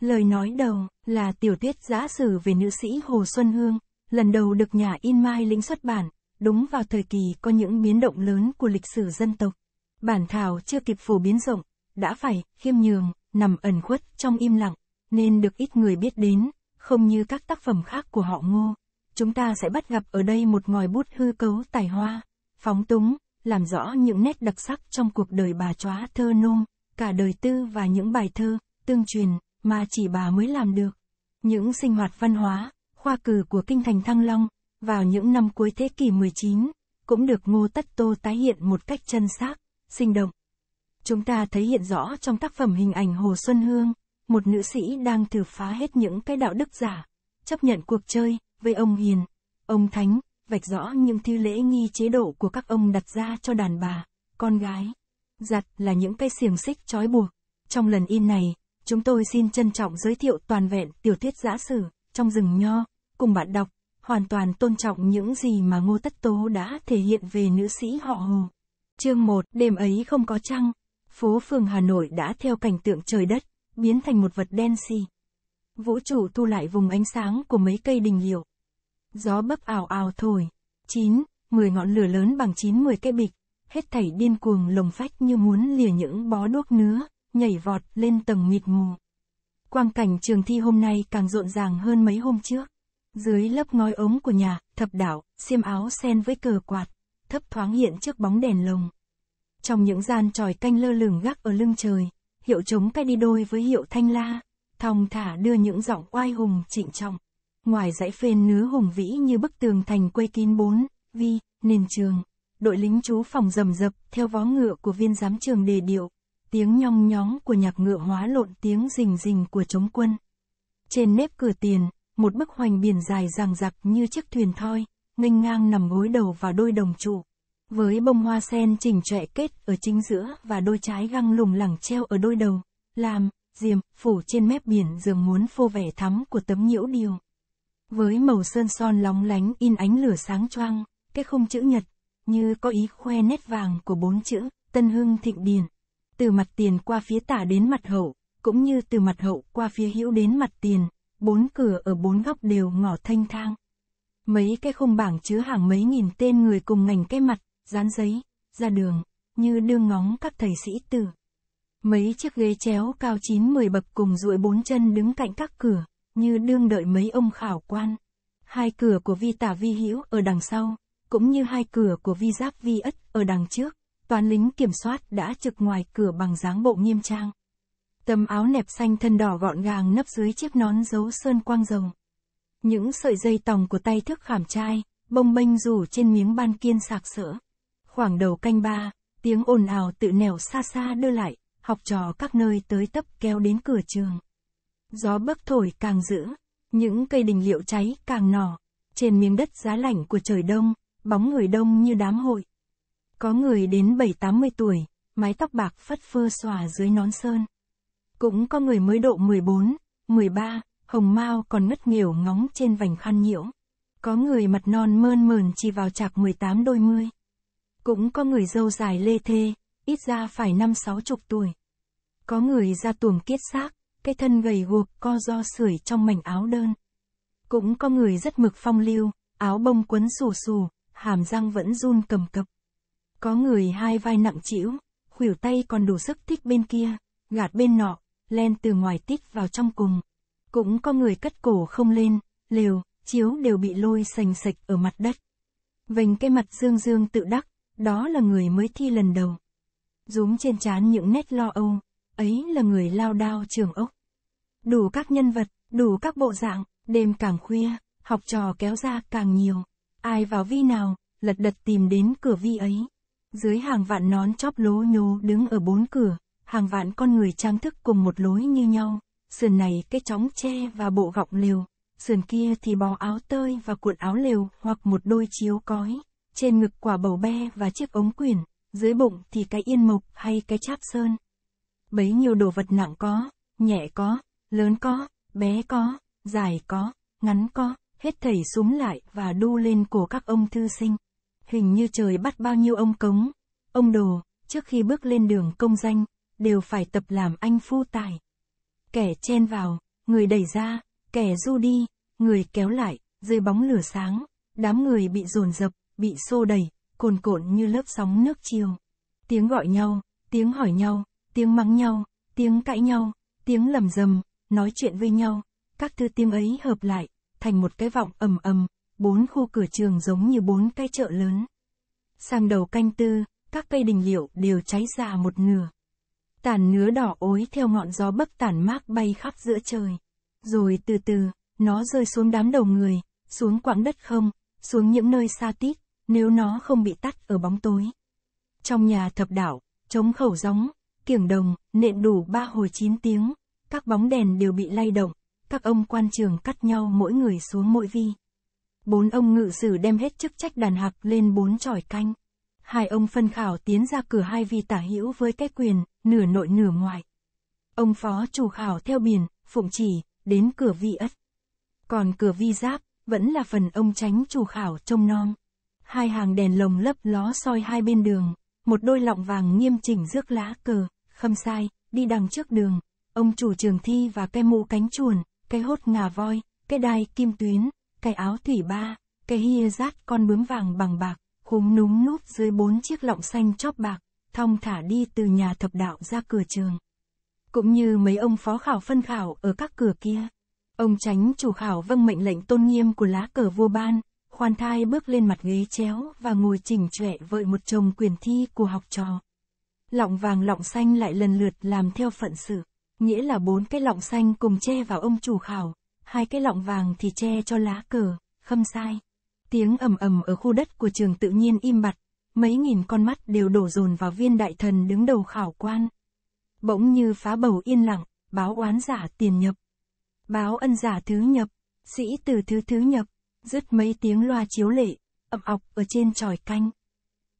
Lời nói đầu là tiểu tiết giã sử về nữ sĩ Hồ Xuân Hương, lần đầu được nhà in Mai Lĩnh xuất bản, đúng vào thời kỳ có những biến động lớn của lịch sử dân tộc. Bản thảo chưa kịp phổ biến rộng, đã phải khiêm nhường, nằm ẩn khuất trong im lặng, nên được ít người biết đến, không như các tác phẩm khác của họ Ngô. Chúng ta sẽ bắt gặp ở đây một ngòi bút hư cấu tài hoa, phóng túng, làm rõ những nét đặc sắc trong cuộc đời bà chóa thơ nôm, cả đời tư và những bài thơ, tương truyền, mà chỉ bà mới làm được. Những sinh hoạt văn hóa, khoa cử của kinh thành Thăng Long, vào những năm cuối thế kỷ 19, cũng được Ngô Tất Tô tái hiện một cách chân xác, sinh động. Chúng ta thấy hiện rõ trong tác phẩm hình ảnh Hồ Xuân Hương, một nữ sĩ đang thử phá hết những cái đạo đức giả, chấp nhận cuộc chơi, với ông Hiền, ông Thánh, vạch rõ những thứ lễ nghi chế độ của các ông đặt ra cho đàn bà, con gái. Giặt là những cái xiềng xích trói buộc. Trong lần in này, Chúng tôi xin trân trọng giới thiệu toàn vẹn tiểu thuyết giã sử, trong rừng nho, cùng bạn đọc, hoàn toàn tôn trọng những gì mà Ngô Tất Tố đã thể hiện về nữ sĩ họ Hồ. Chương một đêm ấy không có trăng, phố phường Hà Nội đã theo cảnh tượng trời đất, biến thành một vật đen xì. Vũ trụ thu lại vùng ánh sáng của mấy cây đình liễu. Gió bấp ảo ảo thổi. chín mười ngọn lửa lớn bằng chín mười cái bịch, hết thảy điên cuồng lồng phách như muốn lìa những bó đuốc nứa nhảy vọt lên tầng mịt mù. Quang cảnh trường thi hôm nay càng rộn ràng hơn mấy hôm trước. Dưới lớp ngói ống của nhà, thập đảo, xiêm áo sen với cờ quạt, thấp thoáng hiện trước bóng đèn lồng. Trong những gian tròi canh lơ lửng gác ở lưng trời, hiệu trống cái đi đôi với hiệu thanh la, thong thả đưa những giọng oai hùng trịnh trọng. Ngoài dãy phên nứa hùng vĩ như bức tường thành quây kín bốn, vi, nền trường, đội lính chú phòng rầm rập theo vó ngựa của viên giám trường đề điệu, tiếng nhong nhóng của nhạc ngựa hóa lộn tiếng rình rình của chống quân. Trên nếp cửa tiền, một bức hoành biển dài ràng rạc như chiếc thuyền thoi, nghênh ngang nằm gối đầu vào đôi đồng trụ. Với bông hoa sen chỉnh trệ kết ở chính giữa và đôi trái găng lủng lẳng treo ở đôi đầu, làm, diềm, phủ trên mép biển dường muốn phô vẻ thắm của tấm nhiễu điều. Với màu sơn son lóng lánh in ánh lửa sáng choang, cái khung chữ nhật, như có ý khoe nét vàng của bốn chữ, tân hương thịnh điển từ mặt tiền qua phía tả đến mặt hậu, cũng như từ mặt hậu qua phía hữu đến mặt tiền, bốn cửa ở bốn góc đều ngỏ thanh thang. Mấy cái khung bảng chứa hàng mấy nghìn tên người cùng ngành cái mặt, dán giấy, ra đường, như đương ngóng các thầy sĩ tử. Mấy chiếc ghế chéo cao 9-10 bậc cùng duỗi bốn chân đứng cạnh các cửa, như đương đợi mấy ông khảo quan. Hai cửa của vi tả vi hữu ở đằng sau, cũng như hai cửa của vi giáp vi ất ở đằng trước, toàn lính kiểm soát đã trực ngoài cửa bằng dáng bộ nghiêm trang. Tấm áo nẹp xanh thân đỏ gọn gàng nấp dưới chiếc nón dấu sơn quang rồng. Những sợi dây tòng của tay thước khảm trai, bông bênh rủ trên miếng ban kiên sạc sỡ. Khoảng đầu canh ba, tiếng ồn ào tự nẻo xa xa đưa lại, học trò các nơi tới tấp kéo đến cửa trường. Gió bấc thổi càng dữ, những cây đình liệu cháy càng nỏ. Trên miếng đất giá lạnh của trời đông, bóng người đông như đám hội. Có người đến 7-80 tuổi, mái tóc bạc phất phơ xòa dưới nón sơn. Cũng có người mới độ 14, 13, hồng mao còn ngất nghỉu ngóng trên vành khăn nhiễu. Có người mặt non mơn mờn chỉ vào chạc 18 đôi mươi. Cũng có người dâu dài lê thê, ít ra phải năm sáu chục tuổi. Có người ra tuồng kiết xác, cái thân gầy guộc co do sưởi trong mảnh áo đơn. Cũng có người rất mực phong lưu, áo bông quấn xù xù, hàm răng vẫn run cầm cập. Có người hai vai nặng trĩu, khuỷu tay còn đủ sức thích bên kia, gạt bên nọ, len từ ngoài tít vào trong cùng. Cũng có người cất cổ không lên, lều, chiếu đều bị lôi sành sạch ở mặt đất. Vành cái mặt dương dương tự đắc, đó là người mới thi lần đầu. rúm trên trán những nét lo âu, ấy là người lao đao trường ốc. Đủ các nhân vật, đủ các bộ dạng, đêm càng khuya, học trò kéo ra càng nhiều. Ai vào vi nào, lật đật tìm đến cửa vi ấy. Dưới hàng vạn nón chóp lố nhố đứng ở bốn cửa, hàng vạn con người trang thức cùng một lối như nhau, sườn này cái chóng tre và bộ gọng liều, sườn kia thì bò áo tơi và cuộn áo liều hoặc một đôi chiếu cói, trên ngực quả bầu be và chiếc ống quyển, dưới bụng thì cái yên mộc hay cái cháp sơn. Bấy nhiều đồ vật nặng có, nhẹ có, lớn có, bé có, dài có, ngắn có, hết thảy súng lại và đu lên cổ các ông thư sinh hình như trời bắt bao nhiêu ông cống, ông đồ, trước khi bước lên đường công danh, đều phải tập làm anh phu tài. Kẻ chen vào, người đẩy ra, kẻ du đi, người kéo lại, dưới bóng lửa sáng, đám người bị dồn dập, bị xô đẩy, cồn cộn như lớp sóng nước chiều. Tiếng gọi nhau, tiếng hỏi nhau, tiếng mắng nhau, tiếng cãi nhau, tiếng lầm rầm, nói chuyện với nhau, các thứ tiếng ấy hợp lại, thành một cái vọng ầm ầm, bốn khu cửa trường giống như bốn cái chợ lớn. Sang đầu canh tư, các cây đình liệu đều cháy già một nửa. Tàn nứa đỏ ối theo ngọn gió bấc tàn mát bay khắp giữa trời. Rồi từ từ, nó rơi xuống đám đầu người, xuống quãng đất không, xuống những nơi xa tít, nếu nó không bị tắt ở bóng tối. Trong nhà thập đảo, chống khẩu gióng, kiểng đồng, nện đủ ba hồi chín tiếng, các bóng đèn đều bị lay động, các ông quan trường cắt nhau mỗi người xuống mỗi vi bốn ông ngự sử đem hết chức trách đàn hạc lên bốn tròi canh. Hai ông phân khảo tiến ra cửa hai vị tả hữu với cái quyền, nửa nội nửa ngoại. Ông phó chủ khảo theo biển, phụng chỉ, đến cửa vi ất. Còn cửa vi giáp, vẫn là phần ông tránh chủ khảo trông non. Hai hàng đèn lồng lấp ló soi hai bên đường, một đôi lọng vàng nghiêm chỉnh rước lá cờ, khâm sai, đi đằng trước đường. Ông chủ trường thi và cây mũ cánh chuồn, cây hốt ngà voi, cây đai kim tuyến, cái áo thủy ba, cái hia rát con bướm vàng bằng bạc, húm núm núp dưới bốn chiếc lọng xanh chóp bạc, thong thả đi từ nhà thập đạo ra cửa trường. Cũng như mấy ông phó khảo phân khảo ở các cửa kia. Ông tránh chủ khảo vâng mệnh lệnh tôn nghiêm của lá cờ vua ban, khoan thai bước lên mặt ghế chéo và ngồi chỉnh chọe vợi một chồng quyền thi của học trò. Lọng vàng lọng xanh lại lần lượt làm theo phận sự, nghĩa là bốn cái lọng xanh cùng che vào ông chủ khảo, hai cái lọng vàng thì che cho lá cờ, khâm sai. Tiếng ầm ầm ở khu đất của trường tự nhiên im bặt, mấy nghìn con mắt đều đổ dồn vào viên đại thần đứng đầu khảo quan. Bỗng như phá bầu yên lặng, báo oán giả tiền nhập. Báo ân giả thứ nhập, sĩ từ thứ thứ nhập, dứt mấy tiếng loa chiếu lệ, ậm ọc ở trên tròi canh.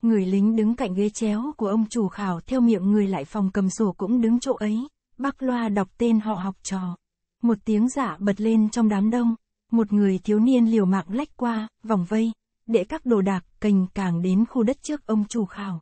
Người lính đứng cạnh ghế chéo của ông chủ khảo theo miệng người lại phòng cầm sổ cũng đứng chỗ ấy, bác loa đọc tên họ học trò. Một tiếng giả bật lên trong đám đông, một người thiếu niên liều mạng lách qua, vòng vây, để các đồ đạc cành càng đến khu đất trước ông chủ khảo.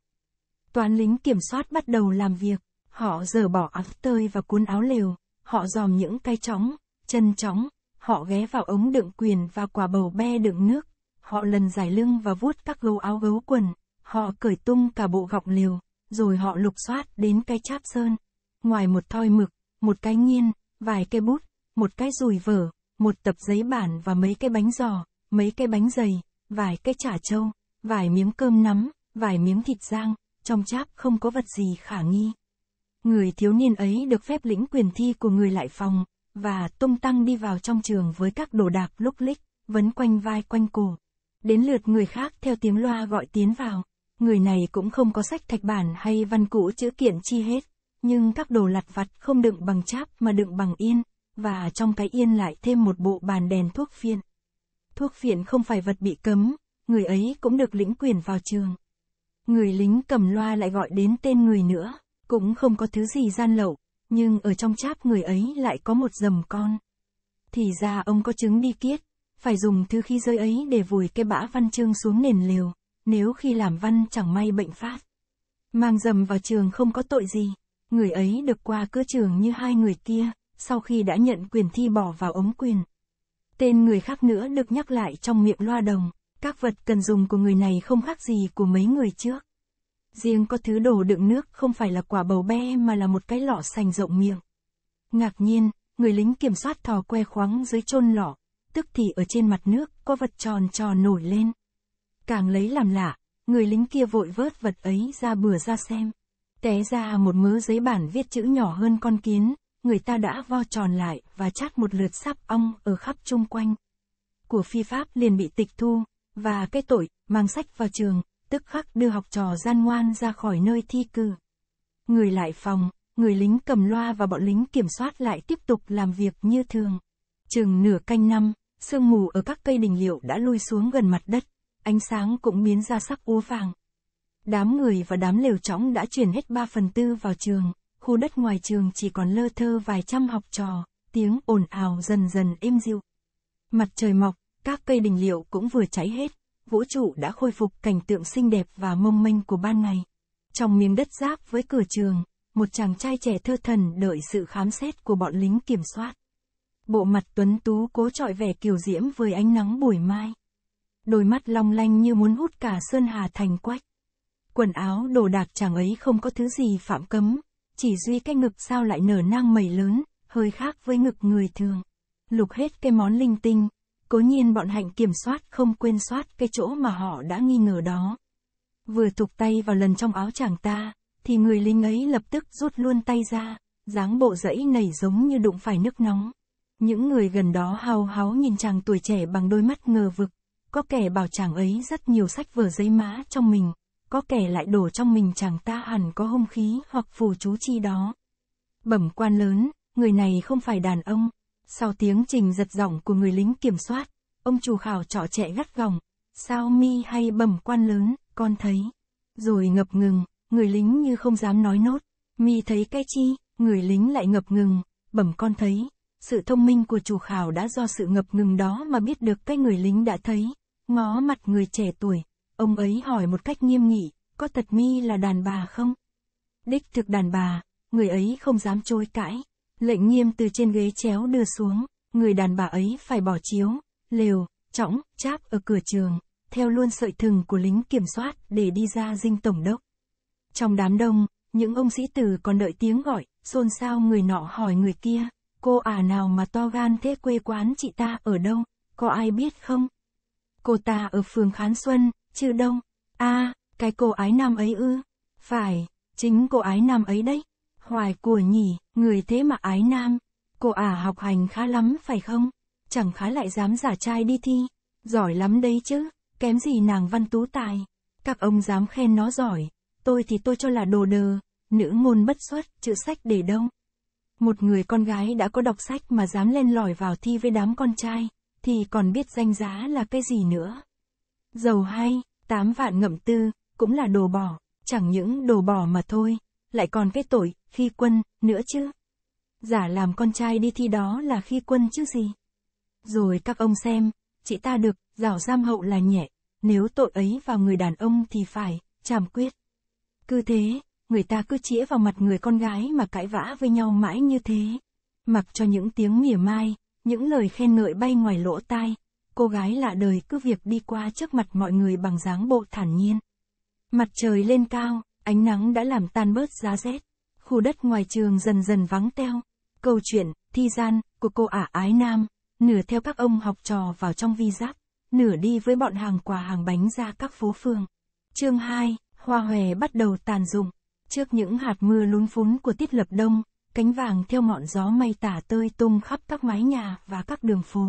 Toán lính kiểm soát bắt đầu làm việc, họ dở bỏ áo tơi và cuốn áo lều, họ dòm những cái chóng, chân chóng, họ ghé vào ống đựng quyền và quả bầu be đựng nước, họ lần giải lưng và vuốt các gấu áo gấu quần, họ cởi tung cả bộ gọng liều, rồi họ lục soát đến cái cháp sơn. Ngoài một thoi mực, một cái nghiên, vài cây bút, một cái dùi vở, một tập giấy bản và mấy cái bánh giò, mấy cái bánh dày, vài cái chả trâu, vài miếng cơm nắm, vài miếng thịt rang, trong cháp không có vật gì khả nghi. Người thiếu niên ấy được phép lĩnh quyền thi của người lại phòng, và tung tăng đi vào trong trường với các đồ đạc lúc lích, vấn quanh vai quanh cổ. Đến lượt người khác theo tiếng loa gọi tiến vào, người này cũng không có sách thạch bản hay văn cũ chữ kiện chi hết, nhưng các đồ lặt vặt không đựng bằng cháp mà đựng bằng yên, và trong cái yên lại thêm một bộ bàn đèn thuốc phiện. Thuốc phiện không phải vật bị cấm, người ấy cũng được lĩnh quyền vào trường. Người lính cầm loa lại gọi đến tên người nữa, cũng không có thứ gì gian lậu, nhưng ở trong cháp người ấy lại có một dầm con. Thì ra ông có chứng đi kiết, phải dùng thứ khi rơi ấy để vùi cái bã văn chương xuống nền liều nếu khi làm văn chẳng may bệnh phát. Mang dầm vào trường không có tội gì. Người ấy được qua cỡ trường như hai người kia, sau khi đã nhận quyền thi bỏ vào ống quyền. Tên người khác nữa được nhắc lại trong miệng loa đồng, các vật cần dùng của người này không khác gì của mấy người trước. Riêng có thứ đổ đựng nước không phải là quả bầu be mà là một cái lọ sành rộng miệng. Ngạc nhiên, người lính kiểm soát thò que khoáng dưới chôn lọ, tức thì ở trên mặt nước có vật tròn tròn nổi lên. Càng lấy làm lạ, người lính kia vội vớt vật ấy ra bừa ra xem. Té ra một mớ giấy bản viết chữ nhỏ hơn con kiến, người ta đã vo tròn lại và chát một lượt sáp ong ở khắp chung quanh. Của phi pháp liền bị tịch thu, và cái tội, mang sách vào trường, tức khắc đưa học trò gian ngoan ra khỏi nơi thi cử. Người lại phòng, người lính cầm loa và bọn lính kiểm soát lại tiếp tục làm việc như thường. Chừng nửa canh năm, sương mù ở các cây đình liệu đã lui xuống gần mặt đất, ánh sáng cũng biến ra sắc úa vàng, Đám người và đám lều chóng đã chuyển hết 3 phần tư vào trường, khu đất ngoài trường chỉ còn lơ thơ vài trăm học trò, tiếng ồn ào dần dần êm dịu. Mặt trời mọc, các cây đình liệu cũng vừa cháy hết, vũ trụ đã khôi phục cảnh tượng xinh đẹp và mông manh của ban ngày. Trong miếng đất giáp với cửa trường, một chàng trai trẻ thơ thần đợi sự khám xét của bọn lính kiểm soát. Bộ mặt tuấn tú cố trọi vẻ kiều diễm với ánh nắng buổi mai. Đôi mắt long lanh như muốn hút cả Sơn Hà thành quách quần áo đồ đạc chàng ấy không có thứ gì phạm cấm, chỉ duy cái ngực sao lại nở nang mẩy lớn, hơi khác với ngực người thường. Lục hết cái món linh tinh, cố nhiên bọn hạnh kiểm soát không quên soát cái chỗ mà họ đã nghi ngờ đó. Vừa thục tay vào lần trong áo chàng ta, thì người linh ấy lập tức rút luôn tay ra, dáng bộ dẫy nảy giống như đụng phải nước nóng. Những người gần đó hào háo nhìn chàng tuổi trẻ bằng đôi mắt ngờ vực, có kẻ bảo chàng ấy rất nhiều sách vở giấy mã trong mình có kẻ lại đổ trong mình chàng ta hẳn có hung khí hoặc phù chú chi đó. Bẩm quan lớn, người này không phải đàn ông. Sau tiếng trình giật giọng của người lính kiểm soát, ông chủ khảo trọ trẻ gắt gỏng. Sao mi hay bẩm quan lớn, con thấy. Rồi ngập ngừng, người lính như không dám nói nốt. Mi thấy cái chi, người lính lại ngập ngừng, bẩm con thấy. Sự thông minh của chủ khảo đã do sự ngập ngừng đó mà biết được cái người lính đã thấy. Ngó mặt người trẻ tuổi, Ông ấy hỏi một cách nghiêm nghị, có tật mi là đàn bà không? Đích thực đàn bà, người ấy không dám chối cãi. Lệnh nghiêm từ trên ghế chéo đưa xuống, người đàn bà ấy phải bỏ chiếu, lều, chõng, cháp ở cửa trường, theo luôn sợi thừng của lính kiểm soát để đi ra dinh tổng đốc. Trong đám đông, những ông sĩ tử còn đợi tiếng gọi, xôn xao người nọ hỏi người kia, cô à nào mà to gan thế quê quán chị ta ở đâu, có ai biết không? Cô ta ở phường Khán Xuân, Chứ đông, a à, cái cô ái nam ấy ư, phải, chính cô ái nam ấy đấy, hoài của nhỉ, người thế mà ái nam, cô à học hành khá lắm phải không, chẳng khá lại dám giả trai đi thi, giỏi lắm đấy chứ, kém gì nàng văn tú tài, các ông dám khen nó giỏi, tôi thì tôi cho là đồ đờ, nữ ngôn bất xuất, chữ sách để đông. Một người con gái đã có đọc sách mà dám len lỏi vào thi với đám con trai, thì còn biết danh giá là cái gì nữa. Dầu hay, tám vạn ngậm tư, cũng là đồ bỏ, chẳng những đồ bỏ mà thôi, lại còn cái tội, khi quân, nữa chứ. Giả làm con trai đi thi đó là khi quân chứ gì. Rồi các ông xem, chị ta được, rào giam hậu là nhẹ, nếu tội ấy vào người đàn ông thì phải, chảm quyết. Cứ thế, người ta cứ chĩa vào mặt người con gái mà cãi vã với nhau mãi như thế. Mặc cho những tiếng mỉa mai, những lời khen ngợi bay ngoài lỗ tai, cô gái lạ đời cứ việc đi qua trước mặt mọi người bằng dáng bộ thản nhiên. Mặt trời lên cao, ánh nắng đã làm tan bớt giá rét. Khu đất ngoài trường dần dần vắng teo. Câu chuyện, thi gian, của cô ả ái nam, nửa theo các ông học trò vào trong vi giáp, nửa đi với bọn hàng quà hàng bánh ra các phố phường. Chương 2, hoa hòe bắt đầu tàn rụng. Trước những hạt mưa lún phún của tiết lập đông, cánh vàng theo ngọn gió mây tả tơi tung khắp các mái nhà và các đường phố.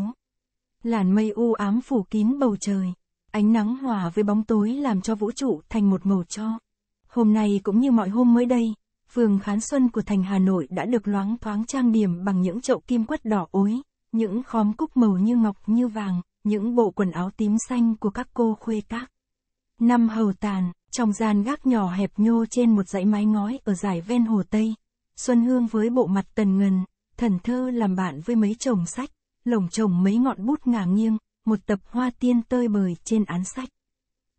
Làn mây u ám phủ kín bầu trời. Ánh nắng hòa với bóng tối làm cho vũ trụ thành một màu cho. Hôm nay cũng như mọi hôm mới đây, phường khán xuân của thành Hà Nội đã được loáng thoáng trang điểm bằng những chậu kim quất đỏ ối, những khóm cúc màu như ngọc như vàng, những bộ quần áo tím xanh của các cô khuê các. Năm hầu tàn, trong gian gác nhỏ hẹp nhô trên một dãy mái ngói ở giải ven hồ Tây, Xuân Hương với bộ mặt tần ngần, thần thơ làm bạn với mấy chồng sách, lồng trồng mấy ngọn bút ngả nghiêng, một tập hoa tiên tơi bời trên án sách.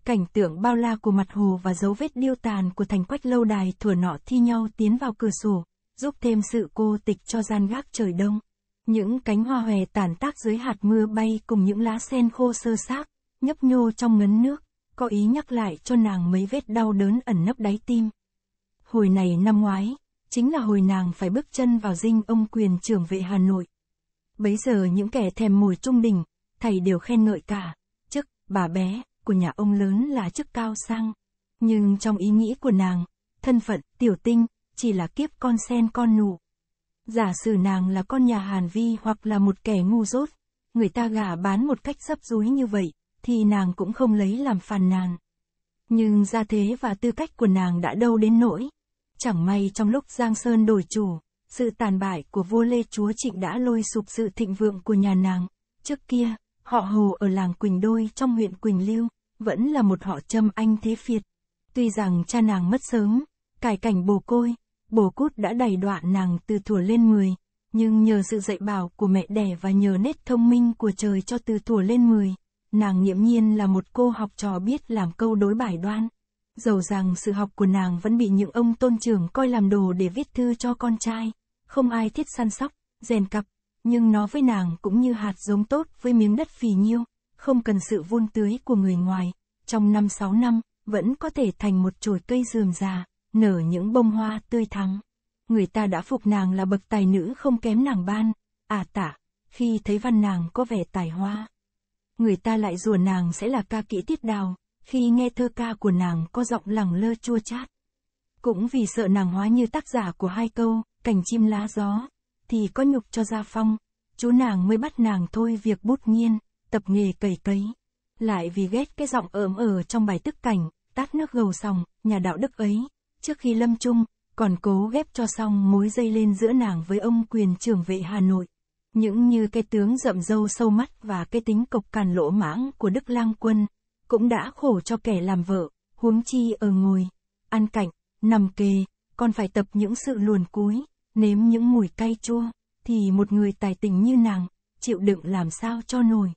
Cảnh tượng bao la của mặt hồ và dấu vết điêu tàn của thành quách lâu đài thủa nọ thi nhau tiến vào cửa sổ, giúp thêm sự cô tịch cho gian gác trời đông. Những cánh hoa hòe tàn tác dưới hạt mưa bay cùng những lá sen khô sơ xác, nhấp nhô trong ngấn nước, có ý nhắc lại cho nàng mấy vết đau đớn ẩn nấp đáy tim. Hồi này năm ngoái, chính là hồi nàng phải bước chân vào dinh ông quyền trưởng vệ Hà Nội, Bấy giờ những kẻ thèm mùi trung bình, thầy đều khen ngợi cả. Chức, bà bé, của nhà ông lớn là chức cao sang. Nhưng trong ý nghĩ của nàng, thân phận, tiểu tinh, chỉ là kiếp con sen con nụ. Giả sử nàng là con nhà Hàn Vi hoặc là một kẻ ngu dốt, người ta gả bán một cách sấp rúi như vậy, thì nàng cũng không lấy làm phàn nàn. Nhưng gia thế và tư cách của nàng đã đâu đến nỗi. Chẳng may trong lúc Giang Sơn đổi chủ, sự tàn bại của vua Lê Chúa Trịnh đã lôi sụp sự thịnh vượng của nhà nàng. Trước kia, họ Hồ ở làng Quỳnh Đôi trong huyện Quỳnh Lưu, vẫn là một họ châm anh thế phiệt. Tuy rằng cha nàng mất sớm, cải cảnh bồ côi, bồ cút đã đẩy đọa nàng từ thủa lên người, nhưng nhờ sự dạy bảo của mẹ đẻ và nhờ nét thông minh của trời cho từ thủa lên người, nàng nghiễm nhiên là một cô học trò biết làm câu đối bài đoan dầu rằng sự học của nàng vẫn bị những ông tôn trưởng coi làm đồ để viết thư cho con trai, không ai thiết săn sóc, rèn cặp, nhưng nó với nàng cũng như hạt giống tốt với miếng đất phì nhiêu, không cần sự vun tưới của người ngoài, trong năm sáu năm, vẫn có thể thành một chồi cây rườm già, nở những bông hoa tươi thắm. Người ta đã phục nàng là bậc tài nữ không kém nàng ban, à tả, khi thấy văn nàng có vẻ tài hoa. Người ta lại rùa nàng sẽ là ca kỹ tiết đào, khi nghe thơ ca của nàng có giọng lẳng lơ chua chát. Cũng vì sợ nàng hóa như tác giả của hai câu, cảnh chim lá gió, thì có nhục cho gia phong, chú nàng mới bắt nàng thôi việc bút nghiên, tập nghề cầy cấy. Lại vì ghét cái giọng ớm ở ờ trong bài tức cảnh, tát nước gầu sòng, nhà đạo đức ấy, trước khi lâm chung, còn cố ghép cho xong mối dây lên giữa nàng với ông quyền trưởng vệ Hà Nội. Những như cái tướng rậm râu sâu mắt và cái tính cộc cằn lỗ mãng của Đức Lang Quân, cũng đã khổ cho kẻ làm vợ, huống chi ở ngồi, ăn cạnh, nằm kề, còn phải tập những sự luồn cúi, nếm những mùi cay chua, thì một người tài tình như nàng, chịu đựng làm sao cho nổi.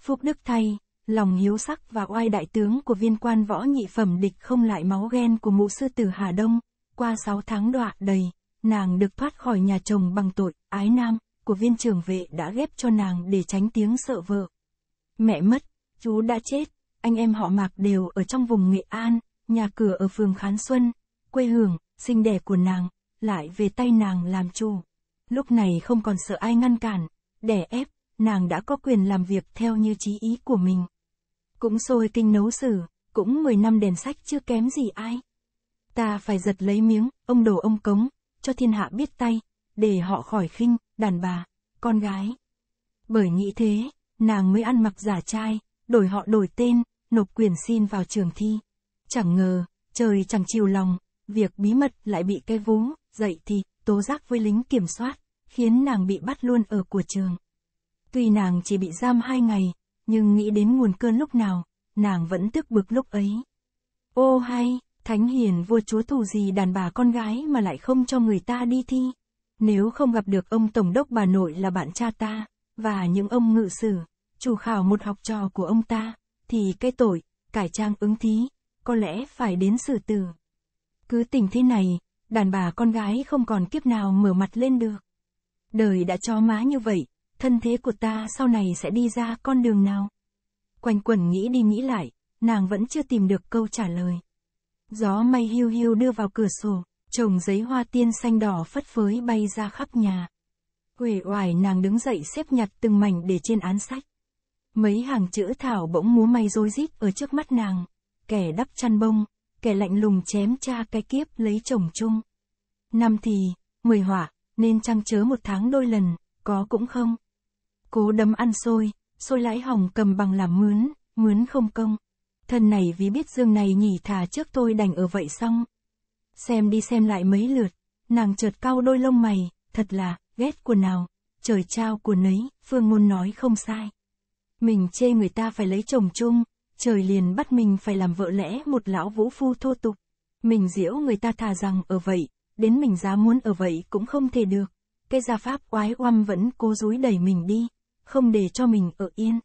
Phúc đức thay, lòng hiếu sắc và oai đại tướng của viên quan võ nhị phẩm địch không lại máu ghen của mụ sư tử Hà Đông, qua 6 tháng đọa đầy, nàng được thoát khỏi nhà chồng bằng tội ái nam của viên trưởng vệ đã ghép cho nàng để tránh tiếng sợ vợ. Mẹ mất, chú đã chết, anh em họ Mạc đều ở trong vùng Nghệ An, nhà cửa ở phường Khán Xuân, quê hương sinh đẻ của nàng, lại về tay nàng làm chủ. Lúc này không còn sợ ai ngăn cản, đẻ ép, nàng đã có quyền làm việc theo như chí ý của mình. Cũng sôi kinh nấu xử, cũng 10 năm đèn sách chưa kém gì ai. Ta phải giật lấy miếng, ông đồ ông cống, cho thiên hạ biết tay, để họ khỏi khinh, đàn bà, con gái. Bởi nghĩ thế, nàng mới ăn mặc giả trai, đổi họ đổi tên, nộp quyền xin vào trường thi. Chẳng ngờ, trời chẳng chiều lòng, việc bí mật lại bị cái vú, dậy thì, tố giác với lính kiểm soát, khiến nàng bị bắt luôn ở của trường. Tuy nàng chỉ bị giam hai ngày, nhưng nghĩ đến nguồn cơn lúc nào, nàng vẫn tức bực lúc ấy. Ô hay, thánh hiền vua chúa thù gì đàn bà con gái mà lại không cho người ta đi thi. Nếu không gặp được ông tổng đốc bà nội là bạn cha ta, và những ông ngự sử, chủ khảo một học trò của ông ta, thì cái tội, cải trang ứng thí, có lẽ phải đến xử tử. Cứ tình thế này, đàn bà con gái không còn kiếp nào mở mặt lên được. Đời đã cho má như vậy, thân thế của ta sau này sẽ đi ra con đường nào? Quanh quẩn nghĩ đi nghĩ lại, nàng vẫn chưa tìm được câu trả lời. Gió mây hiu hiu đưa vào cửa sổ, trồng giấy hoa tiên xanh đỏ phất phới bay ra khắp nhà. Huệ oải nàng đứng dậy xếp nhặt từng mảnh để trên án sách. Mấy hàng chữ thảo bỗng múa may rối rít ở trước mắt nàng, kẻ đắp chăn bông, kẻ lạnh lùng chém cha cái kiếp lấy chồng chung. Năm thì, mười hỏa, nên trăng chớ một tháng đôi lần, có cũng không. Cố đấm ăn xôi, xôi lãi hỏng cầm bằng làm mướn, mướn không công. Thân này vì biết dương này nhỉ thả trước tôi đành ở vậy xong. Xem đi xem lại mấy lượt, nàng chợt cau đôi lông mày, thật là, ghét của nào, trời trao của nấy, phương ngôn nói không sai. Mình chê người ta phải lấy chồng chung, trời liền bắt mình phải làm vợ lẽ một lão vũ phu thô tục. Mình diễu người ta thà rằng ở vậy, đến mình giá muốn ở vậy cũng không thể được. Cái gia pháp oái oăm vẫn cố dúi đẩy mình đi, không để cho mình ở yên.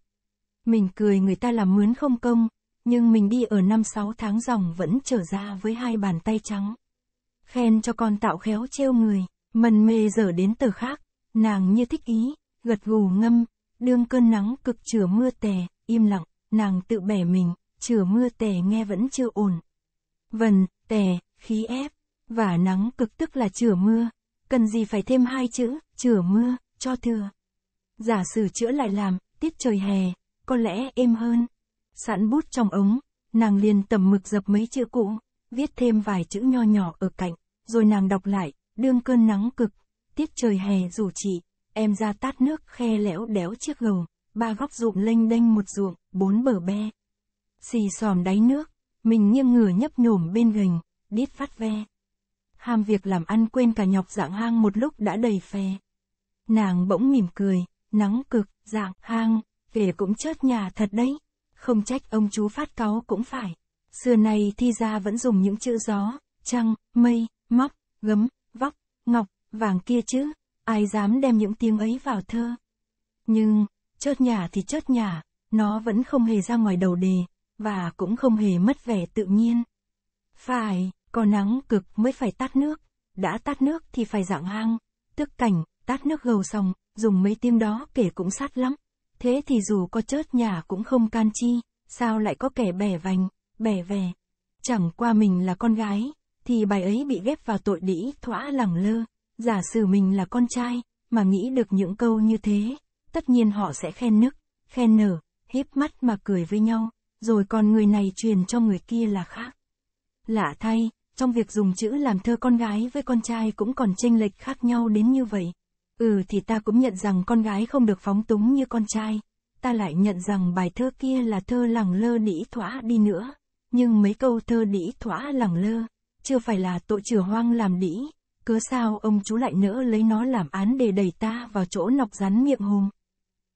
Mình cười người ta làm mướn không công, nhưng mình đi ở năm sáu tháng dòng vẫn trở ra với hai bàn tay trắng. Khen cho con tạo khéo treo người, mần mê dở đến tờ khác, nàng như thích ý, gật gù ngâm, Đương cơn nắng cực chửa mưa tè, im lặng, nàng tự bẻ mình, chửa mưa tè nghe vẫn chưa ổn. Vần, tè, khí ép, và nắng cực tức là chửa mưa, cần gì phải thêm hai chữ, chửa mưa, cho thừa. Giả sử chữa lại làm, tiết trời hè, có lẽ êm hơn. Sẵn bút trong ống, nàng liền tầm mực dập mấy chữ cũ, viết thêm vài chữ nho nhỏ ở cạnh, rồi nàng đọc lại, đương cơn nắng cực, tiết trời hè rủ chị em ra tát nước khe lẽo đéo chiếc gồng, ba góc ruộng lênh đênh một ruộng, bốn bờ be. Xì xòm đáy nước, mình nghiêng ngửa nhấp nhổm bên gành, đít phát ve. Ham việc làm ăn quên cả nhọc dạng hang một lúc đã đầy phè. Nàng bỗng mỉm cười, nắng cực, dạng hang, về cũng chớt nhà thật đấy. Không trách ông chú phát cáu cũng phải. Xưa nay thi ra vẫn dùng những chữ gió, trăng, mây, móc, gấm, vóc, ngọc, vàng kia chứ ai dám đem những tiếng ấy vào thơ. Nhưng, chớt nhả thì chớt nhả, nó vẫn không hề ra ngoài đầu đề, và cũng không hề mất vẻ tự nhiên. Phải, có nắng cực mới phải tát nước, đã tát nước thì phải dạng hang, tức cảnh, tát nước gầu xong, dùng mấy tiếng đó kể cũng sát lắm. Thế thì dù có chớt nhả cũng không can chi, sao lại có kẻ bẻ vành, bẻ về. Chẳng qua mình là con gái, thì bài ấy bị ghép vào tội đĩ thỏa lẳng lơ. Giả sử mình là con trai, mà nghĩ được những câu như thế, tất nhiên họ sẽ khen nức, khen nở, híp mắt mà cười với nhau, rồi còn người này truyền cho người kia là khác. Lạ thay, trong việc dùng chữ làm thơ con gái với con trai cũng còn tranh lệch khác nhau đến như vậy. Ừ thì ta cũng nhận rằng con gái không được phóng túng như con trai, ta lại nhận rằng bài thơ kia là thơ lẳng lơ đĩ thỏa đi nữa, nhưng mấy câu thơ đĩ thỏa lẳng lơ, chưa phải là tội chửa hoang làm đĩ, cớ sao ông chú lại nỡ lấy nó làm án để đẩy ta vào chỗ nọc rắn miệng hùng.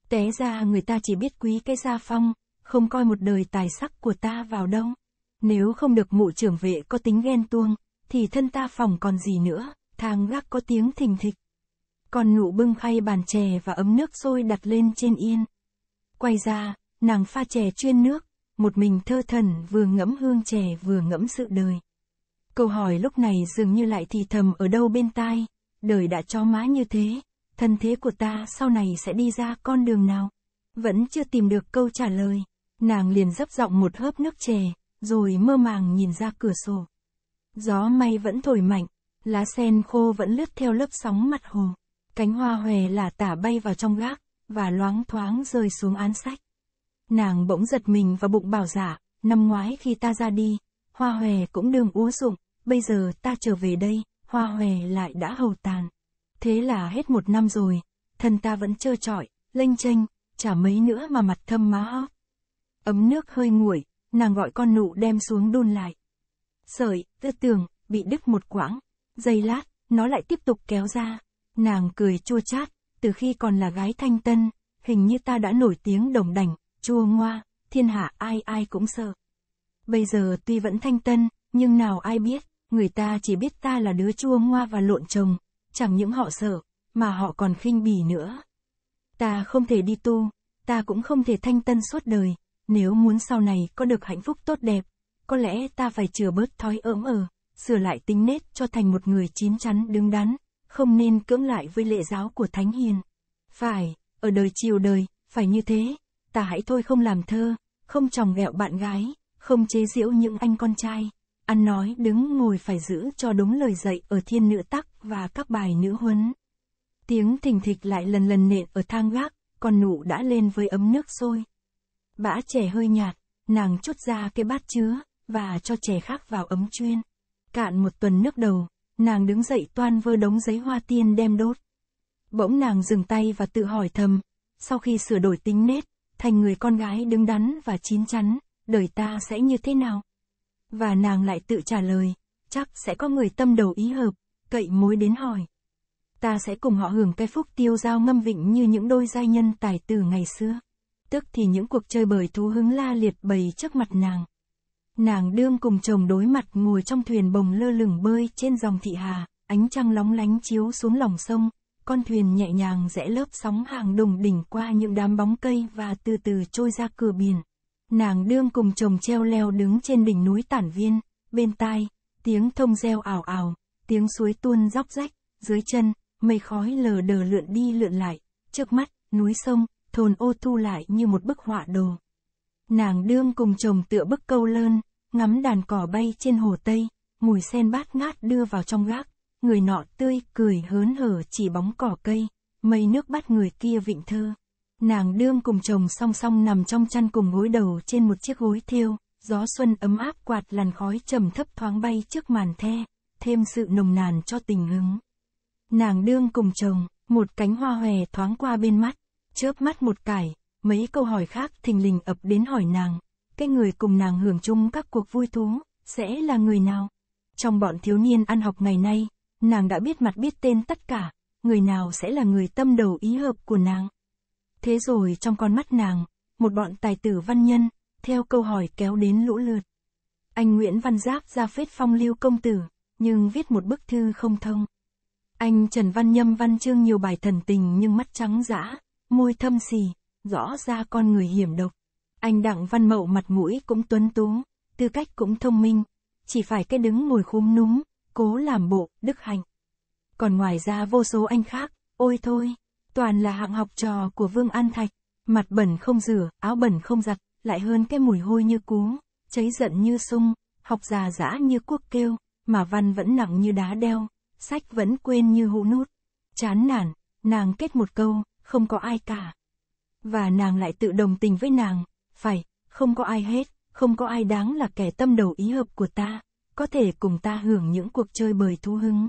Té ra người ta chỉ biết quý cái gia phong, không coi một đời tài sắc của ta vào đâu. Nếu không được mụ trưởng vệ có tính ghen tuông, thì thân ta phòng còn gì nữa, thang gác có tiếng thình thịch. Còn nụ bưng khay bàn chè và ấm nước sôi đặt lên trên yên. Quay ra, nàng pha chè chuyên nước, một mình thơ thần vừa ngẫm hương chè vừa ngẫm sự đời. Câu hỏi lúc này dường như lại thì thầm ở đâu bên tai, đời đã cho mã như thế, thân thế của ta sau này sẽ đi ra con đường nào? Vẫn chưa tìm được câu trả lời, nàng liền dấp giọng một hớp nước chè, rồi mơ màng nhìn ra cửa sổ. Gió may vẫn thổi mạnh, lá sen khô vẫn lướt theo lớp sóng mặt hồ, cánh hoa hòe là tả bay vào trong gác, và loáng thoáng rơi xuống án sách. Nàng bỗng giật mình và bụng bảo giả, dạ, năm ngoái khi ta ra đi, hoa hòe cũng đường úa rụng, bây giờ ta trở về đây, hoa hòe lại đã hầu tàn. Thế là hết một năm rồi, thân ta vẫn trơ trọi, lênh chênh, chả mấy nữa mà mặt thâm má hóp. Ấm nước hơi nguội, nàng gọi con nụ đem xuống đun lại. Sợi, tư tường bị đứt một quãng, giây lát, nó lại tiếp tục kéo ra. Nàng cười chua chát, từ khi còn là gái thanh tân, hình như ta đã nổi tiếng đồng đảnh, chua ngoa, thiên hạ ai ai cũng sợ. Bây giờ tuy vẫn thanh tân, nhưng nào ai biết, Người ta chỉ biết ta là đứa chua ngoa và lộn chồng, chẳng những họ sợ, mà họ còn khinh bỉ nữa. Ta không thể đi tu, ta cũng không thể thanh tân suốt đời, nếu muốn sau này có được hạnh phúc tốt đẹp, có lẽ ta phải chừa bớt thói ớm ờ, sửa lại tính nết cho thành một người chín chắn đứng đắn, không nên cưỡng lại với lệ giáo của Thánh Hiền. Phải, ở đời chiều đời, phải như thế, ta hãy thôi không làm thơ, không chồng ghẹo bạn gái, không chế giễu những anh con trai ăn nói đứng ngồi phải giữ cho đúng lời dạy ở thiên nữ tắc và các bài nữ huấn. Tiếng thình thịch lại lần lần nện ở thang gác, con nụ đã lên với ấm nước sôi. Bã trẻ hơi nhạt, nàng chốt ra cái bát chứa, và cho trẻ khác vào ấm chuyên. Cạn một tuần nước đầu, nàng đứng dậy toan vơ đống giấy hoa tiên đem đốt. Bỗng nàng dừng tay và tự hỏi thầm, sau khi sửa đổi tính nết, thành người con gái đứng đắn và chín chắn, đời ta sẽ như thế nào? Và nàng lại tự trả lời, chắc sẽ có người tâm đầu ý hợp, cậy mối đến hỏi. Ta sẽ cùng họ hưởng cái phúc tiêu giao ngâm vịnh như những đôi giai nhân tài tử ngày xưa. Tức thì những cuộc chơi bời thú hứng la liệt bày trước mặt nàng. Nàng đương cùng chồng đối mặt ngồi trong thuyền bồng lơ lửng bơi trên dòng thị hà, ánh trăng lóng lánh chiếu xuống lòng sông, con thuyền nhẹ nhàng rẽ lớp sóng hàng đùng đỉnh qua những đám bóng cây và từ từ trôi ra cửa biển. Nàng đương cùng chồng treo leo đứng trên đỉnh núi tản viên, bên tai, tiếng thông reo ảo ảo, tiếng suối tuôn róc rách, dưới chân, mây khói lờ đờ lượn đi lượn lại, trước mắt, núi sông, thồn ô thu lại như một bức họa đồ. Nàng đương cùng chồng tựa bức câu lơn, ngắm đàn cỏ bay trên hồ Tây, mùi sen bát ngát đưa vào trong gác, người nọ tươi cười hớn hở chỉ bóng cỏ cây, mây nước bắt người kia vịnh thơ. Nàng đương cùng chồng song song nằm trong chăn cùng gối đầu trên một chiếc gối thiêu, gió xuân ấm áp quạt làn khói trầm thấp thoáng bay trước màn the, thêm sự nồng nàn cho tình hứng. Nàng đương cùng chồng, một cánh hoa hòe thoáng qua bên mắt, chớp mắt một cải, mấy câu hỏi khác thình lình ập đến hỏi nàng, cái người cùng nàng hưởng chung các cuộc vui thú, sẽ là người nào? Trong bọn thiếu niên ăn học ngày nay, nàng đã biết mặt biết tên tất cả, người nào sẽ là người tâm đầu ý hợp của nàng? Thế rồi trong con mắt nàng, một bọn tài tử văn nhân, theo câu hỏi kéo đến lũ lượt. Anh Nguyễn Văn Giáp ra phết phong lưu công tử, nhưng viết một bức thư không thông. Anh Trần Văn Nhâm văn chương nhiều bài thần tình nhưng mắt trắng dã, môi thâm xì, rõ ra con người hiểm độc. Anh Đặng Văn Mậu mặt mũi cũng tuấn tú, tư cách cũng thông minh, chỉ phải cái đứng ngồi khúm núm, cố làm bộ, đức hạnh. Còn ngoài ra vô số anh khác, ôi thôi toàn là hạng học trò của Vương An Thạch, mặt bẩn không rửa, áo bẩn không giặt, lại hơn cái mùi hôi như cúm cháy giận như sung, học già dã như cuốc kêu, mà văn vẫn nặng như đá đeo, sách vẫn quên như hũ nút. Chán nản, nàng kết một câu, không có ai cả. Và nàng lại tự đồng tình với nàng, phải, không có ai hết, không có ai đáng là kẻ tâm đầu ý hợp của ta, có thể cùng ta hưởng những cuộc chơi bời thú hứng.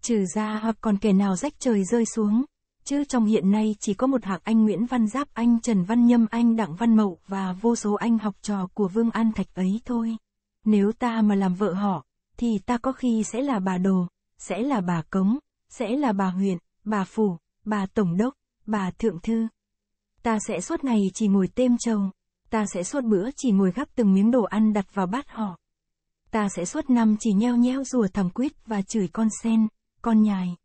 Trừ ra hoặc còn kẻ nào rách trời rơi xuống, Chứ trong hiện nay chỉ có một hạc anh Nguyễn Văn Giáp anh Trần Văn Nhâm anh Đặng Văn Mậu và vô số anh học trò của Vương An Thạch ấy thôi. Nếu ta mà làm vợ họ, thì ta có khi sẽ là bà Đồ, sẽ là bà Cống, sẽ là bà huyện bà Phủ, bà Tổng Đốc, bà Thượng Thư. Ta sẽ suốt ngày chỉ ngồi têm trầu, ta sẽ suốt bữa chỉ ngồi gắp từng miếng đồ ăn đặt vào bát họ. Ta sẽ suốt năm chỉ nheo nheo rùa thầm quyết và chửi con sen, con nhài.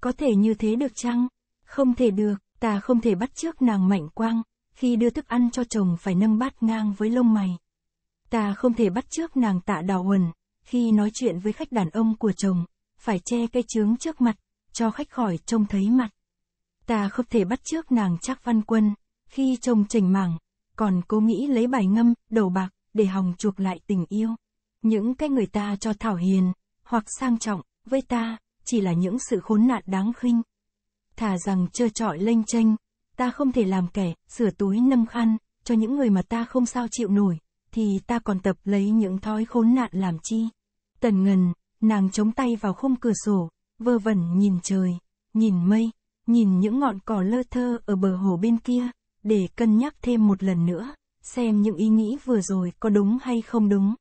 Có thể như thế được chăng? Không thể được, ta không thể bắt trước nàng mạnh quang, khi đưa thức ăn cho chồng phải nâng bát ngang với lông mày. Ta không thể bắt trước nàng tạ đào huần, khi nói chuyện với khách đàn ông của chồng, phải che cái trướng trước mặt, cho khách khỏi trông thấy mặt. Ta không thể bắt trước nàng trác văn quân, khi chồng chỉnh mảng, còn cố nghĩ lấy bài ngâm, đầu bạc, để hòng chuộc lại tình yêu. Những cái người ta cho thảo hiền, hoặc sang trọng, với ta, chỉ là những sự khốn nạn đáng khinh thà rằng trơ trọi lênh chênh, ta không thể làm kẻ, sửa túi nâm khăn, cho những người mà ta không sao chịu nổi, thì ta còn tập lấy những thói khốn nạn làm chi. Tần ngần, nàng chống tay vào khung cửa sổ, vơ vẩn nhìn trời, nhìn mây, nhìn những ngọn cỏ lơ thơ ở bờ hồ bên kia, để cân nhắc thêm một lần nữa, xem những ý nghĩ vừa rồi có đúng hay không đúng.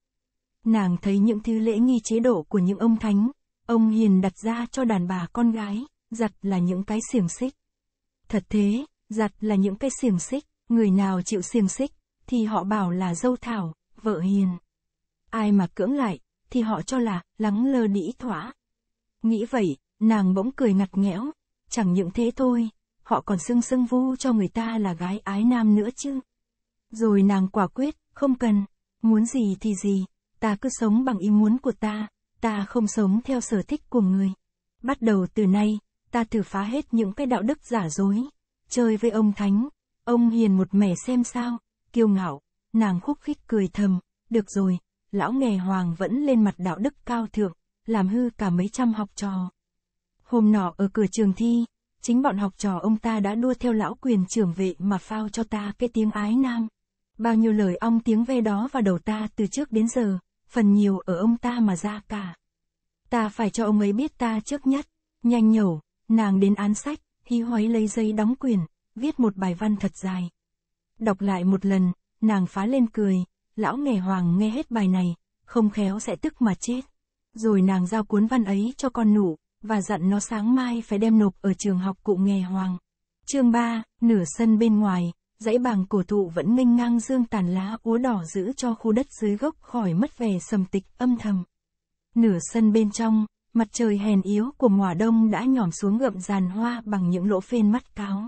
Nàng thấy những thứ lễ nghi chế độ của những ông thánh, ông hiền đặt ra cho đàn bà con gái, giặt là những cái xiềng xích. Thật thế, giặt là những cái xiềng xích, người nào chịu xiềng xích, thì họ bảo là dâu thảo, vợ hiền. Ai mà cưỡng lại, thì họ cho là, lắng lơ đĩ thỏa. Nghĩ vậy, nàng bỗng cười ngặt nghẽo, chẳng những thế thôi, họ còn sưng sưng vu cho người ta là gái ái nam nữa chứ. Rồi nàng quả quyết, không cần, muốn gì thì gì, ta cứ sống bằng ý muốn của ta, ta không sống theo sở thích của người. Bắt đầu từ nay, ta thử phá hết những cái đạo đức giả dối, chơi với ông thánh, ông hiền một mẻ xem sao, kiêu ngạo, nàng khúc khích cười thầm, được rồi, lão nghề hoàng vẫn lên mặt đạo đức cao thượng, làm hư cả mấy trăm học trò. Hôm nọ ở cửa trường thi, chính bọn học trò ông ta đã đua theo lão quyền trưởng vệ mà phao cho ta cái tiếng ái nam. Bao nhiêu lời ong tiếng ve đó vào đầu ta từ trước đến giờ, phần nhiều ở ông ta mà ra cả. Ta phải cho ông ấy biết ta trước nhất, nhanh nhẩu, nàng đến án sách, hí hoái lấy dây đóng quyển, viết một bài văn thật dài. Đọc lại một lần, nàng phá lên cười, lão nghề hoàng nghe hết bài này, không khéo sẽ tức mà chết. Rồi nàng giao cuốn văn ấy cho con nụ, và dặn nó sáng mai phải đem nộp ở trường học cụ nghề hoàng. chương 3, nửa sân bên ngoài, dãy bàng cổ thụ vẫn minh ngang dương tàn lá úa đỏ giữ cho khu đất dưới gốc khỏi mất vẻ sầm tịch âm thầm. Nửa sân bên trong, Mặt trời hèn yếu của mùa đông đã nhòm xuống gợm giàn hoa bằng những lỗ phên mắt cáo.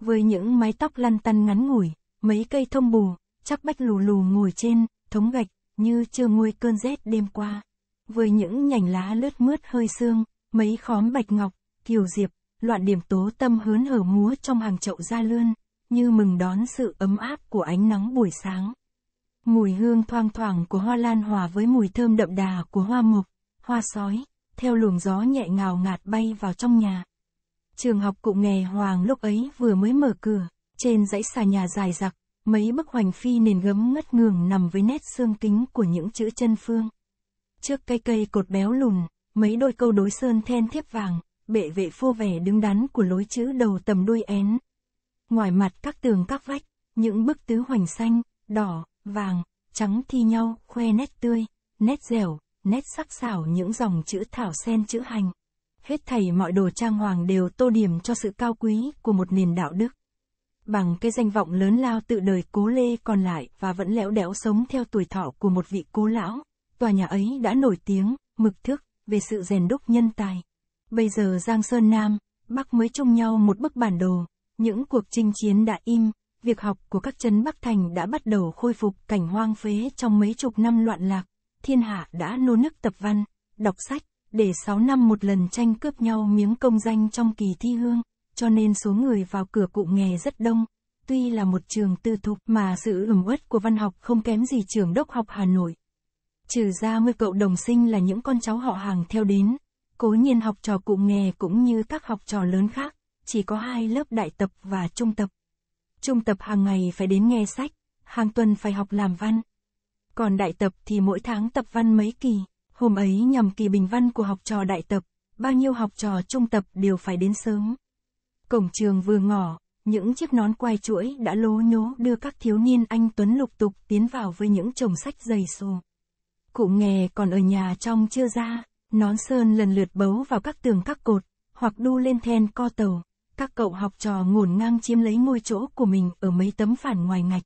Với những mái tóc lăn tăn ngắn ngủi, mấy cây thông bù, chắc bách lù lù ngồi trên, thống gạch, như chưa nguôi cơn rét đêm qua. Với những nhành lá lướt mướt hơi sương, mấy khóm bạch ngọc, kiều diệp, loạn điểm tố tâm hớn hở múa trong hàng chậu da lươn, như mừng đón sự ấm áp của ánh nắng buổi sáng. Mùi hương thoang thoảng của hoa lan hòa với mùi thơm đậm đà của hoa mộc, hoa sói, theo luồng gió nhẹ ngào ngạt bay vào trong nhà. Trường học cụ nghề Hoàng lúc ấy vừa mới mở cửa, trên dãy xà nhà dài dặc, mấy bức hoành phi nền gấm ngất ngường nằm với nét xương kính của những chữ chân phương. Trước cây cây cột béo lùn, mấy đôi câu đối sơn then thiếp vàng, bệ vệ phô vẻ đứng đắn của lối chữ đầu tầm đuôi én. Ngoài mặt các tường các vách, những bức tứ hoành xanh, đỏ, vàng, trắng thi nhau, khoe nét tươi, nét dẻo, nét sắc sảo những dòng chữ thảo sen chữ hành. Hết thảy mọi đồ trang hoàng đều tô điểm cho sự cao quý của một nền đạo đức. Bằng cái danh vọng lớn lao tự đời cố lê còn lại và vẫn lẽo đẽo sống theo tuổi thọ của một vị cố lão, tòa nhà ấy đã nổi tiếng, mực thước, về sự rèn đúc nhân tài. Bây giờ Giang Sơn Nam, Bắc mới chung nhau một bức bản đồ, những cuộc chinh chiến đã im, việc học của các trấn Bắc Thành đã bắt đầu khôi phục cảnh hoang phế trong mấy chục năm loạn lạc thiên hạ đã nô nức tập văn, đọc sách, để 6 năm một lần tranh cướp nhau miếng công danh trong kỳ thi hương, cho nên số người vào cửa cụm nghề rất đông. Tuy là một trường tư thục mà sự ẩm ướt của văn học không kém gì trường đốc học Hà Nội. Trừ ra mươi cậu đồng sinh là những con cháu họ hàng theo đến, cố nhiên học trò cụm nghề cũng như các học trò lớn khác, chỉ có hai lớp đại tập và trung tập. Trung tập hàng ngày phải đến nghe sách, hàng tuần phải học làm văn, còn đại tập thì mỗi tháng tập văn mấy kỳ. Hôm ấy nhằm kỳ bình văn của học trò đại tập, bao nhiêu học trò trung tập đều phải đến sớm. Cổng trường vừa ngỏ, những chiếc nón quai chuỗi đã lố nhố đưa các thiếu niên anh Tuấn lục tục tiến vào với những chồng sách dày xù Cụ nghề còn ở nhà trong chưa ra, nón sơn lần lượt bấu vào các tường các cột, hoặc đu lên then co tàu. Các cậu học trò ngổn ngang chiếm lấy ngôi chỗ của mình ở mấy tấm phản ngoài ngạch.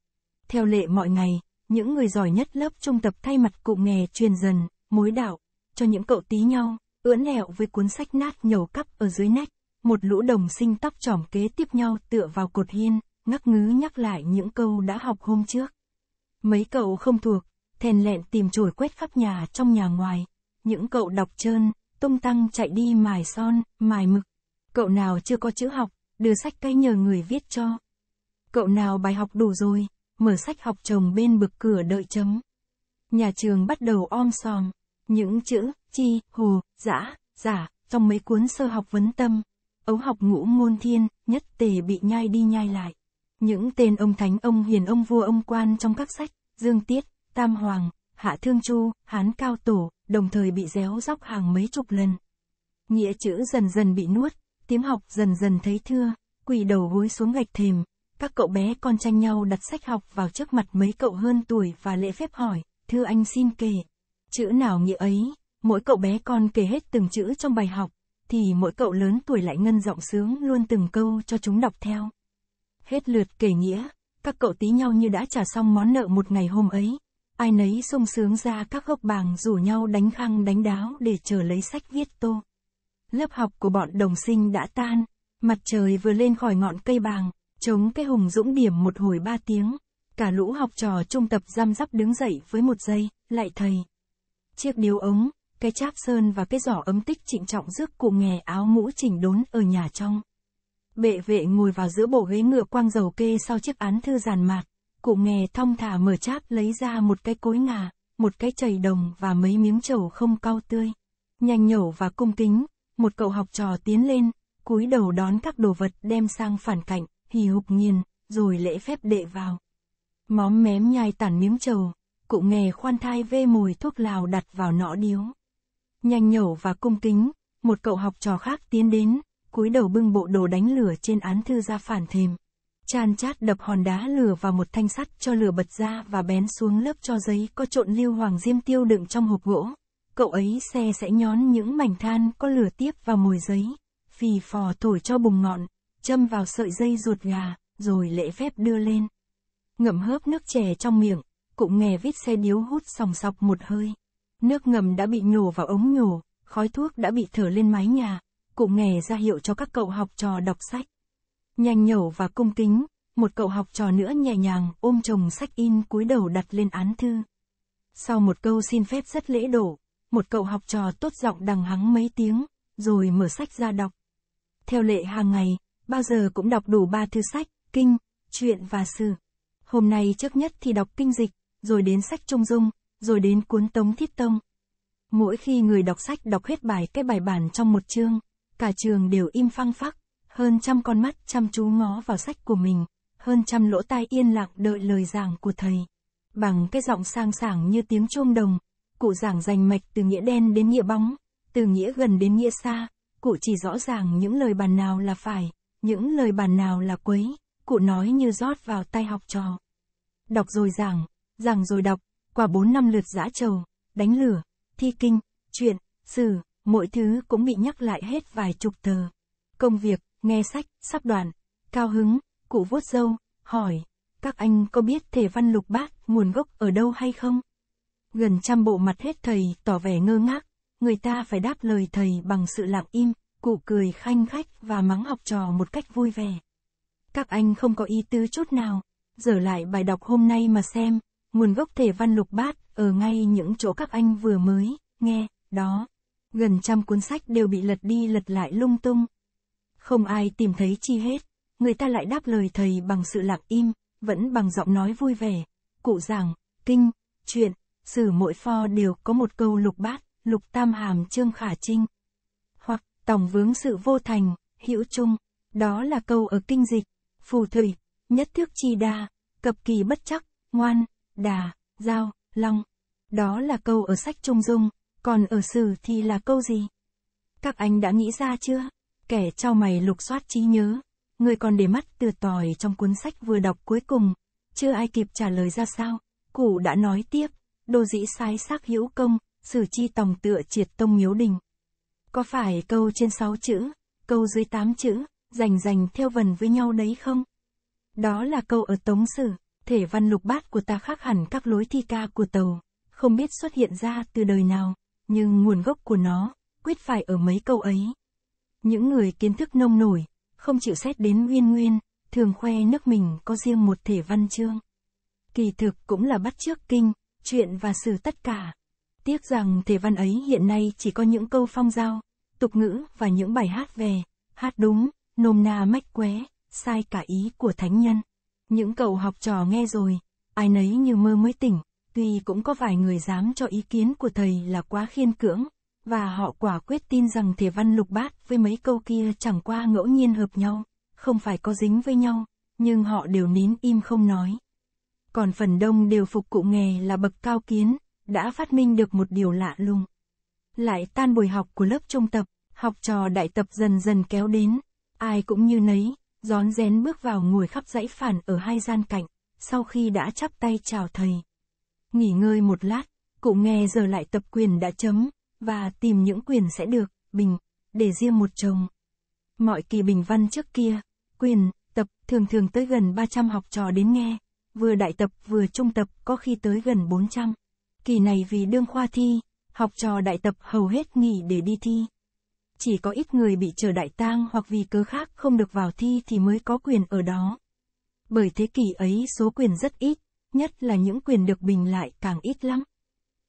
Theo lệ mọi ngày, những người giỏi nhất lớp trung tập thay mặt cụ nghề truyền dần, mối đạo, cho những cậu tí nhau, ưỡn lẹo với cuốn sách nát nhầu cắp ở dưới nách, một lũ đồng sinh tóc trỏm kế tiếp nhau tựa vào cột hiên, ngắc ngứ nhắc lại những câu đã học hôm trước. Mấy cậu không thuộc, thèn lẹn tìm chổi quét khắp nhà trong nhà ngoài, những cậu đọc trơn, tung tăng chạy đi mài son, mài mực. Cậu nào chưa có chữ học, đưa sách cái nhờ người viết cho. Cậu nào bài học đủ rồi, mở sách học chồng bên bực cửa đợi chấm. Nhà trường bắt đầu om sòm, những chữ, chi, hồ, giã, giả, trong mấy cuốn sơ học vấn tâm, ấu học ngũ môn thiên, nhất tề bị nhai đi nhai lại. Những tên ông thánh ông hiền ông vua ông quan trong các sách, Dương Tiết, Tam Hoàng, Hạ Thương Chu, Hán Cao Tổ, đồng thời bị réo dóc hàng mấy chục lần. Nghĩa chữ dần dần bị nuốt, tiếng học dần dần thấy thưa, quỳ đầu gối xuống gạch thềm, các cậu bé con tranh nhau đặt sách học vào trước mặt mấy cậu hơn tuổi và lễ phép hỏi, thưa anh xin kể. Chữ nào nghĩa ấy, mỗi cậu bé con kể hết từng chữ trong bài học, thì mỗi cậu lớn tuổi lại ngân giọng sướng luôn từng câu cho chúng đọc theo. Hết lượt kể nghĩa, các cậu tí nhau như đã trả xong món nợ một ngày hôm ấy. Ai nấy sung sướng ra các gốc bàng rủ nhau đánh khăng đánh đáo để chờ lấy sách viết tô. Lớp học của bọn đồng sinh đã tan, mặt trời vừa lên khỏi ngọn cây bàng, Chống cái hùng dũng điểm một hồi ba tiếng. Cả lũ học trò trung tập giam giáp đứng dậy với một giây, lại thầy. Chiếc điếu ống, cái cháp sơn và cái giỏ ấm tích trịnh trọng rước cụ nghè áo mũ chỉnh đốn ở nhà trong. Bệ vệ ngồi vào giữa bộ ghế ngựa quang dầu kê sau chiếc án thư giàn mạc. Cụ nghè thong thả mở cháp lấy ra một cái cối ngà, một cái chày đồng và mấy miếng trầu không cau tươi. Nhanh nhẩu và cung kính, một cậu học trò tiến lên, cúi đầu đón các đồ vật đem sang phản cảnh hì hục nghiền, rồi lễ phép đệ vào. Móm mém nhai tản miếng trầu, cụ nghề khoan thai vê mùi thuốc lào đặt vào nõ điếu. Nhanh nhẩu và cung kính, một cậu học trò khác tiến đến, cúi đầu bưng bộ đồ đánh lửa trên án thư ra phản thềm. Chan chát đập hòn đá lửa vào một thanh sắt cho lửa bật ra và bén xuống lớp cho giấy có trộn lưu hoàng diêm tiêu đựng trong hộp gỗ. Cậu ấy xe sẽ nhón những mảnh than có lửa tiếp vào mồi giấy, phì phò thổi cho bùng ngọn, châm vào sợi dây ruột gà, rồi lễ phép đưa lên. Ngậm hớp nước chè trong miệng, cũng nghe vít xe điếu hút sòng sọc một hơi. Nước ngầm đã bị nhổ vào ống nhổ, khói thuốc đã bị thở lên mái nhà, cũng nghe ra hiệu cho các cậu học trò đọc sách. Nhanh nhổ và cung kính, một cậu học trò nữa nhẹ nhàng ôm chồng sách in cúi đầu đặt lên án thư. Sau một câu xin phép rất lễ độ, một cậu học trò tốt giọng đằng hắng mấy tiếng, rồi mở sách ra đọc. Theo lệ hàng ngày, bao giờ cũng đọc đủ ba thư sách, kinh, truyện và sử. Hôm nay trước nhất thì đọc kinh dịch, rồi đến sách trung dung, rồi đến cuốn tống thiết tông. Mỗi khi người đọc sách đọc hết bài cái bài bản trong một chương, cả trường đều im phăng phắc, hơn trăm con mắt chăm chú ngó vào sách của mình, hơn trăm lỗ tai yên lặng đợi lời giảng của thầy. Bằng cái giọng sang sảng như tiếng chuông đồng, cụ giảng dành mạch từ nghĩa đen đến nghĩa bóng, từ nghĩa gần đến nghĩa xa, cụ chỉ rõ ràng những lời bàn nào là phải, những lời bàn nào là quấy, cụ nói như rót vào tay học trò. Đọc rồi giảng, giảng rồi đọc, qua bốn năm lượt giã trầu, đánh lửa, thi kinh, chuyện, sử, mỗi thứ cũng bị nhắc lại hết vài chục tờ. Công việc, nghe sách, sắp đoàn, cao hứng, cụ vuốt dâu, hỏi, các anh có biết thể văn lục bát nguồn gốc ở đâu hay không? Gần trăm bộ mặt hết thầy tỏ vẻ ngơ ngác, người ta phải đáp lời thầy bằng sự lặng im cụ cười khanh khách và mắng học trò một cách vui vẻ. Các anh không có ý tứ chút nào, giờ lại bài đọc hôm nay mà xem, nguồn gốc thể văn lục bát, ở ngay những chỗ các anh vừa mới, nghe, đó. Gần trăm cuốn sách đều bị lật đi lật lại lung tung. Không ai tìm thấy chi hết, người ta lại đáp lời thầy bằng sự lặng im, vẫn bằng giọng nói vui vẻ. Cụ giảng, kinh, chuyện, sử mỗi pho đều có một câu lục bát, lục tam hàm trương khả trinh. Tòng vướng sự vô thành, hữu chung, đó là câu ở kinh dịch, phù thủy, nhất thước chi đa, cập kỳ bất chắc, ngoan, đà, giao, long. Đó là câu ở sách trung dung, còn ở sử thì là câu gì? Các anh đã nghĩ ra chưa? Kẻ cho mày lục soát trí nhớ, người còn để mắt từ tòi trong cuốn sách vừa đọc cuối cùng, chưa ai kịp trả lời ra sao, cụ đã nói tiếp, đồ dĩ sai sắc hữu công, sử chi tòng tựa triệt tông miếu đình. Có phải câu trên 6 chữ, câu dưới 8 chữ, rành rành theo vần với nhau đấy không? Đó là câu ở Tống Sử, thể văn lục bát của ta khác hẳn các lối thi ca của Tàu, không biết xuất hiện ra từ đời nào, nhưng nguồn gốc của nó, quyết phải ở mấy câu ấy. Những người kiến thức nông nổi, không chịu xét đến nguyên nguyên, thường khoe nước mình có riêng một thể văn chương. Kỳ thực cũng là bắt chước kinh, chuyện và sử tất cả. Tiếc rằng thể văn ấy hiện nay chỉ có những câu phong giao, tục ngữ và những bài hát về, hát đúng, nôm na mách qué, sai cả ý của thánh nhân. Những cậu học trò nghe rồi, ai nấy như mơ mới tỉnh, tuy cũng có vài người dám cho ý kiến của thầy là quá khiên cưỡng, và họ quả quyết tin rằng thể văn lục bát với mấy câu kia chẳng qua ngẫu nhiên hợp nhau, không phải có dính với nhau, nhưng họ đều nín im không nói. Còn phần đông đều phục cụ nghề là bậc cao kiến, đã phát minh được một điều lạ lùng. Lại tan buổi học của lớp trung tập, học trò đại tập dần dần kéo đến, ai cũng như nấy, rón rén bước vào ngồi khắp dãy phản ở hai gian cạnh, sau khi đã chắp tay chào thầy. Nghỉ ngơi một lát, cụ nghe giờ lại tập quyền đã chấm, và tìm những quyền sẽ được, bình, để riêng một chồng. Mọi kỳ bình văn trước kia, quyền, tập thường thường tới gần 300 học trò đến nghe, vừa đại tập vừa trung tập có khi tới gần 400. Kỳ này vì đương khoa thi, học trò đại tập hầu hết nghỉ để đi thi. Chỉ có ít người bị trở đại tang hoặc vì cớ khác không được vào thi thì mới có quyền ở đó. Bởi thế kỷ ấy số quyền rất ít, nhất là những quyền được bình lại càng ít lắm.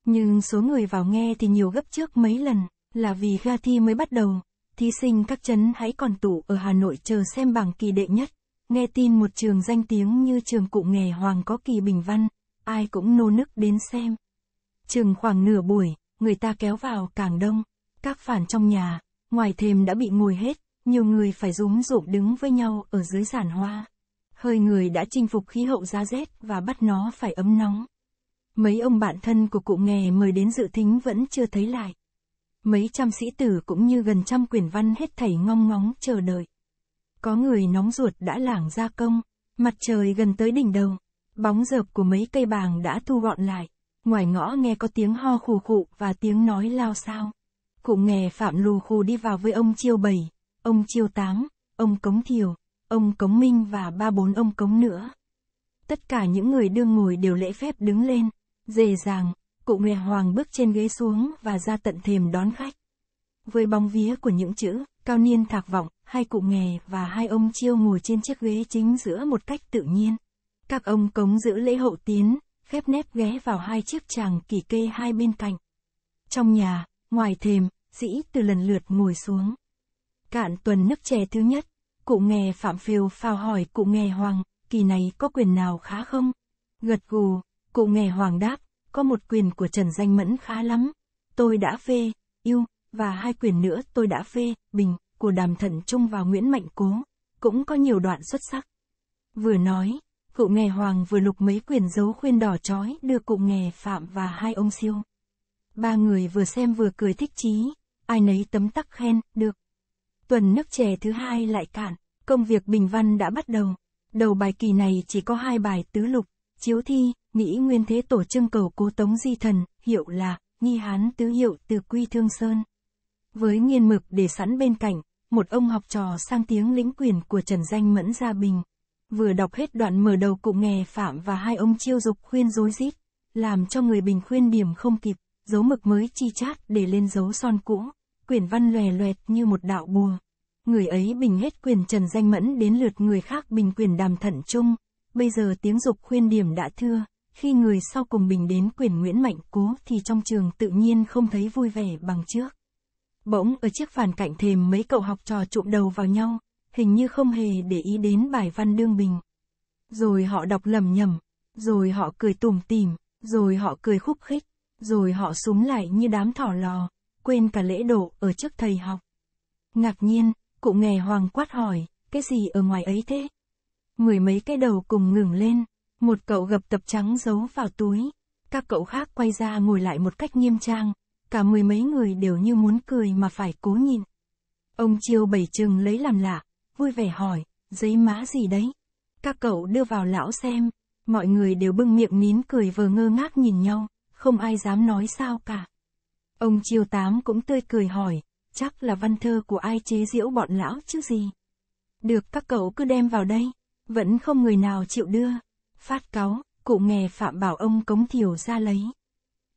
Nhưng số người vào nghe thì nhiều gấp trước mấy lần, là vì ga thi mới bắt đầu. Thí sinh các chấn hãy còn tụ ở Hà Nội chờ xem bảng kỳ đệ nhất. Nghe tin một trường danh tiếng như trường cụ nghề Hoàng có kỳ bình văn, ai cũng nô nức đến xem. Chừng khoảng nửa buổi, người ta kéo vào càng đông, các phản trong nhà, ngoài thêm đã bị ngồi hết, nhiều người phải rúm rụm đứng với nhau ở dưới giàn hoa. Hơi người đã chinh phục khí hậu giá rét và bắt nó phải ấm nóng. Mấy ông bạn thân của cụ nghề mời đến dự thính vẫn chưa thấy lại. Mấy trăm sĩ tử cũng như gần trăm quyển văn hết thảy ngong ngóng chờ đợi. Có người nóng ruột đã lảng ra công, mặt trời gần tới đỉnh đầu, bóng dợp của mấy cây bàng đã thu gọn lại. Ngoài ngõ nghe có tiếng ho khù khụ và tiếng nói lao sao. Cụ nghề Phạm lù khù đi vào với ông Chiêu Bảy, ông Chiêu Tám, ông Cống Thiều, ông Cống Minh và ba bốn ông Cống nữa. Tất cả những người đương ngồi đều lễ phép đứng lên, dề dàng, cụ nghề Hoàng bước trên ghế xuống và ra tận thềm đón khách. Với bóng vía của những chữ, cao niên thạc vọng, hai cụ nghề và hai ông chiêu ngồi trên chiếc ghế chính giữa một cách tự nhiên. Các ông cống giữ lễ hậu tiến, khép nép ghé vào hai chiếc chàng kỳ kê hai bên cạnh. Trong nhà, ngoài thềm, dĩ từ lần lượt ngồi xuống. Cạn tuần nước chè thứ nhất, cụ nghề Phạm Phiêu phao hỏi cụ nghề Hoàng, kỳ này có quyền nào khá không? Gật gù, cụ nghề Hoàng đáp, có một quyền của Trần Danh Mẫn khá lắm. Tôi đã phê, yêu, và hai quyền nữa tôi đã phê, bình, của Đàm Thận Trung và Nguyễn Mạnh Cố. Cũng có nhiều đoạn xuất sắc. Vừa nói, Cụ nghề Hoàng vừa lục mấy quyển dấu khuyên đỏ trói đưa cụ nghề Phạm và hai ông siêu. Ba người vừa xem vừa cười thích chí, ai nấy tấm tắc khen, được. Tuần nước chè thứ hai lại cạn, công việc bình văn đã bắt đầu. Đầu bài kỳ này chỉ có hai bài tứ lục, chiếu thi, nghĩ nguyên thế tổ trưng cầu cố tống di thần, hiệu là, nghi hán tứ hiệu từ quy thương sơn. Với nghiên mực để sẵn bên cạnh, một ông học trò sang tiếng lĩnh quyền của Trần Danh Mẫn Gia Bình, Vừa đọc hết đoạn mở đầu cụ nghề phạm và hai ông chiêu dục khuyên rối rít làm cho người bình khuyên điểm không kịp, dấu mực mới chi chát để lên dấu son cũ, quyển văn lòe loẹt như một đạo bùa. Người ấy bình hết quyền Trần Danh Mẫn đến lượt người khác bình quyền đàm thận chung, bây giờ tiếng dục khuyên điểm đã thưa, khi người sau cùng bình đến quyền Nguyễn Mạnh Cố thì trong trường tự nhiên không thấy vui vẻ bằng trước. Bỗng ở chiếc phản cạnh thềm mấy cậu học trò trụm đầu vào nhau, hình như không hề để ý đến bài văn đương bình. Rồi họ đọc lầm nhầm, rồi họ cười tủm tỉm, rồi họ cười khúc khích, rồi họ súng lại như đám thỏ lò, quên cả lễ độ ở trước thầy học. Ngạc nhiên, cụ nghề hoàng quát hỏi, cái gì ở ngoài ấy thế? Mười mấy cái đầu cùng ngừng lên, một cậu gập tập trắng giấu vào túi, các cậu khác quay ra ngồi lại một cách nghiêm trang, cả mười mấy người đều như muốn cười mà phải cố nhìn. Ông chiêu bảy chừng lấy làm lạ, vui vẻ hỏi, giấy mã gì đấy? Các cậu đưa vào lão xem, mọi người đều bưng miệng nín cười vờ ngơ ngác nhìn nhau, không ai dám nói sao cả. Ông Chiêu Tám cũng tươi cười hỏi, chắc là văn thơ của ai chế giễu bọn lão chứ gì. Được các cậu cứ đem vào đây, vẫn không người nào chịu đưa. Phát cáo, cụ nghè phạm bảo ông cống thiểu ra lấy.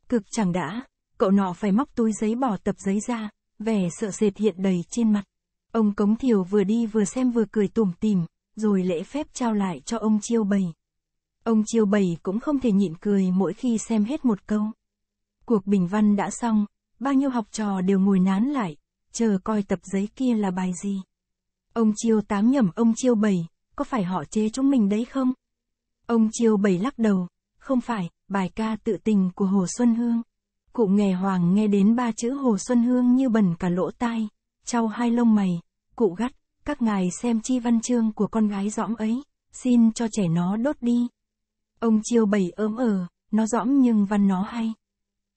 Cực chẳng đã, cậu nọ phải móc túi giấy bỏ tập giấy ra, vẻ sợ sệt hiện đầy trên mặt. Ông Cống Thiều vừa đi vừa xem vừa cười tủm tỉm, rồi lễ phép trao lại cho ông Chiêu Bầy. Ông Chiêu Bầy cũng không thể nhịn cười mỗi khi xem hết một câu. Cuộc bình văn đã xong, bao nhiêu học trò đều ngồi nán lại, chờ coi tập giấy kia là bài gì. Ông Chiêu tám nhẩm ông Chiêu Bầy, có phải họ chê chúng mình đấy không? Ông Chiêu Bầy lắc đầu, không phải, bài ca tự tình của Hồ Xuân Hương. Cụ nghề hoàng nghe đến ba chữ Hồ Xuân Hương như bẩn cả lỗ tai, trao hai lông mày, cụ gắt, các ngài xem chi văn chương của con gái dõm ấy, xin cho trẻ nó đốt đi. Ông chiêu bày ớm ở, nó dõm nhưng văn nó hay.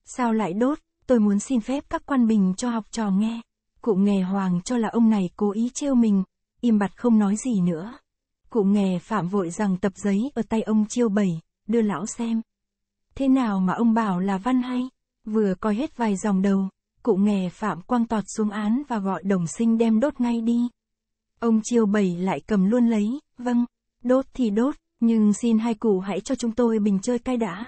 Sao lại đốt, tôi muốn xin phép các quan bình cho học trò nghe. Cụ nghề hoàng cho là ông này cố ý trêu mình, im bặt không nói gì nữa. Cụ nghề phạm vội rằng tập giấy ở tay ông chiêu bày, đưa lão xem. Thế nào mà ông bảo là văn hay? Vừa coi hết vài dòng đầu, cụ nghề Phạm Quang tọt xuống án và gọi đồng sinh đem đốt ngay đi. Ông Chiêu Bảy lại cầm luôn lấy, vâng, đốt thì đốt, nhưng xin hai cụ hãy cho chúng tôi bình chơi cay đã.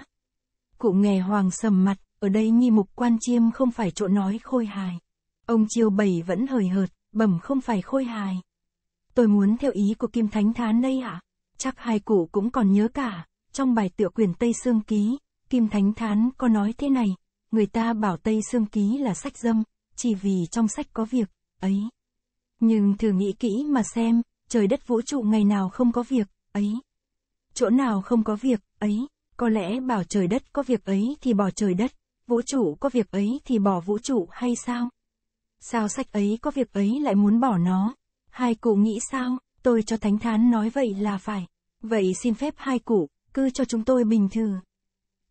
Cụ nghề Hoàng sầm mặt, ở đây nghi mục quan chiêm không phải chỗ nói khôi hài. Ông Chiêu Bảy vẫn hời hợt, bẩm không phải khôi hài. Tôi muốn theo ý của Kim Thánh Thán đây ạ. À? Chắc hai cụ cũng còn nhớ cả, trong bài tựa quyền Tây Sương Ký, Kim Thánh Thán có nói thế này, người ta bảo Tây Sương Ký là sách dâm, chỉ vì trong sách có việc, ấy. Nhưng thử nghĩ kỹ mà xem, trời đất vũ trụ ngày nào không có việc, ấy. Chỗ nào không có việc, ấy, có lẽ bảo trời đất có việc ấy thì bỏ trời đất, vũ trụ có việc ấy thì bỏ vũ trụ hay sao? Sao sách ấy có việc ấy lại muốn bỏ nó? Hai cụ nghĩ sao? Tôi cho Thánh Thán nói vậy là phải. Vậy xin phép hai cụ, cứ cho chúng tôi bình thường.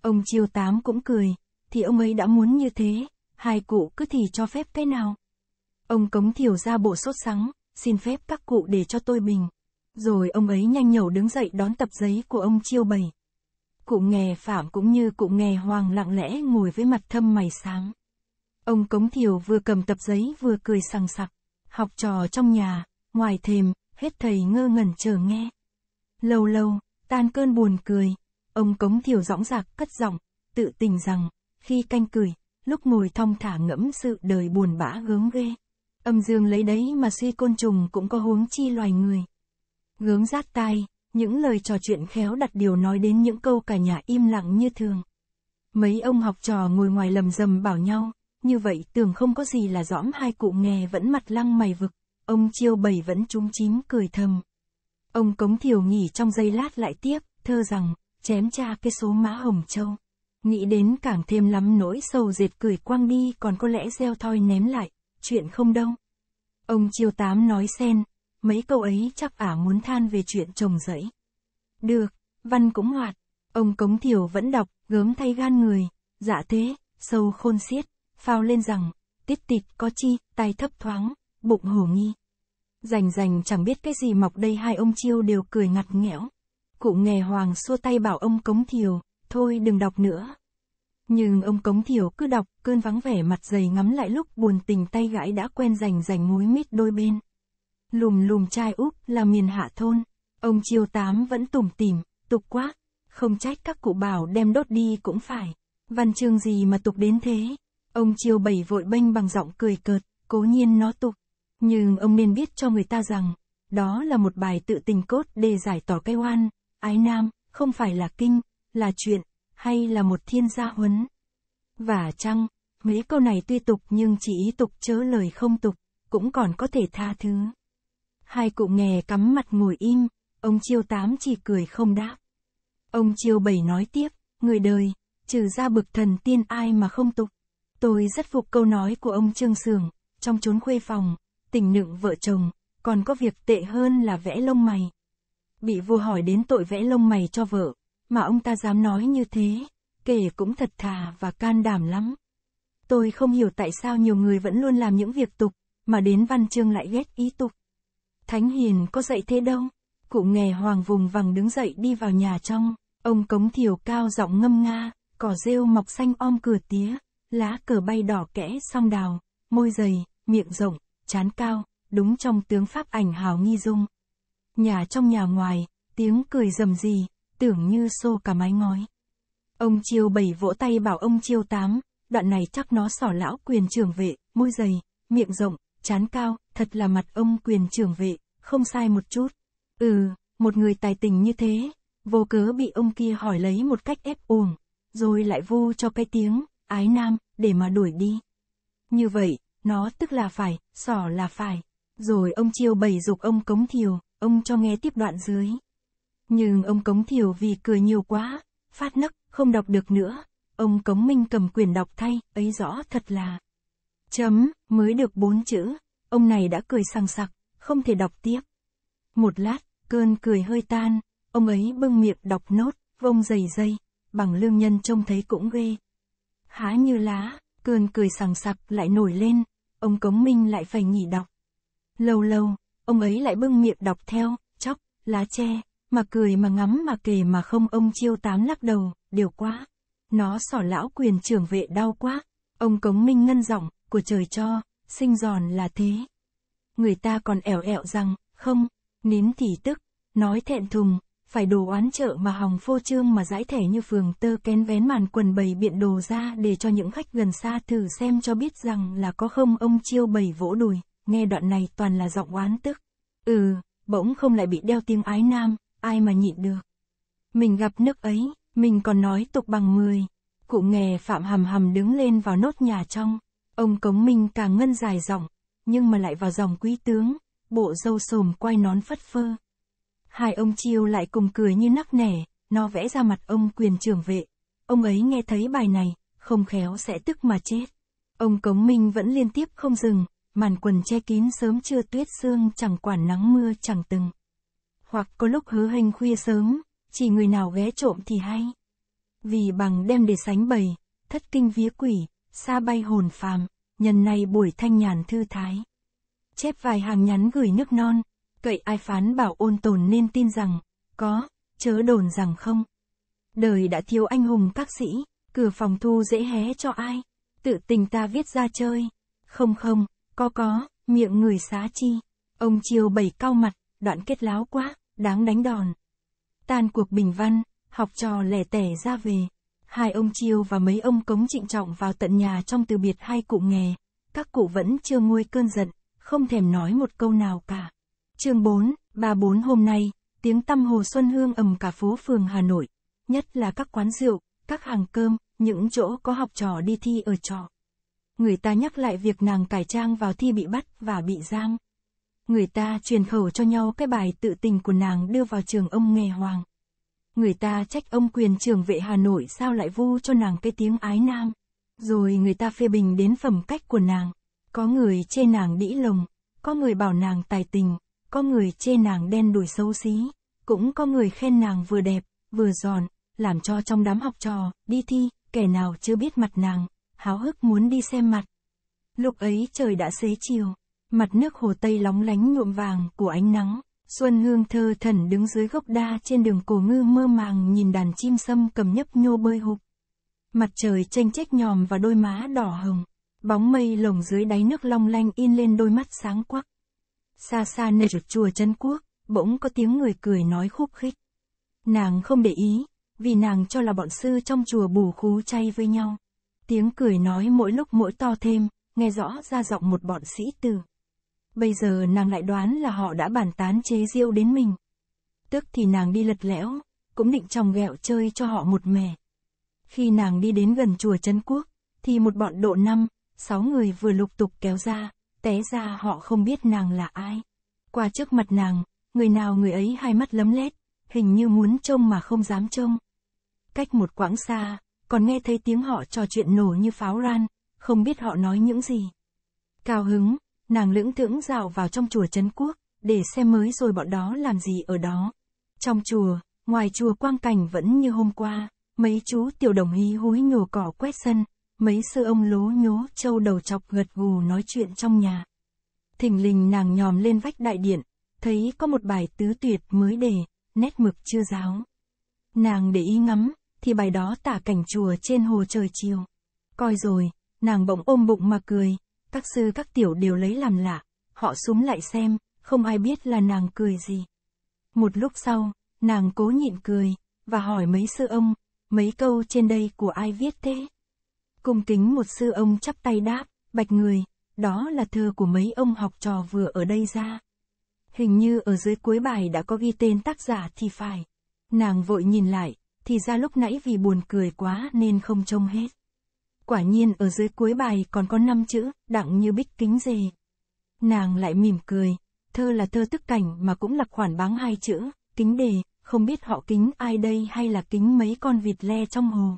Ông Chiêu Tám cũng cười, thì ông ấy đã muốn như thế, hai cụ cứ thì cho phép cái nào. Ông cống thiểu ra bộ sốt sắng, xin phép các cụ để cho tôi bình. Rồi ông ấy nhanh nhẩu đứng dậy đón tập giấy của ông chiêu bày. Cụ nghè phạm cũng như cụ nghè hoàng lặng lẽ ngồi với mặt thâm mày sáng. Ông cống thiểu vừa cầm tập giấy vừa cười sằng sặc. Học trò trong nhà, ngoài thềm, hết thầy ngơ ngẩn chờ nghe. Lâu lâu, tan cơn buồn cười, ông cống thiểu dõng dạc cất giọng, tự tình rằng, khi canh cười, lúc ngồi thong thả ngẫm sự đời buồn bã gớm ghê. Âm dương lấy đấy mà suy côn trùng cũng có huống chi loài người. Gớm rát tai, những lời trò chuyện khéo đặt điều nói đến những câu cả nhà im lặng như thường. Mấy ông học trò ngồi ngoài lầm rầm bảo nhau, như vậy tưởng không có gì là dõm hai cụ nghe vẫn mặt lăng mày vực, ông chiêu bầy vẫn trúng chím cười thầm. Ông cống thiểu nghỉ trong giây lát lại tiếp, thơ rằng, chém cha cái số má hồng châu. Nghĩ đến càng thêm lắm nỗi sầu dệt cười quang đi còn có lẽ gieo thoi ném lại, chuyện không đông. Ông chiêu tám nói xen, mấy câu ấy chắc ả muốn than về chuyện trồng rẫy. Được, văn cũng hoạt, ông cống thiểu vẫn đọc, gớm thay gan người, dạ thế, sâu khôn xiết, phao lên rằng, tiết tịt có chi, tay thấp thoáng, bụng hổ nghi. Rành rành chẳng biết cái gì mọc đây hai ông chiêu đều cười ngặt nghẽo. Cụ nghề hoàng xua tay bảo ông cống thiều, thôi đừng đọc nữa. Nhưng ông Cống Thiểu cứ đọc, cơn vắng vẻ mặt dày ngắm lại lúc buồn tình tay gãi đã quen rành rành mối mít đôi bên. Lùm lùm chai úp là miền hạ thôn, ông chiêu tám vẫn tủm tỉm, tục quá, không trách các cụ bảo đem đốt đi cũng phải. Văn chương gì mà tục đến thế? Ông chiêu bảy vội bênh bằng giọng cười cợt, cố nhiên nó tục. Nhưng ông nên biết cho người ta rằng, đó là một bài tự tình cốt để giải tỏ cái oan, ái nam, không phải là kinh, là chuyện, hay là một thiên gia huấn. Và chăng, mấy câu này tuy tục nhưng chỉ ý tục chớ lời không tục, cũng còn có thể tha thứ. Hai cụ nghè cắm mặt ngồi im, ông chiêu tám chỉ cười không đáp. Ông chiêu bảy nói tiếp, người đời, trừ ra bực thần tiên ai mà không tục. Tôi rất phục câu nói của ông Trương Sường, trong chốn khuê phòng, tình nựng vợ chồng, còn có việc tệ hơn là vẽ lông mày. Bị vua hỏi đến tội vẽ lông mày cho vợ, mà ông ta dám nói như thế, kể cũng thật thà và can đảm lắm. Tôi không hiểu tại sao nhiều người vẫn luôn làm những việc tục, mà đến văn chương lại ghét ý tục. Thánh Hiền có dạy thế đâu, cụ nghề hoàng vùng vằng đứng dậy đi vào nhà trong, ông cống thiểu cao giọng ngâm nga, cỏ rêu mọc xanh om cửa tía, lá cờ bay đỏ kẽ song đào, môi dày, miệng rộng, chán cao, đúng trong tướng pháp ảnh hào nghi dung. Nhà trong nhà ngoài, tiếng cười rầm rì, tưởng như xô cả mái ngói. Ông chiêu bảy vỗ tay bảo ông chiêu tám, đoạn này chắc nó sỏ lão quyền trưởng vệ, môi dày, miệng rộng, chán cao, thật là mặt ông quyền trưởng vệ, không sai một chút. Ừ, một người tài tình như thế, vô cớ bị ông kia hỏi lấy một cách ép uổng, rồi lại vu cho cái tiếng, ái nam, để mà đuổi đi. Như vậy, nó tức là phải, sỏ là phải. Rồi ông chiêu bảy dục ông cống thiều, ông cho nghe tiếp đoạn dưới. Nhưng ông Cống Thiều vì cười nhiều quá, phát nấc, không đọc được nữa. Ông Cống Minh cầm quyền đọc thay, ấy rõ thật là. Chấm, mới được bốn chữ. Ông này đã cười sằng sặc, không thể đọc tiếp. Một lát, cơn cười hơi tan, ông ấy bưng miệng đọc nốt, vông dày dây, bằng lương nhân trông thấy cũng ghê. Há như lá, cơn cười sằng sặc lại nổi lên, ông Cống Minh lại phải nghỉ đọc. Lâu lâu, ông ấy lại bưng miệng đọc theo, chóc, lá tre, mà cười mà ngắm mà kể mà không ông chiêu tám lắc đầu, đều quá. Nó sỏ lão quyền trưởng vệ đau quá, ông cống minh ngân giọng, của trời cho, sinh giòn là thế. Người ta còn ẻo ẻo rằng, không, nín thì tức, nói thẹn thùng, phải đồ oán trợ mà hòng phô trương mà giải thể như phường tơ kén vén màn quần bày biện đồ ra để cho những khách gần xa thử xem cho biết rằng là có không ông chiêu bầy vỗ đùi, nghe đoạn này toàn là giọng oán tức. Ừ, bỗng không lại bị đeo tiếng ái nam, ai mà nhịn được. Mình gặp nước ấy, mình còn nói tục bằng 10. Cụ nghề Phạm Hầm Hầm đứng lên vào nốt nhà trong. Ông Cống Minh càng ngân dài giọng, nhưng mà lại vào dòng quý tướng, bộ dâu sồm quay nón phất phơ. Hai ông chiêu lại cùng cười như nắc nẻ, nó vẽ ra mặt ông quyền trưởng vệ. Ông ấy nghe thấy bài này, không khéo sẽ tức mà chết. Ông Cống Minh vẫn liên tiếp không dừng, màn quần che kín sớm chưa tuyết sương chẳng quản nắng mưa chẳng từng hoặc có lúc hứa hênh khuya sớm, chỉ người nào ghé trộm thì hay. Vì bằng đem để sánh bầy, thất kinh vía quỷ, xa bay hồn phàm, nhân này buổi thanh nhàn thư thái. Chép vài hàng nhắn gửi nước non, cậy ai phán bảo ôn tồn nên tin rằng, có, chớ đồn rằng không. Đời đã thiếu anh hùng các sĩ, cửa phòng thu dễ hé cho ai, tự tình ta viết ra chơi. Không không, có có, miệng người xá chi. Ông chiều bầy cao mặt, đoạn kết láo quá đáng đánh đòn. Tan cuộc bình văn, học trò lẻ tẻ ra về. Hai ông Chiêu và mấy ông cống trịnh trọng vào tận nhà trong từ biệt hai cụ nghề. Các cụ vẫn chưa nguôi cơn giận, không thèm nói một câu nào cả. Chương 4, bà bốn hôm nay, tiếng tăm Hồ Xuân Hương ầm cả phố phường Hà Nội. Nhất là các quán rượu, các hàng cơm, những chỗ có học trò đi thi ở trọ. Người ta nhắc lại việc nàng cải trang vào thi bị bắt và bị giam. Người ta truyền khẩu cho nhau cái bài tự tình của nàng đưa vào trường ông nghề hoàng. Người ta trách ông quyền trường vệ Hà Nội sao lại vu cho nàng cái tiếng ái nam. Rồi người ta phê bình đến phẩm cách của nàng. Có người chê nàng đĩ lồng, có người bảo nàng tài tình, có người chê nàng đen đuổi xấu xí, cũng có người khen nàng vừa đẹp, vừa giòn, làm cho trong đám học trò, đi thi, kẻ nào chưa biết mặt nàng, háo hức muốn đi xem mặt. Lúc ấy trời đã xế chiều mặt nước hồ Tây lóng lánh nhuộm vàng của ánh nắng. Xuân Hương thơ thẩn đứng dưới gốc đa trên đường cổ ngư mơ màng nhìn đàn chim sâm cầm nhấp nhô bơi hụp. Mặt trời chênh chếch nhòm vào đôi má đỏ hồng. Bóng mây lồng dưới đáy nước long lanh in lên đôi mắt sáng quắc. Xa xa nơi rụt chùa chân quốc, bỗng có tiếng người cười nói khúc khích. Nàng không để ý, vì nàng cho là bọn sư trong chùa bù khú chay với nhau. Tiếng cười nói mỗi lúc mỗi to thêm, nghe rõ ra giọng một bọn sĩ tử bây giờ nàng lại đoán là họ đã bàn tán chế diêu đến mình. Tức thì nàng đi lật lẽo, cũng định tròng ghẹo chơi cho họ một mẻ. Khi nàng đi đến gần chùa Trấn Quốc, thì một bọn độ năm, sáu người vừa lục tục kéo ra, té ra họ không biết nàng là ai. Qua trước mặt nàng, người nào người ấy hai mắt lấm lét, hình như muốn trông mà không dám trông. Cách một quãng xa, còn nghe thấy tiếng họ trò chuyện nổ như pháo ran, không biết họ nói những gì. Cao hứng, nàng lưỡng thưởng dạo vào trong chùa Trấn Quốc, để xem mới rồi bọn đó làm gì ở đó. Trong chùa, ngoài chùa quang cảnh vẫn như hôm qua, mấy chú tiểu đồng hí húi nhổ cỏ quét sân, mấy sư ông lố nhố trâu đầu chọc gật gù nói chuyện trong nhà. Thỉnh lình nàng nhòm lên vách đại điện, thấy có một bài tứ tuyệt mới đề, nét mực chưa giáo. Nàng để ý ngắm, thì bài đó tả cảnh chùa trên hồ trời chiều. Coi rồi, nàng bỗng ôm bụng mà cười, các sư các tiểu đều lấy làm lạ, họ xúm lại xem, không ai biết là nàng cười gì. Một lúc sau, nàng cố nhịn cười, và hỏi mấy sư ông, mấy câu trên đây của ai viết thế? Cung kính một sư ông chắp tay đáp, bạch người, đó là thơ của mấy ông học trò vừa ở đây ra. Hình như ở dưới cuối bài đã có ghi tên tác giả thì phải. Nàng vội nhìn lại, thì ra lúc nãy vì buồn cười quá nên không trông hết. Quả nhiên ở dưới cuối bài còn có năm chữ, đặng như bích kính dề. Nàng lại mỉm cười, thơ là thơ tức cảnh mà cũng là khoản báng hai chữ, kính đề, không biết họ kính ai đây hay là kính mấy con vịt le trong hồ.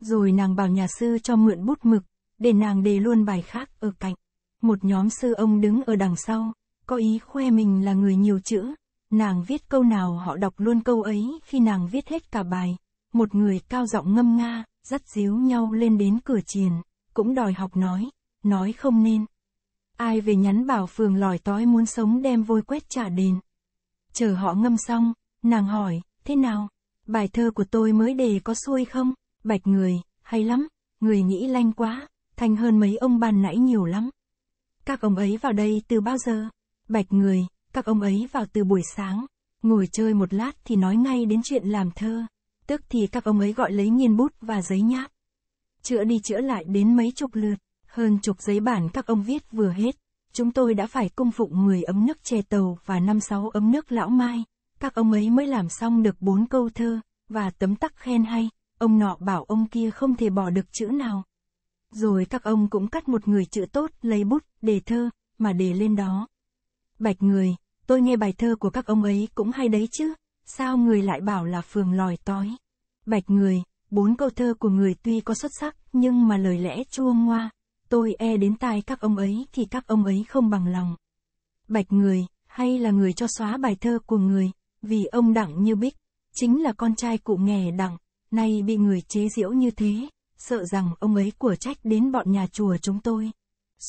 Rồi nàng bảo nhà sư cho mượn bút mực, để nàng đề luôn bài khác ở cạnh. Một nhóm sư ông đứng ở đằng sau, có ý khoe mình là người nhiều chữ. Nàng viết câu nào họ đọc luôn câu ấy khi nàng viết hết cả bài. Một người cao giọng ngâm nga, dắt díu nhau lên đến cửa triền, cũng đòi học nói, nói không nên. Ai về nhắn bảo phường lòi tói muốn sống đem vôi quét trả đền. Chờ họ ngâm xong, nàng hỏi, thế nào? Bài thơ của tôi mới đề có xuôi không? Bạch người, hay lắm, người nghĩ lanh quá, thành hơn mấy ông bàn nãy nhiều lắm. Các ông ấy vào đây từ bao giờ? Bạch người, các ông ấy vào từ buổi sáng, ngồi chơi một lát thì nói ngay đến chuyện làm thơ tức thì các ông ấy gọi lấy nghiên bút và giấy nháp. Chữa đi chữa lại đến mấy chục lượt, hơn chục giấy bản các ông viết vừa hết. Chúng tôi đã phải cung phụng 10 ấm nước chè tàu và năm sáu ấm nước lão mai. Các ông ấy mới làm xong được bốn câu thơ, và tấm tắc khen hay, ông nọ bảo ông kia không thể bỏ được chữ nào. Rồi các ông cũng cắt một người chữ tốt lấy bút, để thơ, mà để lên đó. Bạch người, tôi nghe bài thơ của các ông ấy cũng hay đấy chứ sao người lại bảo là phường lòi tói. Bạch người, bốn câu thơ của người tuy có xuất sắc, nhưng mà lời lẽ chua ngoa, tôi e đến tai các ông ấy thì các ông ấy không bằng lòng. Bạch người, hay là người cho xóa bài thơ của người, vì ông đặng như bích, chính là con trai cụ nghè đặng, nay bị người chế giễu như thế, sợ rằng ông ấy của trách đến bọn nhà chùa chúng tôi.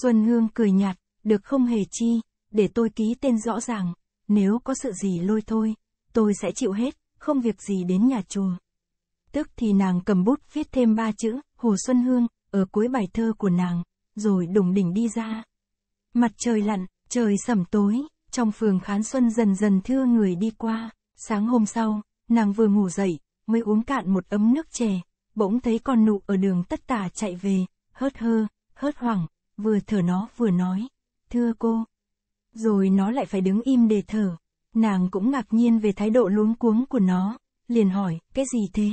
Xuân Hương cười nhạt, được không hề chi, để tôi ký tên rõ ràng, nếu có sự gì lôi thôi tôi sẽ chịu hết, không việc gì đến nhà chùa. Tức thì nàng cầm bút viết thêm ba chữ, Hồ Xuân Hương, ở cuối bài thơ của nàng, rồi đùng đỉnh đi ra. Mặt trời lặn, trời sẩm tối, trong phường khán xuân dần dần thưa người đi qua, sáng hôm sau, nàng vừa ngủ dậy, mới uống cạn một ấm nước chè, bỗng thấy con nụ ở đường tất tả chạy về, hớt hơ, hớt hoảng, vừa thở nó vừa nói, thưa cô. Rồi nó lại phải đứng im để thở, Nàng cũng ngạc nhiên về thái độ luống cuống của nó, liền hỏi, cái gì thế?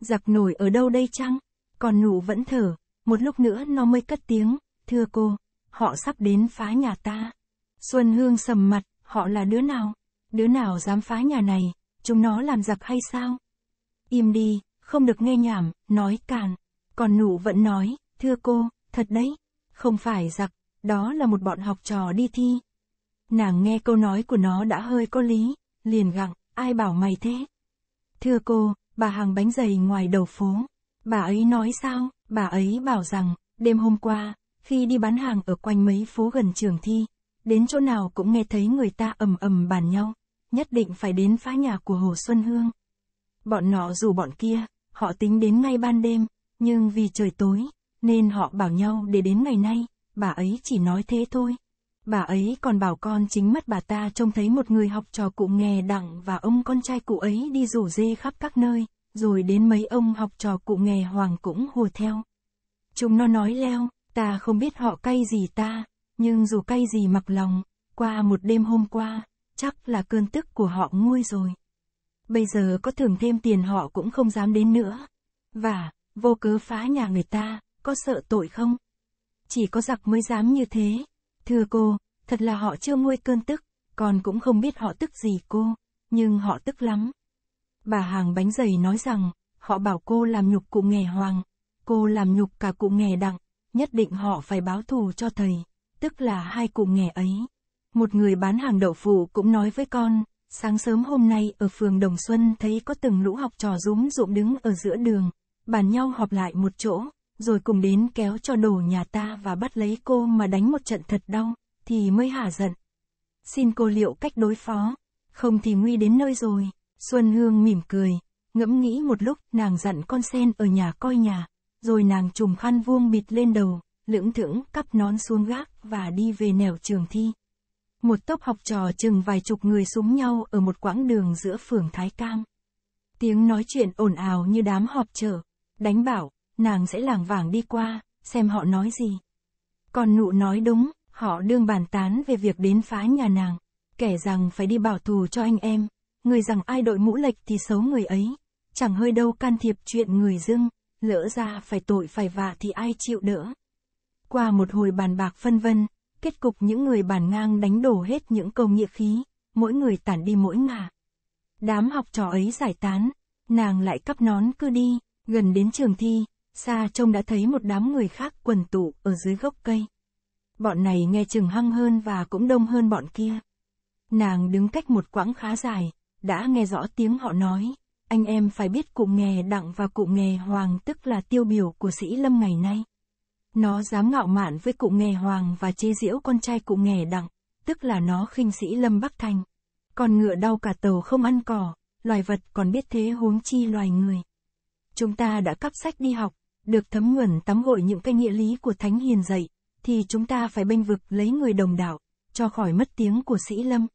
Giặc nổi ở đâu đây chăng? Còn nụ vẫn thở, một lúc nữa nó mới cất tiếng, thưa cô, họ sắp đến phá nhà ta. Xuân Hương sầm mặt, họ là đứa nào? Đứa nào dám phá nhà này, chúng nó làm giặc hay sao? Im đi, không được nghe nhảm, nói càn. Còn nụ vẫn nói, thưa cô, thật đấy, không phải giặc, đó là một bọn học trò đi thi, Nàng nghe câu nói của nó đã hơi có lý, liền gặng, ai bảo mày thế? Thưa cô, bà hàng bánh giày ngoài đầu phố. Bà ấy nói sao? Bà ấy bảo rằng, đêm hôm qua, khi đi bán hàng ở quanh mấy phố gần trường thi, đến chỗ nào cũng nghe thấy người ta ầm ầm bàn nhau, nhất định phải đến phá nhà của Hồ Xuân Hương. Bọn nọ dù bọn kia, họ tính đến ngay ban đêm, nhưng vì trời tối, nên họ bảo nhau để đến ngày nay, bà ấy chỉ nói thế thôi. Bà ấy còn bảo con chính mắt bà ta trông thấy một người học trò cụ nghè đặng và ông con trai cụ ấy đi rủ dê khắp các nơi, rồi đến mấy ông học trò cụ nghè hoàng cũng hùa theo. Chúng nó nói leo, ta không biết họ cay gì ta, nhưng dù cay gì mặc lòng, qua một đêm hôm qua, chắc là cơn tức của họ nguôi rồi. Bây giờ có thưởng thêm tiền họ cũng không dám đến nữa. Và, vô cớ phá nhà người ta, có sợ tội không? Chỉ có giặc mới dám như thế. Thưa cô, thật là họ chưa nguôi cơn tức, con cũng không biết họ tức gì cô, nhưng họ tức lắm. Bà hàng bánh giày nói rằng, họ bảo cô làm nhục cụ nghề hoàng, cô làm nhục cả cụ nghề đặng, nhất định họ phải báo thù cho thầy, tức là hai cụ nghề ấy. Một người bán hàng đậu phụ cũng nói với con, sáng sớm hôm nay ở phường Đồng Xuân thấy có từng lũ học trò rúm rụm đứng ở giữa đường, bàn nhau họp lại một chỗ, rồi cùng đến kéo cho đổ nhà ta và bắt lấy cô mà đánh một trận thật đau, thì mới hả giận. Xin cô liệu cách đối phó, không thì nguy đến nơi rồi. Xuân Hương mỉm cười, ngẫm nghĩ một lúc nàng dặn con sen ở nhà coi nhà, rồi nàng trùm khăn vuông bịt lên đầu, lưỡng thưởng cắp nón xuống gác và đi về nẻo trường thi. Một tốp học trò chừng vài chục người súng nhau ở một quãng đường giữa phường Thái Cang. Tiếng nói chuyện ồn ào như đám họp chợ, đánh bảo, nàng sẽ lảng vàng đi qua, xem họ nói gì. Còn nụ nói đúng, họ đương bàn tán về việc đến phá nhà nàng. Kẻ rằng phải đi bảo thù cho anh em, người rằng ai đội mũ lệch thì xấu người ấy. Chẳng hơi đâu can thiệp chuyện người dưng, lỡ ra phải tội phải vạ thì ai chịu đỡ. Qua một hồi bàn bạc phân vân, kết cục những người bàn ngang đánh đổ hết những câu nghĩa khí, mỗi người tản đi mỗi ngả. Đám học trò ấy giải tán, nàng lại cắp nón cứ đi, gần đến trường thi, xa trông đã thấy một đám người khác quần tụ ở dưới gốc cây. Bọn này nghe chừng hăng hơn và cũng đông hơn bọn kia. Nàng đứng cách một quãng khá dài, đã nghe rõ tiếng họ nói, anh em phải biết cụ nghề đặng và cụ nghề hoàng tức là tiêu biểu của sĩ lâm ngày nay. Nó dám ngạo mạn với cụ nghề hoàng và chế diễu con trai cụ nghề đặng, tức là nó khinh sĩ lâm bắc thành. Con ngựa đau cả tàu không ăn cỏ, loài vật còn biết thế huống chi loài người. Chúng ta đã cắp sách đi học, được thấm nhuần tắm gội những cái nghĩa lý của Thánh Hiền dạy, thì chúng ta phải bênh vực lấy người đồng đạo, cho khỏi mất tiếng của sĩ lâm.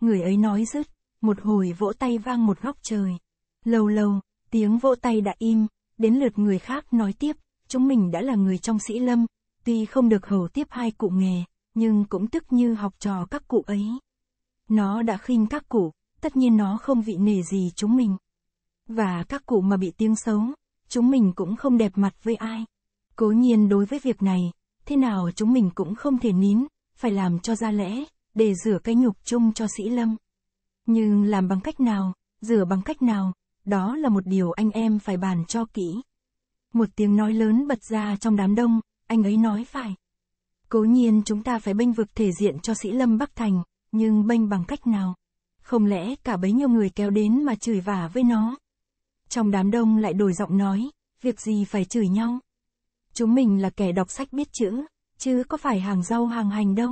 Người ấy nói dứt, một hồi vỗ tay vang một góc trời. Lâu lâu, tiếng vỗ tay đã im, đến lượt người khác nói tiếp, chúng mình đã là người trong sĩ lâm, tuy không được hầu tiếp hai cụ nghề, nhưng cũng tức như học trò các cụ ấy. Nó đã khinh các cụ, tất nhiên nó không vị nề gì chúng mình. Và các cụ mà bị tiếng xấu, chúng mình cũng không đẹp mặt với ai. Cố nhiên đối với việc này, thế nào chúng mình cũng không thể nín, phải làm cho ra lẽ, để rửa cái nhục chung cho sĩ lâm. Nhưng làm bằng cách nào, rửa bằng cách nào, đó là một điều anh em phải bàn cho kỹ. Một tiếng nói lớn bật ra trong đám đông, anh ấy nói phải. Cố nhiên chúng ta phải bênh vực thể diện cho sĩ Lâm Bắc Thành, nhưng bênh bằng cách nào? Không lẽ cả bấy nhiêu người kéo đến mà chửi vả với nó, trong đám đông lại đổi giọng nói, việc gì phải chửi nhau. Chúng mình là kẻ đọc sách biết chữ, chứ có phải hàng rau hàng hành đâu.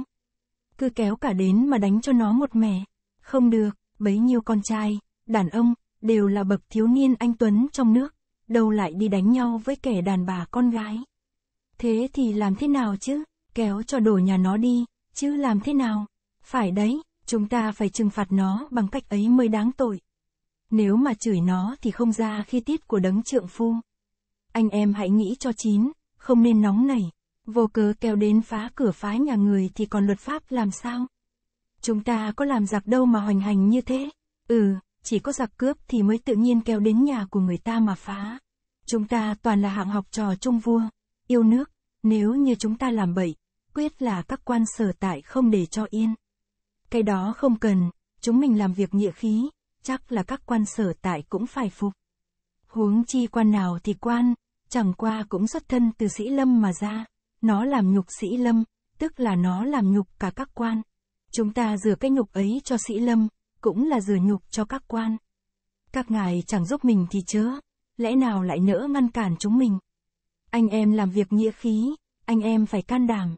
Cứ kéo cả đến mà đánh cho nó một mẻ. Không được, bấy nhiêu con trai, đàn ông, đều là bậc thiếu niên anh Tuấn trong nước, đâu lại đi đánh nhau với kẻ đàn bà con gái. Thế thì làm thế nào chứ, kéo cho đổ nhà nó đi, chứ làm thế nào? Phải đấy, chúng ta phải trừng phạt nó bằng cách ấy mới đáng tội. Nếu mà chửi nó thì không ra khi tiết của đấng trượng phu. Anh em hãy nghĩ cho chín, không nên nóng nảy. Vô cớ kéo đến phá cửa phái nhà người thì còn luật pháp làm sao? Chúng ta có làm giặc đâu mà hoành hành như thế? Ừ, chỉ có giặc cướp thì mới tự nhiên kéo đến nhà của người ta mà phá. Chúng ta toàn là hạng học trò trung vua, yêu nước, nếu như chúng ta làm bậy, quyết là các quan sở tại không để cho yên. Cái đó không cần, chúng mình làm việc nghĩa khí, chắc là các quan sở tại cũng phải phục. Huống chi quan nào thì quan, chẳng qua cũng xuất thân từ sĩ lâm mà ra, nó làm nhục sĩ lâm, tức là nó làm nhục cả các quan. Chúng ta rửa cái nhục ấy cho sĩ lâm, cũng là rửa nhục cho các quan. Các ngài chẳng giúp mình thì chớ, lẽ nào lại nỡ ngăn cản chúng mình. Anh em làm việc nghĩa khí, anh em phải can đảm.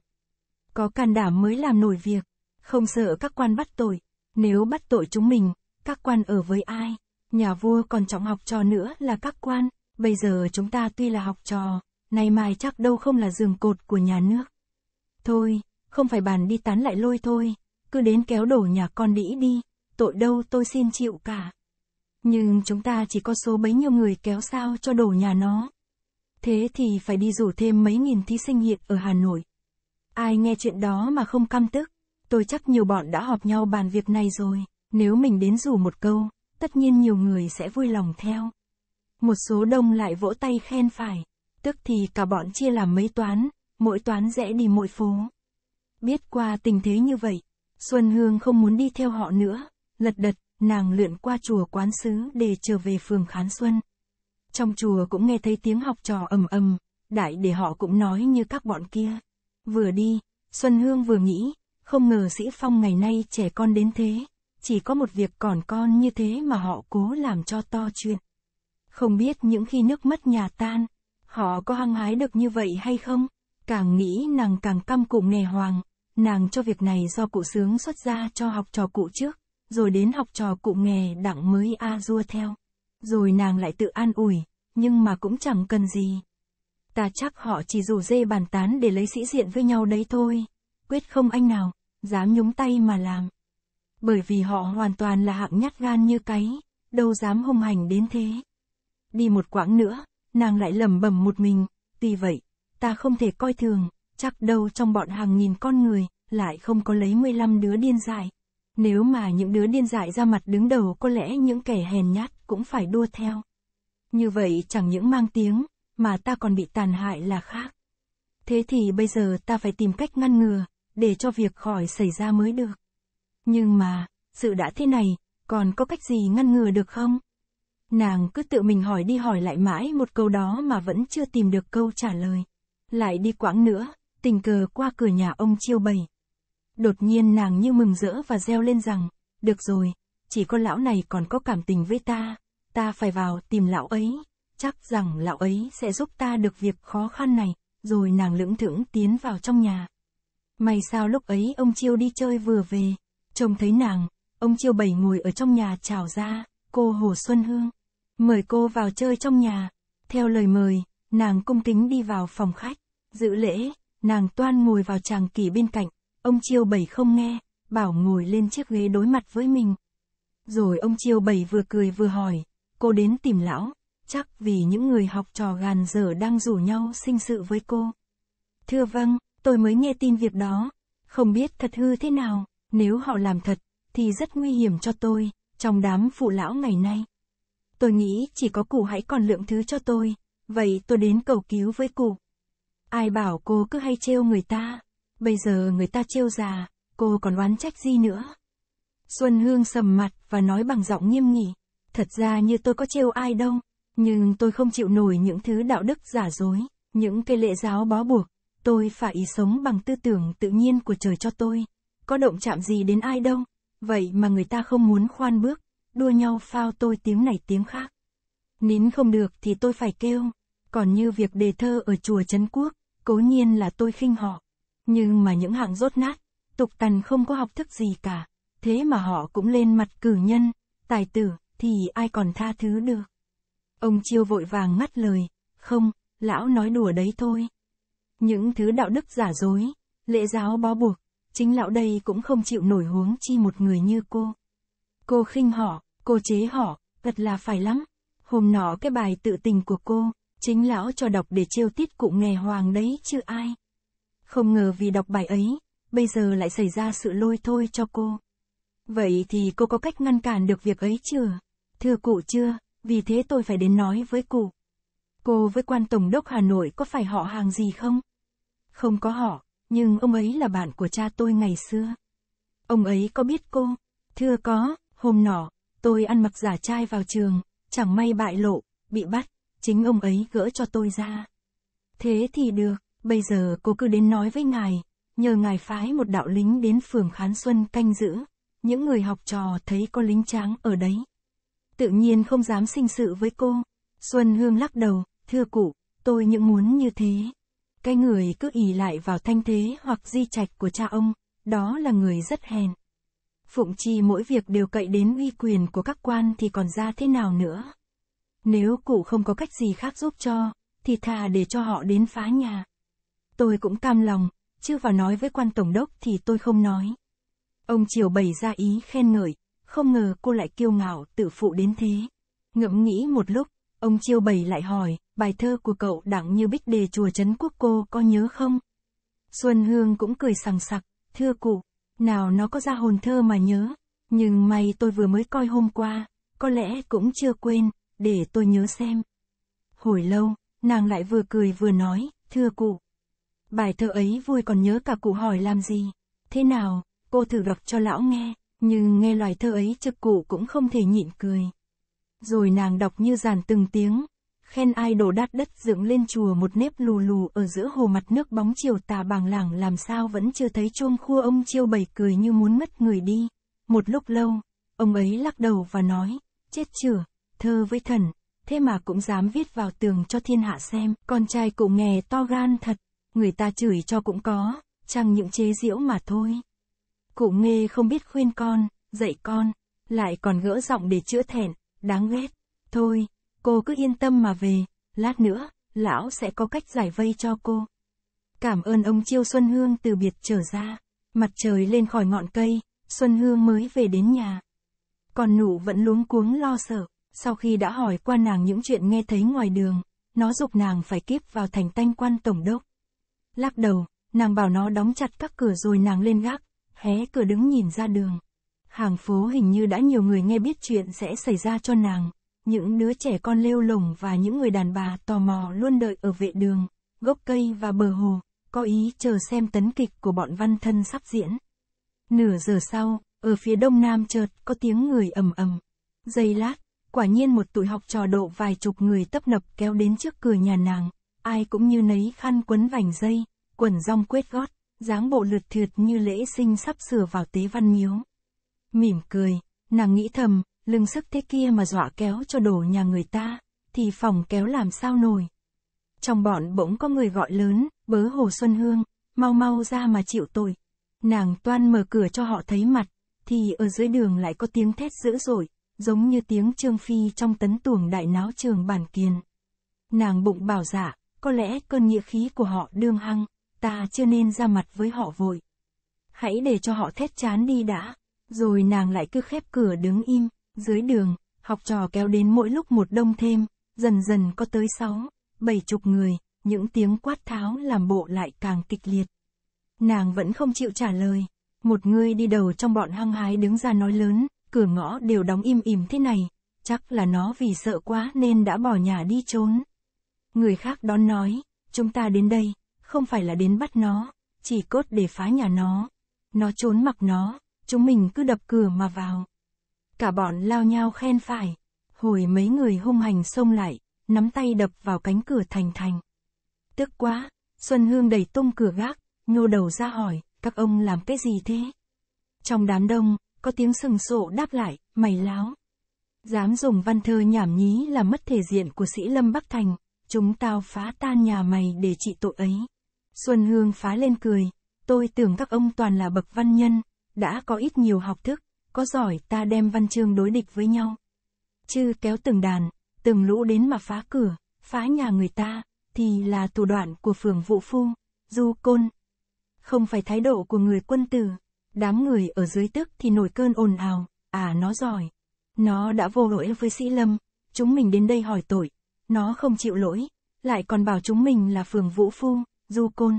Có can đảm mới làm nổi việc, không sợ các quan bắt tội, nếu bắt tội chúng mình, các quan ở với ai. Nhà vua còn trọng học trò nữa là các quan, bây giờ chúng ta tuy là học trò, nay mai chắc đâu không là giường cột của nhà nước. Thôi, không phải bàn đi tán lại lôi thôi, cứ đến kéo đổ nhà con đĩ đi, tội đâu tôi xin chịu cả. Nhưng chúng ta chỉ có số bấy nhiêu người kéo sao cho đổ nhà nó. Thế thì phải đi rủ thêm mấy nghìn thí sinh hiện ở Hà Nội. Ai nghe chuyện đó mà không căm tức, tôi chắc nhiều bọn đã họp nhau bàn việc này rồi. Nếu mình đến dù một câu, tất nhiên nhiều người sẽ vui lòng theo. Một số đông lại vỗ tay khen phải, tức thì cả bọn chia làm mấy toán, mỗi toán rẽ đi mỗi phố. Biết qua tình thế như vậy, Xuân Hương không muốn đi theo họ nữa, lật đật, nàng lượn qua chùa quán sứ để trở về phường Khán Xuân. Trong chùa cũng nghe thấy tiếng học trò ầm ầm, đại để họ cũng nói như các bọn kia. Vừa đi, Xuân Hương vừa nghĩ, không ngờ sĩ Phong ngày nay trẻ con đến thế chỉ có một việc còn con như thế mà họ cố làm cho to chuyện. Không biết những khi nước mất nhà tan, họ có hăng hái được như vậy hay không? Càng nghĩ nàng càng căm cụm nề hoàng, nàng cho việc này do cụ sướng xuất ra cho học trò cụ trước, rồi đến học trò cụ nghề đặng mới a dua theo. Rồi nàng lại tự an ủi, nhưng mà cũng chẳng cần gì. Ta chắc họ chỉ rủ dê bàn tán để lấy sĩ diện với nhau đấy thôi, quyết không anh nào, dám nhúng tay mà làm bởi vì họ hoàn toàn là hạng nhát gan như cái, đâu dám hung hành đến thế. Đi một quãng nữa, nàng lại lẩm bẩm một mình, tuy vậy, ta không thể coi thường, chắc đâu trong bọn hàng nghìn con người, lại không có lấy 15 đứa điên dại. Nếu mà những đứa điên dại ra mặt đứng đầu có lẽ những kẻ hèn nhát cũng phải đua theo. Như vậy chẳng những mang tiếng, mà ta còn bị tàn hại là khác. Thế thì bây giờ ta phải tìm cách ngăn ngừa, để cho việc khỏi xảy ra mới được. Nhưng mà, sự đã thế này, còn có cách gì ngăn ngừa được không? Nàng cứ tự mình hỏi đi hỏi lại mãi một câu đó mà vẫn chưa tìm được câu trả lời. Lại đi quãng nữa, tình cờ qua cửa nhà ông chiêu bày. Đột nhiên nàng như mừng rỡ và reo lên rằng, được rồi, chỉ có lão này còn có cảm tình với ta, ta phải vào tìm lão ấy, chắc rằng lão ấy sẽ giúp ta được việc khó khăn này, rồi nàng lưỡng thững tiến vào trong nhà. May sao lúc ấy ông chiêu đi chơi vừa về. Trông thấy nàng, ông Chiêu Bảy ngồi ở trong nhà chào ra, cô Hồ Xuân Hương. Mời cô vào chơi trong nhà. Theo lời mời, nàng cung kính đi vào phòng khách. Dự lễ, nàng toan ngồi vào chàng kỳ bên cạnh. Ông Chiêu Bảy không nghe, bảo ngồi lên chiếc ghế đối mặt với mình. Rồi ông Chiêu Bảy vừa cười vừa hỏi, cô đến tìm lão, chắc vì những người học trò gàn dở đang rủ nhau sinh sự với cô. Thưa vâng, tôi mới nghe tin việc đó, không biết thật hư thế nào. Nếu họ làm thật, thì rất nguy hiểm cho tôi, trong đám phụ lão ngày nay. Tôi nghĩ chỉ có cụ hãy còn lượng thứ cho tôi, vậy tôi đến cầu cứu với cụ. Ai bảo cô cứ hay trêu người ta, bây giờ người ta trêu già, cô còn oán trách gì nữa. Xuân Hương sầm mặt và nói bằng giọng nghiêm nghỉ, thật ra như tôi có trêu ai đâu, nhưng tôi không chịu nổi những thứ đạo đức giả dối, những cái lệ giáo bó buộc, tôi phải sống bằng tư tưởng tự nhiên của trời cho tôi có động chạm gì đến ai đâu, vậy mà người ta không muốn khoan bước, đua nhau phao tôi tiếng này tiếng khác. Nín không được thì tôi phải kêu, còn như việc đề thơ ở chùa Trấn Quốc, cố nhiên là tôi khinh họ. Nhưng mà những hạng rốt nát, tục tần không có học thức gì cả, thế mà họ cũng lên mặt cử nhân, tài tử, thì ai còn tha thứ được. Ông Chiêu vội vàng ngắt lời, không, lão nói đùa đấy thôi. Những thứ đạo đức giả dối, lễ giáo bó buộc, chính lão đây cũng không chịu nổi huống chi một người như cô. Cô khinh họ, cô chế họ, thật là phải lắm. Hôm nọ cái bài tự tình của cô, chính lão cho đọc để trêu tiết cụ nghề hoàng đấy chứ ai. Không ngờ vì đọc bài ấy, bây giờ lại xảy ra sự lôi thôi cho cô. Vậy thì cô có cách ngăn cản được việc ấy chưa? Thưa cụ chưa, vì thế tôi phải đến nói với cụ. Cô với quan tổng đốc Hà Nội có phải họ hàng gì không? Không có họ, nhưng ông ấy là bạn của cha tôi ngày xưa. Ông ấy có biết cô? Thưa có, hôm nọ, tôi ăn mặc giả trai vào trường, chẳng may bại lộ, bị bắt, chính ông ấy gỡ cho tôi ra. Thế thì được, bây giờ cô cứ đến nói với ngài, nhờ ngài phái một đạo lính đến phường Khán Xuân canh giữ, những người học trò thấy có lính tráng ở đấy. Tự nhiên không dám sinh sự với cô, Xuân Hương lắc đầu, thưa cụ, tôi những muốn như thế. Cái người cứ ỉ lại vào thanh thế hoặc di trạch của cha ông, đó là người rất hèn. Phụng chi mỗi việc đều cậy đến uy quyền của các quan thì còn ra thế nào nữa. Nếu cụ không có cách gì khác giúp cho, thì thà để cho họ đến phá nhà. Tôi cũng cam lòng, chứ vào nói với quan tổng đốc thì tôi không nói. Ông Triều bày ra ý khen ngợi, không ngờ cô lại kiêu ngạo tự phụ đến thế. Ngẫm nghĩ một lúc, Ông Chiêu Bày lại hỏi, bài thơ của cậu đặng như bích đề chùa Trấn Quốc cô có nhớ không? Xuân Hương cũng cười sằng sặc, thưa cụ, nào nó có ra hồn thơ mà nhớ, nhưng may tôi vừa mới coi hôm qua, có lẽ cũng chưa quên, để tôi nhớ xem. Hồi lâu, nàng lại vừa cười vừa nói, thưa cụ. Bài thơ ấy vui còn nhớ cả cụ hỏi làm gì, thế nào, cô thử đọc cho lão nghe, nhưng nghe loài thơ ấy trực cụ cũng không thể nhịn cười. Rồi nàng đọc như giàn từng tiếng, khen ai đổ đát đất dựng lên chùa một nếp lù lù ở giữa hồ mặt nước bóng chiều tà bàng lảng làm sao vẫn chưa thấy chuông khua ông chiêu bầy cười như muốn mất người đi. Một lúc lâu, ông ấy lắc đầu và nói, chết chửa, thơ với thần, thế mà cũng dám viết vào tường cho thiên hạ xem, con trai cụ nghè to gan thật, người ta chửi cho cũng có, chẳng những chế giễu mà thôi. Cụ nghe không biết khuyên con, dạy con, lại còn gỡ giọng để chữa thẹn, đáng ghét. Thôi, cô cứ yên tâm mà về, lát nữa, lão sẽ có cách giải vây cho cô. Cảm ơn ông Chiêu Xuân Hương từ biệt trở ra, mặt trời lên khỏi ngọn cây, Xuân Hương mới về đến nhà. Còn nụ vẫn luống cuống lo sợ, sau khi đã hỏi qua nàng những chuyện nghe thấy ngoài đường, nó dục nàng phải kiếp vào thành tanh quan tổng đốc. Lắc đầu, nàng bảo nó đóng chặt các cửa rồi nàng lên gác, hé cửa đứng nhìn ra đường hàng phố hình như đã nhiều người nghe biết chuyện sẽ xảy ra cho nàng. Những đứa trẻ con lêu lổng và những người đàn bà tò mò luôn đợi ở vệ đường, gốc cây và bờ hồ, có ý chờ xem tấn kịch của bọn văn thân sắp diễn. Nửa giờ sau, ở phía đông nam chợt có tiếng người ầm ầm. Giây lát, quả nhiên một tụi học trò độ vài chục người tấp nập kéo đến trước cửa nhà nàng, ai cũng như nấy khăn quấn vành dây, quần rong quết gót, dáng bộ lượt thượt như lễ sinh sắp sửa vào tế văn miếu mỉm cười, nàng nghĩ thầm, lưng sức thế kia mà dọa kéo cho đổ nhà người ta, thì phòng kéo làm sao nổi. Trong bọn bỗng có người gọi lớn, bớ Hồ Xuân Hương, mau mau ra mà chịu tội. Nàng toan mở cửa cho họ thấy mặt, thì ở dưới đường lại có tiếng thét dữ dội, giống như tiếng Trương Phi trong tấn tuồng đại náo trường bản kiền. Nàng bụng bảo giả, dạ, có lẽ cơn nghĩa khí của họ đương hăng, ta chưa nên ra mặt với họ vội. Hãy để cho họ thét chán đi đã. Rồi nàng lại cứ khép cửa đứng im, dưới đường, học trò kéo đến mỗi lúc một đông thêm, dần dần có tới sáu, bảy chục người, những tiếng quát tháo làm bộ lại càng kịch liệt. Nàng vẫn không chịu trả lời, một người đi đầu trong bọn hăng hái đứng ra nói lớn, cửa ngõ đều đóng im im thế này, chắc là nó vì sợ quá nên đã bỏ nhà đi trốn. Người khác đón nói, chúng ta đến đây, không phải là đến bắt nó, chỉ cốt để phá nhà nó. Nó trốn mặc nó, chúng mình cứ đập cửa mà vào. Cả bọn lao nhau khen phải, hồi mấy người hung hành xông lại, nắm tay đập vào cánh cửa thành thành. Tức quá, Xuân Hương đẩy tung cửa gác, nhô đầu ra hỏi, các ông làm cái gì thế? Trong đám đông, có tiếng sừng sộ đáp lại, mày láo. Dám dùng văn thơ nhảm nhí là mất thể diện của sĩ Lâm Bắc Thành, chúng tao phá tan nhà mày để trị tội ấy. Xuân Hương phá lên cười, tôi tưởng các ông toàn là bậc văn nhân, đã có ít nhiều học thức, có giỏi ta đem văn chương đối địch với nhau. Chư kéo từng đàn, từng lũ đến mà phá cửa, phá nhà người ta, thì là thủ đoạn của phường Vũ Phu, Du Côn. Không phải thái độ của người quân tử, đám người ở dưới tức thì nổi cơn ồn ào, à nó giỏi. Nó đã vô lỗi với Sĩ Lâm, chúng mình đến đây hỏi tội, nó không chịu lỗi, lại còn bảo chúng mình là phường Vũ Phu, Du Côn.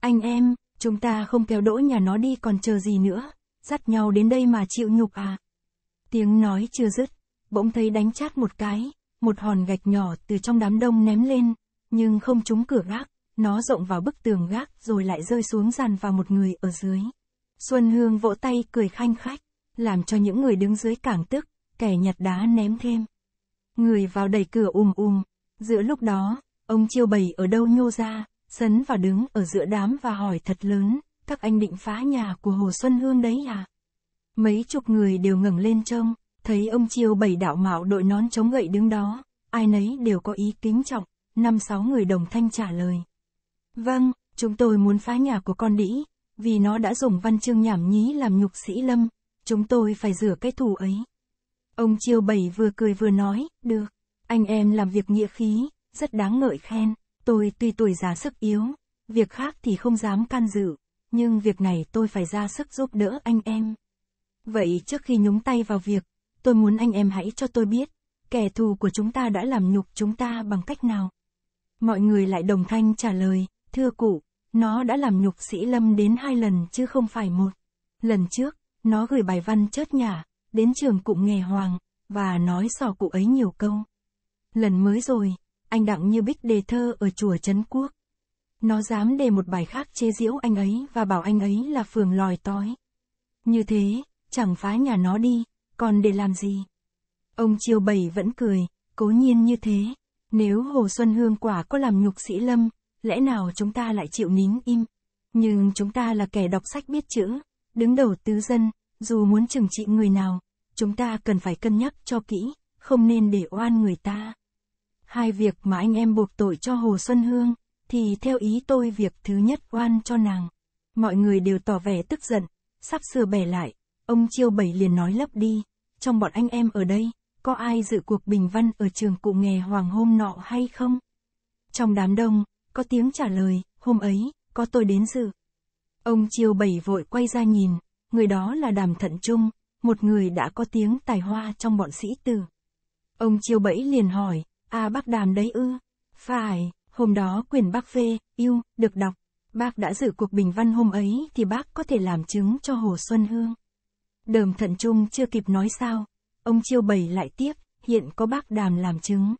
Anh em, Chúng ta không kéo đỗ nhà nó đi còn chờ gì nữa, dắt nhau đến đây mà chịu nhục à. Tiếng nói chưa dứt, bỗng thấy đánh chát một cái, một hòn gạch nhỏ từ trong đám đông ném lên, nhưng không trúng cửa gác, nó rộng vào bức tường gác rồi lại rơi xuống dàn vào một người ở dưới. Xuân Hương vỗ tay cười khanh khách, làm cho những người đứng dưới càng tức, kẻ nhặt đá ném thêm. Người vào đẩy cửa ùm ùm, giữa lúc đó, ông chiêu bầy ở đâu nhô ra, Sấn vào đứng ở giữa đám và hỏi thật lớn, các anh định phá nhà của Hồ Xuân Hương đấy à? Mấy chục người đều ngẩng lên trông, thấy ông Chiêu bảy đạo mạo đội nón chống gậy đứng đó, ai nấy đều có ý kính trọng, năm sáu người đồng thanh trả lời. Vâng, chúng tôi muốn phá nhà của con đĩ, vì nó đã dùng văn chương nhảm nhí làm nhục sĩ lâm, chúng tôi phải rửa cái thù ấy. Ông Chiêu Bảy vừa cười vừa nói, được, anh em làm việc nghĩa khí, rất đáng ngợi khen. Tôi tuy tuổi già sức yếu, việc khác thì không dám can dự, nhưng việc này tôi phải ra sức giúp đỡ anh em. Vậy trước khi nhúng tay vào việc, tôi muốn anh em hãy cho tôi biết, kẻ thù của chúng ta đã làm nhục chúng ta bằng cách nào. Mọi người lại đồng thanh trả lời, thưa cụ, nó đã làm nhục sĩ lâm đến hai lần chứ không phải một. Lần trước, nó gửi bài văn chớt nhả, đến trường cụ nghề hoàng, và nói sò cụ ấy nhiều câu. Lần mới rồi, anh đặng như bích đề thơ ở chùa Trấn Quốc. Nó dám đề một bài khác chế giễu anh ấy và bảo anh ấy là phường lòi tói. Như thế, chẳng phá nhà nó đi, còn để làm gì? Ông Chiêu Bảy vẫn cười, cố nhiên như thế. Nếu Hồ Xuân Hương quả có làm nhục sĩ lâm, lẽ nào chúng ta lại chịu nín im? Nhưng chúng ta là kẻ đọc sách biết chữ, đứng đầu tứ dân, dù muốn trừng trị người nào, chúng ta cần phải cân nhắc cho kỹ, không nên để oan người ta hai việc mà anh em buộc tội cho Hồ Xuân Hương, thì theo ý tôi việc thứ nhất oan cho nàng. Mọi người đều tỏ vẻ tức giận, sắp sửa bẻ lại, ông Chiêu Bảy liền nói lấp đi, trong bọn anh em ở đây, có ai dự cuộc bình văn ở trường cụ nghề hoàng hôm nọ hay không? Trong đám đông, có tiếng trả lời, hôm ấy, có tôi đến dự. Ông Chiêu Bảy vội quay ra nhìn, người đó là Đàm Thận Trung, một người đã có tiếng tài hoa trong bọn sĩ tử. Ông Chiêu Bảy liền hỏi, À bác đàm đấy ư. Phải, hôm đó quyền bác phê, yêu, được đọc. Bác đã dự cuộc bình văn hôm ấy thì bác có thể làm chứng cho Hồ Xuân Hương. Đờm thận trung chưa kịp nói sao. Ông chiêu bày lại tiếp, hiện có bác đàm làm chứng.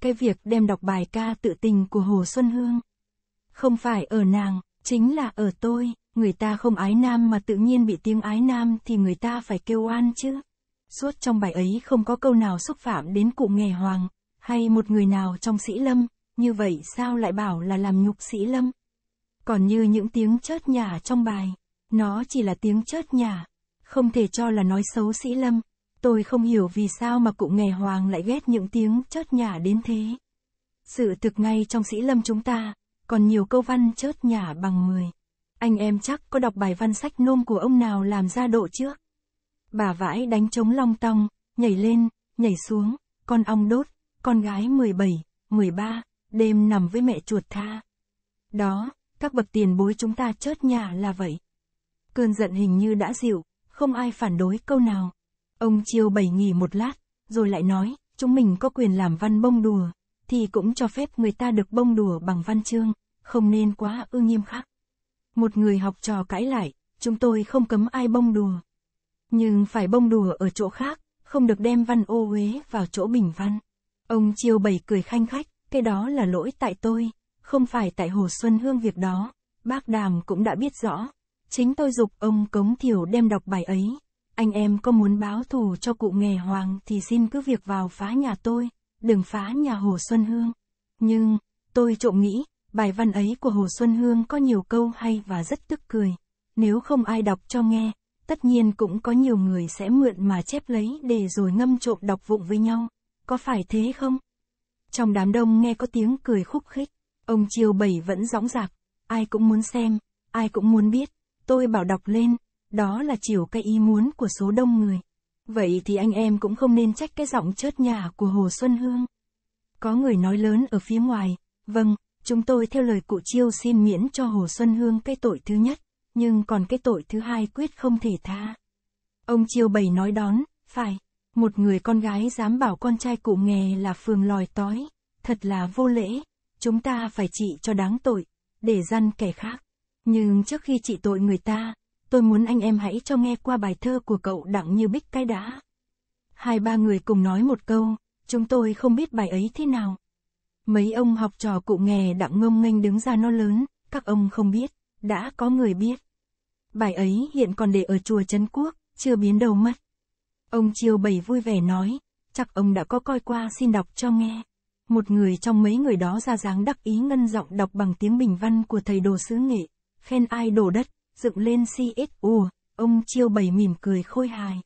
Cái việc đem đọc bài ca tự tình của Hồ Xuân Hương. Không phải ở nàng, chính là ở tôi, người ta không ái nam mà tự nhiên bị tiếng ái nam thì người ta phải kêu oan chứ. Suốt trong bài ấy không có câu nào xúc phạm đến cụ nghề hoàng, hay một người nào trong sĩ lâm, như vậy sao lại bảo là làm nhục sĩ lâm? Còn như những tiếng chớt nhả trong bài, nó chỉ là tiếng chớt nhả, không thể cho là nói xấu sĩ lâm. Tôi không hiểu vì sao mà cụ nghề hoàng lại ghét những tiếng chớt nhả đến thế. Sự thực ngay trong sĩ lâm chúng ta, còn nhiều câu văn chớt nhả bằng 10. Anh em chắc có đọc bài văn sách nôm của ông nào làm ra độ trước. Bà vãi đánh trống long tong, nhảy lên, nhảy xuống, con ong đốt, con gái 17, 13, đêm nằm với mẹ chuột tha. Đó, các bậc tiền bối chúng ta chớt nhà là vậy. Cơn giận hình như đã dịu, không ai phản đối câu nào. Ông Chiêu bảy nghỉ một lát, rồi lại nói, chúng mình có quyền làm văn bông đùa, thì cũng cho phép người ta được bông đùa bằng văn chương, không nên quá ư nghiêm khắc. Một người học trò cãi lại, chúng tôi không cấm ai bông đùa. Nhưng phải bông đùa ở chỗ khác, không được đem văn ô uế vào chỗ bình văn. Ông Chiêu Bảy cười khanh khách, cái đó là lỗi tại tôi, không phải tại Hồ Xuân Hương việc đó, bác Đàm cũng đã biết rõ. Chính tôi dục ông Cống Thiểu đem đọc bài ấy. Anh em có muốn báo thù cho cụ nghề hoàng thì xin cứ việc vào phá nhà tôi, đừng phá nhà Hồ Xuân Hương. Nhưng, tôi trộm nghĩ, bài văn ấy của Hồ Xuân Hương có nhiều câu hay và rất tức cười. Nếu không ai đọc cho nghe, tất nhiên cũng có nhiều người sẽ mượn mà chép lấy để rồi ngâm trộm đọc vụng với nhau có phải thế không? Trong đám đông nghe có tiếng cười khúc khích, ông Chiêu Bảy vẫn dõng dạc, ai cũng muốn xem, ai cũng muốn biết, tôi bảo đọc lên, đó là chiều cái ý muốn của số đông người. Vậy thì anh em cũng không nên trách cái giọng chớt nhả của Hồ Xuân Hương. Có người nói lớn ở phía ngoài, vâng, chúng tôi theo lời cụ Chiêu xin miễn cho Hồ Xuân Hương cái tội thứ nhất, nhưng còn cái tội thứ hai quyết không thể tha. Ông Chiêu Bảy nói đón, phải, một người con gái dám bảo con trai cụ nghề là phường lòi tói, thật là vô lễ, chúng ta phải trị cho đáng tội, để răn kẻ khác. Nhưng trước khi trị tội người ta, tôi muốn anh em hãy cho nghe qua bài thơ của cậu Đặng Như Bích cái đã. Hai ba người cùng nói một câu, chúng tôi không biết bài ấy thế nào. Mấy ông học trò cụ nghề Đặng Ngông Nghênh đứng ra nó lớn, các ông không biết, đã có người biết. Bài ấy hiện còn để ở chùa Trấn Quốc, chưa biến đâu mất. Ông Chiêu Bảy vui vẻ nói, chắc ông đã có coi qua xin đọc cho nghe. Một người trong mấy người đó ra dáng đắc ý ngân giọng đọc bằng tiếng bình văn của thầy đồ sứ nghệ, khen ai đổ đất, dựng lên CSU, ông Chiêu Bảy mỉm cười khôi hài.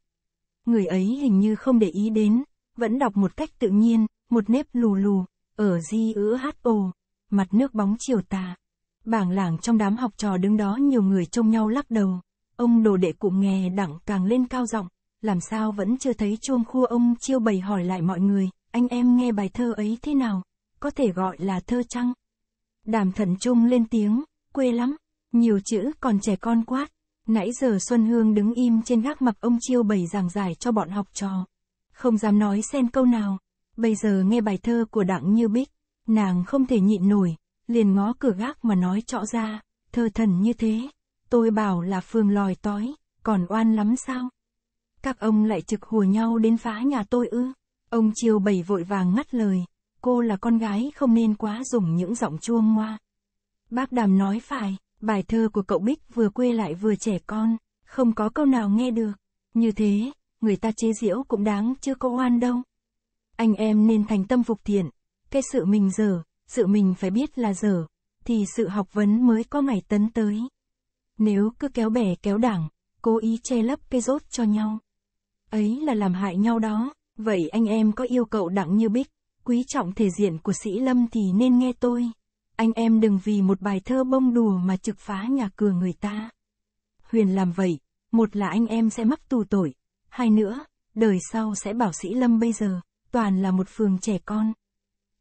Người ấy hình như không để ý đến, vẫn đọc một cách tự nhiên, một nếp lù lù, ở di ứ hát ồ, mặt nước bóng chiều tà. Bảng lảng trong đám học trò đứng đó nhiều người trông nhau lắc đầu. Ông đồ đệ cụ nghè đẳng càng lên cao giọng, làm sao vẫn chưa thấy chuông khua ông chiêu bày hỏi lại mọi người, anh em nghe bài thơ ấy thế nào, có thể gọi là thơ chăng? Đàm thần trung lên tiếng, quê lắm, nhiều chữ còn trẻ con quát, nãy giờ Xuân Hương đứng im trên gác mặt ông chiêu bày giảng giải cho bọn học trò. Không dám nói xen câu nào, bây giờ nghe bài thơ của Đặng Như Bích, nàng không thể nhịn nổi, liền ngó cửa gác mà nói trọ ra, thơ thần như thế, tôi bảo là phương lòi tói, còn oan lắm sao? Các ông lại trực hùa nhau đến phá nhà tôi ư? Ông Chiêu Bảy vội vàng ngắt lời, cô là con gái không nên quá dùng những giọng chua ngoa. Bác Đàm nói phải, bài thơ của cậu Bích vừa quê lại vừa trẻ con, không có câu nào nghe được. Như thế, người ta chế giễu cũng đáng chưa có oan đâu. Anh em nên thành tâm phục thiện, cái sự mình dở, sự mình phải biết là dở, thì sự học vấn mới có ngày tấn tới. Nếu cứ kéo bè kéo đảng, cố ý che lấp cái rốt cho nhau, Ấy là làm hại nhau đó, vậy anh em có yêu cầu đặng như bích, quý trọng thể diện của sĩ lâm thì nên nghe tôi. Anh em đừng vì một bài thơ bông đùa mà trực phá nhà cửa người ta. Huyền làm vậy, một là anh em sẽ mắc tù tội, hai nữa, đời sau sẽ bảo sĩ lâm bây giờ, toàn là một phường trẻ con.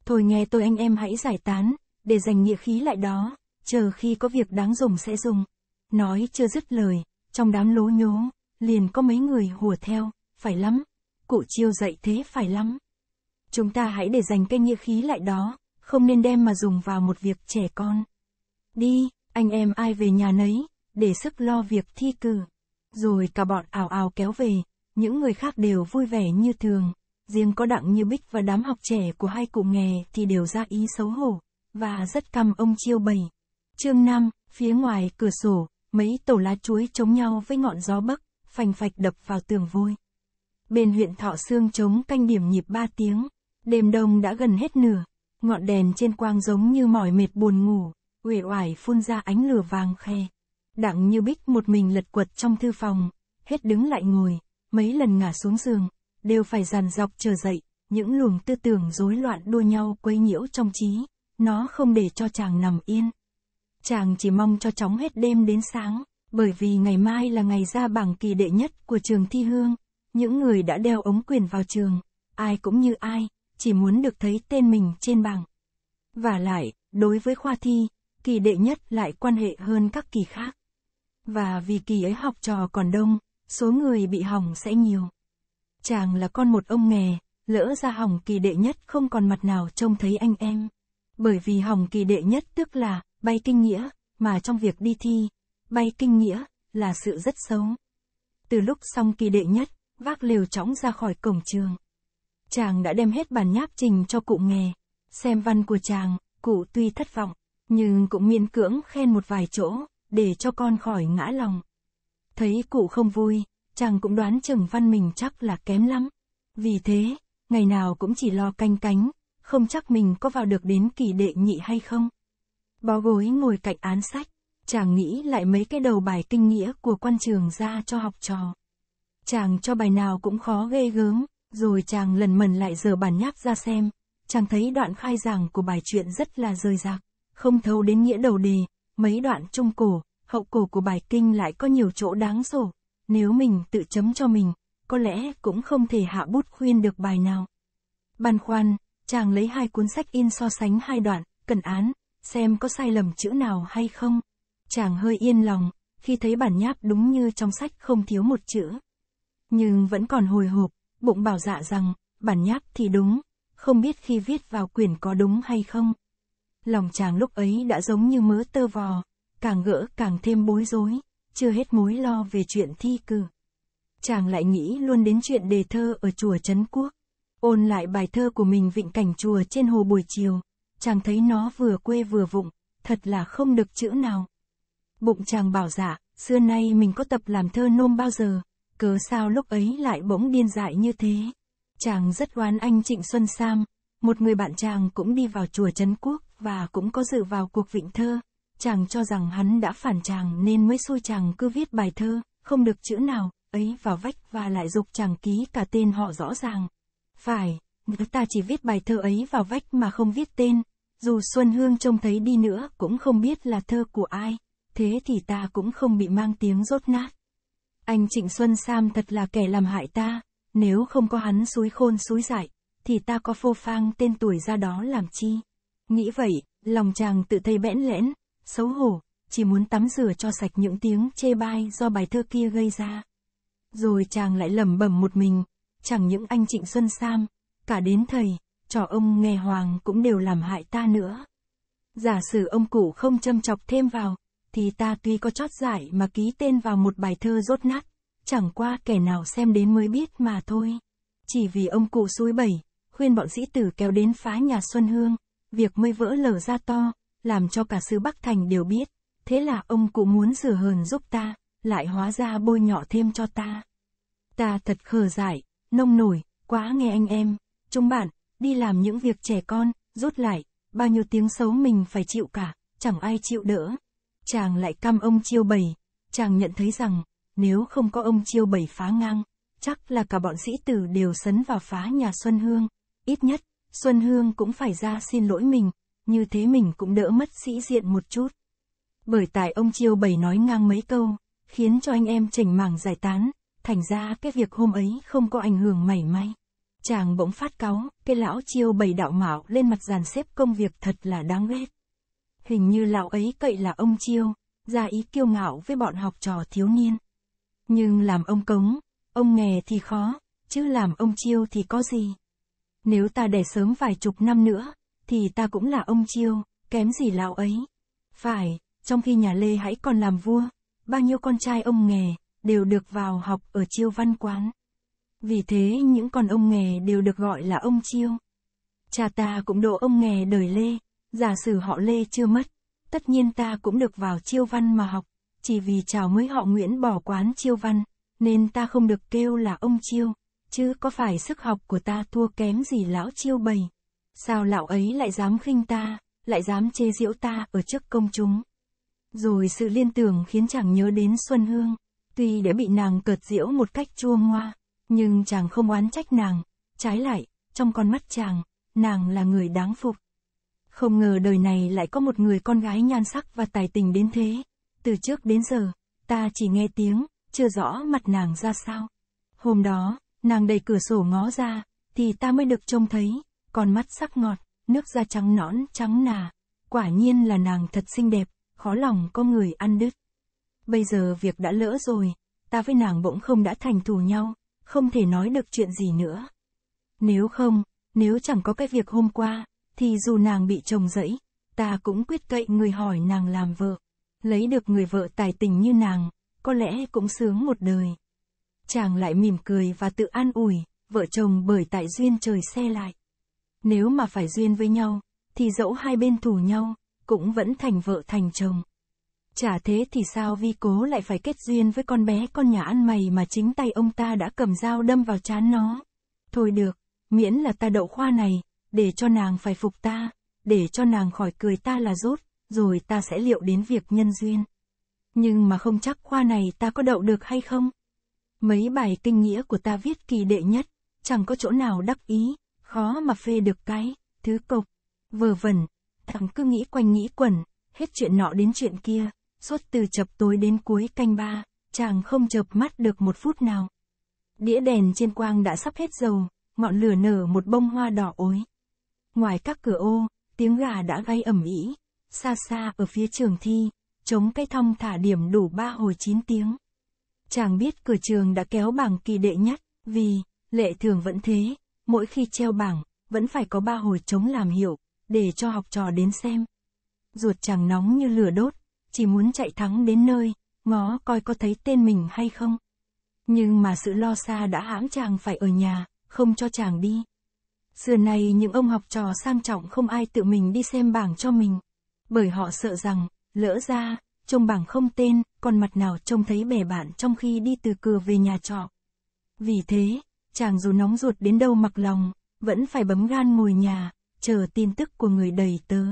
Thôi nghe tôi anh em hãy giải tán, để dành nghĩa khí lại đó, chờ khi có việc đáng dùng sẽ dùng. Nói chưa dứt lời, trong đám lố nhố, liền có mấy người hùa theo phải lắm. Cụ chiêu dạy thế phải lắm. Chúng ta hãy để dành cái nghĩa khí lại đó, không nên đem mà dùng vào một việc trẻ con. Đi, anh em ai về nhà nấy, để sức lo việc thi cử. Rồi cả bọn ảo ảo kéo về, những người khác đều vui vẻ như thường. Riêng có đặng như bích và đám học trẻ của hai cụ nghề thì đều ra ý xấu hổ, và rất căm ông chiêu bầy. Chương 5, phía ngoài cửa sổ, mấy tổ lá chuối chống nhau với ngọn gió bắc, phành phạch đập vào tường vôi bên huyện Thọ Sương chống canh điểm nhịp ba tiếng, đêm đông đã gần hết nửa, ngọn đèn trên quang giống như mỏi mệt buồn ngủ, uể oải phun ra ánh lửa vàng khe. Đặng như bích một mình lật quật trong thư phòng, hết đứng lại ngồi, mấy lần ngả xuống giường, đều phải dàn dọc chờ dậy, những luồng tư tưởng rối loạn đua nhau quấy nhiễu trong trí, nó không để cho chàng nằm yên. Chàng chỉ mong cho chóng hết đêm đến sáng, bởi vì ngày mai là ngày ra bảng kỳ đệ nhất của trường thi hương những người đã đeo ống quyền vào trường, ai cũng như ai, chỉ muốn được thấy tên mình trên bảng. Và lại, đối với khoa thi, kỳ đệ nhất lại quan hệ hơn các kỳ khác. Và vì kỳ ấy học trò còn đông, số người bị hỏng sẽ nhiều. Chàng là con một ông nghề, lỡ ra hỏng kỳ đệ nhất không còn mặt nào trông thấy anh em. Bởi vì hỏng kỳ đệ nhất tức là, bay kinh nghĩa, mà trong việc đi thi, bay kinh nghĩa, là sự rất xấu. Từ lúc xong kỳ đệ nhất, vác liều chóng ra khỏi cổng trường. Chàng đã đem hết bản nháp trình cho cụ nghe. Xem văn của chàng, cụ tuy thất vọng, nhưng cũng miễn cưỡng khen một vài chỗ, để cho con khỏi ngã lòng. Thấy cụ không vui, chàng cũng đoán chừng văn mình chắc là kém lắm. Vì thế, ngày nào cũng chỉ lo canh cánh, không chắc mình có vào được đến kỳ đệ nhị hay không. Bó gối ngồi cạnh án sách, chàng nghĩ lại mấy cái đầu bài kinh nghĩa của quan trường ra cho học trò chàng cho bài nào cũng khó ghê gớm, rồi chàng lần mần lại giờ bản nháp ra xem, chàng thấy đoạn khai giảng của bài chuyện rất là rời rạc, không thấu đến nghĩa đầu đề, mấy đoạn trung cổ, hậu cổ của bài kinh lại có nhiều chỗ đáng sổ, nếu mình tự chấm cho mình, có lẽ cũng không thể hạ bút khuyên được bài nào. Băn khoăn, chàng lấy hai cuốn sách in so sánh hai đoạn, cần án, xem có sai lầm chữ nào hay không. Chàng hơi yên lòng, khi thấy bản nháp đúng như trong sách không thiếu một chữ nhưng vẫn còn hồi hộp, bụng bảo dạ rằng, bản nháp thì đúng, không biết khi viết vào quyển có đúng hay không. Lòng chàng lúc ấy đã giống như mớ tơ vò, càng gỡ càng thêm bối rối, chưa hết mối lo về chuyện thi cử. Chàng lại nghĩ luôn đến chuyện đề thơ ở chùa Trấn Quốc. Ôn lại bài thơ của mình vịnh cảnh chùa trên hồ buổi chiều, chàng thấy nó vừa quê vừa vụng, thật là không được chữ nào. Bụng chàng bảo dạ, xưa nay mình có tập làm thơ nôm bao giờ, cớ sao lúc ấy lại bỗng điên dại như thế. Chàng rất oán anh Trịnh Xuân Sam, một người bạn chàng cũng đi vào chùa Trấn Quốc và cũng có dự vào cuộc vịnh thơ. Chàng cho rằng hắn đã phản chàng nên mới xui chàng cứ viết bài thơ, không được chữ nào, ấy vào vách và lại dục chàng ký cả tên họ rõ ràng. Phải, ta chỉ viết bài thơ ấy vào vách mà không viết tên, dù Xuân Hương trông thấy đi nữa cũng không biết là thơ của ai, thế thì ta cũng không bị mang tiếng rốt nát. Anh Trịnh Xuân Sam thật là kẻ làm hại ta, nếu không có hắn suối khôn suối dại, thì ta có phô phang tên tuổi ra đó làm chi. Nghĩ vậy, lòng chàng tự thấy bẽn lẽn, xấu hổ, chỉ muốn tắm rửa cho sạch những tiếng chê bai do bài thơ kia gây ra. Rồi chàng lại lẩm bẩm một mình, chẳng những anh Trịnh Xuân Sam, cả đến thầy, trò ông nghe hoàng cũng đều làm hại ta nữa. Giả sử ông cụ không châm chọc thêm vào, thì ta tuy có chót giải mà ký tên vào một bài thơ rốt nát, chẳng qua kẻ nào xem đến mới biết mà thôi. Chỉ vì ông cụ suối bảy, khuyên bọn sĩ tử kéo đến phá nhà Xuân Hương, việc mới vỡ lở ra to, làm cho cả xứ Bắc Thành đều biết, thế là ông cụ muốn rửa hờn giúp ta, lại hóa ra bôi nhỏ thêm cho ta. Ta thật khờ dại, nông nổi, quá nghe anh em, chúng bạn, đi làm những việc trẻ con, rút lại, bao nhiêu tiếng xấu mình phải chịu cả, chẳng ai chịu đỡ chàng lại căm ông chiêu bảy, chàng nhận thấy rằng, nếu không có ông chiêu bảy phá ngang, chắc là cả bọn sĩ tử đều sấn vào phá nhà Xuân Hương, ít nhất, Xuân Hương cũng phải ra xin lỗi mình, như thế mình cũng đỡ mất sĩ diện một chút. Bởi tại ông chiêu bảy nói ngang mấy câu, khiến cho anh em chỉnh mảng giải tán, thành ra cái việc hôm ấy không có ảnh hưởng mảy may. Chàng bỗng phát cáu, cái lão chiêu bày đạo mạo lên mặt dàn xếp công việc thật là đáng ghét hình như lão ấy cậy là ông Chiêu, ra ý kiêu ngạo với bọn học trò thiếu niên. Nhưng làm ông Cống, ông nghề thì khó, chứ làm ông Chiêu thì có gì. Nếu ta để sớm vài chục năm nữa, thì ta cũng là ông Chiêu, kém gì lão ấy. Phải, trong khi nhà Lê hãy còn làm vua, bao nhiêu con trai ông nghề, đều được vào học ở Chiêu Văn Quán. Vì thế những con ông nghề đều được gọi là ông Chiêu. Cha ta cũng độ ông nghề đời Lê, giả sử họ Lê chưa mất, tất nhiên ta cũng được vào chiêu văn mà học, chỉ vì chào mới họ Nguyễn bỏ quán chiêu văn, nên ta không được kêu là ông chiêu, chứ có phải sức học của ta thua kém gì lão chiêu bầy. Sao lão ấy lại dám khinh ta, lại dám chê giễu ta ở trước công chúng. Rồi sự liên tưởng khiến chàng nhớ đến Xuân Hương, tuy đã bị nàng cợt giễu một cách chua ngoa, nhưng chàng không oán trách nàng, trái lại, trong con mắt chàng, nàng là người đáng phục. Không ngờ đời này lại có một người con gái nhan sắc và tài tình đến thế. Từ trước đến giờ, ta chỉ nghe tiếng, chưa rõ mặt nàng ra sao. Hôm đó, nàng đẩy cửa sổ ngó ra, thì ta mới được trông thấy, còn mắt sắc ngọt, nước da trắng nõn, trắng nà. Quả nhiên là nàng thật xinh đẹp, khó lòng có người ăn đứt. Bây giờ việc đã lỡ rồi, ta với nàng bỗng không đã thành thù nhau, không thể nói được chuyện gì nữa. Nếu không, nếu chẳng có cái việc hôm qua, thì dù nàng bị chồng dẫy, ta cũng quyết cậy người hỏi nàng làm vợ. Lấy được người vợ tài tình như nàng, có lẽ cũng sướng một đời. Chàng lại mỉm cười và tự an ủi, vợ chồng bởi tại duyên trời xe lại. Nếu mà phải duyên với nhau, thì dẫu hai bên thù nhau, cũng vẫn thành vợ thành chồng. Chả thế thì sao vi cố lại phải kết duyên với con bé con nhà ăn mày mà chính tay ông ta đã cầm dao đâm vào chán nó. Thôi được, miễn là ta đậu khoa này, để cho nàng phải phục ta, để cho nàng khỏi cười ta là rốt, rồi ta sẽ liệu đến việc nhân duyên. Nhưng mà không chắc khoa này ta có đậu được hay không? Mấy bài kinh nghĩa của ta viết kỳ đệ nhất, chẳng có chỗ nào đắc ý, khó mà phê được cái, thứ cộc. Vờ vẩn, thằng cứ nghĩ quanh nghĩ quẩn, hết chuyện nọ đến chuyện kia, suốt từ chập tối đến cuối canh ba, chàng không chợp mắt được một phút nào. Đĩa đèn trên quang đã sắp hết dầu, ngọn lửa nở một bông hoa đỏ ối. Ngoài các cửa ô, tiếng gà đã gây ẩm ĩ Xa xa ở phía trường thi, chống cây thong thả điểm đủ ba hồi chín tiếng. Chàng biết cửa trường đã kéo bảng kỳ đệ nhất, vì, lệ thường vẫn thế, mỗi khi treo bảng, vẫn phải có ba hồi chống làm hiệu, để cho học trò đến xem. Ruột chàng nóng như lửa đốt, chỉ muốn chạy thắng đến nơi, ngó coi có thấy tên mình hay không. Nhưng mà sự lo xa đã hãm chàng phải ở nhà, không cho chàng đi. Xưa nay những ông học trò sang trọng không ai tự mình đi xem bảng cho mình. Bởi họ sợ rằng, lỡ ra, trông bảng không tên, còn mặt nào trông thấy bè bạn trong khi đi từ cửa về nhà trọ. Vì thế, chàng dù nóng ruột đến đâu mặc lòng, vẫn phải bấm gan ngồi nhà, chờ tin tức của người đầy tớ.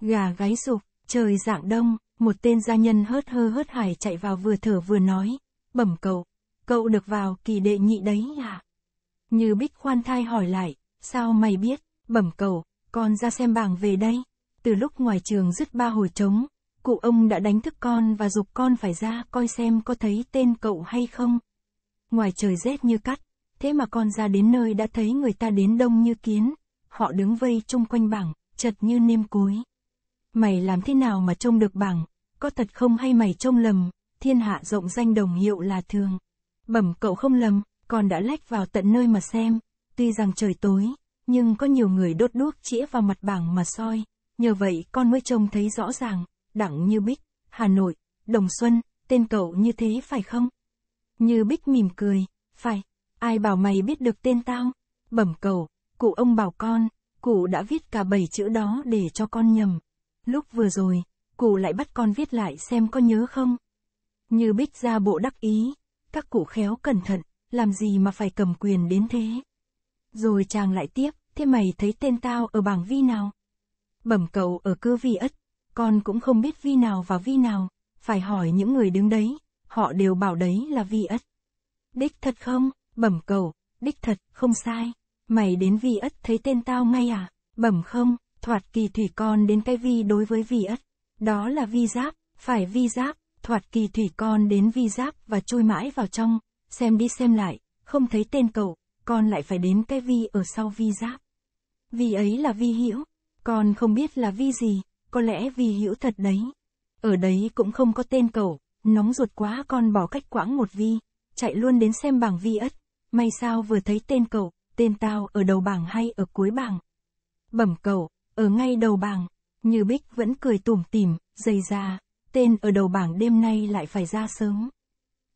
Gà gáy sụp, trời dạng đông, một tên gia nhân hớt hơ hớt hải chạy vào vừa thở vừa nói, bẩm cậu, cậu được vào kỳ đệ nhị đấy à? Như bích khoan thai hỏi lại, Sao mày biết, bẩm cầu, con ra xem bảng về đây. Từ lúc ngoài trường dứt ba hồi trống, cụ ông đã đánh thức con và dục con phải ra coi xem có thấy tên cậu hay không. Ngoài trời rét như cắt, thế mà con ra đến nơi đã thấy người ta đến đông như kiến, họ đứng vây chung quanh bảng, chật như nêm cối. Mày làm thế nào mà trông được bảng, có thật không hay mày trông lầm, thiên hạ rộng danh đồng hiệu là thường. Bẩm cậu không lầm, con đã lách vào tận nơi mà xem, Tuy rằng trời tối, nhưng có nhiều người đốt đuốc chĩa vào mặt bảng mà soi, nhờ vậy con mới trông thấy rõ ràng, đẳng như bích, Hà Nội, Đồng Xuân, tên cậu như thế phải không? Như bích mỉm cười, phải, ai bảo mày biết được tên tao? Bẩm cầu, cụ ông bảo con, cụ đã viết cả bảy chữ đó để cho con nhầm. Lúc vừa rồi, cụ lại bắt con viết lại xem có nhớ không? Như bích ra bộ đắc ý, các cụ khéo cẩn thận, làm gì mà phải cầm quyền đến thế? Rồi chàng lại tiếp, thế mày thấy tên tao ở bảng vi nào? Bẩm cậu ở cơ vi ất, con cũng không biết vi nào và vi nào, phải hỏi những người đứng đấy, họ đều bảo đấy là vi ất. Đích thật không, bẩm cậu, đích thật, không sai, mày đến vi ất thấy tên tao ngay à, bẩm không, thoạt kỳ thủy con đến cái vi đối với vi ất, đó là vi giáp, phải vi giáp, thoạt kỳ thủy con đến vi giáp và chui mãi vào trong, xem đi xem lại, không thấy tên cậu, con lại phải đến cái vi ở sau vi giáp. Vi ấy là vi hữu, con không biết là vi gì, có lẽ vi hữu thật đấy. Ở đấy cũng không có tên cầu, nóng ruột quá con bỏ cách quãng một vi, chạy luôn đến xem bảng vi ất, may sao vừa thấy tên cầu, tên tao ở đầu bảng hay ở cuối bảng. Bẩm cầu, ở ngay đầu bảng, như bích vẫn cười tủm tỉm, dày ra, tên ở đầu bảng đêm nay lại phải ra sớm.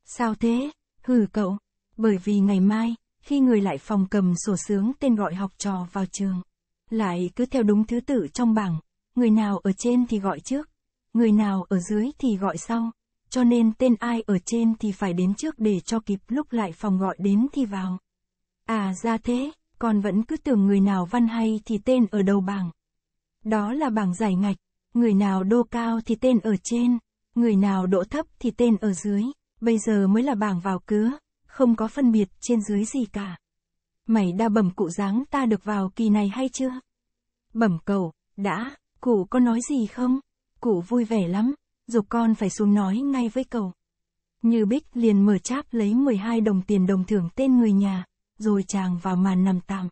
Sao thế, hừ cậu, bởi vì ngày mai, khi người lại phòng cầm sổ sướng tên gọi học trò vào trường. Lại cứ theo đúng thứ tự trong bảng, người nào ở trên thì gọi trước, người nào ở dưới thì gọi sau, cho nên tên ai ở trên thì phải đến trước để cho kịp lúc lại phòng gọi đến thì vào. À ra thế, còn vẫn cứ tưởng người nào văn hay thì tên ở đầu bảng. Đó là bảng giải ngạch, người nào đô cao thì tên ở trên, người nào độ thấp thì tên ở dưới, bây giờ mới là bảng vào cứa không có phân biệt trên dưới gì cả. Mày đa bẩm cụ dáng ta được vào kỳ này hay chưa? Bẩm cầu, đã, cụ có nói gì không? Cụ vui vẻ lắm, dục con phải xuống nói ngay với cầu. Như Bích liền mở cháp lấy 12 đồng tiền đồng thưởng tên người nhà, rồi chàng vào màn nằm tạm.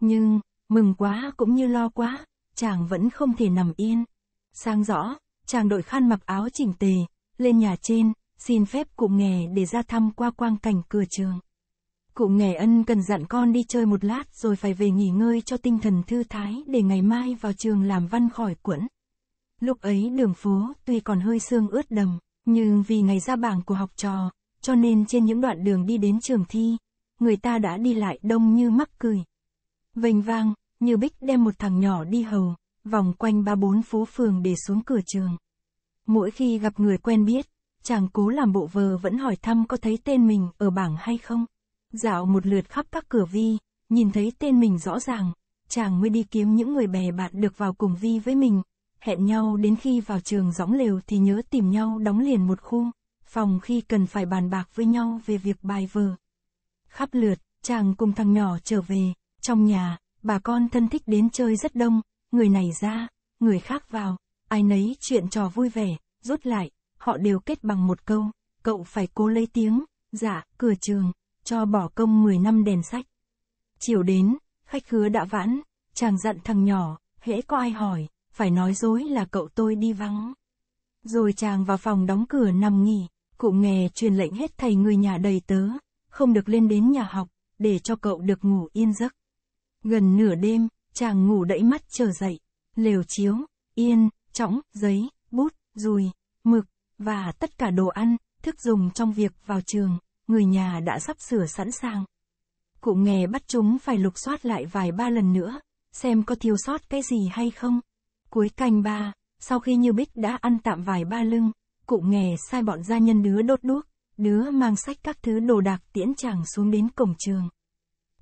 Nhưng, mừng quá cũng như lo quá, chàng vẫn không thể nằm yên. sang rõ, chàng đội khăn mặc áo chỉnh tề, lên nhà trên, xin phép cụ nghề để ra thăm qua quang cảnh cửa trường. Cụ nghề ân cần dặn con đi chơi một lát rồi phải về nghỉ ngơi cho tinh thần thư thái để ngày mai vào trường làm văn khỏi quẫn. Lúc ấy đường phố tuy còn hơi sương ướt đầm, nhưng vì ngày ra bảng của học trò, cho nên trên những đoạn đường đi đến trường thi, người ta đã đi lại đông như mắc cười. Vênh vang, như bích đem một thằng nhỏ đi hầu, vòng quanh ba bốn phố phường để xuống cửa trường. Mỗi khi gặp người quen biết, chàng cố làm bộ vờ vẫn hỏi thăm có thấy tên mình ở bảng hay không. Dạo một lượt khắp các cửa vi, nhìn thấy tên mình rõ ràng, chàng mới đi kiếm những người bè bạn được vào cùng vi với mình. Hẹn nhau đến khi vào trường gióng lều thì nhớ tìm nhau đóng liền một khu, phòng khi cần phải bàn bạc với nhau về việc bài vờ Khắp lượt, chàng cùng thằng nhỏ trở về, trong nhà, bà con thân thích đến chơi rất đông, người này ra, người khác vào, ai nấy chuyện trò vui vẻ, rút lại, họ đều kết bằng một câu, cậu phải cố lấy tiếng, giả dạ, cửa trường, cho bỏ công 10 năm đèn sách. Chiều đến, khách khứa đã vãn, chàng dặn thằng nhỏ, hễ có ai hỏi, phải nói dối là cậu tôi đi vắng. Rồi chàng vào phòng đóng cửa nằm nghỉ, cụ nghề truyền lệnh hết thầy người nhà đầy tớ, không được lên đến nhà học, để cho cậu được ngủ yên giấc. Gần nửa đêm, chàng ngủ đẫy mắt chờ dậy, lều chiếu, yên, chõng, giấy, bút, dùi mực, và tất cả đồ ăn, thức dùng trong việc vào trường, người nhà đã sắp sửa sẵn sàng. Cụ nghề bắt chúng phải lục soát lại vài ba lần nữa, xem có thiếu sót cái gì hay không. Cuối canh ba, sau khi Như Bích đã ăn tạm vài ba lưng, cụ nghề sai bọn gia nhân đứa đốt đuốc, đứa mang sách các thứ đồ đạc tiễn chàng xuống đến cổng trường.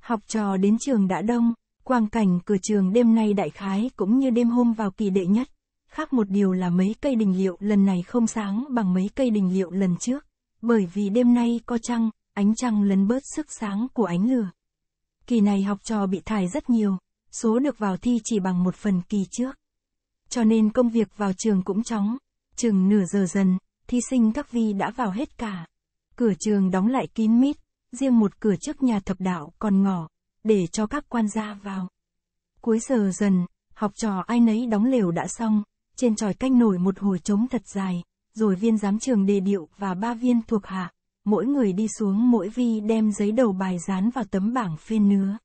Học trò đến trường đã đông, quang cảnh cửa trường đêm nay đại khái cũng như đêm hôm vào kỳ đệ nhất. Khác một điều là mấy cây đình liệu lần này không sáng bằng mấy cây đình liệu lần trước, bởi vì đêm nay có trăng, ánh trăng lấn bớt sức sáng của ánh lửa. Kỳ này học trò bị thải rất nhiều, số được vào thi chỉ bằng một phần kỳ trước. Cho nên công việc vào trường cũng chóng, chừng nửa giờ dần, thí sinh các vi đã vào hết cả. Cửa trường đóng lại kín mít, riêng một cửa trước nhà thập đạo còn ngỏ, để cho các quan gia vào. Cuối giờ dần, học trò ai nấy đóng lều đã xong, trên tròi canh nổi một hồi trống thật dài, rồi viên giám trường đề điệu và ba viên thuộc hạ, mỗi người đi xuống mỗi vi đem giấy đầu bài dán vào tấm bảng phiên nứa.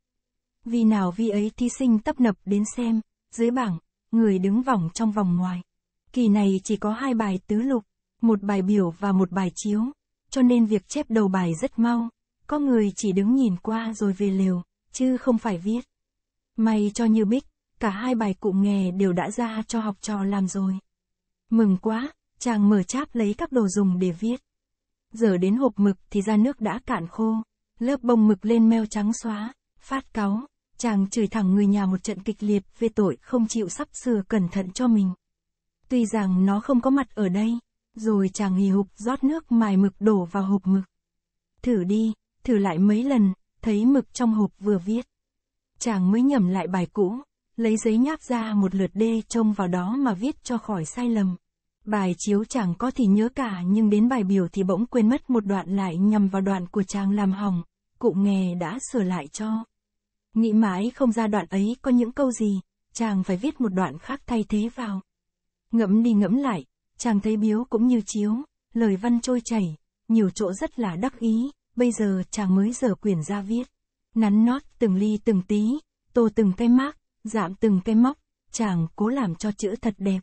Vi nào vi ấy thí sinh tấp nập đến xem, dưới bảng, người đứng vòng trong vòng ngoài. Kỳ này chỉ có hai bài tứ lục, một bài biểu và một bài chiếu, cho nên việc chép đầu bài rất mau, có người chỉ đứng nhìn qua rồi về liều chứ không phải viết. May cho như bích, cả hai bài cụm nghề đều đã ra cho học trò làm rồi. Mừng quá, chàng mở cháp lấy các đồ dùng để viết. Giờ đến hộp mực thì ra nước đã cạn khô, lớp bông mực lên meo trắng xóa, phát cáu, chàng chửi thẳng người nhà một trận kịch liệt về tội không chịu sắp sửa cẩn thận cho mình. Tuy rằng nó không có mặt ở đây, rồi chàng hì hục rót nước mài mực đổ vào hộp mực. Thử đi, thử lại mấy lần, thấy mực trong hộp vừa viết. Chàng mới nhầm lại bài cũ, lấy giấy nháp ra một lượt đê trông vào đó mà viết cho khỏi sai lầm. Bài chiếu chẳng có thì nhớ cả nhưng đến bài biểu thì bỗng quên mất một đoạn lại nhằm vào đoạn của chàng làm hỏng, cụ nghề đã sửa lại cho. Nghĩ mãi không ra đoạn ấy có những câu gì, chàng phải viết một đoạn khác thay thế vào. Ngẫm đi ngẫm lại, chàng thấy biếu cũng như chiếu, lời văn trôi chảy, nhiều chỗ rất là đắc ý, bây giờ chàng mới dở quyển ra viết. Nắn nót từng ly từng tí, tô từng cái mác, Giảm từng cái móc, chàng cố làm cho chữ thật đẹp.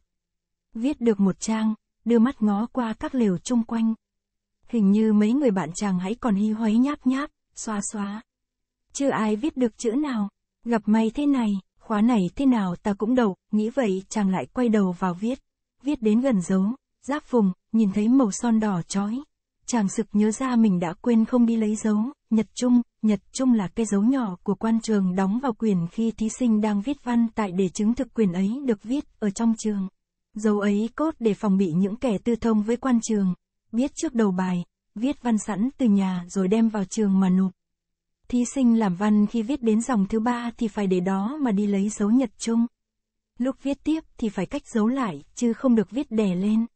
Viết được một trang, đưa mắt ngó qua các lều chung quanh. Hình như mấy người bạn chàng hãy còn hy hoáy nháp nháp, xoa xóa. Chưa ai viết được chữ nào, gặp may thế này, khóa này thế nào ta cũng đầu, nghĩ vậy chàng lại quay đầu vào viết. Viết đến gần dấu, giáp vùng, nhìn thấy màu son đỏ chói, chàng sực nhớ ra mình đã quên không đi lấy dấu, nhật trung nhật trung là cái dấu nhỏ của quan trường đóng vào quyển khi thí sinh đang viết văn tại để chứng thực quyền ấy được viết ở trong trường. Dấu ấy cốt để phòng bị những kẻ tư thông với quan trường, biết trước đầu bài, viết văn sẵn từ nhà rồi đem vào trường mà nộp. Thí sinh làm văn khi viết đến dòng thứ ba thì phải để đó mà đi lấy dấu nhật trung Lúc viết tiếp thì phải cách dấu lại, chứ không được viết đè lên.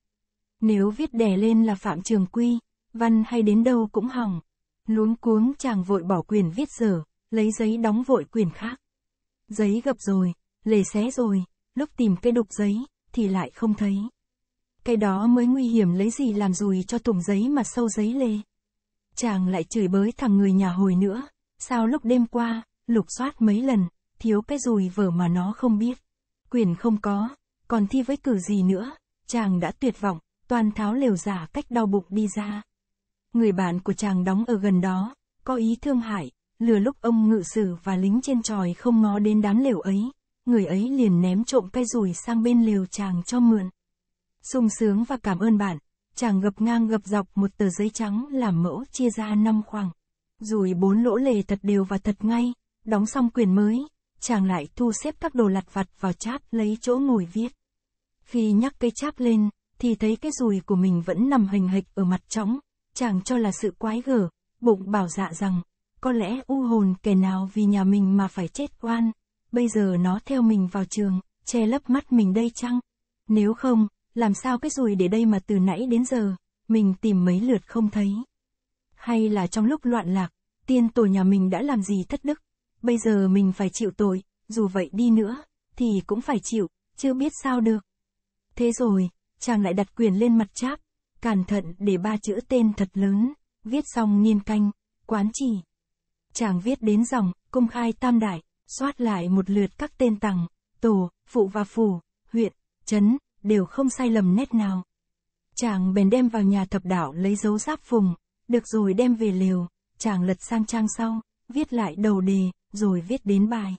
Nếu viết đè lên là phạm trường quy, văn hay đến đâu cũng hỏng. Luống cuống chàng vội bỏ quyển viết dở, lấy giấy đóng vội quyển khác. Giấy gập rồi, lề xé rồi, lúc tìm cái đục giấy, thì lại không thấy. Cái đó mới nguy hiểm lấy gì làm dùi cho tùng giấy mà sâu giấy lê. Chàng lại chửi bới thằng người nhà hồi nữa, sao lúc đêm qua, lục soát mấy lần, thiếu cái dùi vở mà nó không biết. Quyền không có, còn thi với cử gì nữa, chàng đã tuyệt vọng, toàn tháo lều giả cách đau bụng đi ra. Người bạn của chàng đóng ở gần đó, có ý thương hại, lừa lúc ông ngự sử và lính trên tròi không ngó đến đám lều ấy, người ấy liền ném trộm cây rùi sang bên lều chàng cho mượn. sung sướng và cảm ơn bạn, chàng gập ngang gập dọc một tờ giấy trắng làm mẫu chia ra năm khoảng. Rùi bốn lỗ lề thật đều và thật ngay, đóng xong quyển mới, chàng lại thu xếp các đồ lặt vặt vào cháp lấy chỗ ngồi viết. Khi nhắc cây cháp lên, thì thấy cái rùi của mình vẫn nằm hình hịch ở mặt trống, chàng cho là sự quái gở, bụng bảo dạ rằng, có lẽ u hồn kẻ nào vì nhà mình mà phải chết oan, bây giờ nó theo mình vào trường, che lấp mắt mình đây chăng? Nếu không, làm sao cái rùi để đây mà từ nãy đến giờ, mình tìm mấy lượt không thấy. Hay là trong lúc loạn lạc, tiên tổ nhà mình đã làm gì thất đức, bây giờ mình phải chịu tội, dù vậy đi nữa, thì cũng phải chịu, chưa biết sao được. Thế rồi, chàng lại đặt quyền lên mặt cháp, cẩn thận để ba chữ tên thật lớn, viết xong nghiên canh, quán trì Chàng viết đến dòng, công khai tam đại, soát lại một lượt các tên tầng tổ, phụ và phủ, huyện, trấn, đều không sai lầm nét nào. Chàng bèn đem vào nhà thập đảo lấy dấu giáp phùng, được rồi đem về liều, chàng lật sang trang sau, viết lại đầu đề, rồi viết đến bài.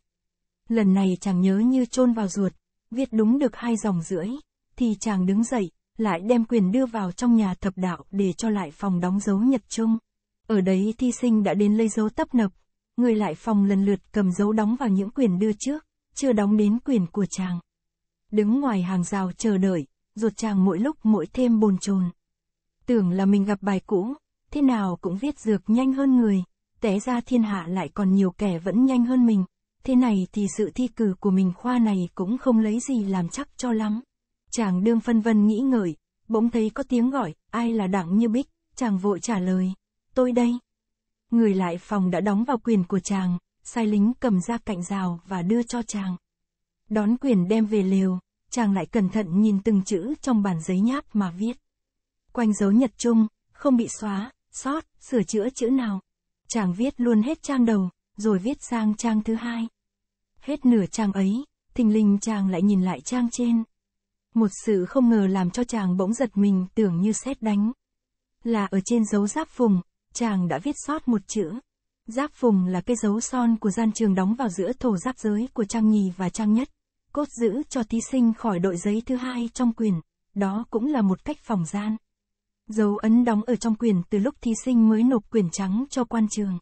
Lần này chàng nhớ như chôn vào ruột, viết đúng được hai dòng rưỡi, thì chàng đứng dậy, lại đem quyền đưa vào trong nhà thập đạo để cho lại phòng đóng dấu nhật trung Ở đấy thi sinh đã đến lấy dấu tấp nập, người lại phòng lần lượt cầm dấu đóng vào những quyền đưa trước, chưa đóng đến quyền của chàng. Đứng ngoài hàng rào chờ đợi, ruột chàng mỗi lúc mỗi thêm bồn chồn. Tưởng là mình gặp bài cũ, thế nào cũng viết dược nhanh hơn người, té ra thiên hạ lại còn nhiều kẻ vẫn nhanh hơn mình. Thế này thì sự thi cử của mình khoa này cũng không lấy gì làm chắc cho lắm. Chàng đương phân vân nghĩ ngợi, bỗng thấy có tiếng gọi, ai là đặng như bích, chàng vội trả lời, tôi đây. Người lại phòng đã đóng vào quyền của chàng, sai lính cầm ra cạnh rào và đưa cho chàng. Đón quyền đem về lều, chàng lại cẩn thận nhìn từng chữ trong bản giấy nháp mà viết. Quanh dấu nhật chung, không bị xóa, sót, sửa chữa chữ nào. Chàng viết luôn hết trang đầu, rồi viết sang trang thứ hai. Hết nửa trang ấy, thình lình chàng lại nhìn lại trang trên, một sự không ngờ làm cho chàng bỗng giật mình tưởng như xét đánh. Là ở trên dấu giáp vùng, chàng đã viết sót một chữ. Giáp vùng là cái dấu son của gian trường đóng vào giữa thổ giáp giới của trang nhì và trang nhất, cốt giữ cho thí sinh khỏi đội giấy thứ hai trong quyền, đó cũng là một cách phòng gian. Dấu ấn đóng ở trong quyền từ lúc thí sinh mới nộp quyền trắng cho quan trường.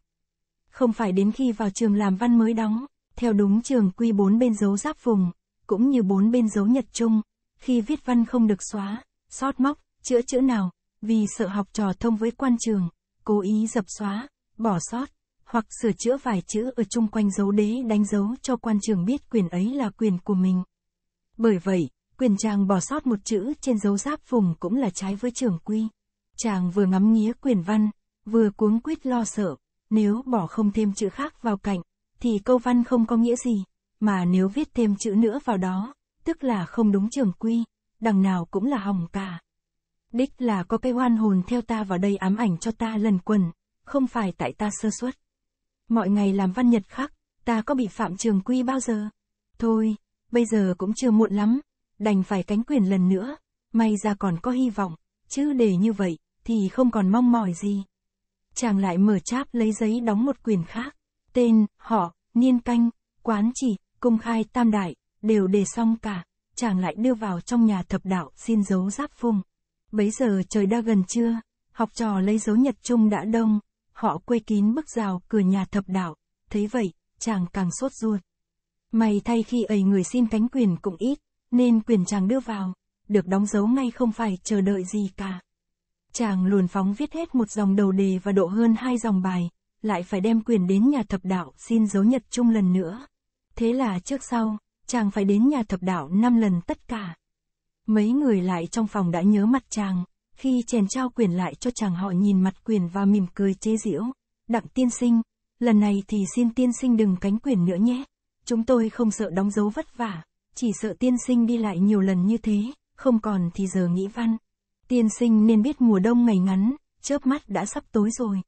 Không phải đến khi vào trường làm văn mới đóng, theo đúng trường quy bốn bên dấu giáp vùng, cũng như bốn bên dấu nhật trung khi viết văn không được xóa, sót móc, chữa chữ nào, vì sợ học trò thông với quan trường, cố ý dập xóa, bỏ sót, hoặc sửa chữa vài chữ ở chung quanh dấu đế đánh dấu cho quan trường biết quyền ấy là quyền của mình. Bởi vậy, quyền chàng bỏ sót một chữ trên dấu giáp vùng cũng là trái với trường quy. Chàng vừa ngắm nghía quyền văn, vừa cuống quýt lo sợ, nếu bỏ không thêm chữ khác vào cạnh, thì câu văn không có nghĩa gì, mà nếu viết thêm chữ nữa vào đó, tức là không đúng trường quy, đằng nào cũng là hỏng cả. Đích là có cái oan hồn theo ta vào đây ám ảnh cho ta lần quần, không phải tại ta sơ suất. Mọi ngày làm văn nhật khác, ta có bị phạm trường quy bao giờ? Thôi, bây giờ cũng chưa muộn lắm, đành phải cánh quyền lần nữa, may ra còn có hy vọng, chứ để như vậy, thì không còn mong mỏi gì. Chàng lại mở cháp lấy giấy đóng một quyền khác, tên, họ, niên canh, quán chỉ, công khai tam đại, đều đề xong cả, chàng lại đưa vào trong nhà thập đạo xin dấu giáp phung. Bấy giờ trời đã gần trưa, học trò lấy dấu nhật trung đã đông, họ quê kín bức rào cửa nhà thập đạo, thấy vậy, chàng càng sốt ruột. May thay khi ấy người xin cánh quyền cũng ít, nên quyền chàng đưa vào, được đóng dấu ngay không phải chờ đợi gì cả. Chàng luồn phóng viết hết một dòng đầu đề và độ hơn hai dòng bài, lại phải đem quyền đến nhà thập đạo xin dấu nhật trung lần nữa. Thế là trước sau, chàng phải đến nhà thập đạo năm lần tất cả. Mấy người lại trong phòng đã nhớ mặt chàng, khi chèn trao quyền lại cho chàng họ nhìn mặt quyền và mỉm cười chế giễu. Đặng tiên sinh, lần này thì xin tiên sinh đừng cánh quyền nữa nhé. Chúng tôi không sợ đóng dấu vất vả, chỉ sợ tiên sinh đi lại nhiều lần như thế, không còn thì giờ nghĩ văn. Tiên sinh nên biết mùa đông ngày ngắn, chớp mắt đã sắp tối rồi.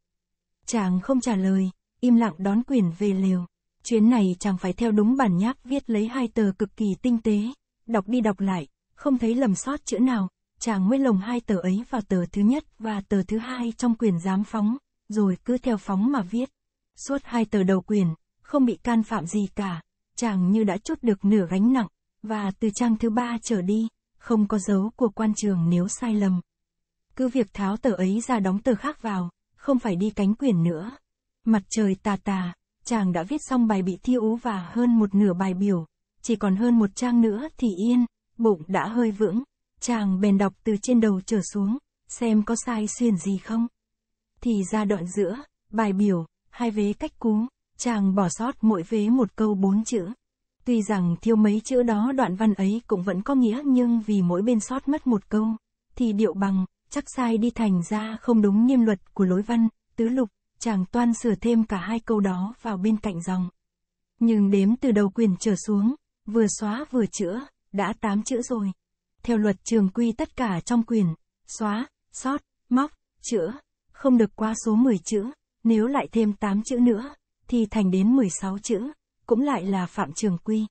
Chàng không trả lời, im lặng đón quyền về lều. Chuyến này chàng phải theo đúng bản nháp viết lấy hai tờ cực kỳ tinh tế, đọc đi đọc lại, không thấy lầm sót chữ nào, chàng mới lồng hai tờ ấy vào tờ thứ nhất và tờ thứ hai trong quyển giám phóng, rồi cứ theo phóng mà viết. Suốt hai tờ đầu quyển, không bị can phạm gì cả, chàng như đã chốt được nửa gánh nặng, và từ trang thứ ba trở đi, không có dấu của quan trường nếu sai lầm. Cứ việc tháo tờ ấy ra đóng tờ khác vào, không phải đi cánh quyển nữa. Mặt trời tà tà, chàng đã viết xong bài bị thiêu ú và hơn một nửa bài biểu, chỉ còn hơn một trang nữa thì yên, bụng đã hơi vững, chàng bèn đọc từ trên đầu trở xuống, xem có sai xuyên gì không. Thì ra đoạn giữa, bài biểu, hai vế cách cú, chàng bỏ sót mỗi vế một câu bốn chữ. Tuy rằng thiêu mấy chữ đó đoạn văn ấy cũng vẫn có nghĩa nhưng vì mỗi bên sót mất một câu, thì điệu bằng, chắc sai đi thành ra không đúng niêm luật của lối văn, tứ lục, chàng toan sửa thêm cả hai câu đó vào bên cạnh dòng. Nhưng đếm từ đầu quyền trở xuống, vừa xóa vừa chữa, đã tám chữ rồi. Theo luật trường quy tất cả trong quyền, xóa, sót, móc, chữa, không được qua số 10 chữ, nếu lại thêm 8 chữ nữa, thì thành đến 16 chữ, cũng lại là phạm trường quy.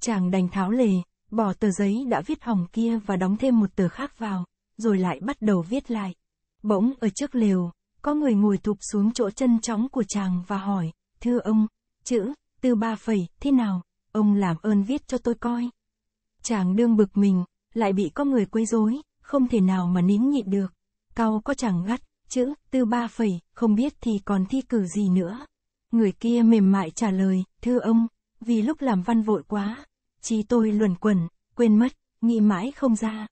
Chàng đành tháo lề, bỏ tờ giấy đã viết hỏng kia và đóng thêm một tờ khác vào, rồi lại bắt đầu viết lại. Bỗng ở trước lều, có người ngồi thụp xuống chỗ chân chóng của chàng và hỏi, thưa ông, chữ, từ ba phẩy, thế nào, ông làm ơn viết cho tôi coi. Chàng đương bực mình, lại bị có người quấy rối, không thể nào mà nín nhịn được. Cao có chàng gắt, chữ, từ ba phẩy, không biết thì còn thi cử gì nữa. Người kia mềm mại trả lời, thưa ông, vì lúc làm văn vội quá, chi tôi luẩn quẩn, quên mất, nghĩ mãi không ra.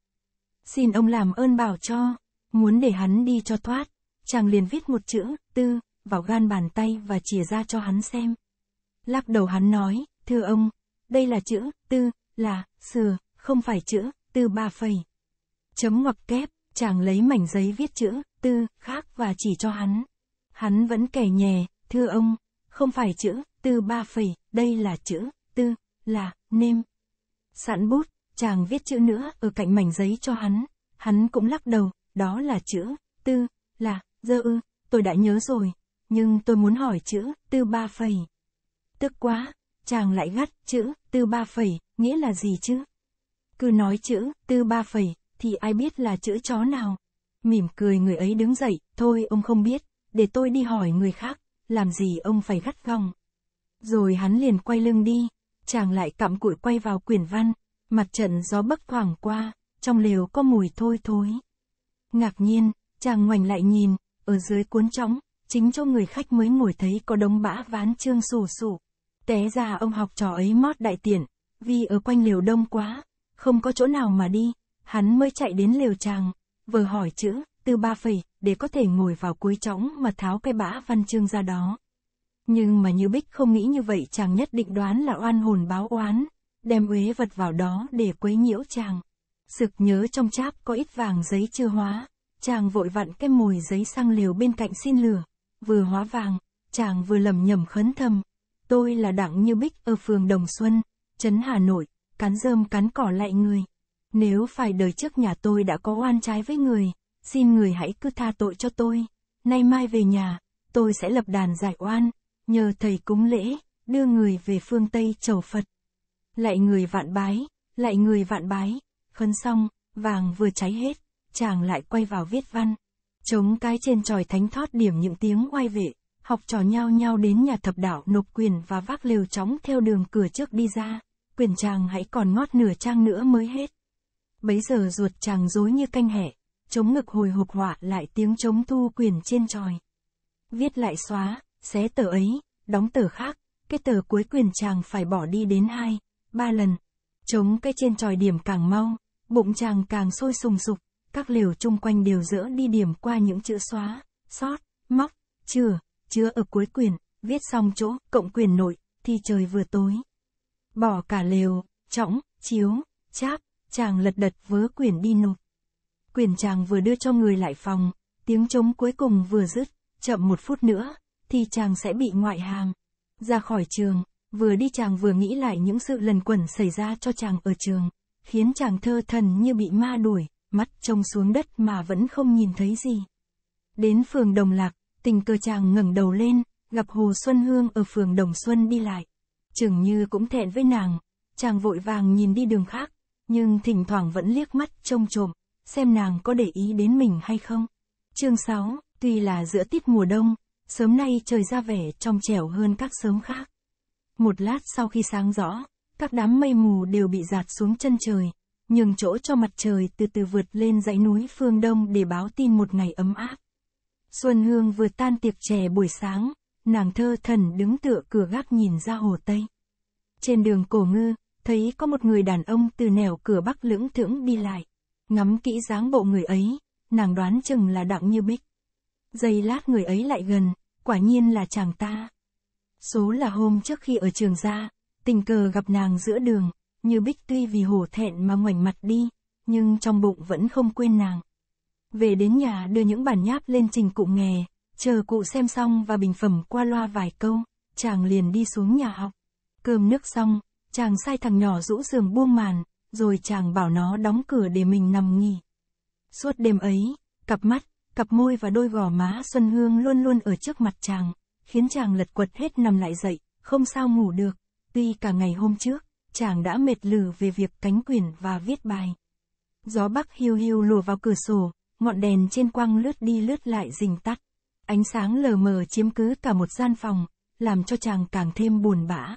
Xin ông làm ơn bảo cho, muốn để hắn đi cho thoát, chàng liền viết một chữ, tư, vào gan bàn tay và chìa ra cho hắn xem. Lắc đầu hắn nói, thưa ông, đây là chữ, tư, là, sửa, không phải chữ, tư ba phẩy. Chấm ngoặc kép, chàng lấy mảnh giấy viết chữ, tư, khác và chỉ cho hắn. Hắn vẫn kẻ nhè, thưa ông, không phải chữ, tư ba phẩy, đây là chữ, tư, là, nêm. Sẵn bút, chàng viết chữ nữa ở cạnh mảnh giấy cho hắn, hắn cũng lắc đầu, đó là chữ, tư, là, dơ ư, tôi đã nhớ rồi, nhưng tôi muốn hỏi chữ, tư ba phẩy. Tức quá, chàng lại gắt, chữ, tư ba phẩy, nghĩa là gì chứ? Cứ nói chữ, tư ba phẩy, thì ai biết là chữ chó nào? Mỉm cười người ấy đứng dậy, thôi ông không biết, để tôi đi hỏi người khác, làm gì ông phải gắt gỏng. Rồi hắn liền quay lưng đi, chàng lại cặm cụi quay vào quyển văn, mặt trận gió bấc thoảng qua, trong lều có mùi thôi thối. Ngạc nhiên, chàng ngoảnh lại nhìn, ở dưới cuốn chóng, chính cho người khách mới ngồi thấy có đống bã ván trương sù sù. Té ra ông học trò ấy mót đại tiện, vì ở quanh liều đông quá, không có chỗ nào mà đi, hắn mới chạy đến liều tràng, vừa hỏi chữ, từ ba phẩy, để có thể ngồi vào cuối chóng mà tháo cái bã văn chương ra đó. Nhưng mà như Bích không nghĩ như vậy chàng nhất định đoán là oan hồn báo oán, đem uế vật vào đó để quấy nhiễu chàng. Sực nhớ trong cháp có ít vàng giấy chưa hóa, chàng vội vặn cái mồi giấy sang liều bên cạnh xin lửa, vừa hóa vàng, chàng vừa lầm nhầm khấn thầm. Tôi là Đặng Như Bích ở phường Đồng Xuân, Trấn Hà Nội, cắn rơm cắn cỏ lại người. Nếu phải đời trước nhà tôi đã có oan trái với người, xin người hãy cứ tha tội cho tôi. Nay mai về nhà, tôi sẽ lập đàn giải oan, nhờ thầy cúng lễ, đưa người về phương Tây chầu Phật. Lại người vạn bái, lại người vạn bái, khấn xong, vàng vừa cháy hết chàng lại quay vào viết văn. Chống cái trên tròi thánh thoát điểm những tiếng oai vệ, học trò nhau nhau đến nhà thập đạo nộp quyền và vác lều chóng theo đường cửa trước đi ra, quyền chàng hãy còn ngót nửa trang nữa mới hết. Bấy giờ ruột chàng dối như canh hẻ, chống ngực hồi hộp họa lại tiếng chống thu quyền trên tròi. Viết lại xóa, xé tờ ấy, đóng tờ khác, cái tờ cuối quyền chàng phải bỏ đi đến hai, ba lần. Chống cái trên tròi điểm càng mau, bụng chàng càng sôi sùng sục các liều chung quanh đều dỡ đi điểm qua những chữ xóa, sót, móc, chừa, chứa ở cuối quyển, viết xong chỗ, cộng quyền nội, thì trời vừa tối. Bỏ cả lều, trõng, chiếu, cháp, chàng lật đật vớ quyển đi nộp. Quyển chàng vừa đưa cho người lại phòng, tiếng trống cuối cùng vừa dứt, chậm một phút nữa, thì chàng sẽ bị ngoại hàng. Ra khỏi trường, vừa đi chàng vừa nghĩ lại những sự lần quẩn xảy ra cho chàng ở trường, khiến chàng thơ thần như bị ma đuổi mắt trông xuống đất mà vẫn không nhìn thấy gì. Đến phường Đồng Lạc, tình cờ chàng ngẩng đầu lên, gặp Hồ Xuân Hương ở phường Đồng Xuân đi lại. Trường như cũng thẹn với nàng, chàng vội vàng nhìn đi đường khác, nhưng thỉnh thoảng vẫn liếc mắt trông trộm, xem nàng có để ý đến mình hay không. Chương 6, tuy là giữa tiết mùa đông, sớm nay trời ra vẻ trong trẻo hơn các sớm khác. Một lát sau khi sáng rõ, các đám mây mù đều bị giạt xuống chân trời, nhường chỗ cho mặt trời từ từ vượt lên dãy núi phương Đông để báo tin một ngày ấm áp. Xuân Hương vừa tan tiệc chè buổi sáng, nàng thơ thần đứng tựa cửa gác nhìn ra hồ Tây. Trên đường cổ ngư, thấy có một người đàn ông từ nẻo cửa bắc lưỡng thưởng đi lại. Ngắm kỹ dáng bộ người ấy, nàng đoán chừng là đặng như bích. Giây lát người ấy lại gần, quả nhiên là chàng ta. Số là hôm trước khi ở trường ra, tình cờ gặp nàng giữa đường, như Bích tuy vì hổ thẹn mà ngoảnh mặt đi, nhưng trong bụng vẫn không quên nàng. Về đến nhà đưa những bản nháp lên trình cụ nghề, chờ cụ xem xong và bình phẩm qua loa vài câu, chàng liền đi xuống nhà học. Cơm nước xong, chàng sai thằng nhỏ rũ giường buông màn, rồi chàng bảo nó đóng cửa để mình nằm nghỉ. Suốt đêm ấy, cặp mắt, cặp môi và đôi gò má Xuân Hương luôn luôn ở trước mặt chàng, khiến chàng lật quật hết nằm lại dậy, không sao ngủ được, tuy cả ngày hôm trước chàng đã mệt lử về việc cánh quyển và viết bài. Gió bắc hiu hiu lùa vào cửa sổ, ngọn đèn trên quang lướt đi lướt lại rình tắt. Ánh sáng lờ mờ chiếm cứ cả một gian phòng, làm cho chàng càng thêm buồn bã.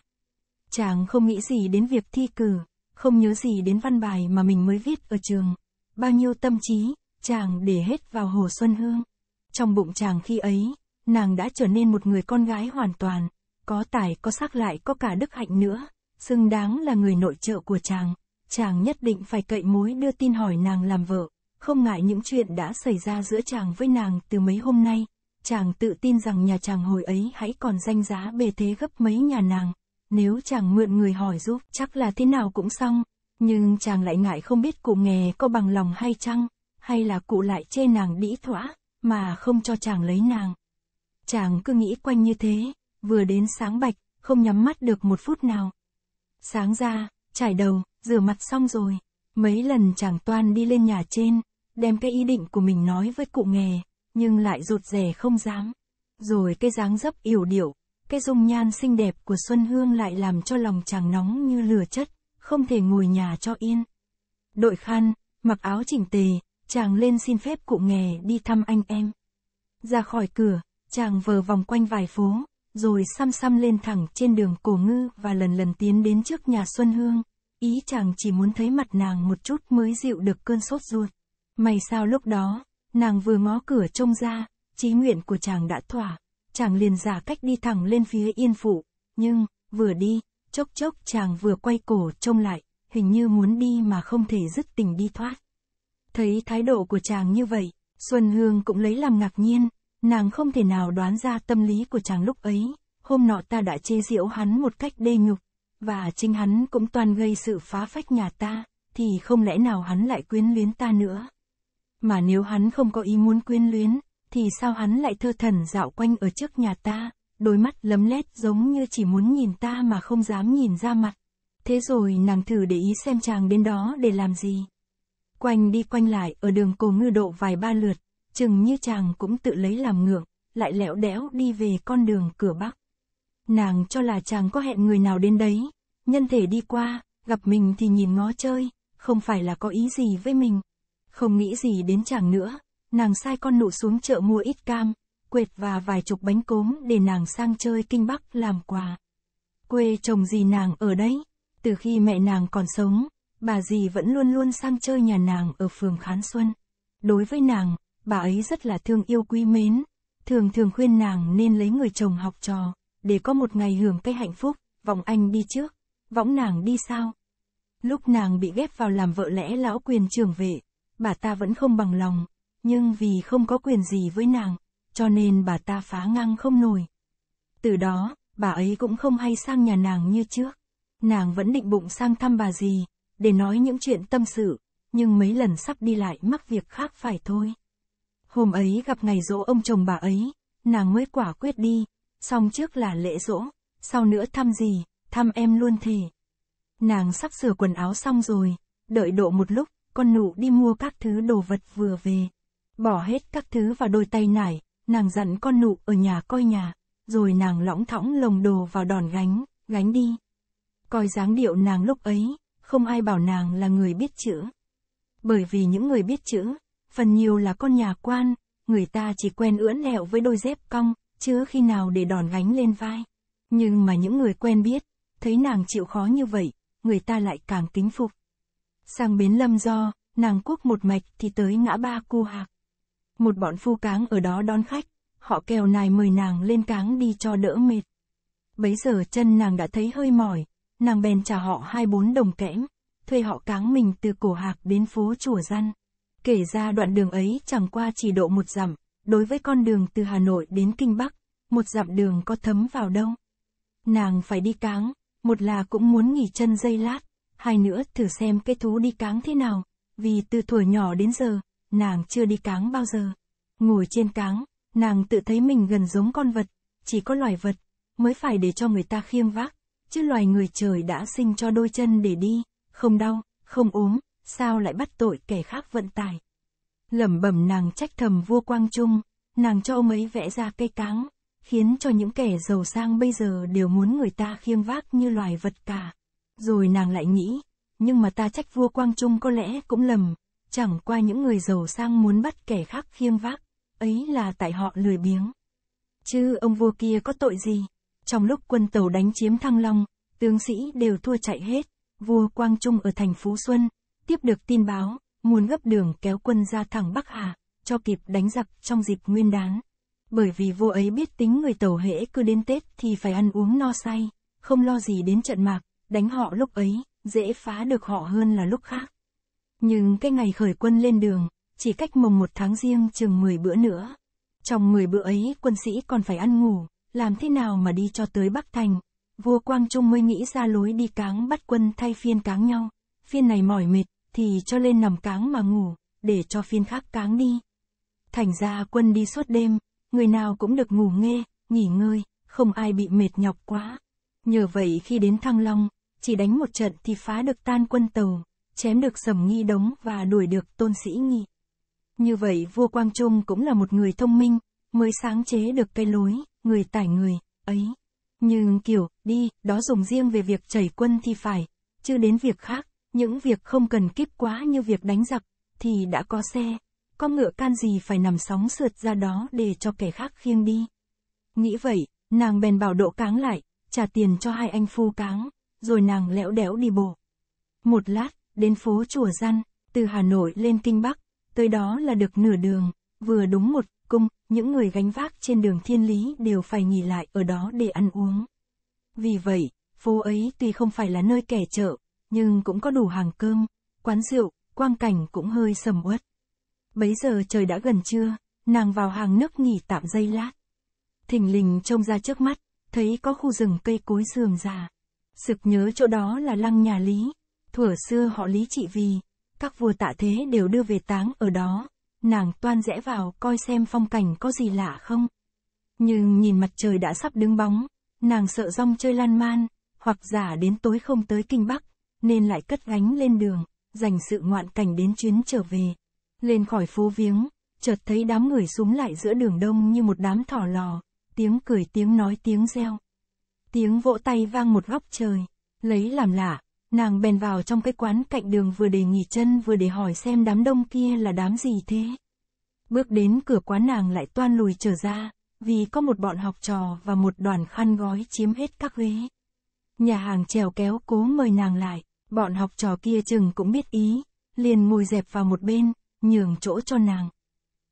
Chàng không nghĩ gì đến việc thi cử, không nhớ gì đến văn bài mà mình mới viết ở trường. Bao nhiêu tâm trí, chàng để hết vào Hồ Xuân Hương. Trong bụng chàng khi ấy, nàng đã trở nên một người con gái hoàn toàn, có tài có sắc lại có cả đức hạnh nữa xứng đáng là người nội trợ của chàng, chàng nhất định phải cậy mối đưa tin hỏi nàng làm vợ, không ngại những chuyện đã xảy ra giữa chàng với nàng từ mấy hôm nay, chàng tự tin rằng nhà chàng hồi ấy hãy còn danh giá bề thế gấp mấy nhà nàng, nếu chàng mượn người hỏi giúp chắc là thế nào cũng xong, nhưng chàng lại ngại không biết cụ nghề có bằng lòng hay chăng, hay là cụ lại chê nàng đĩ thỏa, mà không cho chàng lấy nàng. Chàng cứ nghĩ quanh như thế, vừa đến sáng bạch, không nhắm mắt được một phút nào sáng ra, trải đầu, rửa mặt xong rồi. Mấy lần chàng toan đi lên nhà trên, đem cái ý định của mình nói với cụ nghề, nhưng lại rụt rè không dám. Rồi cái dáng dấp yểu điệu, cái dung nhan xinh đẹp của Xuân Hương lại làm cho lòng chàng nóng như lửa chất, không thể ngồi nhà cho yên. Đội khăn, mặc áo chỉnh tề, chàng lên xin phép cụ nghề đi thăm anh em. Ra khỏi cửa, chàng vờ vòng quanh vài phố, rồi xăm xăm lên thẳng trên đường cổ ngư và lần lần tiến đến trước nhà Xuân Hương. Ý chàng chỉ muốn thấy mặt nàng một chút mới dịu được cơn sốt ruột. May sao lúc đó, nàng vừa ngó cửa trông ra, trí nguyện của chàng đã thỏa. Chàng liền giả cách đi thẳng lên phía yên phụ, nhưng, vừa đi, chốc chốc chàng vừa quay cổ trông lại, hình như muốn đi mà không thể dứt tình đi thoát. Thấy thái độ của chàng như vậy, Xuân Hương cũng lấy làm ngạc nhiên, Nàng không thể nào đoán ra tâm lý của chàng lúc ấy, hôm nọ ta đã chê giễu hắn một cách đê nhục, và chính hắn cũng toàn gây sự phá phách nhà ta, thì không lẽ nào hắn lại quyến luyến ta nữa. Mà nếu hắn không có ý muốn quyến luyến, thì sao hắn lại thơ thần dạo quanh ở trước nhà ta, đôi mắt lấm lét giống như chỉ muốn nhìn ta mà không dám nhìn ra mặt. Thế rồi nàng thử để ý xem chàng đến đó để làm gì. Quanh đi quanh lại ở đường cổ ngư độ vài ba lượt, chừng như chàng cũng tự lấy làm ngượng, lại lẹo đẽo đi về con đường cửa bắc. Nàng cho là chàng có hẹn người nào đến đấy, nhân thể đi qua, gặp mình thì nhìn ngó chơi, không phải là có ý gì với mình. Không nghĩ gì đến chàng nữa, nàng sai con nụ xuống chợ mua ít cam, quệt và vài chục bánh cốm để nàng sang chơi kinh bắc làm quà. Quê chồng gì nàng ở đấy, từ khi mẹ nàng còn sống, bà dì vẫn luôn luôn sang chơi nhà nàng ở phường Khán Xuân. Đối với nàng, bà ấy rất là thương yêu quý mến, thường thường khuyên nàng nên lấy người chồng học trò, để có một ngày hưởng cái hạnh phúc, vòng anh đi trước, võng nàng đi sao. Lúc nàng bị ghép vào làm vợ lẽ lão quyền trưởng vệ, bà ta vẫn không bằng lòng, nhưng vì không có quyền gì với nàng, cho nên bà ta phá ngang không nổi. Từ đó, bà ấy cũng không hay sang nhà nàng như trước. Nàng vẫn định bụng sang thăm bà gì, để nói những chuyện tâm sự, nhưng mấy lần sắp đi lại mắc việc khác phải thôi. Hôm ấy gặp ngày dỗ ông chồng bà ấy, nàng mới quả quyết đi, xong trước là lễ dỗ, sau nữa thăm gì, thăm em luôn thì. Nàng sắp sửa quần áo xong rồi, đợi độ một lúc, con nụ đi mua các thứ đồ vật vừa về. Bỏ hết các thứ vào đôi tay nải, nàng dặn con nụ ở nhà coi nhà, rồi nàng lõng thõng lồng đồ vào đòn gánh, gánh đi. Coi dáng điệu nàng lúc ấy, không ai bảo nàng là người biết chữ. Bởi vì những người biết chữ, phần nhiều là con nhà quan, người ta chỉ quen ưỡn lẹo với đôi dép cong, chứ khi nào để đòn gánh lên vai. Nhưng mà những người quen biết, thấy nàng chịu khó như vậy, người ta lại càng kính phục. Sang bến lâm do, nàng quốc một mạch thì tới ngã ba cu hạc. Một bọn phu cáng ở đó đón khách, họ kèo nài mời nàng lên cáng đi cho đỡ mệt. Bấy giờ chân nàng đã thấy hơi mỏi, nàng bèn trả họ hai bốn đồng kẽm, thuê họ cáng mình từ cổ hạc đến phố chùa răn. Kể ra đoạn đường ấy chẳng qua chỉ độ một dặm, đối với con đường từ Hà Nội đến Kinh Bắc, một dặm đường có thấm vào đâu. Nàng phải đi cáng, một là cũng muốn nghỉ chân dây lát, hai nữa thử xem cái thú đi cáng thế nào, vì từ tuổi nhỏ đến giờ, nàng chưa đi cáng bao giờ. Ngồi trên cáng, nàng tự thấy mình gần giống con vật, chỉ có loài vật, mới phải để cho người ta khiêng vác, chứ loài người trời đã sinh cho đôi chân để đi, không đau, không ốm, sao lại bắt tội kẻ khác vận tài Lẩm bẩm nàng trách thầm vua Quang Trung, nàng cho ông ấy vẽ ra cây cáng, khiến cho những kẻ giàu sang bây giờ đều muốn người ta khiêng vác như loài vật cả. Rồi nàng lại nghĩ, nhưng mà ta trách vua Quang Trung có lẽ cũng lầm, chẳng qua những người giàu sang muốn bắt kẻ khác khiêng vác, ấy là tại họ lười biếng. Chứ ông vua kia có tội gì? Trong lúc quân tàu đánh chiếm Thăng Long, tướng sĩ đều thua chạy hết, vua Quang Trung ở thành Phú Xuân, tiếp được tin báo, muốn gấp đường kéo quân ra thẳng Bắc Hà, cho kịp đánh giặc trong dịp nguyên đán. Bởi vì vua ấy biết tính người tàu hễ cứ đến Tết thì phải ăn uống no say, không lo gì đến trận mạc, đánh họ lúc ấy, dễ phá được họ hơn là lúc khác. Nhưng cái ngày khởi quân lên đường, chỉ cách mồng một tháng riêng chừng 10 bữa nữa. Trong 10 bữa ấy quân sĩ còn phải ăn ngủ, làm thế nào mà đi cho tới Bắc Thành. Vua Quang Trung mới nghĩ ra lối đi cáng bắt quân thay phiên cáng nhau, phiên này mỏi mệt, thì cho lên nằm cáng mà ngủ, để cho phiên khác cáng đi. Thành ra quân đi suốt đêm, người nào cũng được ngủ nghe, nghỉ ngơi, không ai bị mệt nhọc quá. Nhờ vậy khi đến Thăng Long, chỉ đánh một trận thì phá được tan quân tàu, chém được sầm nghi đống và đuổi được tôn sĩ nghi. Như vậy vua Quang Trung cũng là một người thông minh, mới sáng chế được cây lối, người tải người, ấy. Nhưng kiểu, đi, đó dùng riêng về việc chảy quân thì phải, chứ đến việc khác, những việc không cần kíp quá như việc đánh giặc, thì đã có xe, có ngựa can gì phải nằm sóng sượt ra đó để cho kẻ khác khiêng đi. Nghĩ vậy, nàng bèn bảo độ cáng lại, trả tiền cho hai anh phu cáng, rồi nàng lẽo đẽo đi bộ. Một lát, đến phố Chùa Gian, từ Hà Nội lên Kinh Bắc, tới đó là được nửa đường, vừa đúng một cung, những người gánh vác trên đường thiên lý đều phải nghỉ lại ở đó để ăn uống. Vì vậy, phố ấy tuy không phải là nơi kẻ chợ, nhưng cũng có đủ hàng cơm, quán rượu, quang cảnh cũng hơi sầm uất. Bấy giờ trời đã gần trưa, nàng vào hàng nước nghỉ tạm giây lát. Thình lình trông ra trước mắt, thấy có khu rừng cây cối sườn già Sực nhớ chỗ đó là lăng nhà Lý, thuở xưa họ Lý trị vì, các vua tạ thế đều đưa về táng ở đó, nàng toan rẽ vào coi xem phong cảnh có gì lạ không. Nhưng nhìn mặt trời đã sắp đứng bóng, nàng sợ rong chơi lan man, hoặc giả đến tối không tới kinh Bắc nên lại cất gánh lên đường, dành sự ngoạn cảnh đến chuyến trở về. Lên khỏi phố viếng, chợt thấy đám người súng lại giữa đường đông như một đám thỏ lò, tiếng cười tiếng nói tiếng reo. Tiếng vỗ tay vang một góc trời, lấy làm lạ, nàng bèn vào trong cái quán cạnh đường vừa để nghỉ chân vừa để hỏi xem đám đông kia là đám gì thế. Bước đến cửa quán nàng lại toan lùi trở ra, vì có một bọn học trò và một đoàn khăn gói chiếm hết các ghế. Nhà hàng trèo kéo cố mời nàng lại, Bọn học trò kia chừng cũng biết ý, liền ngồi dẹp vào một bên, nhường chỗ cho nàng.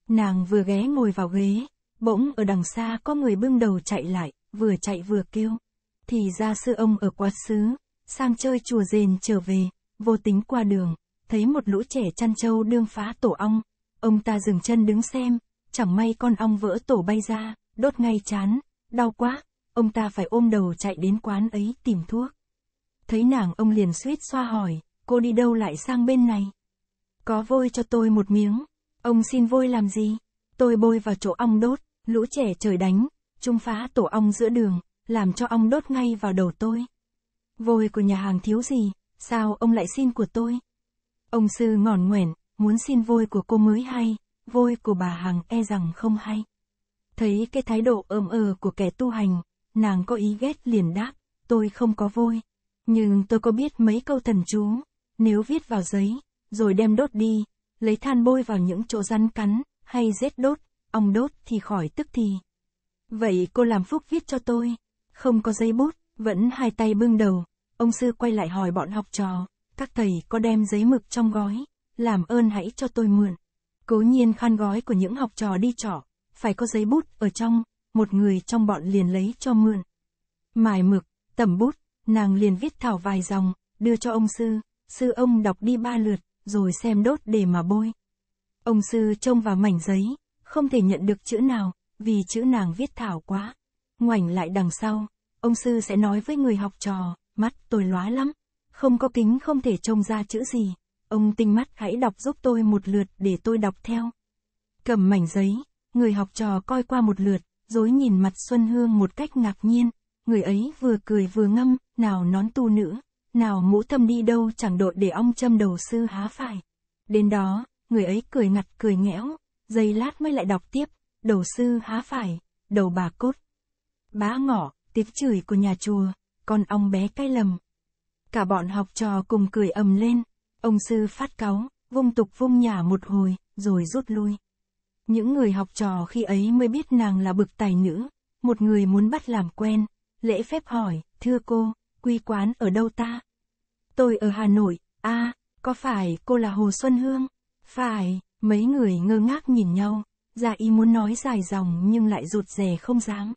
Nàng vừa ghé ngồi vào ghế, bỗng ở đằng xa có người bưng đầu chạy lại, vừa chạy vừa kêu. Thì ra sư ông ở quạt xứ, sang chơi chùa rền trở về, vô tính qua đường, thấy một lũ trẻ chăn trâu đương phá tổ ong. Ông ta dừng chân đứng xem, chẳng may con ong vỡ tổ bay ra, đốt ngay chán, đau quá, ông ta phải ôm đầu chạy đến quán ấy tìm thuốc. Thấy nàng ông liền suýt xoa hỏi, cô đi đâu lại sang bên này? Có vôi cho tôi một miếng. Ông xin vôi làm gì? Tôi bôi vào chỗ ong đốt, lũ trẻ trời đánh, trung phá tổ ong giữa đường, làm cho ong đốt ngay vào đầu tôi. Vôi của nhà hàng thiếu gì, sao ông lại xin của tôi? Ông sư ngòn nguẻn, muốn xin vôi của cô mới hay, vôi của bà hàng e rằng không hay. Thấy cái thái độ ơm ơ của kẻ tu hành, nàng có ý ghét liền đáp, tôi không có vôi. Nhưng tôi có biết mấy câu thần chú, nếu viết vào giấy, rồi đem đốt đi, lấy than bôi vào những chỗ rắn cắn, hay rết đốt, ong đốt thì khỏi tức thì. Vậy cô làm phúc viết cho tôi, không có giấy bút, vẫn hai tay bưng đầu, ông sư quay lại hỏi bọn học trò, các thầy có đem giấy mực trong gói, làm ơn hãy cho tôi mượn. Cố nhiên khăn gói của những học trò đi trọ, phải có giấy bút ở trong, một người trong bọn liền lấy cho mượn. Mài mực, tẩm bút, nàng liền viết thảo vài dòng, đưa cho ông sư, sư ông đọc đi ba lượt, rồi xem đốt để mà bôi. Ông sư trông vào mảnh giấy, không thể nhận được chữ nào, vì chữ nàng viết thảo quá. Ngoảnh lại đằng sau, ông sư sẽ nói với người học trò, mắt tôi lóa lắm, không có kính không thể trông ra chữ gì, ông tinh mắt hãy đọc giúp tôi một lượt để tôi đọc theo. Cầm mảnh giấy, người học trò coi qua một lượt, dối nhìn mặt Xuân Hương một cách ngạc nhiên người ấy vừa cười vừa ngâm, nào nón tu nữ, nào mũ thâm đi đâu chẳng đội để ong châm đầu sư há phải. Đến đó, người ấy cười ngặt cười nghẽo, giây lát mới lại đọc tiếp, đầu sư há phải, đầu bà cốt. Bá ngỏ, tiếng chửi của nhà chùa, con ong bé cái lầm. Cả bọn học trò cùng cười ầm lên, ông sư phát cáu, vung tục vung nhả một hồi, rồi rút lui. Những người học trò khi ấy mới biết nàng là bực tài nữ, một người muốn bắt làm quen, lễ phép hỏi, thưa cô, quy quán ở đâu ta? Tôi ở Hà Nội, a à, có phải cô là Hồ Xuân Hương? Phải, mấy người ngơ ngác nhìn nhau, dạ y muốn nói dài dòng nhưng lại rụt rè không dám.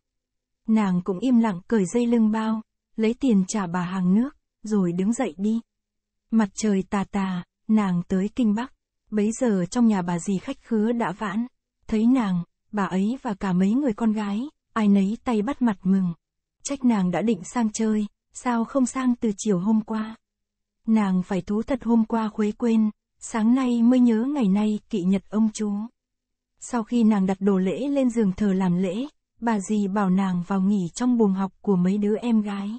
Nàng cũng im lặng cởi dây lưng bao, lấy tiền trả bà hàng nước, rồi đứng dậy đi. Mặt trời tà tà, nàng tới Kinh Bắc, bấy giờ trong nhà bà dì khách khứa đã vãn, thấy nàng, bà ấy và cả mấy người con gái, ai nấy tay bắt mặt mừng trách nàng đã định sang chơi, sao không sang từ chiều hôm qua. Nàng phải thú thật hôm qua khuấy quên, sáng nay mới nhớ ngày nay kỵ nhật ông chú. Sau khi nàng đặt đồ lễ lên giường thờ làm lễ, bà dì bảo nàng vào nghỉ trong buồng học của mấy đứa em gái.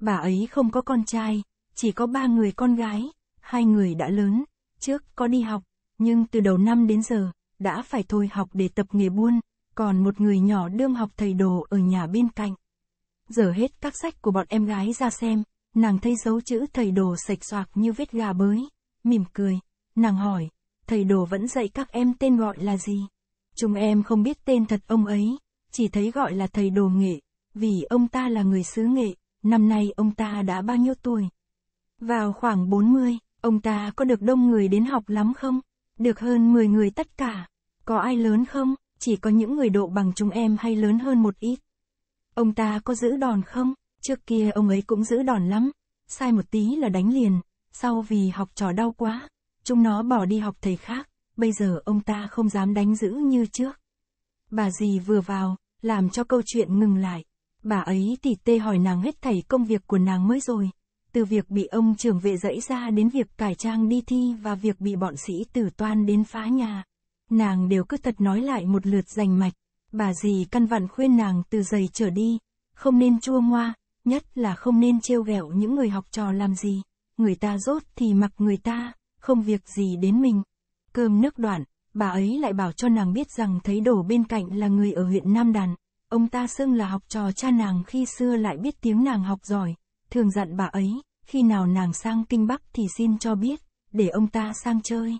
Bà ấy không có con trai, chỉ có ba người con gái, hai người đã lớn, trước có đi học, nhưng từ đầu năm đến giờ, đã phải thôi học để tập nghề buôn, còn một người nhỏ đương học thầy đồ ở nhà bên cạnh dở hết các sách của bọn em gái ra xem, nàng thấy dấu chữ thầy đồ sạch soạc như vết gà bới, mỉm cười, nàng hỏi, thầy đồ vẫn dạy các em tên gọi là gì? Chúng em không biết tên thật ông ấy, chỉ thấy gọi là thầy đồ nghệ, vì ông ta là người xứ nghệ, năm nay ông ta đã bao nhiêu tuổi? Vào khoảng 40, ông ta có được đông người đến học lắm không? Được hơn 10 người tất cả. Có ai lớn không? Chỉ có những người độ bằng chúng em hay lớn hơn một ít. Ông ta có giữ đòn không? Trước kia ông ấy cũng giữ đòn lắm. Sai một tí là đánh liền. Sau vì học trò đau quá. Chúng nó bỏ đi học thầy khác. Bây giờ ông ta không dám đánh giữ như trước. Bà dì vừa vào, làm cho câu chuyện ngừng lại. Bà ấy tỉ tê hỏi nàng hết thảy công việc của nàng mới rồi. Từ việc bị ông trưởng vệ dẫy ra đến việc cải trang đi thi và việc bị bọn sĩ tử toan đến phá nhà. Nàng đều cứ thật nói lại một lượt rành mạch bà dì căn vặn khuyên nàng từ giày trở đi, không nên chua ngoa, nhất là không nên trêu ghẹo những người học trò làm gì, người ta rốt thì mặc người ta, không việc gì đến mình. Cơm nước đoạn, bà ấy lại bảo cho nàng biết rằng thấy đổ bên cạnh là người ở huyện Nam Đàn, ông ta xưng là học trò cha nàng khi xưa lại biết tiếng nàng học giỏi, thường dặn bà ấy, khi nào nàng sang Kinh Bắc thì xin cho biết, để ông ta sang chơi.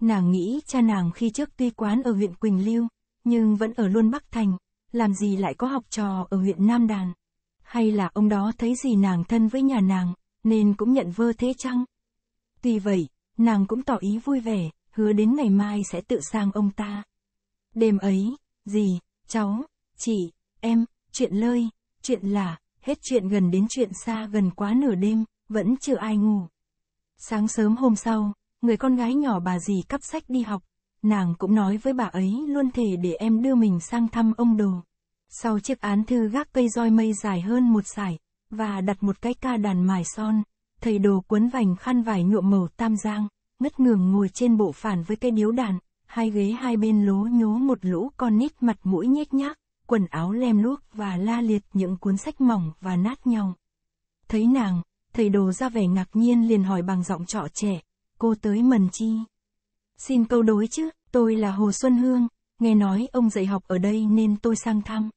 Nàng nghĩ cha nàng khi trước tuy quán ở huyện Quỳnh Lưu, nhưng vẫn ở luôn Bắc Thành, làm gì lại có học trò ở huyện Nam Đàn. Hay là ông đó thấy gì nàng thân với nhà nàng, nên cũng nhận vơ thế chăng? Tuy vậy, nàng cũng tỏ ý vui vẻ, hứa đến ngày mai sẽ tự sang ông ta. Đêm ấy, dì, cháu, chị, em, chuyện lơi, chuyện là, hết chuyện gần đến chuyện xa gần quá nửa đêm, vẫn chưa ai ngủ. Sáng sớm hôm sau, người con gái nhỏ bà dì cắp sách đi học, Nàng cũng nói với bà ấy luôn thể để em đưa mình sang thăm ông đồ. Sau chiếc án thư gác cây roi mây dài hơn một sải, và đặt một cái ca đàn mài son, thầy đồ cuốn vành khăn vải nhuộm màu tam giang, ngất ngường ngồi trên bộ phản với cây điếu đàn, hai ghế hai bên lố nhố một lũ con nít mặt mũi nhếch nhác, quần áo lem luốc và la liệt những cuốn sách mỏng và nát nhau. Thấy nàng, thầy đồ ra vẻ ngạc nhiên liền hỏi bằng giọng trọ trẻ, cô tới mần chi. Xin câu đối chứ, Tôi là Hồ Xuân Hương, nghe nói ông dạy học ở đây nên tôi sang thăm.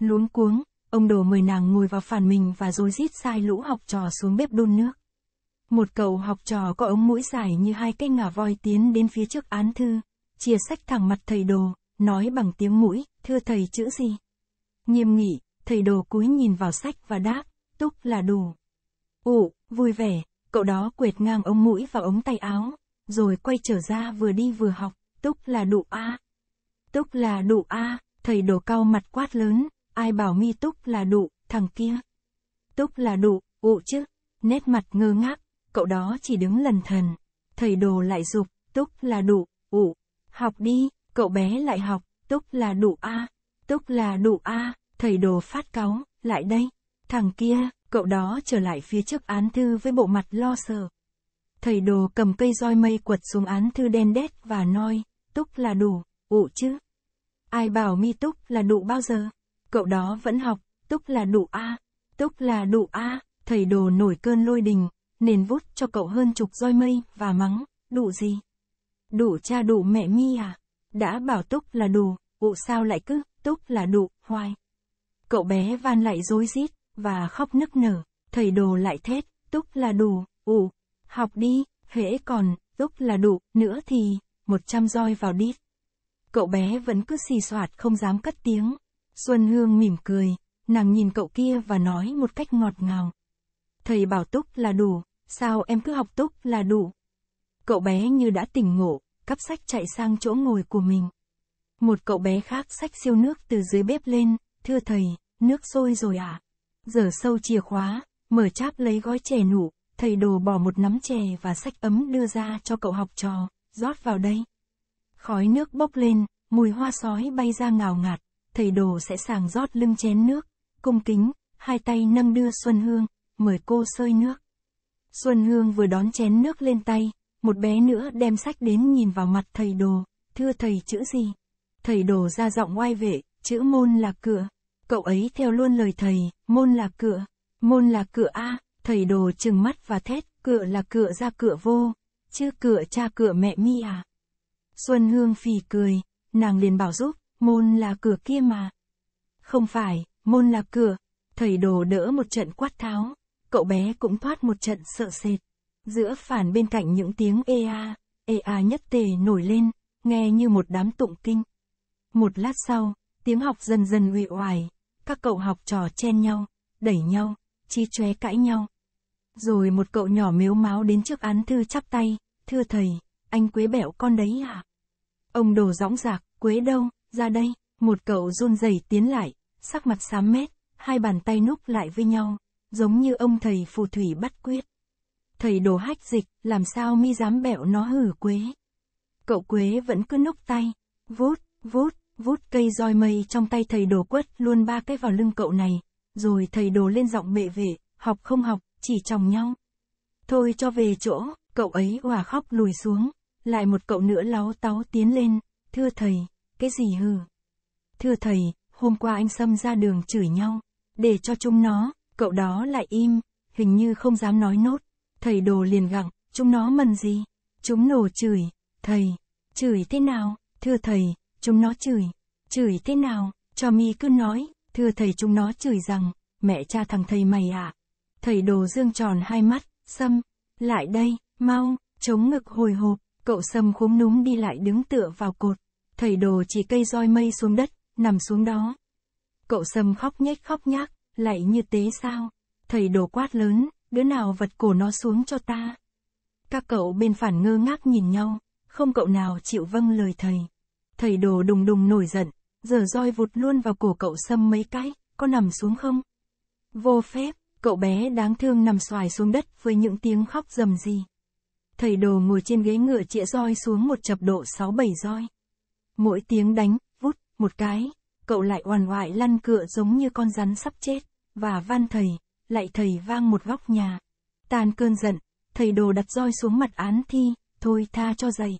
Luống cuống, ông đổ mời nàng ngồi vào phản mình và rồi rít sai lũ học trò xuống bếp đun nước. Một cậu học trò có ống mũi dài như hai cái ngà voi tiến đến phía trước án thư, chia sách thẳng mặt thầy đồ, nói bằng tiếng mũi, thưa thầy chữ gì? Nghiêm nghị, thầy đồ cúi nhìn vào sách và đáp, túc là đủ. Ụ, vui vẻ, cậu đó quệt ngang ống mũi vào ống tay áo, rồi quay trở ra vừa đi vừa học. Túc là đủ a. Túc là đủ a, thầy đổ cao mặt quát lớn, ai bảo mi Túc là đủ, thằng kia. Túc là đủ, ụ chứ, nét mặt ngơ ngác, cậu đó chỉ đứng lần thần. Thầy đồ lại dục, Túc là đủ, ụ, học đi, cậu bé lại học, Túc là đủ a, Túc là đủ a, thầy đồ phát cáu, lại đây, thằng kia, cậu đó trở lại phía trước án thư với bộ mặt lo sợ. Thầy đồ cầm cây roi mây quật xuống án thư đen đét và noi túc là đủ, ụ chứ. Ai bảo mi túc là đủ bao giờ? Cậu đó vẫn học, túc là đủ a, túc là đủ a, thầy đồ nổi cơn lôi đình, nền vút cho cậu hơn chục roi mây và mắng, đủ gì? Đủ cha đủ mẹ mi à? Đã bảo túc là đủ, ụ sao lại cứ, túc là đủ, hoài. Cậu bé van lại rối rít và khóc nức nở, thầy đồ lại thét, túc là đủ, ụ, học đi, hễ còn, túc là đủ, nữa thì, 100 roi vào đít. Cậu bé vẫn cứ xì xoạt không dám cất tiếng. Xuân Hương mỉm cười, nàng nhìn cậu kia và nói một cách ngọt ngào. Thầy bảo túc là đủ, sao em cứ học túc là đủ. Cậu bé như đã tỉnh ngộ, cắp sách chạy sang chỗ ngồi của mình. Một cậu bé khác sách siêu nước từ dưới bếp lên, thưa thầy, nước sôi rồi à? Giờ sâu chìa khóa, mở cháp lấy gói chè nụ, thầy đồ bỏ một nắm chè và sách ấm đưa ra cho cậu học trò rót vào đây. Khói nước bốc lên, mùi hoa sói bay ra ngào ngạt, thầy đồ sẽ sàng rót lưng chén nước, cung kính, hai tay nâng đưa Xuân Hương, mời cô sơi nước. Xuân Hương vừa đón chén nước lên tay, một bé nữa đem sách đến nhìn vào mặt thầy đồ, thưa thầy chữ gì? Thầy đồ ra giọng oai vệ, chữ môn là cửa. Cậu ấy theo luôn lời thầy, môn là cửa, môn là cửa A, thầy đồ trừng mắt và thét, cửa là cửa ra cửa vô, chưa cửa cha cửa mẹ mi à. Xuân Hương phì cười, nàng liền bảo giúp, môn là cửa kia mà. Không phải, môn là cửa, thầy đồ đỡ một trận quát tháo, cậu bé cũng thoát một trận sợ sệt. Giữa phản bên cạnh những tiếng ê a, ê a nhất tề nổi lên, nghe như một đám tụng kinh. Một lát sau, tiếng học dần dần uể oải, các cậu học trò chen nhau, đẩy nhau, chi chóe cãi nhau. Rồi một cậu nhỏ miếu máu đến trước án thư chắp tay, Thưa thầy, anh quế bẻo con đấy à? Ông đồ dõng dạc, quế đâu, ra đây, một cậu run rẩy tiến lại, sắc mặt xám mét, hai bàn tay núp lại với nhau, giống như ông thầy phù thủy bắt quyết. Thầy đồ hách dịch, làm sao mi dám bẹo nó hử quế. Cậu quế vẫn cứ núp tay, vút, vút, vút cây roi mây trong tay thầy đồ quất luôn ba cái vào lưng cậu này, rồi thầy đồ lên giọng mệ vệ, học không học, chỉ chồng nhau. Thôi cho về chỗ. Cậu ấy òa khóc lùi xuống, lại một cậu nữa láu táo tiến lên, thưa thầy, cái gì hừ? Thưa thầy, hôm qua anh xâm ra đường chửi nhau, để cho chúng nó, cậu đó lại im, hình như không dám nói nốt, thầy đồ liền gặng, chúng nó mần gì? Chúng nổ chửi, thầy, chửi thế nào? Thưa thầy, chúng nó chửi, chửi thế nào? Cho mi cứ nói, thưa thầy chúng nó chửi rằng, mẹ cha thằng thầy mày ạ. À? Thầy đồ dương tròn hai mắt, xâm, lại đây, Mau, chống ngực hồi hộp, cậu sầm khúm núm đi lại đứng tựa vào cột. Thầy đồ chỉ cây roi mây xuống đất, nằm xuống đó. Cậu sầm khóc nhếch khóc nhác, lại như tế sao. Thầy đồ quát lớn, đứa nào vật cổ nó xuống cho ta. Các cậu bên phản ngơ ngác nhìn nhau, không cậu nào chịu vâng lời thầy. Thầy đồ đùng đùng nổi giận, giờ roi vụt luôn vào cổ cậu sâm mấy cái, có nằm xuống không? Vô phép, cậu bé đáng thương nằm xoài xuống đất với những tiếng khóc rầm rì thầy đồ ngồi trên ghế ngựa chĩa roi xuống một chập độ sáu bảy roi. Mỗi tiếng đánh, vút, một cái, cậu lại oằn oại lăn cựa giống như con rắn sắp chết, và van thầy, lại thầy vang một góc nhà. Tàn cơn giận, thầy đồ đặt roi xuống mặt án thi, thôi tha cho dậy.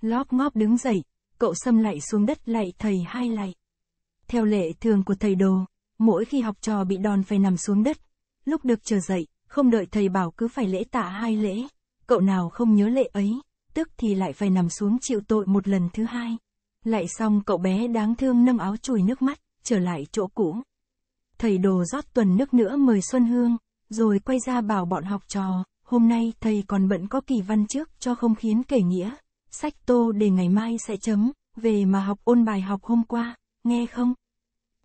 Lóp ngóp đứng dậy, cậu xâm lại xuống đất lại thầy hai lạy. Theo lệ thường của thầy đồ, mỗi khi học trò bị đòn phải nằm xuống đất, lúc được trở dậy, không đợi thầy bảo cứ phải lễ tạ hai lễ cậu nào không nhớ lệ ấy, tức thì lại phải nằm xuống chịu tội một lần thứ hai. Lại xong cậu bé đáng thương nâng áo chùi nước mắt, trở lại chỗ cũ. Thầy đồ rót tuần nước nữa mời Xuân Hương, rồi quay ra bảo bọn học trò, hôm nay thầy còn bận có kỳ văn trước cho không khiến kể nghĩa. Sách tô để ngày mai sẽ chấm, về mà học ôn bài học hôm qua, nghe không?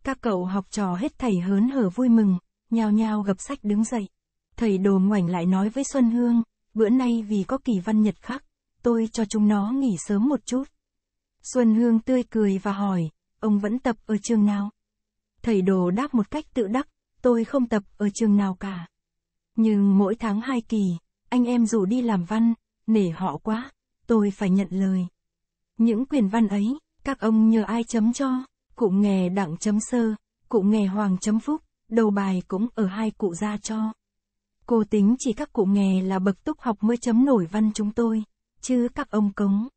Các cậu học trò hết thầy hớn hở vui mừng, nhào nhào gập sách đứng dậy. Thầy đồ ngoảnh lại nói với Xuân Hương, bữa nay vì có kỳ văn nhật khắc, tôi cho chúng nó nghỉ sớm một chút. Xuân Hương tươi cười và hỏi, ông vẫn tập ở trường nào? Thầy đồ đáp một cách tự đắc, tôi không tập ở trường nào cả. Nhưng mỗi tháng hai kỳ, anh em rủ đi làm văn, nể họ quá, tôi phải nhận lời. Những quyền văn ấy, các ông nhờ ai chấm cho, cụ nghề đặng chấm sơ, cụ nghề hoàng chấm phúc, đầu bài cũng ở hai cụ ra cho. Cô tính chỉ các cụ nghề là bậc túc học mới chấm nổi văn chúng tôi, chứ các ông cống.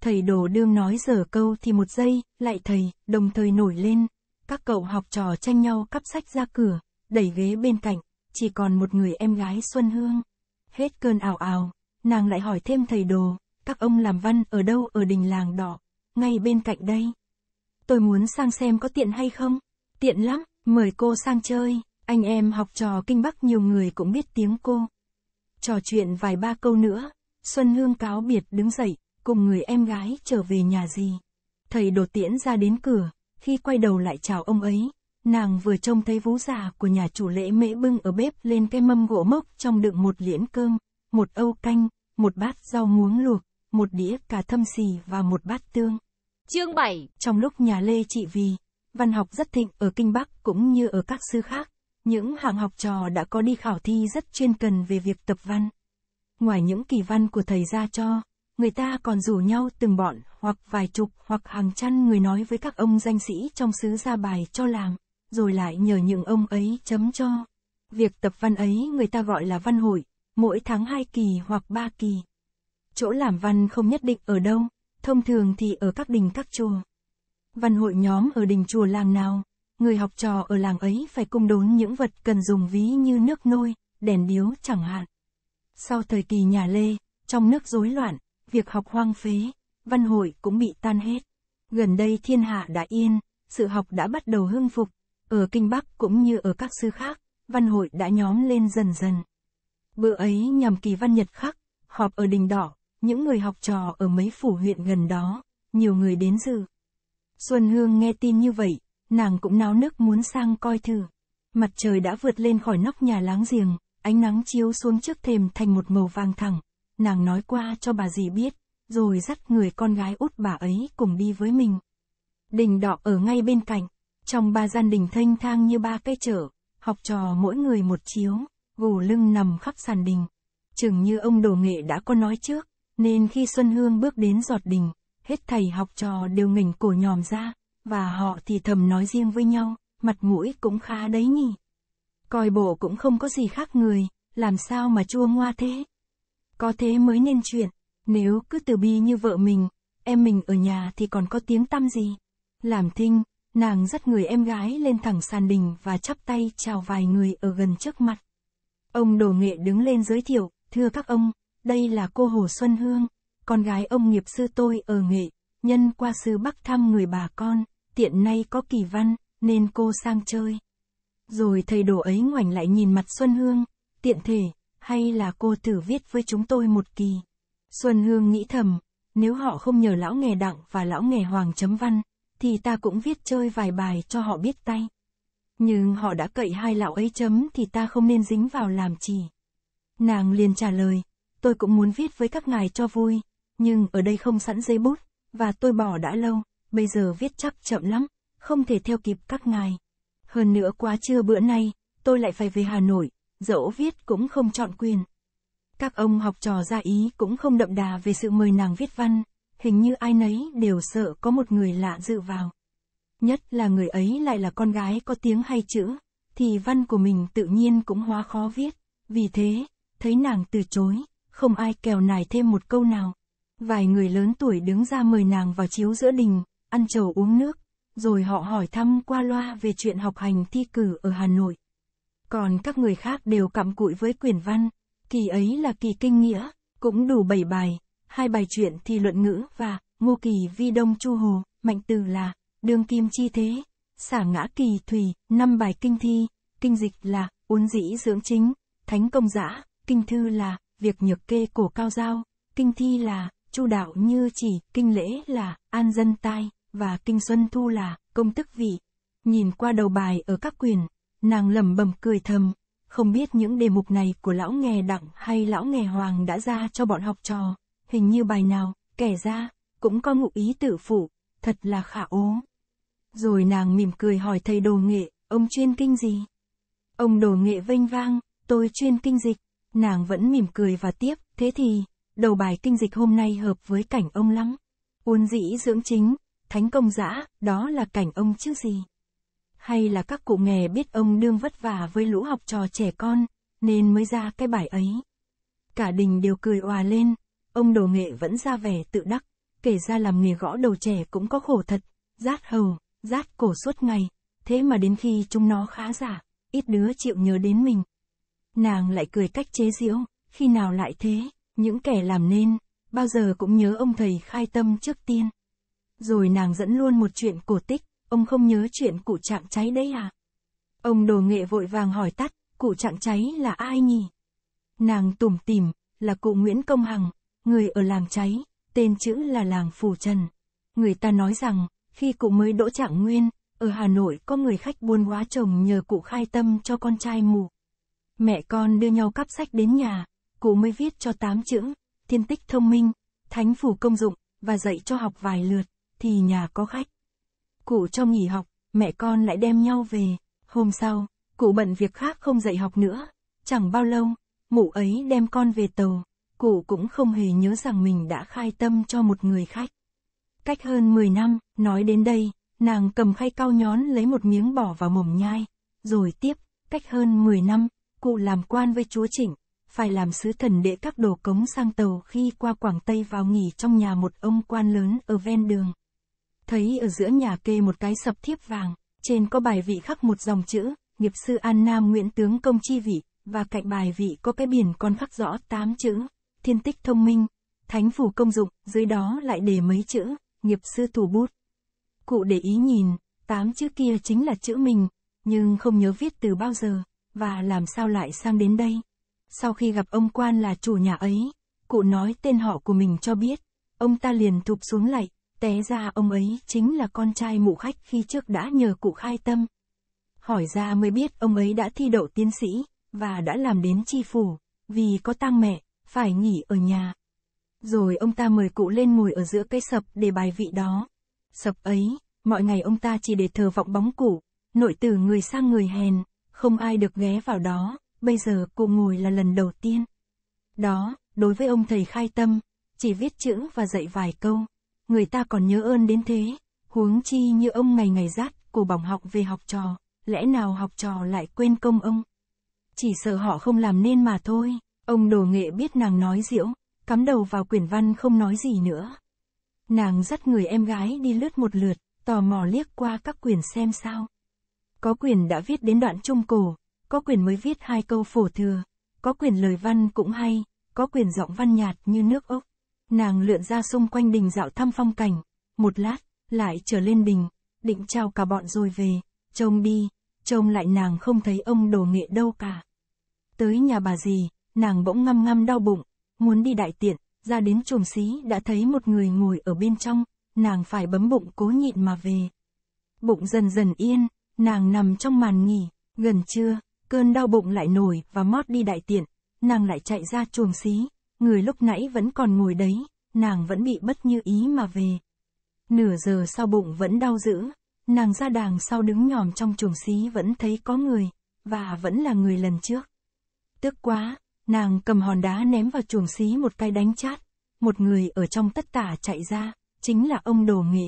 Thầy đồ đương nói dở câu thì một giây, lại thầy, đồng thời nổi lên. Các cậu học trò tranh nhau cắp sách ra cửa, đẩy ghế bên cạnh, chỉ còn một người em gái Xuân Hương. Hết cơn ảo ảo, nàng lại hỏi thêm thầy đồ, các ông làm văn ở đâu ở đình làng đỏ, ngay bên cạnh đây. Tôi muốn sang xem có tiện hay không? Tiện lắm, mời cô sang chơi. Anh em học trò kinh Bắc nhiều người cũng biết tiếng cô. Trò chuyện vài ba câu nữa, Xuân Hương cáo biệt đứng dậy, cùng người em gái trở về nhà gì. Thầy đột tiễn ra đến cửa, khi quay đầu lại chào ông ấy, nàng vừa trông thấy vú già của nhà chủ lễ mễ bưng ở bếp lên cái mâm gỗ mốc trong đựng một liễn cơm, một âu canh, một bát rau muống luộc, một đĩa cà thâm xì và một bát tương. Chương 7 Trong lúc nhà Lê Trị Vì, văn học rất thịnh ở Kinh Bắc cũng như ở các xứ khác, những hạng học trò đã có đi khảo thi rất chuyên cần về việc tập văn. Ngoài những kỳ văn của thầy ra cho, người ta còn rủ nhau từng bọn, hoặc vài chục hoặc hàng trăm người nói với các ông danh sĩ trong xứ ra bài cho làm, rồi lại nhờ những ông ấy chấm cho. Việc tập văn ấy người ta gọi là văn hội, mỗi tháng hai kỳ hoặc ba kỳ. Chỗ làm văn không nhất định ở đâu, thông thường thì ở các đình các chùa. Văn hội nhóm ở đình chùa làng nào, người học trò ở làng ấy phải cung đốn những vật cần dùng ví như nước nôi, đèn điếu chẳng hạn. Sau thời kỳ nhà Lê, trong nước rối loạn, việc học hoang phế, văn hội cũng bị tan hết. Gần đây thiên hạ đã yên, sự học đã bắt đầu hưng phục, ở Kinh Bắc cũng như ở các xứ khác, văn hội đã nhóm lên dần dần. Bữa ấy nhằm kỳ văn nhật khắc, họp ở đình đỏ, những người học trò ở mấy phủ huyện gần đó, nhiều người đến dự. Xuân Hương nghe tin như vậy, nàng cũng náo nức muốn sang coi thử. Mặt trời đã vượt lên khỏi nóc nhà láng giềng, ánh nắng chiếu xuống trước thềm thành một màu vàng thẳng. Nàng nói qua cho bà dì biết, rồi dắt người con gái út bà ấy cùng đi với mình. Đình đọ ở ngay bên cạnh, trong ba gian đình thanh thang như ba cây trở, học trò mỗi người một chiếu, gù lưng nằm khắp sàn đình. Chừng như ông đồ nghệ đã có nói trước, nên khi Xuân Hương bước đến giọt đình, hết thầy học trò đều nghỉnh cổ nhòm ra, và họ thì thầm nói riêng với nhau, mặt mũi cũng khá đấy nhỉ. Coi bộ cũng không có gì khác người, làm sao mà chua ngoa thế. Có thế mới nên chuyện, nếu cứ từ bi như vợ mình, em mình ở nhà thì còn có tiếng tăm gì. Làm thinh, nàng dắt người em gái lên thẳng sàn đình và chắp tay chào vài người ở gần trước mặt. Ông đồ nghệ đứng lên giới thiệu, thưa các ông, đây là cô Hồ Xuân Hương, con gái ông nghiệp sư tôi ở nghệ, nhân qua sư bắc thăm người bà con tiện nay có kỳ văn, nên cô sang chơi. Rồi thầy đồ ấy ngoảnh lại nhìn mặt Xuân Hương, tiện thể, hay là cô thử viết với chúng tôi một kỳ. Xuân Hương nghĩ thầm, nếu họ không nhờ lão nghề đặng và lão nghề hoàng chấm văn, thì ta cũng viết chơi vài bài cho họ biết tay. Nhưng họ đã cậy hai lão ấy chấm thì ta không nên dính vào làm chỉ. Nàng liền trả lời, tôi cũng muốn viết với các ngài cho vui, nhưng ở đây không sẵn dây bút, và tôi bỏ đã lâu, bây giờ viết chắc chậm lắm, không thể theo kịp các ngài. Hơn nữa quá trưa bữa nay, tôi lại phải về Hà Nội, dẫu viết cũng không chọn quyền. Các ông học trò ra ý cũng không đậm đà về sự mời nàng viết văn, hình như ai nấy đều sợ có một người lạ dự vào. Nhất là người ấy lại là con gái có tiếng hay chữ, thì văn của mình tự nhiên cũng hóa khó viết, vì thế, thấy nàng từ chối, không ai kèo nài thêm một câu nào. Vài người lớn tuổi đứng ra mời nàng vào chiếu giữa đình, ăn trầu uống nước, rồi họ hỏi thăm qua loa về chuyện học hành thi cử ở Hà Nội. Còn các người khác đều cặm cụi với quyển văn, kỳ ấy là kỳ kinh nghĩa, cũng đủ bảy bài, hai bài chuyện thì luận ngữ và ngô kỳ vi đông chu hồ, mạnh từ là đương kim chi thế, xả ngã kỳ thủy, năm bài kinh thi, kinh dịch là uốn dĩ dưỡng chính, thánh công Giả, kinh thư là việc nhược kê cổ cao giao, kinh thi là chu đạo như chỉ, kinh lễ là an dân tai và Kinh Xuân Thu là công tức vị. Nhìn qua đầu bài ở các quyển, nàng lẩm bẩm cười thầm, không biết những đề mục này của lão nghề đặng hay lão nghề hoàng đã ra cho bọn học trò, hình như bài nào, kẻ ra, cũng có ngụ ý tự phụ, thật là khả ố. Rồi nàng mỉm cười hỏi thầy đồ nghệ, ông chuyên kinh gì? Ông đồ nghệ vênh vang, tôi chuyên kinh dịch, nàng vẫn mỉm cười và tiếp, thế thì, đầu bài kinh dịch hôm nay hợp với cảnh ông lắm. Uốn dĩ dưỡng chính, thánh công giã, đó là cảnh ông chứ gì. Hay là các cụ nghề biết ông đương vất vả với lũ học trò trẻ con, nên mới ra cái bài ấy. Cả đình đều cười òa lên, ông đồ nghệ vẫn ra vẻ tự đắc, kể ra làm nghề gõ đầu trẻ cũng có khổ thật, rát hầu, rát cổ suốt ngày, thế mà đến khi chúng nó khá giả, ít đứa chịu nhớ đến mình. Nàng lại cười cách chế giễu, khi nào lại thế, những kẻ làm nên, bao giờ cũng nhớ ông thầy khai tâm trước tiên. Rồi nàng dẫn luôn một chuyện cổ tích, ông không nhớ chuyện cụ trạng cháy đấy à? Ông đồ nghệ vội vàng hỏi tắt, cụ trạng cháy là ai nhỉ? Nàng tủm tìm là cụ Nguyễn Công Hằng, người ở làng cháy, tên chữ là làng Phù Trần. Người ta nói rằng, khi cụ mới đỗ trạng nguyên, ở Hà Nội có người khách buôn quá chồng nhờ cụ khai tâm cho con trai mù. Mẹ con đưa nhau cắp sách đến nhà, cụ mới viết cho tám chữ, thiên tích thông minh, thánh phù công dụng, và dạy cho học vài lượt thì nhà có khách. Cụ cho nghỉ học, mẹ con lại đem nhau về. Hôm sau, cụ bận việc khác không dạy học nữa. Chẳng bao lâu, mụ ấy đem con về tàu. Cụ cũng không hề nhớ rằng mình đã khai tâm cho một người khách. Cách hơn 10 năm, nói đến đây, nàng cầm khay cao nhón lấy một miếng bỏ vào mồm nhai. Rồi tiếp, cách hơn 10 năm, cụ làm quan với chúa Trịnh, phải làm sứ thần để các đồ cống sang tàu khi qua Quảng Tây vào nghỉ trong nhà một ông quan lớn ở ven đường thấy ở giữa nhà kê một cái sập thiếp vàng, trên có bài vị khắc một dòng chữ, nghiệp sư An Nam Nguyễn Tướng Công Chi Vị, và cạnh bài vị có cái biển con khắc rõ tám chữ, thiên tích thông minh, thánh phủ công dụng, dưới đó lại để mấy chữ, nghiệp sư thủ bút. Cụ để ý nhìn, tám chữ kia chính là chữ mình, nhưng không nhớ viết từ bao giờ, và làm sao lại sang đến đây. Sau khi gặp ông quan là chủ nhà ấy, cụ nói tên họ của mình cho biết, ông ta liền thụp xuống lạy, Té ra ông ấy chính là con trai mụ khách khi trước đã nhờ cụ khai tâm. Hỏi ra mới biết ông ấy đã thi đậu tiến sĩ, và đã làm đến chi phủ, vì có tang mẹ, phải nghỉ ở nhà. Rồi ông ta mời cụ lên ngồi ở giữa cây sập để bài vị đó. Sập ấy, mọi ngày ông ta chỉ để thờ vọng bóng cụ, nội từ người sang người hèn, không ai được ghé vào đó, bây giờ cụ ngồi là lần đầu tiên. Đó, đối với ông thầy khai tâm, chỉ viết chữ và dạy vài câu người ta còn nhớ ơn đến thế, huống chi như ông ngày ngày rát, cổ bỏng học về học trò, lẽ nào học trò lại quên công ông? Chỉ sợ họ không làm nên mà thôi, ông đồ nghệ biết nàng nói diễu, cắm đầu vào quyển văn không nói gì nữa. Nàng dắt người em gái đi lướt một lượt, tò mò liếc qua các quyển xem sao. Có quyển đã viết đến đoạn trung cổ, có quyển mới viết hai câu phổ thừa, có quyển lời văn cũng hay, có quyển giọng văn nhạt như nước ốc. Nàng lượn ra xung quanh đình dạo thăm phong cảnh, một lát, lại trở lên đình, định chào cả bọn rồi về, trông đi, trông lại nàng không thấy ông đồ nghệ đâu cả. Tới nhà bà dì, nàng bỗng ngăm ngăm đau bụng, muốn đi đại tiện, ra đến chuồng xí đã thấy một người ngồi ở bên trong, nàng phải bấm bụng cố nhịn mà về. Bụng dần dần yên, nàng nằm trong màn nghỉ, gần trưa, cơn đau bụng lại nổi và mót đi đại tiện, nàng lại chạy ra chuồng xí, người lúc nãy vẫn còn ngồi đấy, nàng vẫn bị bất như ý mà về. Nửa giờ sau bụng vẫn đau dữ, nàng ra đàng sau đứng nhòm trong chuồng xí vẫn thấy có người, và vẫn là người lần trước. Tức quá, nàng cầm hòn đá ném vào chuồng xí một cái đánh chát, một người ở trong tất tả chạy ra, chính là ông đồ nghệ.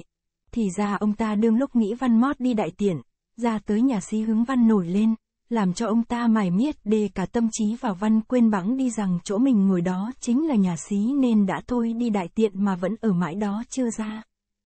Thì ra ông ta đương lúc nghĩ văn mót đi đại tiện, ra tới nhà xí hướng văn nổi lên, làm cho ông ta mải miết đề cả tâm trí vào văn quên bẵng đi rằng chỗ mình ngồi đó chính là nhà xí nên đã thôi đi đại tiện mà vẫn ở mãi đó chưa ra.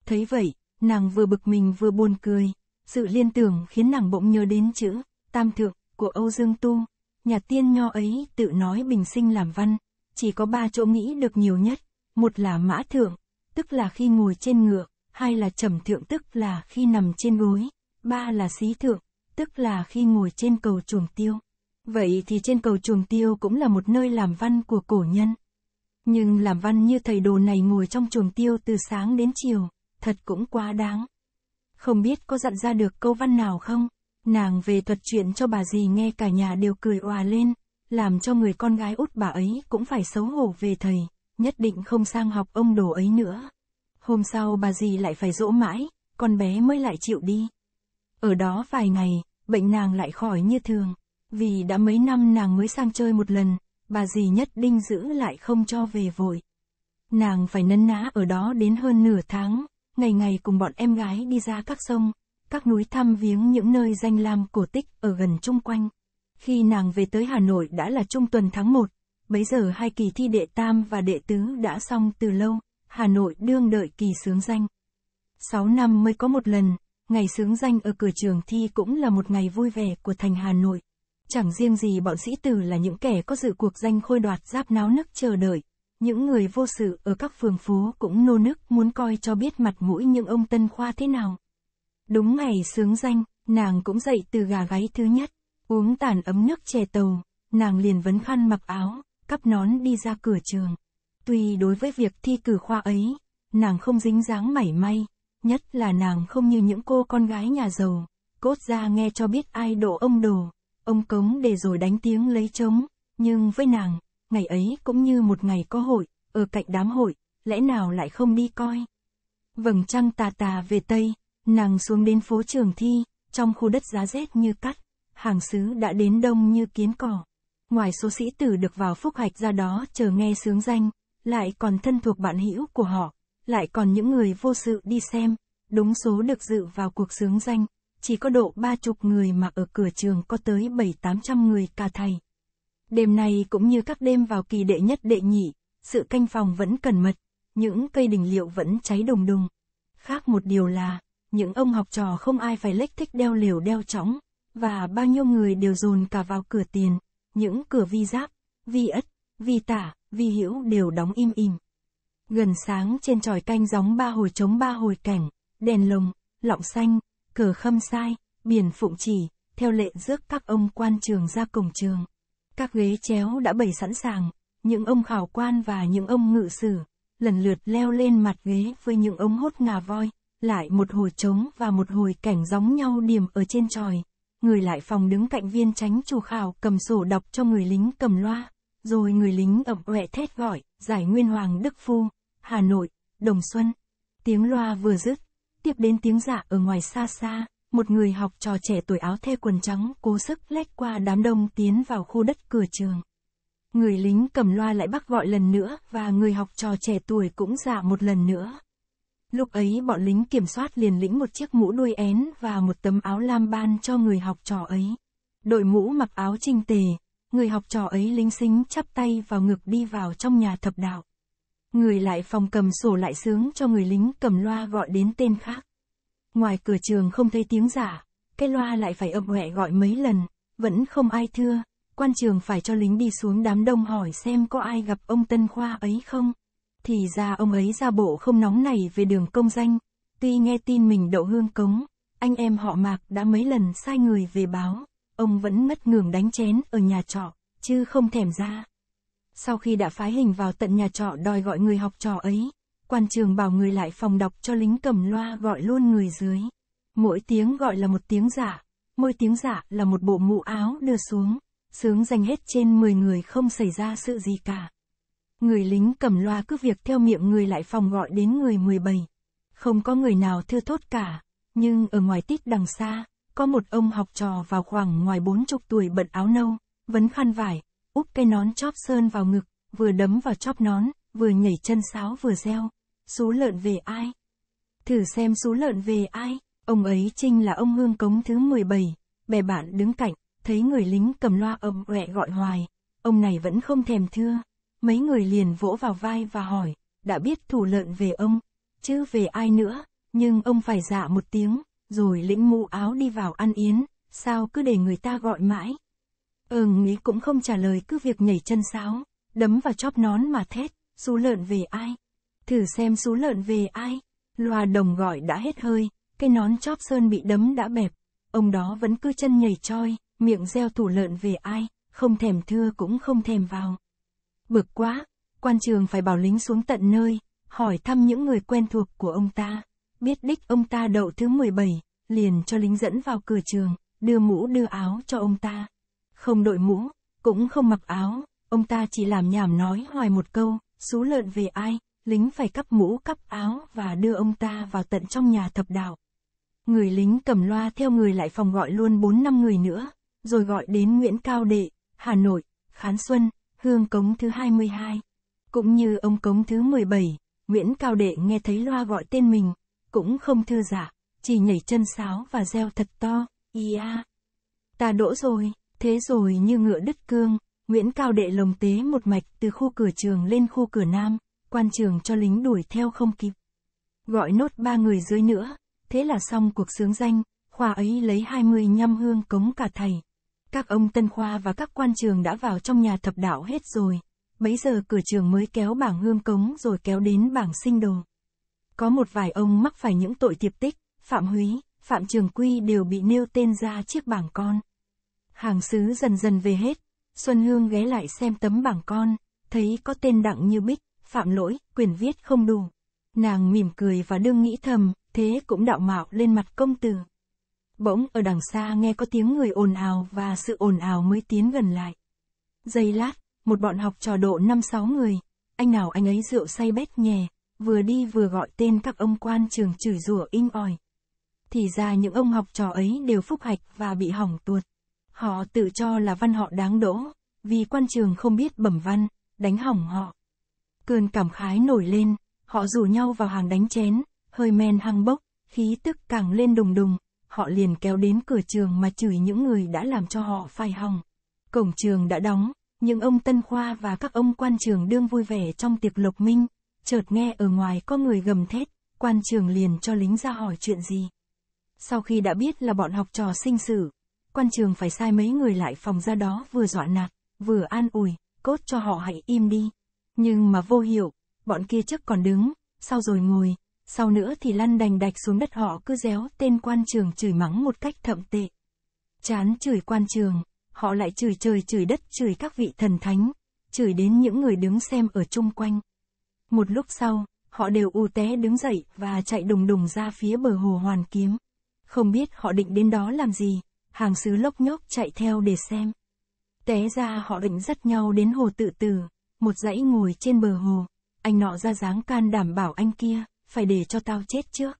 Thấy vậy, nàng vừa bực mình vừa buồn cười, sự liên tưởng khiến nàng bỗng nhớ đến chữ tam thượng của Âu Dương Tu, nhà tiên nho ấy tự nói bình sinh làm văn, chỉ có ba chỗ nghĩ được nhiều nhất, một là mã thượng, tức là khi ngồi trên ngựa, hai là trầm thượng tức là khi nằm trên gối, ba là xí thượng, tức là khi ngồi trên cầu chuồng tiêu. Vậy thì trên cầu chuồng tiêu cũng là một nơi làm văn của cổ nhân. Nhưng làm văn như thầy đồ này ngồi trong chuồng tiêu từ sáng đến chiều, thật cũng quá đáng. Không biết có dặn ra được câu văn nào không? Nàng về thuật chuyện cho bà dì nghe cả nhà đều cười òa lên, làm cho người con gái út bà ấy cũng phải xấu hổ về thầy, nhất định không sang học ông đồ ấy nữa. Hôm sau bà dì lại phải dỗ mãi, con bé mới lại chịu đi. Ở đó vài ngày, bệnh nàng lại khỏi như thường. Vì đã mấy năm nàng mới sang chơi một lần, bà dì nhất đinh giữ lại không cho về vội. Nàng phải nấn ná ở đó đến hơn nửa tháng, ngày ngày cùng bọn em gái đi ra các sông, các núi thăm viếng những nơi danh lam cổ tích ở gần chung quanh. Khi nàng về tới Hà Nội đã là trung tuần tháng 1, bấy giờ hai kỳ thi đệ tam và đệ tứ đã xong từ lâu, Hà Nội đương đợi kỳ sướng danh. sáu năm mới có một lần, Ngày sướng danh ở cửa trường thi cũng là một ngày vui vẻ của thành Hà Nội. Chẳng riêng gì bọn sĩ tử là những kẻ có dự cuộc danh khôi đoạt giáp náo nức chờ đợi. Những người vô sự ở các phường phố cũng nô nức muốn coi cho biết mặt mũi những ông tân khoa thế nào. Đúng ngày sướng danh, nàng cũng dậy từ gà gáy thứ nhất, uống tàn ấm nước chè tàu, nàng liền vấn khăn mặc áo, cắp nón đi ra cửa trường. Tuy đối với việc thi cử khoa ấy, nàng không dính dáng mảy may, nhất là nàng không như những cô con gái nhà giàu, cốt ra nghe cho biết ai đổ ông đồ, ông cống để rồi đánh tiếng lấy trống, nhưng với nàng, ngày ấy cũng như một ngày có hội, ở cạnh đám hội, lẽ nào lại không đi coi. Vầng trăng tà tà về Tây, nàng xuống đến phố trường thi, trong khu đất giá rét như cắt, hàng xứ đã đến đông như kiến cỏ. Ngoài số sĩ tử được vào phúc hạch ra đó chờ nghe sướng danh, lại còn thân thuộc bạn hữu của họ, lại còn những người vô sự đi xem, đúng số được dự vào cuộc sướng danh, chỉ có độ ba chục người mà ở cửa trường có tới bảy tám trăm người cả thầy. Đêm này cũng như các đêm vào kỳ đệ nhất đệ nhị, sự canh phòng vẫn cần mật, những cây đình liệu vẫn cháy đùng đùng. Khác một điều là, những ông học trò không ai phải lếch thích đeo liều đeo chóng, và bao nhiêu người đều dồn cả vào cửa tiền, những cửa vi giáp, vi ất, vi tả, vi hữu đều đóng im im gần sáng trên tròi canh gióng ba hồi trống ba hồi cảnh, đèn lồng, lọng xanh, cờ khâm sai, biển phụng chỉ, theo lệ rước các ông quan trường ra cổng trường. Các ghế chéo đã bày sẵn sàng, những ông khảo quan và những ông ngự sử, lần lượt leo lên mặt ghế với những ống hốt ngà voi, lại một hồi trống và một hồi cảnh gióng nhau điểm ở trên tròi. Người lại phòng đứng cạnh viên tránh chủ khảo cầm sổ đọc cho người lính cầm loa, rồi người lính ẩm ọe thét gọi, giải nguyên hoàng đức phu, Hà Nội, Đồng Xuân. Tiếng loa vừa dứt, tiếp đến tiếng giả dạ ở ngoài xa xa, một người học trò trẻ tuổi áo thê quần trắng cố sức lách qua đám đông tiến vào khu đất cửa trường. Người lính cầm loa lại bắt gọi lần nữa và người học trò trẻ tuổi cũng giả dạ một lần nữa. Lúc ấy bọn lính kiểm soát liền lĩnh một chiếc mũ đuôi én và một tấm áo lam ban cho người học trò ấy. Đội mũ mặc áo trinh tề, người học trò ấy lính xính chắp tay vào ngực đi vào trong nhà thập đạo. Người lại phòng cầm sổ lại sướng cho người lính cầm loa gọi đến tên khác. Ngoài cửa trường không thấy tiếng giả, cái loa lại phải ập hẹ gọi mấy lần, vẫn không ai thưa, quan trường phải cho lính đi xuống đám đông hỏi xem có ai gặp ông Tân Khoa ấy không. Thì ra ông ấy ra bộ không nóng này về đường công danh, tuy nghe tin mình đậu hương cống, anh em họ mạc đã mấy lần sai người về báo, ông vẫn ngất ngường đánh chén ở nhà trọ, chứ không thèm ra. Sau khi đã phái hình vào tận nhà trọ đòi gọi người học trò ấy, quan trường bảo người lại phòng đọc cho lính cầm loa gọi luôn người dưới. Mỗi tiếng gọi là một tiếng giả, mỗi tiếng giả là một bộ mũ áo đưa xuống, sướng dành hết trên 10 người không xảy ra sự gì cả. Người lính cầm loa cứ việc theo miệng người lại phòng gọi đến người 17. Không có người nào thưa thốt cả, nhưng ở ngoài tít đằng xa, có một ông học trò vào khoảng ngoài bốn chục tuổi bận áo nâu, vấn khăn vải, úp cái nón chóp sơn vào ngực, vừa đấm vào chóp nón, vừa nhảy chân sáo vừa reo. Số lợn về ai? Thử xem số lợn về ai? Ông ấy trinh là ông hương cống thứ 17, bè bạn đứng cạnh, thấy người lính cầm loa ầm ẹ gọi hoài. Ông này vẫn không thèm thưa. Mấy người liền vỗ vào vai và hỏi, đã biết thủ lợn về ông, chứ về ai nữa, nhưng ông phải dạ một tiếng, rồi lĩnh mũ áo đi vào ăn yến, sao cứ để người ta gọi mãi. Ừm nghĩ cũng không trả lời cứ việc nhảy chân sáo, đấm vào chóp nón mà thét, xú lợn về ai. Thử xem xú lợn về ai. Loa đồng gọi đã hết hơi, cái nón chóp sơn bị đấm đã bẹp. Ông đó vẫn cứ chân nhảy choi, miệng reo thủ lợn về ai, không thèm thưa cũng không thèm vào. Bực quá, quan trường phải bảo lính xuống tận nơi, hỏi thăm những người quen thuộc của ông ta. Biết đích ông ta đậu thứ 17, liền cho lính dẫn vào cửa trường, đưa mũ đưa áo cho ông ta không đội mũ, cũng không mặc áo, ông ta chỉ làm nhảm nói hoài một câu, xú lợn về ai, lính phải cắp mũ cắp áo và đưa ông ta vào tận trong nhà thập đạo. Người lính cầm loa theo người lại phòng gọi luôn 4-5 người nữa, rồi gọi đến Nguyễn Cao Đệ, Hà Nội, Khán Xuân, Hương Cống thứ 22. Cũng như ông Cống thứ 17, Nguyễn Cao Đệ nghe thấy loa gọi tên mình, cũng không thưa giả, chỉ nhảy chân sáo và reo thật to, ia. Ta đỗ rồi. Thế rồi như ngựa đứt cương, Nguyễn Cao Đệ lồng tế một mạch từ khu cửa trường lên khu cửa nam, quan trường cho lính đuổi theo không kịp. Gọi nốt ba người dưới nữa, thế là xong cuộc sướng danh, khoa ấy lấy hai mươi nhăm hương cống cả thầy. Các ông tân khoa và các quan trường đã vào trong nhà thập đạo hết rồi, bấy giờ cửa trường mới kéo bảng hương cống rồi kéo đến bảng sinh đồ. Có một vài ông mắc phải những tội tiệp tích, Phạm Húy, Phạm Trường Quy đều bị nêu tên ra chiếc bảng con hàng xứ dần dần về hết. Xuân Hương ghé lại xem tấm bảng con, thấy có tên đặng như bích, phạm lỗi, quyền viết không đủ. Nàng mỉm cười và đương nghĩ thầm, thế cũng đạo mạo lên mặt công tử. Bỗng ở đằng xa nghe có tiếng người ồn ào và sự ồn ào mới tiến gần lại. Giây lát, một bọn học trò độ năm sáu người, anh nào anh ấy rượu say bét nhè, vừa đi vừa gọi tên các ông quan trường chửi rủa inh ỏi. Thì ra những ông học trò ấy đều phúc hạch và bị hỏng tuột. Họ tự cho là văn họ đáng đỗ, vì quan trường không biết bẩm văn, đánh hỏng họ. Cơn cảm khái nổi lên, họ rủ nhau vào hàng đánh chén, hơi men hăng bốc, khí tức càng lên đùng đùng, họ liền kéo đến cửa trường mà chửi những người đã làm cho họ phai hỏng. Cổng trường đã đóng, nhưng ông Tân Khoa và các ông quan trường đương vui vẻ trong tiệc lộc minh, chợt nghe ở ngoài có người gầm thét, quan trường liền cho lính ra hỏi chuyện gì. Sau khi đã biết là bọn học trò sinh sự, quan trường phải sai mấy người lại phòng ra đó vừa dọa nạt, vừa an ủi, cốt cho họ hãy im đi. Nhưng mà vô hiệu, bọn kia chắc còn đứng, sau rồi ngồi, sau nữa thì lăn đành đạch xuống đất họ cứ réo tên quan trường chửi mắng một cách thậm tệ. Chán chửi quan trường, họ lại chửi trời chửi đất chửi các vị thần thánh, chửi đến những người đứng xem ở chung quanh. Một lúc sau, họ đều u té đứng dậy và chạy đùng đùng ra phía bờ hồ Hoàn Kiếm. Không biết họ định đến đó làm gì, hàng xứ lốc nhóc chạy theo để xem. Té ra họ định dắt nhau đến hồ tự tử, một dãy ngồi trên bờ hồ, anh nọ ra dáng can đảm bảo anh kia, phải để cho tao chết trước.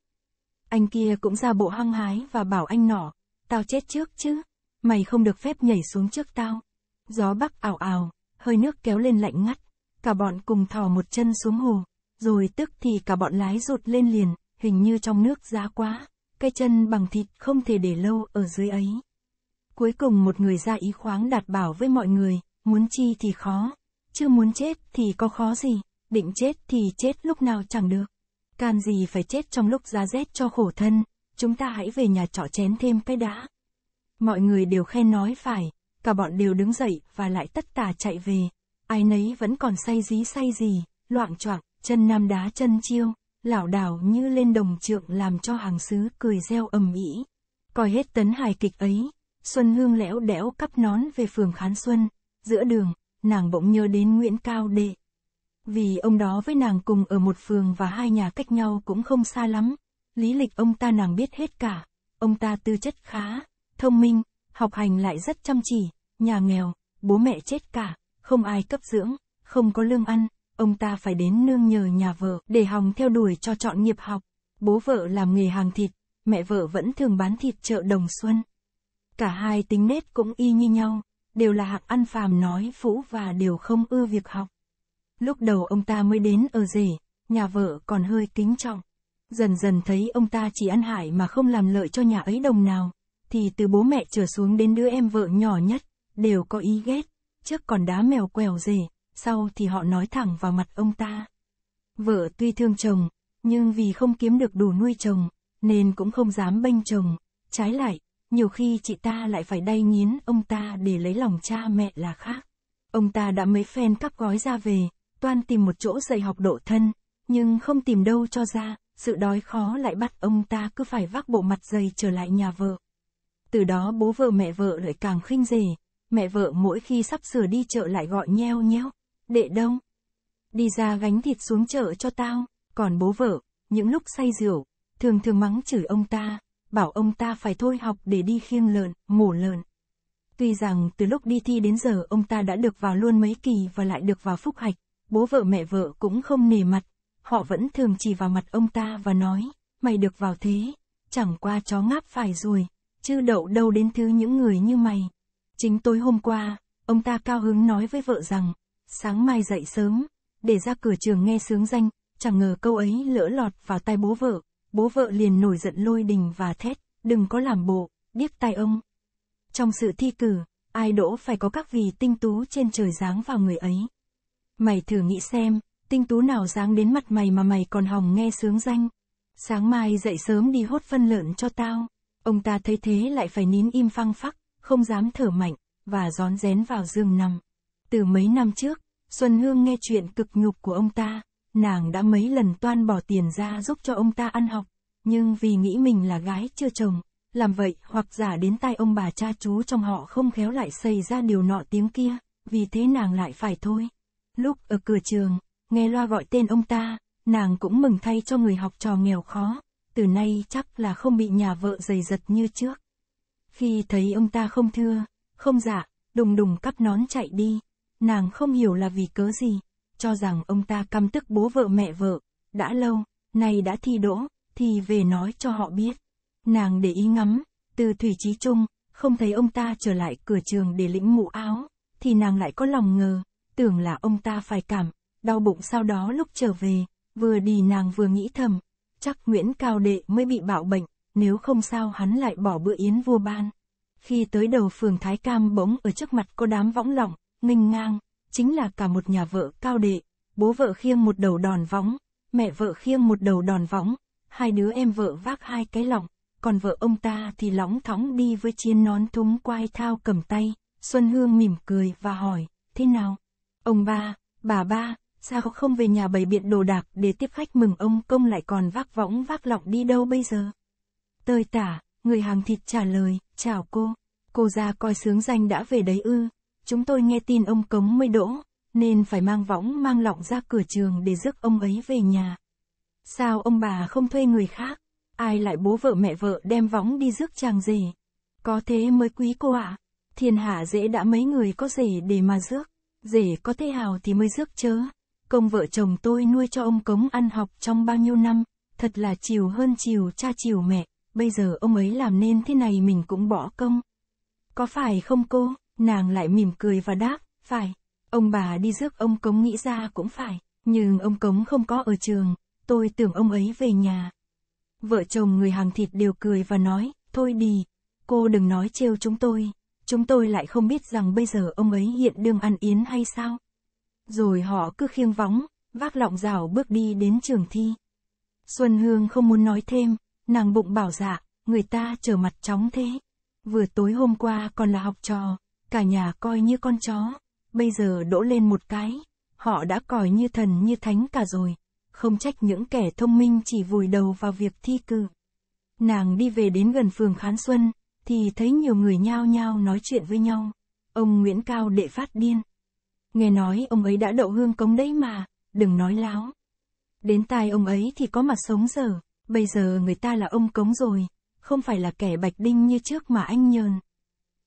Anh kia cũng ra bộ hăng hái và bảo anh nọ, tao chết trước chứ, mày không được phép nhảy xuống trước tao. Gió bắc ảo ảo, hơi nước kéo lên lạnh ngắt, cả bọn cùng thò một chân xuống hồ, rồi tức thì cả bọn lái rụt lên liền, hình như trong nước giá quá, cây chân bằng thịt không thể để lâu ở dưới ấy. Cuối cùng một người ra ý khoáng đạt bảo với mọi người, muốn chi thì khó, chưa muốn chết thì có khó gì, định chết thì chết lúc nào chẳng được. Can gì phải chết trong lúc giá rét cho khổ thân, chúng ta hãy về nhà trọ chén thêm cái đã. Mọi người đều khen nói phải, cả bọn đều đứng dậy và lại tất tả chạy về. Ai nấy vẫn còn say dí say gì, loạn choạng, chân nam đá chân chiêu, lảo đảo như lên đồng trượng làm cho hàng xứ cười reo ầm ĩ. Coi hết tấn hài kịch ấy, Xuân Hương lẽo đẽo cắp nón về phường Khán Xuân, giữa đường, nàng bỗng nhớ đến Nguyễn Cao Đệ. Vì ông đó với nàng cùng ở một phường và hai nhà cách nhau cũng không xa lắm, lý lịch ông ta nàng biết hết cả, ông ta tư chất khá, thông minh, học hành lại rất chăm chỉ, nhà nghèo, bố mẹ chết cả, không ai cấp dưỡng, không có lương ăn, ông ta phải đến nương nhờ nhà vợ để hòng theo đuổi cho chọn nghiệp học. Bố vợ làm nghề hàng thịt, mẹ vợ vẫn thường bán thịt chợ Đồng Xuân. Cả hai tính nết cũng y như nhau, đều là hạng ăn phàm nói phũ và đều không ưa việc học. Lúc đầu ông ta mới đến ở rể, nhà vợ còn hơi kính trọng. Dần dần thấy ông ta chỉ ăn hại mà không làm lợi cho nhà ấy đồng nào, thì từ bố mẹ trở xuống đến đứa em vợ nhỏ nhất, đều có ý ghét, trước còn đá mèo quèo rể, sau thì họ nói thẳng vào mặt ông ta. Vợ tuy thương chồng, nhưng vì không kiếm được đủ nuôi chồng, nên cũng không dám bênh chồng, trái lại, nhiều khi chị ta lại phải đay nghiến ông ta để lấy lòng cha mẹ là khác. Ông ta đã mấy phen cắp gói ra về, toan tìm một chỗ dạy học độ thân, nhưng không tìm đâu cho ra, sự đói khó lại bắt ông ta cứ phải vác bộ mặt dày trở lại nhà vợ. Từ đó bố vợ mẹ vợ lại càng khinh rể, mẹ vợ mỗi khi sắp sửa đi chợ lại gọi nheo nheo, đệ đông. Đi ra gánh thịt xuống chợ cho tao, còn bố vợ, những lúc say rượu, thường thường mắng chửi ông ta, bảo ông ta phải thôi học để đi khiêng lợn, mổ lợn. Tuy rằng từ lúc đi thi đến giờ ông ta đã được vào luôn mấy kỳ và lại được vào phúc hạch, bố vợ mẹ vợ cũng không nề mặt, họ vẫn thường chỉ vào mặt ông ta và nói, mày được vào thế, chẳng qua chó ngáp phải rồi, chứ đậu đâu đến thứ những người như mày. Chính tối hôm qua, ông ta cao hứng nói với vợ rằng, sáng mai dậy sớm, để ra cửa trường nghe sướng danh, chẳng ngờ câu ấy lỡ lọt vào tai bố vợ, bố vợ liền nổi giận lôi đình và thét, đừng có làm bộ, điếc tai ông. Trong sự thi cử, ai đỗ phải có các vì tinh tú trên trời giáng vào người ấy. Mày thử nghĩ xem, tinh tú nào giáng đến mặt mày mà mày còn hòng nghe sướng danh. Sáng mai dậy sớm đi hốt phân lợn cho tao. Ông ta thấy thế lại phải nín im phăng phắc, không dám thở mạnh, và rón rén vào giường nằm. Từ mấy năm trước, Xuân Hương nghe chuyện cực nhục của ông ta, Nàng đã mấy lần toan bỏ tiền ra giúp cho ông ta ăn học, nhưng vì nghĩ mình là gái chưa chồng, làm vậy hoặc giả đến tai ông bà cha chú trong họ không khéo lại xảy ra điều nọ tiếng kia, vì thế nàng lại phải thôi. Lúc ở cửa trường, nghe loa gọi tên ông ta, nàng cũng mừng thay cho người học trò nghèo khó, từ nay chắc là không bị nhà vợ giày giật như trước. Khi thấy ông ta không thưa, không dạ đùng đùng cắp nón chạy đi, nàng không hiểu là vì cớ gì, cho rằng ông ta căm tức bố vợ mẹ vợ, đã lâu, nay đã thi đỗ, thì về nói cho họ biết. Nàng để ý ngắm, từ thủy trí trung, không thấy ông ta trở lại cửa trường để lĩnh mũ áo, thì nàng lại có lòng ngờ, tưởng là ông ta phải cảm, đau bụng sau đó lúc trở về, vừa đi nàng vừa nghĩ thầm, chắc Nguyễn Cao Đệ mới bị bạo bệnh, nếu không sao hắn lại bỏ bữa yến vua ban. Khi tới đầu phường Thái Cam bỗng ở trước mặt có đám võng lỏng, nghênh ngang, chính là cả một nhà vợ cao đệ, bố vợ khiêng một đầu đòn võng, mẹ vợ khiêng một đầu đòn võng, hai đứa em vợ vác hai cái lọng, còn vợ ông ta thì lóng thóng đi với chiên nón thúng quai thao cầm tay, Xuân Hương mỉm cười và hỏi, thế nào? Ông ba, bà ba, sao không về nhà bày biện đồ đạc để tiếp khách mừng ông công lại còn vác võng vác lọng đi đâu bây giờ? Tơi tả, người hàng thịt trả lời, chào cô, cô ra coi sướng danh đã về đấy ư, Chúng tôi nghe tin ông Cống mới đỗ, nên phải mang võng mang lọng ra cửa trường để rước ông ấy về nhà. Sao ông bà không thuê người khác? Ai lại bố vợ mẹ vợ đem võng đi rước chàng rể? Có thế mới quý cô ạ. À? Thiên hạ dễ đã mấy người có rể để mà rước. Rể có thế hào thì mới rước chớ. Công vợ chồng tôi nuôi cho ông Cống ăn học trong bao nhiêu năm, thật là chiều hơn chiều cha chiều mẹ, bây giờ ông ấy làm nên thế này mình cũng bỏ công. Có phải không cô? Nàng lại mỉm cười và đáp, phải. Ông bà đi rước ông cống nghĩ ra cũng phải, nhưng ông cống không có ở trường, tôi tưởng ông ấy về nhà. Vợ chồng người hàng thịt đều cười và nói, thôi đi, cô đừng nói trêu chúng tôi, chúng tôi lại không biết rằng bây giờ ông ấy hiện đương ăn yến hay sao. Rồi họ cứ khiêng vóng, vác lọng rào bước đi đến trường thi. Xuân Hương không muốn nói thêm, nàng bụng bảo dạ, người ta trở mặt chóng thế. Vừa tối hôm qua còn là học trò, Cả nhà coi như con chó, bây giờ đỗ lên một cái, họ đã coi như thần như thánh cả rồi, không trách những kẻ thông minh chỉ vùi đầu vào việc thi cử. Nàng đi về đến gần phường Khán Xuân, thì thấy nhiều người nhao nhao nói chuyện với nhau. Ông Nguyễn Cao đệ phát điên. Nghe nói ông ấy đã đậu hương cống đấy mà, đừng nói láo. Đến tai ông ấy thì có mặt sống giờ, bây giờ người ta là ông cống rồi, không phải là kẻ bạch đinh như trước mà anh nhờn.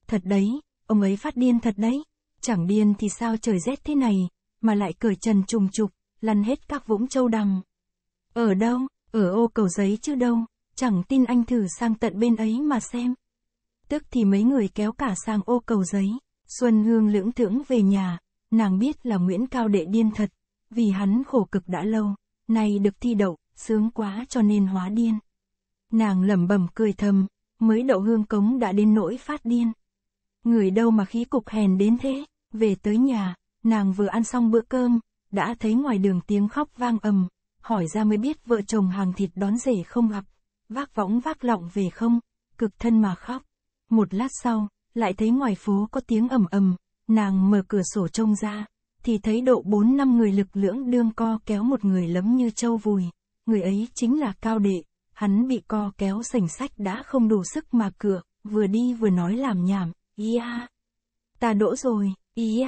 Thật đấy, Ông ấy phát điên thật đấy. Chẳng điên thì sao trời rét thế này, mà lại cởi trần trùng trục, lăn hết các vũng châu đằng. Ở đâu, ở ô cầu giấy chứ đâu, chẳng tin anh thử sang tận bên ấy mà xem. Tức thì mấy người kéo cả sang ô cầu giấy, Xuân Hương lưỡng thưởng về nhà, nàng biết là Nguyễn Cao Đệ điên thật, vì hắn khổ cực đã lâu, nay được thi đậu, sướng quá cho nên hóa điên. Nàng lẩm bẩm cười thầm, mới đậu hương cống đã đến nỗi phát điên người đâu mà khí cục hèn đến thế, về tới nhà, nàng vừa ăn xong bữa cơm, đã thấy ngoài đường tiếng khóc vang ầm, hỏi ra mới biết vợ chồng hàng thịt đón rể không gặp, vác võng vác lọng về không, cực thân mà khóc. Một lát sau, lại thấy ngoài phố có tiếng ầm ầm, nàng mở cửa sổ trông ra, thì thấy độ bốn năm người lực lưỡng đương co kéo một người lấm như trâu vùi, người ấy chính là Cao Đệ, hắn bị co kéo sành sách đã không đủ sức mà cửa, vừa đi vừa nói làm nhảm, Ý Ta đỗ rồi, ý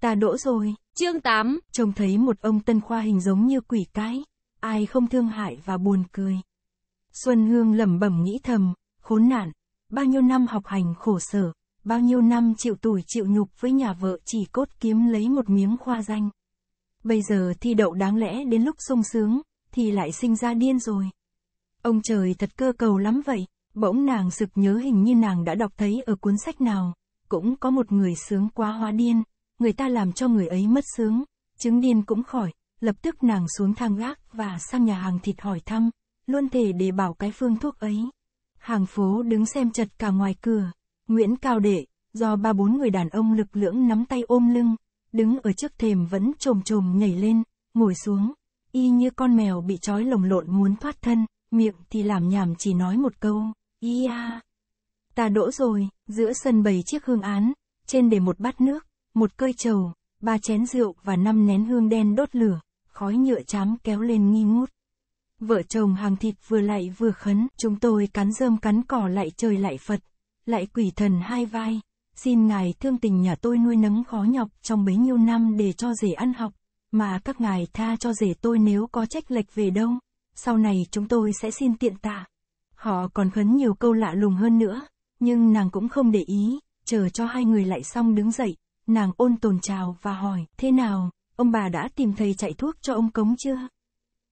ta đỗ rồi. Chương 8, trông thấy một ông tân khoa hình giống như quỷ cái. Ai không thương hại và buồn cười. Xuân Hương lẩm bẩm nghĩ thầm, khốn nạn, bao nhiêu năm học hành khổ sở, bao nhiêu năm chịu tủi chịu nhục với nhà vợ chỉ cốt kiếm lấy một miếng khoa danh. Bây giờ thi đậu đáng lẽ đến lúc sung sướng, thì lại sinh ra điên rồi. Ông trời thật cơ cầu lắm vậy. Bỗng nàng sực nhớ hình như nàng đã đọc thấy ở cuốn sách nào, cũng có một người sướng quá hóa điên, người ta làm cho người ấy mất sướng, chứng điên cũng khỏi, lập tức nàng xuống thang gác và sang nhà hàng thịt hỏi thăm, luôn thể để bảo cái phương thuốc ấy. Hàng phố đứng xem chật cả ngoài cửa, Nguyễn Cao Đệ, do ba bốn người đàn ông lực lưỡng nắm tay ôm lưng, đứng ở trước thềm vẫn trồm trồm nhảy lên, ngồi xuống, y như con mèo bị trói lồng lộn muốn thoát thân, miệng thì làm nhảm chỉ nói một câu. Ia! Ta đỗ rồi, giữa sân bày chiếc hương án, trên để một bát nước, một cơi trầu, ba chén rượu và năm nén hương đen đốt lửa, khói nhựa chám kéo lên nghi ngút. Vợ chồng hàng thịt vừa lạy vừa khấn, chúng tôi cắn rơm cắn cỏ lại trời lại Phật, lại quỷ thần hai vai, xin ngài thương tình nhà tôi nuôi nấng khó nhọc trong bấy nhiêu năm để cho rể ăn học, mà các ngài tha cho rể tôi nếu có trách lệch về đâu, sau này chúng tôi sẽ xin tiện tạ. Họ còn khấn nhiều câu lạ lùng hơn nữa, nhưng nàng cũng không để ý, chờ cho hai người lại xong đứng dậy, nàng ôn tồn chào và hỏi, thế nào, ông bà đã tìm thầy chạy thuốc cho ông cống chưa?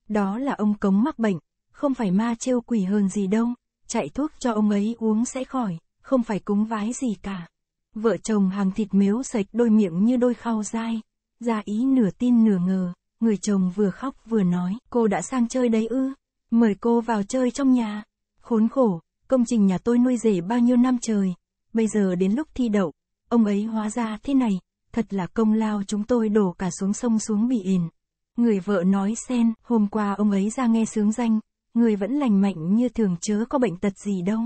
Đó là ông cống mắc bệnh, không phải ma trêu quỷ hơn gì đâu, chạy thuốc cho ông ấy uống sẽ khỏi, không phải cúng vái gì cả. Vợ chồng hàng thịt mếu sạch đôi miệng như đôi khao dai, ra ý nửa tin nửa ngờ, người chồng vừa khóc vừa nói, cô đã sang chơi đấy ư, mời cô vào chơi trong nhà. Khốn khổ, công trình nhà tôi nuôi rể bao nhiêu năm trời, bây giờ đến lúc thi đậu, ông ấy hóa ra thế này, thật là công lao chúng tôi đổ cả xuống sông xuống bị ỉn. Người vợ nói xen, hôm qua ông ấy ra nghe sướng danh, người vẫn lành mạnh như thường chớ có bệnh tật gì đâu.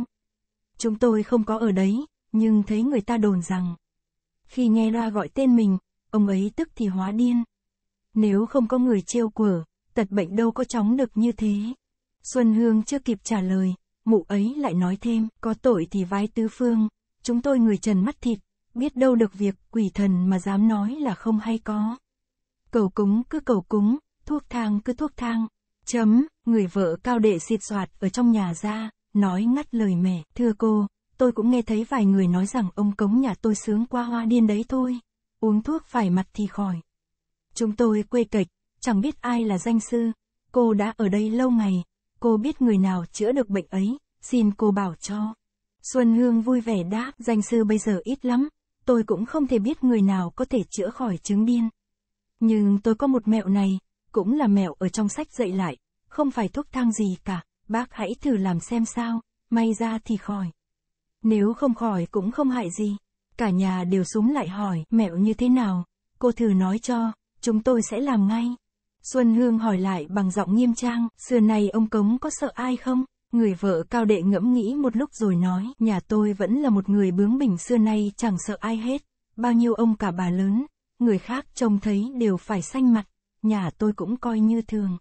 Chúng tôi không có ở đấy, nhưng thấy người ta đồn rằng. Khi nghe loa gọi tên mình, ông ấy tức thì hóa điên. Nếu không có người trêu quở, tật bệnh đâu có chóng được như thế. Xuân Hương chưa kịp trả lời, mụ ấy lại nói thêm, có tội thì vai tứ phương, chúng tôi người trần mắt thịt, biết đâu được việc quỷ thần mà dám nói là không hay có. Cầu cúng cứ cầu cúng, thuốc thang cứ thuốc thang. Chấm, người vợ cao đệ xịt soạt ở trong nhà ra, nói ngắt lời mẹ, thưa cô, tôi cũng nghe thấy vài người nói rằng ông cống nhà tôi sướng qua hoa điên đấy thôi, uống thuốc phải mặt thì khỏi. Chúng tôi quê kịch, chẳng biết ai là danh sư, cô đã ở đây lâu ngày, cô biết người nào chữa được bệnh ấy, xin cô bảo cho. Xuân Hương vui vẻ đáp, danh sư bây giờ ít lắm, tôi cũng không thể biết người nào có thể chữa khỏi chứng điên. Nhưng tôi có một mẹo này, cũng là mẹo ở trong sách dạy lại, không phải thuốc thang gì cả, bác hãy thử làm xem sao, may ra thì khỏi. Nếu không khỏi cũng không hại gì. Cả nhà đều súng lại hỏi, mẹo như thế nào, cô thử nói cho, chúng tôi sẽ làm ngay. Xuân Hương hỏi lại bằng giọng nghiêm trang, xưa nay ông Cống có sợ ai không? Người vợ cao đệ ngẫm nghĩ một lúc rồi nói, nhà tôi vẫn là một người bướng bỉnh xưa nay chẳng sợ ai hết, bao nhiêu ông cả bà lớn, người khác trông thấy đều phải xanh mặt, nhà tôi cũng coi như thường.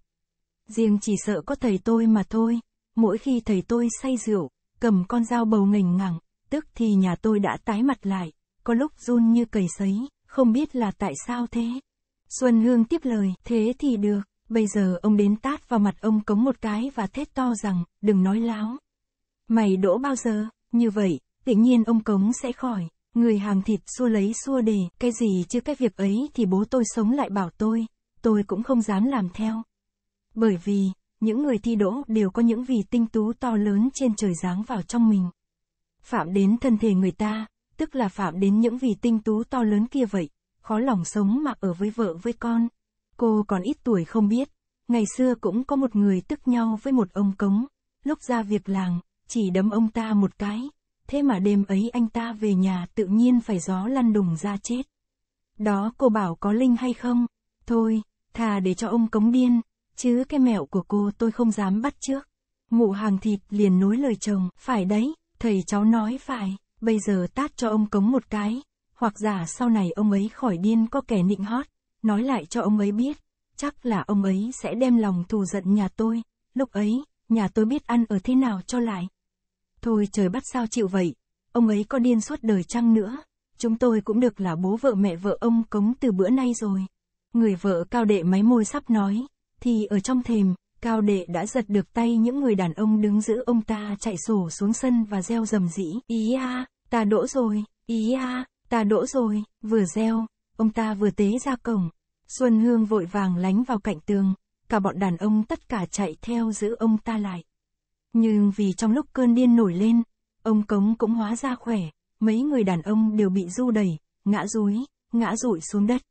Riêng chỉ sợ có thầy tôi mà thôi, mỗi khi thầy tôi say rượu, cầm con dao bầu nghềnh ngẳng, tức thì nhà tôi đã tái mặt lại, có lúc run như cầy sấy, không biết là tại sao thế. Xuân Hương tiếp lời, thế thì được, bây giờ ông đến tát vào mặt ông cống một cái và thét to rằng, đừng nói láo. Mày đỗ bao giờ, như vậy, tự nhiên ông cống sẽ khỏi. Người hàng thịt xua lấy xua đề, cái gì chứ cái việc ấy thì bố tôi sống lại bảo tôi, tôi cũng không dám làm theo. Bởi vì, những người thi đỗ đều có những vì tinh tú to lớn trên trời giáng vào trong mình. Phạm đến thân thể người ta, tức là phạm đến những vì tinh tú to lớn kia vậy khó lòng sống mà ở với vợ với con. Cô còn ít tuổi không biết, ngày xưa cũng có một người tức nhau với một ông cống, lúc ra việc làng, chỉ đấm ông ta một cái, thế mà đêm ấy anh ta về nhà tự nhiên phải gió lăn đùng ra chết. Đó cô bảo có linh hay không? Thôi, thà để cho ông cống điên, chứ cái mẹo của cô tôi không dám bắt trước. Mụ hàng thịt liền nối lời chồng, phải đấy, thầy cháu nói phải, bây giờ tát cho ông cống một cái, hoặc giả sau này ông ấy khỏi điên có kẻ nịnh hót, nói lại cho ông ấy biết, chắc là ông ấy sẽ đem lòng thù giận nhà tôi, lúc ấy, nhà tôi biết ăn ở thế nào cho lại. Thôi trời bắt sao chịu vậy, ông ấy có điên suốt đời chăng nữa, chúng tôi cũng được là bố vợ mẹ vợ ông cống từ bữa nay rồi. Người vợ cao đệ máy môi sắp nói, thì ở trong thềm, cao đệ đã giật được tay những người đàn ông đứng giữ ông ta chạy sổ xuống sân và gieo rầm rĩ, ý a, à, ta đỗ rồi, ý a, à, Ta đỗ rồi, vừa reo, ông ta vừa tế ra cổng. Xuân Hương vội vàng lánh vào cạnh tường, cả bọn đàn ông tất cả chạy theo giữ ông ta lại. Nhưng vì trong lúc cơn điên nổi lên, ông Cống cũng hóa ra khỏe, mấy người đàn ông đều bị du đẩy, ngã rúi, ngã rụi xuống đất.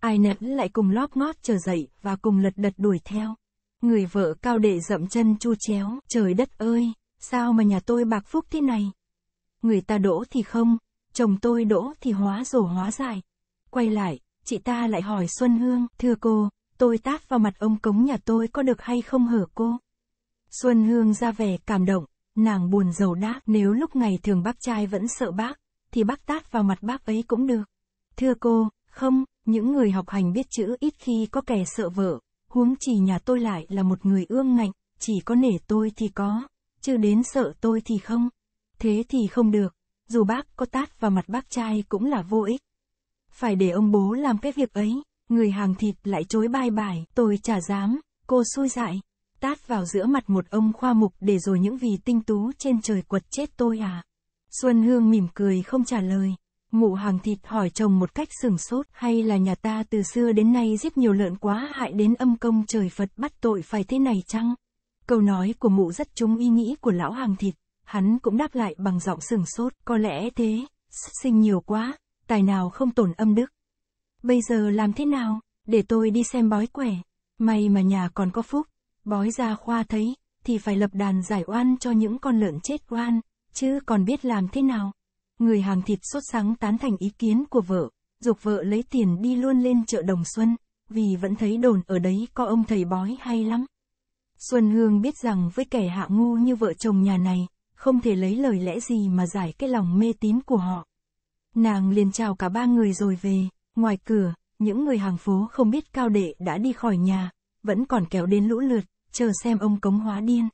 Ai nãy lại cùng lóp ngót trở dậy và cùng lật đật đuổi theo. Người vợ cao đệ dậm chân chu chéo, trời đất ơi, sao mà nhà tôi bạc phúc thế này? Người ta đỗ thì không, chồng tôi đỗ thì hóa rổ hóa dài. Quay lại, chị ta lại hỏi Xuân Hương, thưa cô, tôi tát vào mặt ông cống nhà tôi có được hay không hở cô? Xuân Hương ra vẻ cảm động, nàng buồn rầu đáp nếu lúc ngày thường bác trai vẫn sợ bác, thì bác tát vào mặt bác ấy cũng được. Thưa cô, không, những người học hành biết chữ ít khi có kẻ sợ vợ, huống chỉ nhà tôi lại là một người ương ngạnh, chỉ có nể tôi thì có, chứ đến sợ tôi thì không. Thế thì không được, dù bác có tát vào mặt bác trai cũng là vô ích. Phải để ông bố làm cái việc ấy, người hàng thịt lại chối bai bai, tôi chả dám, cô xui dại, tát vào giữa mặt một ông khoa mục để rồi những vì tinh tú trên trời quật chết tôi à. Xuân Hương mỉm cười không trả lời. Mụ hàng thịt hỏi chồng một cách sừng sốt hay là nhà ta từ xưa đến nay giết nhiều lợn quá hại đến âm công trời Phật bắt tội phải thế này chăng? Câu nói của mụ rất trúng ý nghĩ của lão hàng thịt, Hắn cũng đáp lại bằng giọng sừng sốt, có lẽ thế, sinh nhiều quá, tài nào không tổn âm đức. Bây giờ làm thế nào, để tôi đi xem bói quẻ, may mà nhà còn có phúc, bói ra khoa thấy, thì phải lập đàn giải oan cho những con lợn chết oan, chứ còn biết làm thế nào. Người hàng thịt sốt sáng tán thành ý kiến của vợ, dục vợ lấy tiền đi luôn lên chợ Đồng Xuân, vì vẫn thấy đồn ở đấy có ông thầy bói hay lắm. Xuân Hương biết rằng với kẻ hạ ngu như vợ chồng nhà này, không thể lấy lời lẽ gì mà giải cái lòng mê tín của họ. Nàng liền chào cả ba người rồi về, ngoài cửa, những người hàng phố không biết cao đệ đã đi khỏi nhà, vẫn còn kéo đến lũ lượt, chờ xem ông cống hóa điên.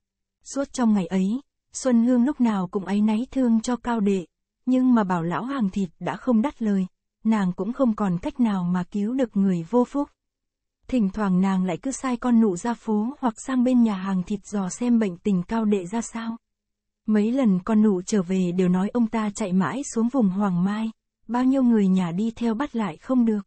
Suốt trong ngày ấy, Xuân Hương lúc nào cũng áy náy thương cho cao đệ, nhưng mà bảo lão hàng thịt đã không đắt lời, nàng cũng không còn cách nào mà cứu được người vô phúc. Thỉnh thoảng nàng lại cứ sai con nụ ra phố hoặc sang bên nhà hàng thịt dò xem bệnh tình cao đệ ra sao. Mấy lần con nụ trở về đều nói ông ta chạy mãi xuống vùng Hoàng Mai, bao nhiêu người nhà đi theo bắt lại không được.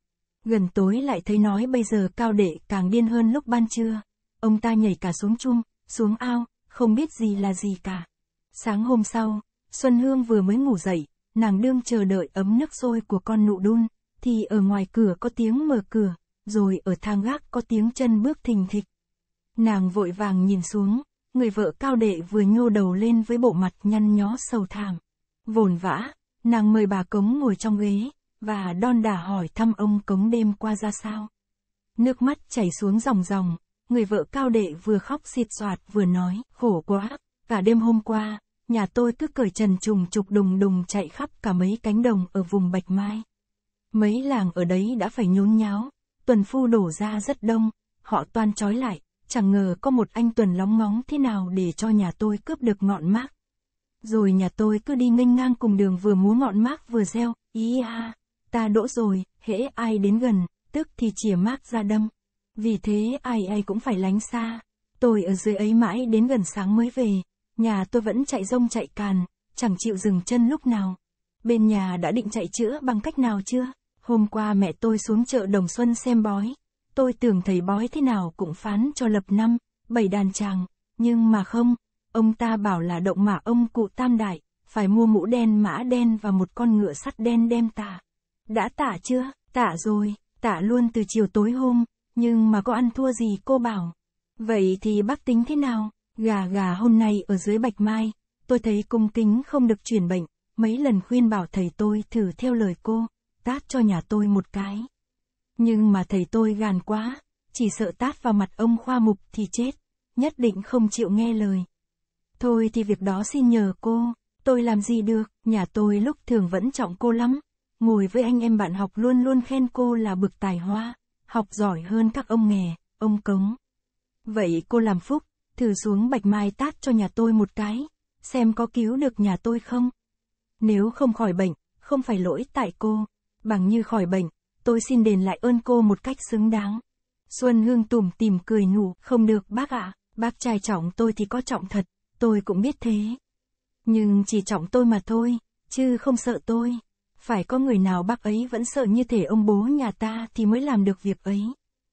Gần tối lại thấy nói bây giờ cao đệ càng điên hơn lúc ban trưa. Ông ta nhảy cả xuống chung, xuống ao, không biết gì là gì cả. Sáng hôm sau, Xuân Hương vừa mới ngủ dậy, nàng đương chờ đợi ấm nước sôi của con nụ đun, thì ở ngoài cửa có tiếng mở cửa, rồi ở thang gác có tiếng chân bước thình thịch. Nàng vội vàng nhìn xuống, người vợ cao đệ vừa nhô đầu lên với bộ mặt nhăn nhó sầu thảm. Vồn vã, nàng mời bà Cống ngồi trong ghế, và đon đả hỏi thăm ông Cống đêm qua ra sao. Nước mắt chảy xuống ròng ròng, người vợ cao đệ vừa khóc xịt soạt vừa nói, khổ quá, cả đêm hôm qua, nhà tôi cứ cởi trần trùng trục đùng đùng chạy khắp cả mấy cánh đồng ở vùng Bạch Mai. Mấy làng ở đấy đã phải nhốn nháo, tuần phu đổ ra rất đông, họ toan trói lại, chẳng ngờ có một anh tuần lóng ngóng thế nào để cho nhà tôi cướp được ngọn mác. Rồi nhà tôi cứ đi nghênh ngang cùng đường vừa múa ngọn mác vừa reo, ý a, ta đỗ rồi, hễ ai đến gần, tức thì chìa mác ra đâm. Vì thế ai ai cũng phải lánh xa. Tôi ở dưới ấy mãi đến gần sáng mới về, nhà tôi vẫn chạy rông chạy càn, chẳng chịu dừng chân lúc nào. Bên nhà đã định chạy chữa bằng cách nào chưa? Hôm qua mẹ tôi xuống chợ Đồng Xuân xem bói, tôi tưởng thầy bói thế nào cũng phán cho lập năm, bảy đàn chàng, nhưng mà không, ông ta bảo là động mà ông cụ tam đại, phải mua mũ đen mã đen và một con ngựa sắt đen đem tả. Đã tả chưa? Tả rồi, tả luôn từ chiều tối hôm, nhưng mà có ăn thua gì cô bảo. Vậy thì bác tính thế nào? Gà gà hôm nay ở dưới bạch mai, tôi thấy cung kính không được chuyển bệnh, mấy lần khuyên bảo thầy tôi thử theo lời cô, tát cho nhà tôi một cái. Nhưng mà thầy tôi gàn quá, chỉ sợ tát vào mặt ông khoa mục thì chết, nhất định không chịu nghe lời. Thôi thì việc đó xin nhờ cô, tôi làm gì được, nhà tôi lúc thường vẫn trọng cô lắm, ngồi với anh em bạn học luôn luôn khen cô là bực tài hoa, học giỏi hơn các ông nghề, ông cống. Vậy cô làm phúc, thử xuống bạch mai tát cho nhà tôi một cái, xem có cứu được nhà tôi không. Nếu không khỏi bệnh, không phải lỗi tại cô, bằng như khỏi bệnh, tôi xin đền lại ơn cô một cách xứng đáng. Xuân Hương tủm tìm cười nhủ, không được bác ạ, à, bác trai trọng tôi thì có trọng thật, tôi cũng biết thế. Nhưng chỉ trọng tôi mà thôi, chứ không sợ tôi. Phải có người nào bác ấy vẫn sợ như thể ông bố nhà ta thì mới làm được việc ấy.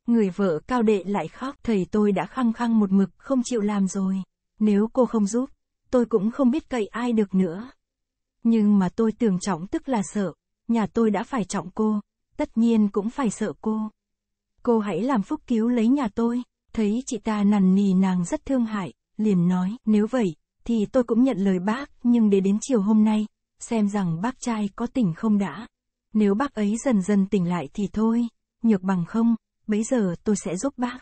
Người vợ cao đệ lại khóc, thầy tôi đã khăng khăng một mực không chịu làm rồi. Nếu cô không giúp, tôi cũng không biết cậy ai được nữa. Nhưng mà tôi tưởng trọng tức là sợ, nhà tôi đã phải trọng cô, tất nhiên cũng phải sợ cô. Cô hãy làm phúc cứu lấy nhà tôi, thấy chị ta nằn nì nàng rất thương hại, liền nói, nếu vậy, thì tôi cũng nhận lời bác, nhưng để đến chiều hôm nay, xem rằng bác trai có tỉnh không đã. Nếu bác ấy dần dần tỉnh lại thì thôi, nhược bằng không, bấy giờ tôi sẽ giúp bác.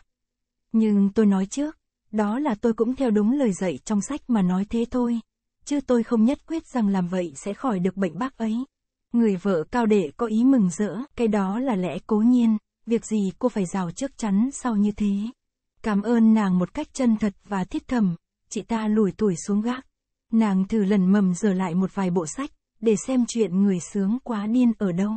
Nhưng tôi nói trước, đó là tôi cũng theo đúng lời dạy trong sách mà nói thế thôi, chứ tôi không nhất quyết rằng làm vậy sẽ khỏi được bệnh bác ấy. Người vợ cao đệ có ý mừng rỡ, cái đó là lẽ cố nhiên, việc gì cô phải giàu chắc chắn sau như thế. Cảm ơn nàng một cách chân thật và thiết thầm, chị ta lùi tuổi xuống gác. Nàng thử lần mầm giờ lại một vài bộ sách, để xem chuyện người sướng quá điên ở đâu.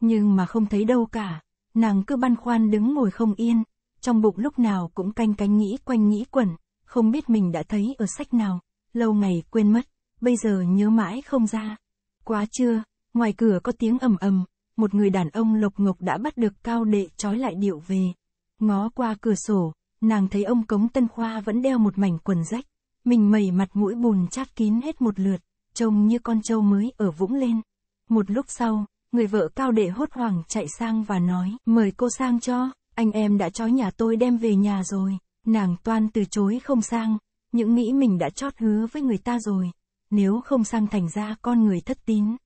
Nhưng mà không thấy đâu cả, nàng cứ băn khoăn đứng ngồi không yên, trong bụng lúc nào cũng canh canh nghĩ quanh nghĩ quẩn, không biết mình đã thấy ở sách nào, lâu ngày quên mất, bây giờ nhớ mãi không ra. Quá chưa, Ngoài cửa có tiếng ầm ầm, một người đàn ông lộc ngục đã bắt được cao đệ trói lại điệu về. Ngó qua cửa sổ, nàng thấy ông Cống Tân Khoa vẫn đeo một mảnh quần rách. Mình mẩy mặt mũi bùn chát kín hết một lượt, trông như con trâu mới ở vũng lên. Một lúc sau, người vợ cao đệ hốt hoảng chạy sang và nói, mời cô sang cho, anh em đã trói nhà tôi đem về nhà rồi. Nàng toan từ chối không sang, những nghĩ mình đã chót hứa với người ta rồi. Nếu không sang thành ra con người thất tín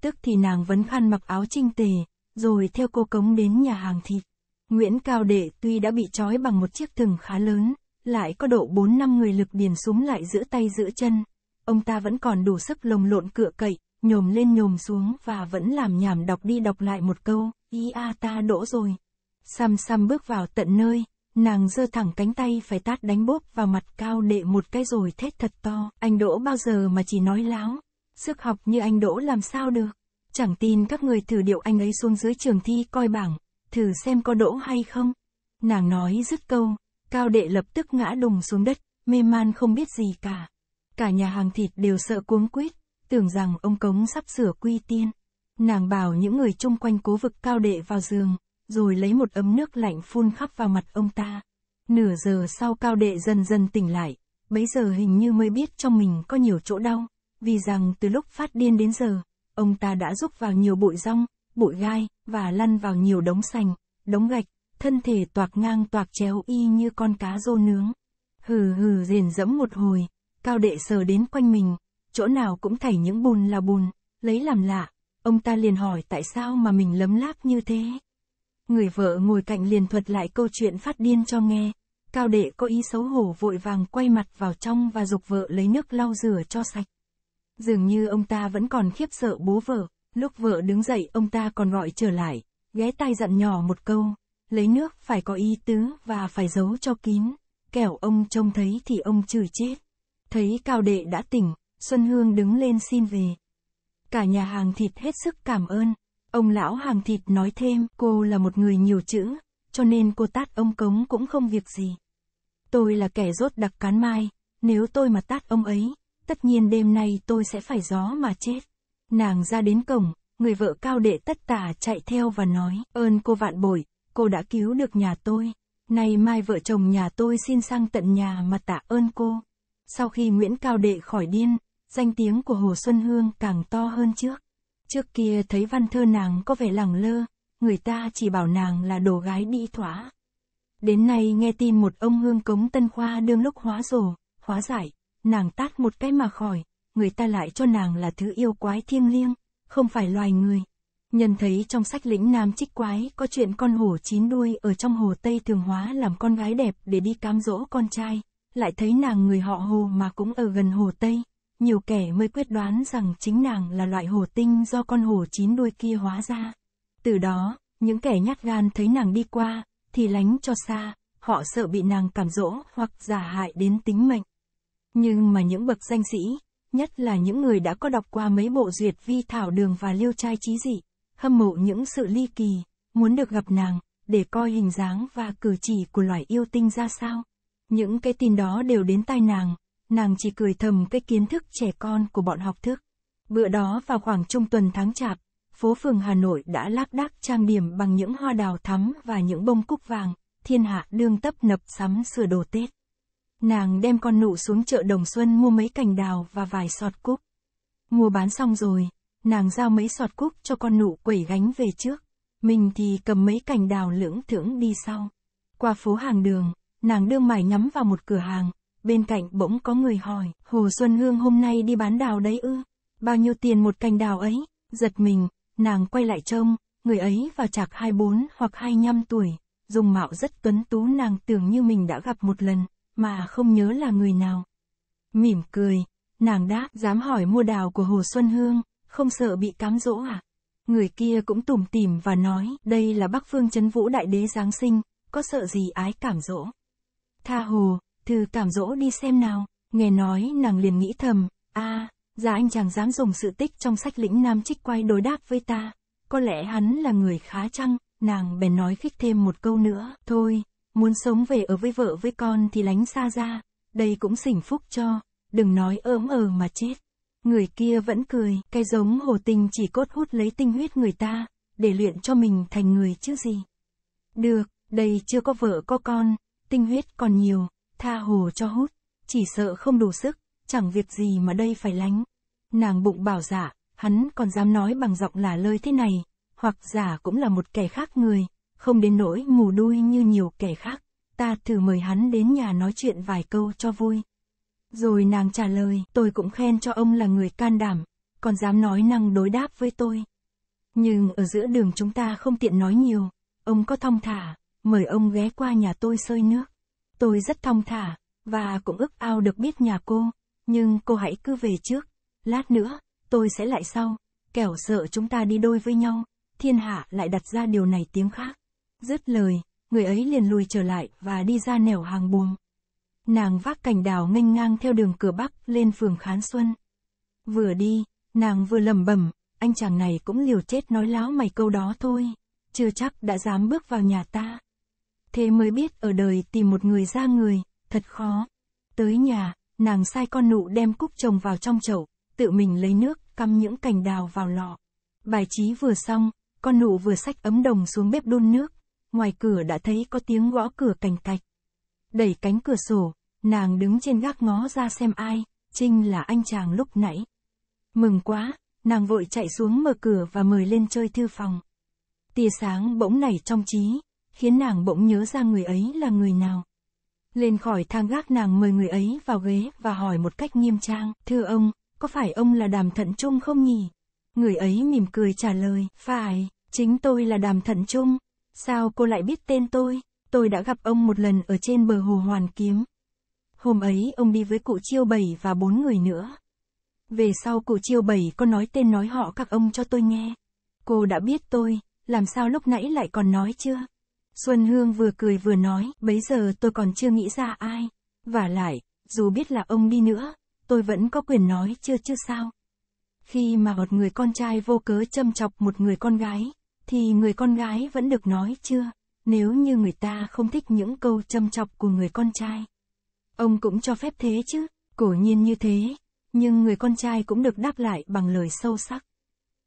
tức thì nàng vấn khăn mặc áo trinh tề, rồi theo cô cống đến nhà hàng thịt. Nguyễn Cao Đệ tuy đã bị trói bằng một chiếc thừng khá lớn, lại có độ 4 năm người lực điền súng lại giữa tay giữa chân. Ông ta vẫn còn đủ sức lồng lộn cựa cậy, nhồm lên nhồm xuống và vẫn làm nhảm đọc đi đọc lại một câu, Y a ta đỗ rồi. Sam Sam bước vào tận nơi, nàng giơ thẳng cánh tay phải tát đánh bốp vào mặt Cao Đệ một cái rồi thét thật to, anh đỗ bao giờ mà chỉ nói láo, sức học như anh Đỗ làm sao được. Chẳng tin các người thử điệu anh ấy xuống dưới trường thi coi bảng, thử xem có đỗ hay không. Nàng nói dứt câu, cao đệ lập tức ngã đùng xuống đất, mê man không biết gì cả. Cả nhà hàng thịt đều sợ cuống quýt, tưởng rằng ông cống sắp sửa quy tiên. Nàng bảo những người chung quanh cố vực cao đệ vào giường, rồi lấy một ấm nước lạnh phun khắp vào mặt ông ta. Nửa giờ sau cao đệ dần dần tỉnh lại, bấy giờ hình như mới biết trong mình có nhiều chỗ đau vì rằng từ lúc phát điên đến giờ, ông ta đã rúc vào nhiều bụi rong, bụi gai, và lăn vào nhiều đống sành, đống gạch, thân thể toạc ngang toạc chéo y như con cá rô nướng. Hừ hừ rền rẫm một hồi, cao đệ sờ đến quanh mình, chỗ nào cũng thảy những bùn là bùn, lấy làm lạ, ông ta liền hỏi tại sao mà mình lấm láp như thế. Người vợ ngồi cạnh liền thuật lại câu chuyện phát điên cho nghe, cao đệ có ý xấu hổ vội vàng quay mặt vào trong và dục vợ lấy nước lau rửa cho sạch. Dường như ông ta vẫn còn khiếp sợ bố vợ, lúc vợ đứng dậy ông ta còn gọi trở lại, ghé tai dặn nhỏ một câu, lấy nước phải có ý tứ và phải giấu cho kín, kẻo ông trông thấy thì ông chửi chết. Thấy Cao Đệ đã tỉnh, Xuân Hương đứng lên xin về. Cả nhà hàng thịt hết sức cảm ơn, ông lão hàng thịt nói thêm cô là một người nhiều chữ, cho nên cô tát ông cống cũng không việc gì. Tôi là kẻ rốt đặc cán mai, nếu tôi mà tát ông ấy, tất nhiên đêm nay tôi sẽ phải gió mà chết. Nàng ra đến cổng, người vợ cao đệ tất tả chạy theo và nói, ơn cô vạn bội, cô đã cứu được nhà tôi. Nay mai vợ chồng nhà tôi xin sang tận nhà mà tạ ơn cô. Sau khi Nguyễn Cao Đệ khỏi điên, danh tiếng của Hồ Xuân Hương càng to hơn trước. Trước kia thấy văn thơ nàng có vẻ lẳng lơ, người ta chỉ bảo nàng là đồ gái đi thỏa. Đến nay nghe tin một ông hương cống tân khoa đương lúc hóa rồ, hóa giải, nàng tát một cái mà khỏi, người ta lại cho nàng là thứ yêu quái thiêng liêng, không phải loài người. Nhân thấy trong sách lĩnh Nam Trích Quái có chuyện con hổ chín đuôi ở trong hồ Tây Thường Hóa làm con gái đẹp để đi cám dỗ con trai, lại thấy nàng người họ hồ mà cũng ở gần hồ Tây, nhiều kẻ mới quyết đoán rằng chính nàng là loại hồ tinh do con hổ chín đuôi kia hóa ra. Từ đó, những kẻ nhát gan thấy nàng đi qua, thì lánh cho xa, họ sợ bị nàng cảm dỗ hoặc giả hại đến tính mệnh. Nhưng mà những bậc danh sĩ, nhất là những người đã có đọc qua mấy bộ duyệt vi thảo đường và liêu trai trí dị, hâm mộ những sự ly kỳ, muốn được gặp nàng, để coi hình dáng và cử chỉ của loài yêu tinh ra sao. Những cái tin đó đều đến tai nàng, nàng chỉ cười thầm cái kiến thức trẻ con của bọn học thức. Bữa đó vào khoảng trung tuần tháng chạp, phố phường Hà Nội đã lác đác trang điểm bằng những hoa đào thắm và những bông cúc vàng, thiên hạ đương tấp nập sắm sửa đồ Tết. Nàng đem con nụ xuống chợ Đồng Xuân mua mấy cành đào và vài sọt cúc. Mua bán xong rồi, nàng giao mấy sọt cúc cho con nụ quẩy gánh về trước. Mình thì cầm mấy cành đào lưỡng thưởng đi sau. Qua phố hàng đường, nàng đương mải nhắm vào một cửa hàng. Bên cạnh bỗng có người hỏi, Hồ Xuân Hương hôm nay đi bán đào đấy ư? Bao nhiêu tiền một cành đào ấy? Giật mình, nàng quay lại trông, người ấy vào chạc 24 hoặc 25 tuổi, dùng mạo rất tuấn tú nàng tưởng như mình đã gặp một lần mà không nhớ là người nào. Mỉm cười, nàng đáp, dám hỏi mua đào của Hồ Xuân Hương, không sợ bị cám dỗ à? Người kia cũng tủm tỉm và nói, đây là Bắc Phương Chấn Vũ Đại Đế Giáng sinh, có sợ gì ái cảm dỗ. Tha hồ, thử cảm dỗ đi xem nào, nghe nói nàng liền nghĩ thầm, a à, ra anh chàng dám dùng sự tích trong sách lĩnh nam trích quay đối đáp với ta, có lẽ hắn là người khá chăng, nàng bèn nói khích thêm một câu nữa, thôi, Muốn sống về ở với vợ với con thì lánh xa ra, đây cũng sỉnh phúc cho, đừng nói ớm ờ mà chết. Người kia vẫn cười, cái giống hồ tình chỉ cốt hút lấy tinh huyết người ta, để luyện cho mình thành người chứ gì. Được, đây chưa có vợ có con, tinh huyết còn nhiều, tha hồ cho hút, chỉ sợ không đủ sức, chẳng việc gì mà đây phải lánh. Nàng bụng bảo giả, dạ, hắn còn dám nói bằng giọng là lơi thế này, hoặc giả cũng là một kẻ khác người, không đến nỗi mù đuôi như nhiều kẻ khác, ta thử mời hắn đến nhà nói chuyện vài câu cho vui. Rồi nàng trả lời, tôi cũng khen cho ông là người can đảm, còn dám nói năng đối đáp với tôi. Nhưng ở giữa đường chúng ta không tiện nói nhiều, ông có thong thả, mời ông ghé qua nhà tôi sơi nước. Tôi rất thong thả, và cũng ước ao được biết nhà cô, nhưng cô hãy cứ về trước, lát nữa, tôi sẽ lại sau, kẻo sợ chúng ta đi đôi với nhau, thiên hạ lại đặt ra điều này tiếng khác. Dứt lời, người ấy liền lùi trở lại và đi ra nẻo hàng buồng. Nàng vác cành đào nghênh ngang theo đường cửa Bắc lên phường Khán Xuân. Vừa đi, nàng vừa lẩm bẩm, anh chàng này cũng liều chết nói láo mày câu đó thôi, chưa chắc đã dám bước vào nhà ta. Thế mới biết ở đời tìm một người ra người, thật khó. Tới nhà, nàng sai con nụ đem cúc trồng vào trong chậu, tự mình lấy nước, cắm những cành đào vào lọ. Bài trí vừa xong, con nụ vừa xách ấm đồng xuống bếp đun nước, ngoài cửa đã thấy có tiếng gõ cửa cành cạch. Đẩy cánh cửa sổ, nàng đứng trên gác ngó ra xem ai, Trinh là anh chàng lúc nãy. Mừng quá, nàng vội chạy xuống mở cửa và mời lên chơi thư phòng. Tia sáng bỗng nảy trong trí, khiến nàng bỗng nhớ ra người ấy là người nào. Lên khỏi thang gác nàng mời người ấy vào ghế và hỏi một cách nghiêm trang, thưa ông, có phải ông là đàm thận trung không nhỉ? Người ấy mỉm cười trả lời, phải, chính tôi là đàm thận trung, Sao cô lại biết tên tôi? Tôi đã gặp ông một lần ở trên bờ hồ Hoàn Kiếm. Hôm ấy ông đi với cụ Chiêu Bảy và bốn người nữa. Về sau cụ Chiêu Bảy có nói tên nói họ các ông cho tôi nghe. Cô đã biết tôi, làm sao lúc nãy lại còn nói chưa? Xuân Hương vừa cười vừa nói, bấy giờ tôi còn chưa nghĩ ra ai. Và lại, dù biết là ông đi nữa, tôi vẫn có quyền nói chưa chứ sao. Khi mà một người con trai vô cớ châm chọc một người con gái, thì người con gái vẫn được nói chưa, nếu như người ta không thích những câu châm chọc của người con trai. Ông cũng cho phép thế chứ, cổ nhiên như thế, nhưng người con trai cũng được đáp lại bằng lời sâu sắc.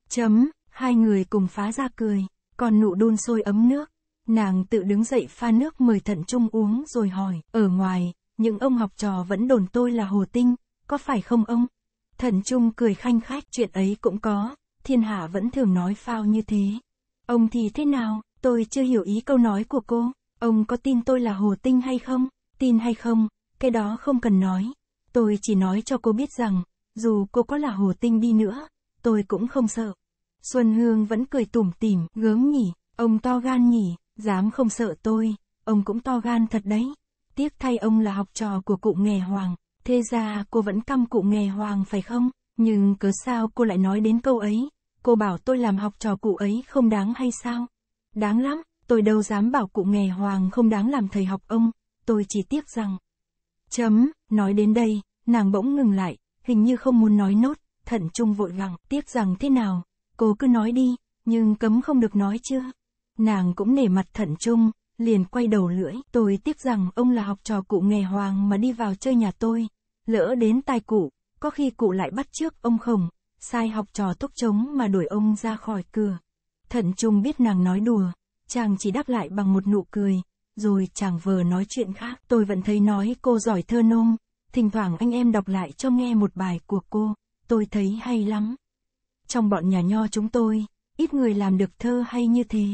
Chấm, hai người cùng phá ra cười, còn nụ đun sôi ấm nước. Nàng tự đứng dậy pha nước mời thận trung uống rồi hỏi, ở ngoài, những ông học trò vẫn đồn tôi là hồ tinh, có phải không ông? thận trung cười khanh khách, chuyện ấy cũng có, thiên hạ vẫn thường nói phao như thế. Ông thì thế nào? Tôi chưa hiểu ý câu nói của cô. Ông có tin tôi là hồ tinh hay không? Tin hay không? Cái đó không cần nói. Tôi chỉ nói cho cô biết rằng, dù cô có là hồ tinh đi nữa, tôi cũng không sợ. Xuân Hương vẫn cười tủm tỉm, gớm nhỉ, ông to gan nhỉ, dám không sợ tôi, ông cũng to gan thật đấy. Tiếc thay ông là học trò của cụ nghề hoàng, thế ra cô vẫn căm cụ nghề hoàng phải không? Nhưng cớ sao cô lại nói đến câu ấy? cô bảo tôi làm học trò cụ ấy không đáng hay sao? Đáng lắm, tôi đâu dám bảo cụ nghề hoàng không đáng làm thầy học ông, tôi chỉ tiếc rằng. Chấm, nói đến đây, nàng bỗng ngừng lại, hình như không muốn nói nốt, thận trung vội vàng, tiếc rằng thế nào, cô cứ nói đi, nhưng cấm không được nói chưa. Nàng cũng nể mặt thận trung, liền quay đầu lưỡi, tôi tiếc rằng ông là học trò cụ nghề hoàng mà đi vào chơi nhà tôi, lỡ đến tai cụ, có khi cụ lại bắt trước ông không, sai học trò túc trống mà đuổi ông ra khỏi cửa. Thận trung biết nàng nói đùa, chàng chỉ đáp lại bằng một nụ cười, rồi chàng vờ nói chuyện khác. Tôi vẫn thấy nói cô giỏi thơ nôm, thỉnh thoảng anh em đọc lại cho nghe một bài của cô, tôi thấy hay lắm. Trong bọn nhà nho chúng tôi, ít người làm được thơ hay như thế.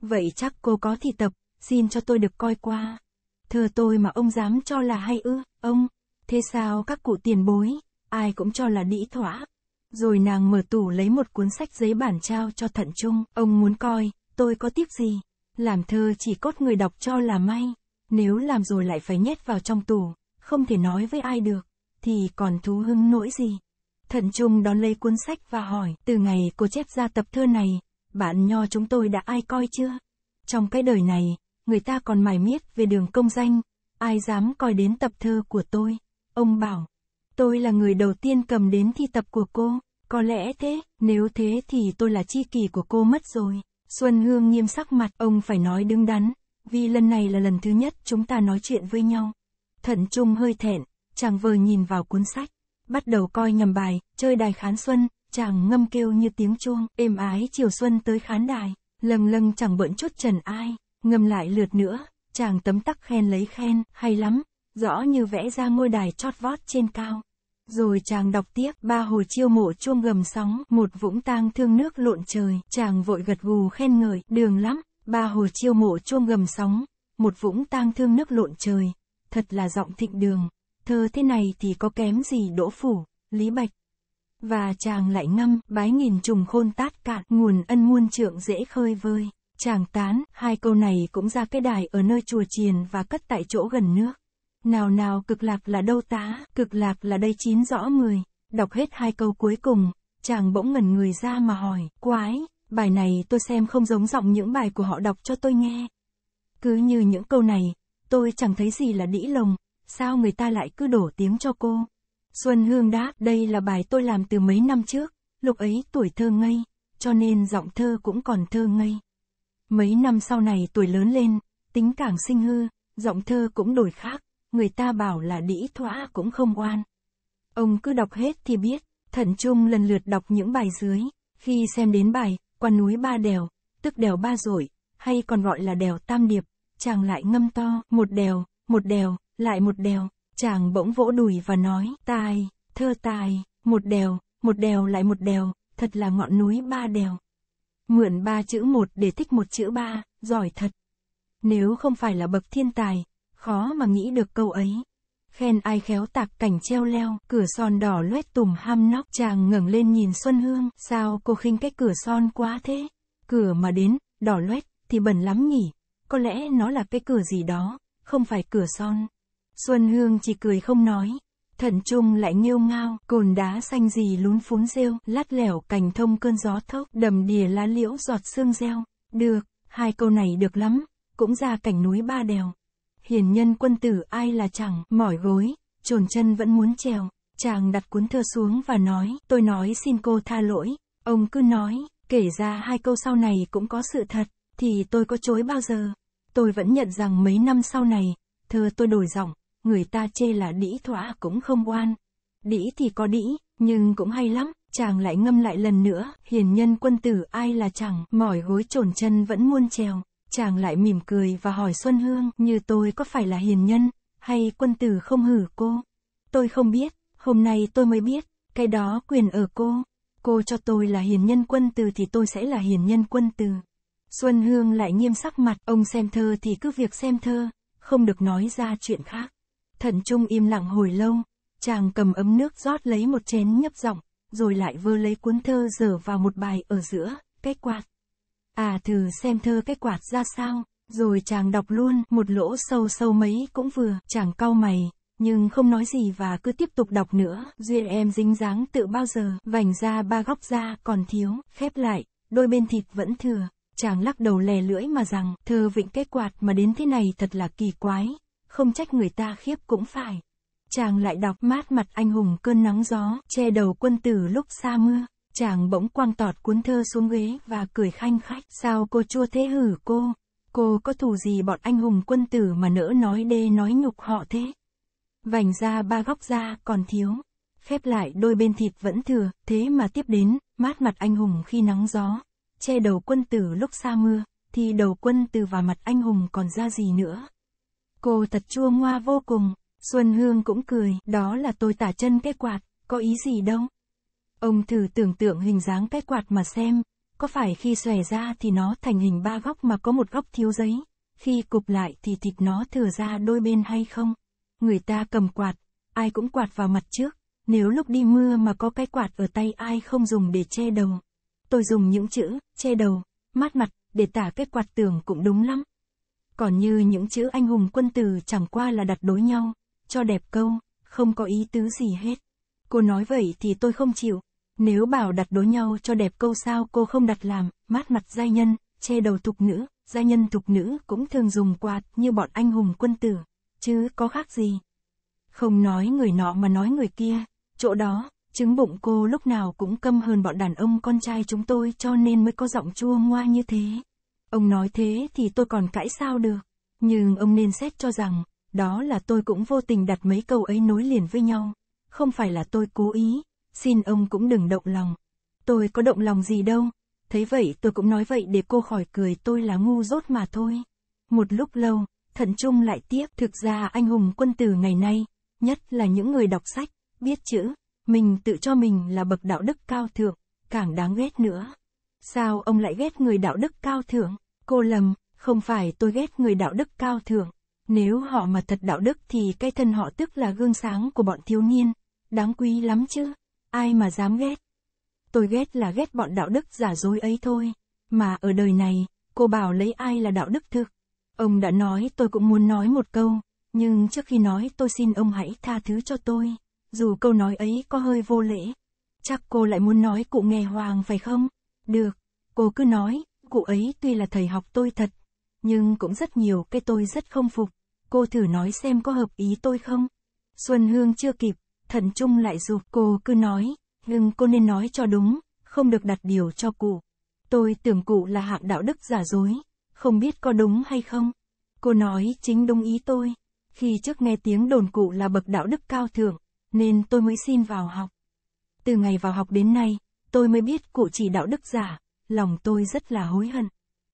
Vậy chắc cô có thì tập, xin cho tôi được coi qua. Thơ tôi mà ông dám cho là hay ư, ông, thế sao các cụ tiền bối, ai cũng cho là đĩ thỏa, rồi nàng mở tủ lấy một cuốn sách giấy bản trao cho Thận Trung, ông muốn coi, tôi có tiếp gì. Làm thơ chỉ cốt người đọc cho là may, nếu làm rồi lại phải nhét vào trong tủ, không thể nói với ai được, thì còn thú hưng nỗi gì. Thận Trung đón lấy cuốn sách và hỏi, từ ngày cô chép ra tập thơ này, bạn nho chúng tôi đã ai coi chưa? Trong cái đời này, người ta còn mải miết về đường công danh, ai dám coi đến tập thơ của tôi? Ông bảo, Tôi là người đầu tiên cầm đến thi tập của cô, có lẽ thế, nếu thế thì tôi là chi kỷ của cô mất rồi. Xuân Hương nghiêm sắc mặt, ông phải nói đứng đắn, vì lần này là lần thứ nhất chúng ta nói chuyện với nhau. Thận Trung hơi thẹn, chàng vờ nhìn vào cuốn sách, bắt đầu coi nhầm bài, chơi đài khán xuân, chàng ngâm kêu như tiếng chuông, êm ái chiều xuân tới khán đài, lâng lâng chẳng bận chút trần ai, ngâm lại lượt nữa, chàng tấm tắc khen lấy khen, hay lắm, rõ như vẽ ra ngôi đài chót vót trên cao. Rồi chàng đọc tiếp, ba hồ chiêu mộ chuông gầm sóng, một vũng tang thương nước lộn trời, chàng vội gật gù khen ngợi, đường lắm, ba hồ chiêu mộ chuông gầm sóng, một vũng tang thương nước lộn trời, thật là giọng thịnh đường, thơ thế này thì có kém gì đỗ phủ, lý bạch. Và chàng lại ngâm, bái nghìn trùng khôn tát cạn, nguồn ân muôn trượng dễ khơi vơi. Chàng tán, hai câu này cũng ra cái đài ở nơi chùa chiền và cất tại chỗ gần nước. Nào nào cực lạc là đâu tá, cực lạc là đây chín rõ người. Đọc hết hai câu cuối cùng, chàng bỗng ngẩn người ra mà hỏi, quái, bài này tôi xem không giống giọng những bài của họ đọc cho tôi nghe. Cứ như những câu này, tôi chẳng thấy gì là đĩ lồng, sao người ta lại cứ đổ tiếng cho cô. Xuân Hương đáp, đây là bài tôi làm từ mấy năm trước, lúc ấy tuổi thơ ngây, cho nên giọng thơ cũng còn thơ ngây. Mấy năm sau này tuổi lớn lên, tính càng sinh hư, giọng thơ cũng đổi khác người ta bảo là đĩ thỏa cũng không oan. Ông cứ đọc hết thì biết, Thận Trung lần lượt đọc những bài dưới, khi xem đến bài, quan núi ba đèo, tức đèo ba rồi, hay còn gọi là đèo tam điệp, chàng lại ngâm to, một đèo, một đèo, lại một đèo, chàng bỗng vỗ đùi và nói, tài, thơ tài, một đèo, một đèo lại một đèo, thật là ngọn núi ba đèo. Mượn ba chữ một để thích một chữ ba, giỏi thật. Nếu không phải là bậc thiên tài, khó mà nghĩ được câu ấy. Khen ai khéo tạc cảnh treo leo, cửa son đỏ loét tùm ham nóc chàng ngẩng lên nhìn Xuân Hương, sao cô khinh cái cửa son quá thế? Cửa mà đến, đỏ loét, thì bẩn lắm nhỉ, có lẽ nó là cái cửa gì đó, không phải cửa son. Xuân Hương chỉ cười không nói, thận trung lại nghêu ngao, cồn đá xanh gì lún phún rêu, lát lẻo cành thông cơn gió thốc, đầm đìa lá liễu giọt sương reo. Được, hai câu này được lắm, cũng ra cảnh núi ba đèo hiền nhân quân tử ai là chẳng, mỏi gối, trồn chân vẫn muốn trèo. Chàng đặt cuốn thơ xuống và nói, tôi nói xin cô tha lỗi, ông cứ nói, kể ra hai câu sau này cũng có sự thật, thì tôi có chối bao giờ. Tôi vẫn nhận rằng mấy năm sau này, thơ tôi đổi giọng, người ta chê là đĩ thỏa cũng không oan. Đĩ thì có đĩ, nhưng cũng hay lắm, chàng lại ngâm lại lần nữa, hiền nhân quân tử ai là chẳng, mỏi gối trồn chân vẫn muôn trèo chàng lại mỉm cười và hỏi Xuân Hương, như tôi có phải là hiền nhân, hay quân tử không hử cô? Tôi không biết, hôm nay tôi mới biết, cái đó quyền ở cô. Cô cho tôi là hiền nhân quân tử thì tôi sẽ là hiền nhân quân tử. Xuân Hương lại nghiêm sắc mặt, ông xem thơ thì cứ việc xem thơ, không được nói ra chuyện khác. Thận Trung im lặng hồi lâu, chàng cầm ấm nước rót lấy một chén nhấp giọng, rồi lại vơ lấy cuốn thơ dở vào một bài ở giữa, cái quạt. À thử xem thơ cái quạt ra sao, rồi chàng đọc luôn, một lỗ sâu sâu mấy cũng vừa, chàng cau mày, nhưng không nói gì và cứ tiếp tục đọc nữa, duyên em dính dáng tự bao giờ, vành ra ba góc da còn thiếu, khép lại, đôi bên thịt vẫn thừa, chàng lắc đầu lè lưỡi mà rằng, thơ vịnh cái quạt mà đến thế này thật là kỳ quái, không trách người ta khiếp cũng phải. Chàng lại đọc mát mặt anh hùng cơn nắng gió, che đầu quân tử lúc xa mưa. Chàng bỗng quăng tọt cuốn thơ xuống ghế và cười khanh khách. Sao cô chua thế hử cô? Cô có thù gì bọn anh hùng quân tử mà nỡ nói đê nói nhục họ thế? Vành ra ba góc da còn thiếu. Khép lại đôi bên thịt vẫn thừa, thế mà tiếp đến, mát mặt anh hùng khi nắng gió. Che đầu quân tử lúc xa mưa, thì đầu quân tử và mặt anh hùng còn ra gì nữa. Cô thật chua ngoa vô cùng, Xuân Hương cũng cười, đó là tôi tả chân cái quạt, có ý gì đâu. Ông thử tưởng tượng hình dáng cái quạt mà xem, có phải khi xòe ra thì nó thành hình ba góc mà có một góc thiếu giấy, khi cụp lại thì thịt nó thừa ra đôi bên hay không? Người ta cầm quạt, ai cũng quạt vào mặt trước, nếu lúc đi mưa mà có cái quạt ở tay ai không dùng để che đầu. Tôi dùng những chữ, che đầu, mát mặt, để tả cái quạt tường cũng đúng lắm. Còn như những chữ anh hùng quân tử chẳng qua là đặt đối nhau, cho đẹp câu, không có ý tứ gì hết. Cô nói vậy thì tôi không chịu, nếu bảo đặt đối nhau cho đẹp câu sao cô không đặt làm, mát mặt giai nhân, che đầu thục nữ, giai nhân thục nữ cũng thường dùng quạt như bọn anh hùng quân tử, chứ có khác gì. Không nói người nọ mà nói người kia, chỗ đó, trứng bụng cô lúc nào cũng câm hơn bọn đàn ông con trai chúng tôi cho nên mới có giọng chua ngoa như thế. Ông nói thế thì tôi còn cãi sao được, nhưng ông nên xét cho rằng, đó là tôi cũng vô tình đặt mấy câu ấy nối liền với nhau, không phải là tôi cố ý, xin ông cũng đừng động lòng. Tôi có động lòng gì đâu. Thế vậy tôi cũng nói vậy để cô khỏi cười tôi là ngu dốt mà thôi. Một lúc lâu, Thận Trung lại tiếp, thực ra anh hùng quân tử ngày nay, nhất là những người đọc sách, biết chữ, mình tự cho mình là bậc đạo đức cao thượng, càng đáng ghét nữa. Sao ông lại ghét người đạo đức cao thượng? Cô lầm, không phải tôi ghét người đạo đức cao thượng. Nếu họ mà thật đạo đức thì cái thân họ tức là gương sáng của bọn thiếu niên, đáng quý lắm chứ ai mà dám ghét. Tôi ghét là ghét bọn đạo đức giả dối ấy thôi, mà ở đời này, cô bảo lấy ai là đạo đức thực. Ông đã nói tôi cũng muốn nói một câu, nhưng trước khi nói tôi xin ông hãy tha thứ cho tôi, dù câu nói ấy có hơi vô lễ. Chắc cô lại muốn nói cụ nghề hoàng phải không? Được, cô cứ nói, cụ ấy tuy là thầy học tôi thật, nhưng cũng rất nhiều cái tôi rất không phục. Cô thử nói xem có hợp ý tôi không? Xuân Hương chưa kịp Thần Trung lại dục cô cứ nói, nhưng cô nên nói cho đúng, không được đặt điều cho cụ. Tôi tưởng cụ là hạng đạo đức giả dối, không biết có đúng hay không. Cô nói chính đúng ý tôi. Khi trước nghe tiếng đồn cụ là bậc đạo đức cao thượng, nên tôi mới xin vào học. Từ ngày vào học đến nay, tôi mới biết cụ chỉ đạo đức giả, lòng tôi rất là hối hận.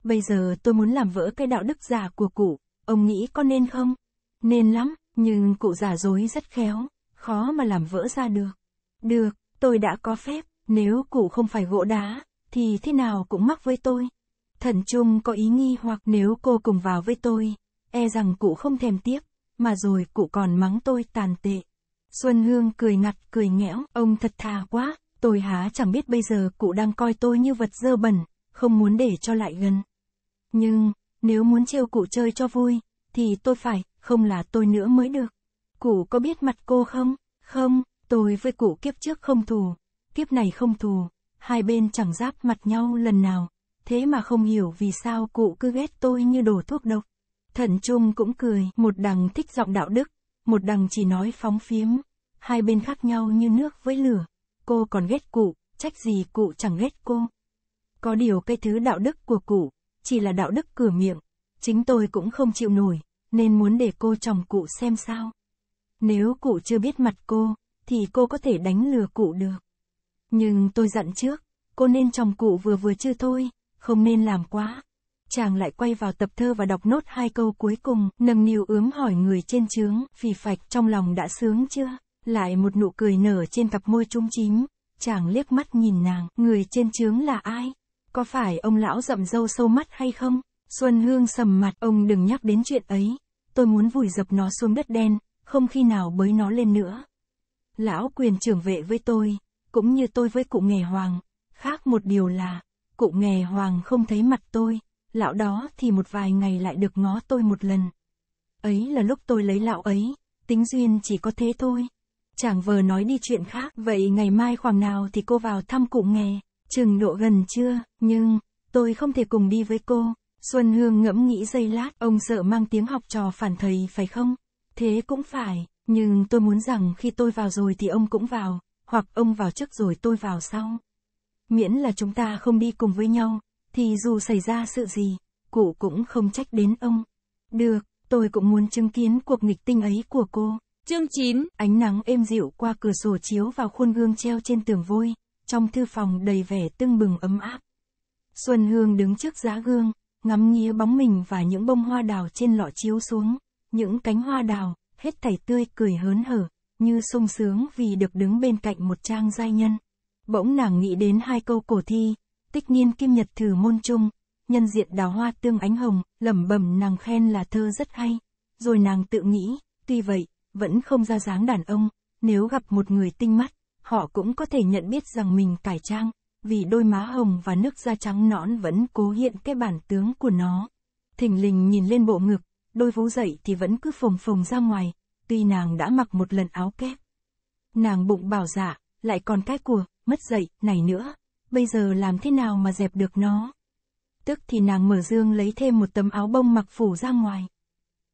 Bây giờ tôi muốn làm vỡ cái đạo đức giả của cụ, ông nghĩ có nên không? Nên lắm, nhưng cụ giả dối rất khéo khó mà làm vỡ ra được. Được, tôi đã có phép, nếu cụ không phải gỗ đá, thì thế nào cũng mắc với tôi. Thần Trung có ý nghi hoặc nếu cô cùng vào với tôi, e rằng cụ không thèm tiếp, mà rồi cụ còn mắng tôi tàn tệ. Xuân Hương cười ngặt cười nghẽo, ông thật thà quá, tôi há chẳng biết bây giờ cụ đang coi tôi như vật dơ bẩn, không muốn để cho lại gần. Nhưng, nếu muốn trêu cụ chơi cho vui, thì tôi phải, không là tôi nữa mới được. Cụ có biết mặt cô không? Không, tôi với cụ kiếp trước không thù, kiếp này không thù, hai bên chẳng giáp mặt nhau lần nào, thế mà không hiểu vì sao cụ cứ ghét tôi như đồ thuốc độc. Thận Trung cũng cười, một đằng thích giọng đạo đức, một đằng chỉ nói phóng phiếm, hai bên khác nhau như nước với lửa, cô còn ghét cụ, trách gì cụ chẳng ghét cô. Có điều cái thứ đạo đức của cụ, chỉ là đạo đức cửa miệng, chính tôi cũng không chịu nổi, nên muốn để cô chồng cụ xem sao. Nếu cụ chưa biết mặt cô, thì cô có thể đánh lừa cụ được. Nhưng tôi dặn trước, cô nên chồng cụ vừa vừa chưa thôi, không nên làm quá. Chàng lại quay vào tập thơ và đọc nốt hai câu cuối cùng, nâng niu ướm hỏi người trên trướng, phì phạch trong lòng đã sướng chưa? Lại một nụ cười nở trên cặp môi trung chín, chàng liếc mắt nhìn nàng, người trên trướng là ai? Có phải ông lão rậm râu sâu mắt hay không? Xuân Hương sầm mặt, ông đừng nhắc đến chuyện ấy. Tôi muốn vùi dập nó xuống đất đen, không khi nào bới nó lên nữa. Lão quyền trưởng vệ với tôi, cũng như tôi với cụ nghề hoàng, khác một điều là, cụ nghề hoàng không thấy mặt tôi, lão đó thì một vài ngày lại được ngó tôi một lần. Ấy là lúc tôi lấy lão ấy, tính duyên chỉ có thế thôi. Chàng vờ nói đi chuyện khác, vậy ngày mai khoảng nào thì cô vào thăm cụ nghề, chừng độ gần chưa, nhưng, tôi không thể cùng đi với cô. Xuân Hương ngẫm nghĩ giây lát, ông sợ mang tiếng học trò phản thầy phải không? Thế cũng phải, nhưng tôi muốn rằng khi tôi vào rồi thì ông cũng vào, hoặc ông vào trước rồi tôi vào sau. Miễn là chúng ta không đi cùng với nhau, thì dù xảy ra sự gì, cụ cũng không trách đến ông. Được, tôi cũng muốn chứng kiến cuộc nghịch tinh ấy của cô. Chương 9, ánh nắng êm dịu qua cửa sổ chiếu vào khuôn gương treo trên tường vôi, trong thư phòng đầy vẻ tưng bừng ấm áp. Xuân Hương đứng trước giá gương, ngắm nghía bóng mình và những bông hoa đào trên lọ chiếu xuống, những cánh hoa đào, hết thảy tươi cười hớn hở, như sung sướng vì được đứng bên cạnh một trang giai nhân. Bỗng nàng nghĩ đến hai câu cổ thi, tích niên kim nhật thử môn trung, nhân diện đào hoa tương ánh hồng, lẩm bẩm nàng khen là thơ rất hay. Rồi nàng tự nghĩ, tuy vậy, vẫn không ra dáng đàn ông, nếu gặp một người tinh mắt, họ cũng có thể nhận biết rằng mình cải trang, vì đôi má hồng và nước da trắng nõn vẫn cố hiện cái bản tướng của nó. Thỉnh lình nhìn lên bộ ngực, đôi vú dậy thì vẫn cứ phồng phồng ra ngoài, tuy nàng đã mặc một lần áo kép. Nàng bụng bảo dạ, lại còn cái của, mất dậy, này nữa, bây giờ làm thế nào mà dẹp được nó? Tức thì nàng mở dương lấy thêm một tấm áo bông mặc phủ ra ngoài.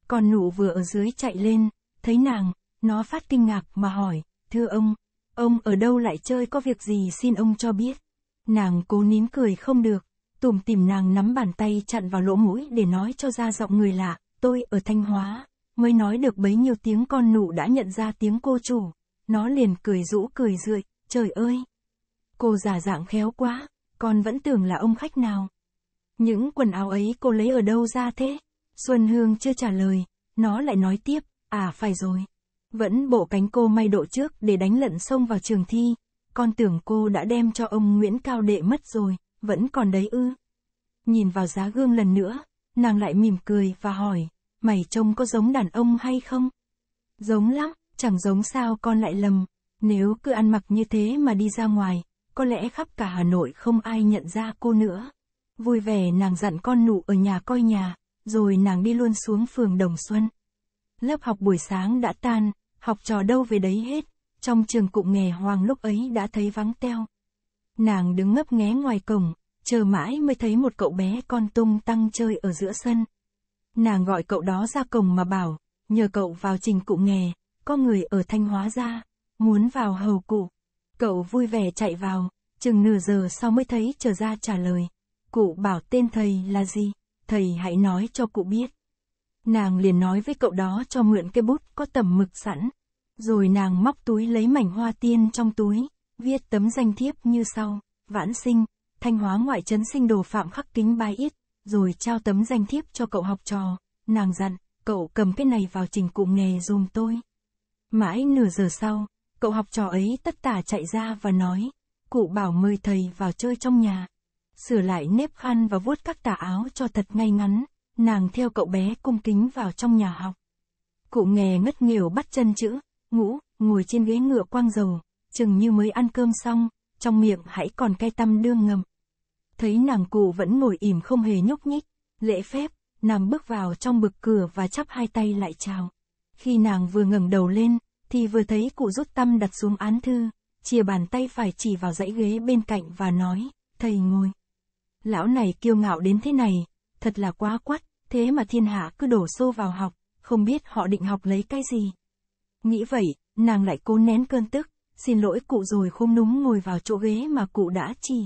Còn nụ vừa ở dưới chạy lên, thấy nàng, nó phát kinh ngạc mà hỏi, thưa ông, ông ở đâu lại chơi có việc gì xin ông cho biết. Nàng cố nín cười không được, tùm tìm nàng nắm bàn tay chặn vào lỗ mũi để nói cho ra giọng người lạ, tôi ở Thanh Hóa, mới nói được bấy nhiêu tiếng con nụ đã nhận ra tiếng cô chủ. Nó liền cười rũ cười rượi, trời ơi! Cô giả dạng khéo quá, con vẫn tưởng là ông khách nào. Những quần áo ấy cô lấy ở đâu ra thế? Xuân Hương chưa trả lời, nó lại nói tiếp, à phải rồi. Vẫn bộ cánh cô may độ trước để đánh lận xông vào trường thi. Con tưởng cô đã đem cho ông Nguyễn Cao Đệ mất rồi, vẫn còn đấy ư. Nhìn vào giá gương lần nữa, nàng lại mỉm cười và hỏi, mày trông có giống đàn ông hay không? Giống lắm, chẳng giống sao con lại lầm, nếu cứ ăn mặc như thế mà đi ra ngoài, có lẽ khắp cả Hà Nội không ai nhận ra cô nữa. Vui vẻ nàng dặn con nụ ở nhà coi nhà, rồi nàng đi luôn xuống phường Đồng Xuân. Lớp học buổi sáng đã tan, học trò đâu về đấy hết, trong trường cụm nghề hoàng lúc ấy đã thấy vắng teo. Nàng đứng ngấp nghé ngoài cổng, chờ mãi mới thấy một cậu bé con tung tăng chơi ở giữa sân. Nàng gọi cậu đó ra cổng mà bảo, nhờ cậu vào trình cụ nghề, có người ở Thanh Hóa ra, muốn vào hầu cụ. Cậu vui vẻ chạy vào, chừng nửa giờ sau mới thấy trở ra trả lời. Cụ bảo tên thầy là gì, thầy hãy nói cho cụ biết. Nàng liền nói với cậu đó cho mượn cái bút có tầm mực sẵn. Rồi nàng móc túi lấy mảnh hoa tiên trong túi, viết tấm danh thiếp như sau, vãn sinh, Thanh Hóa ngoại trấn sinh đồ Phạm Khắc Kính bái yết, rồi trao tấm danh thiếp cho cậu học trò, nàng dặn, cậu cầm cái này vào trình cụ nghề dùm tôi. Mãi nửa giờ sau, cậu học trò ấy tất tả chạy ra và nói, cụ bảo mời thầy vào chơi trong nhà. Sửa lại nếp khăn và vuốt các tà áo cho thật ngay ngắn, nàng theo cậu bé cung kính vào trong nhà học. Cụ nghề ngất nghỉu bắt chân chữ, ngủ, ngồi trên ghế ngựa quang dầu, chừng như mới ăn cơm xong, trong miệng hãy còn cay tăm đương ngầm thấy nàng cụ vẫn ngồi im không hề nhúc nhích, lễ phép, nàng bước vào trong bực cửa và chắp hai tay lại chào. Khi nàng vừa ngẩng đầu lên, thì vừa thấy cụ rút tâm đặt xuống án thư, chìa bàn tay phải chỉ vào dãy ghế bên cạnh và nói, thầy ngồi. Lão này kiêu ngạo đến thế này, thật là quá quắt, thế mà thiên hạ cứ đổ xô vào học, không biết họ định học lấy cái gì. Nghĩ vậy, nàng lại cố nén cơn tức, xin lỗi cụ rồi khum núm ngồi vào chỗ ghế mà cụ đã chỉ.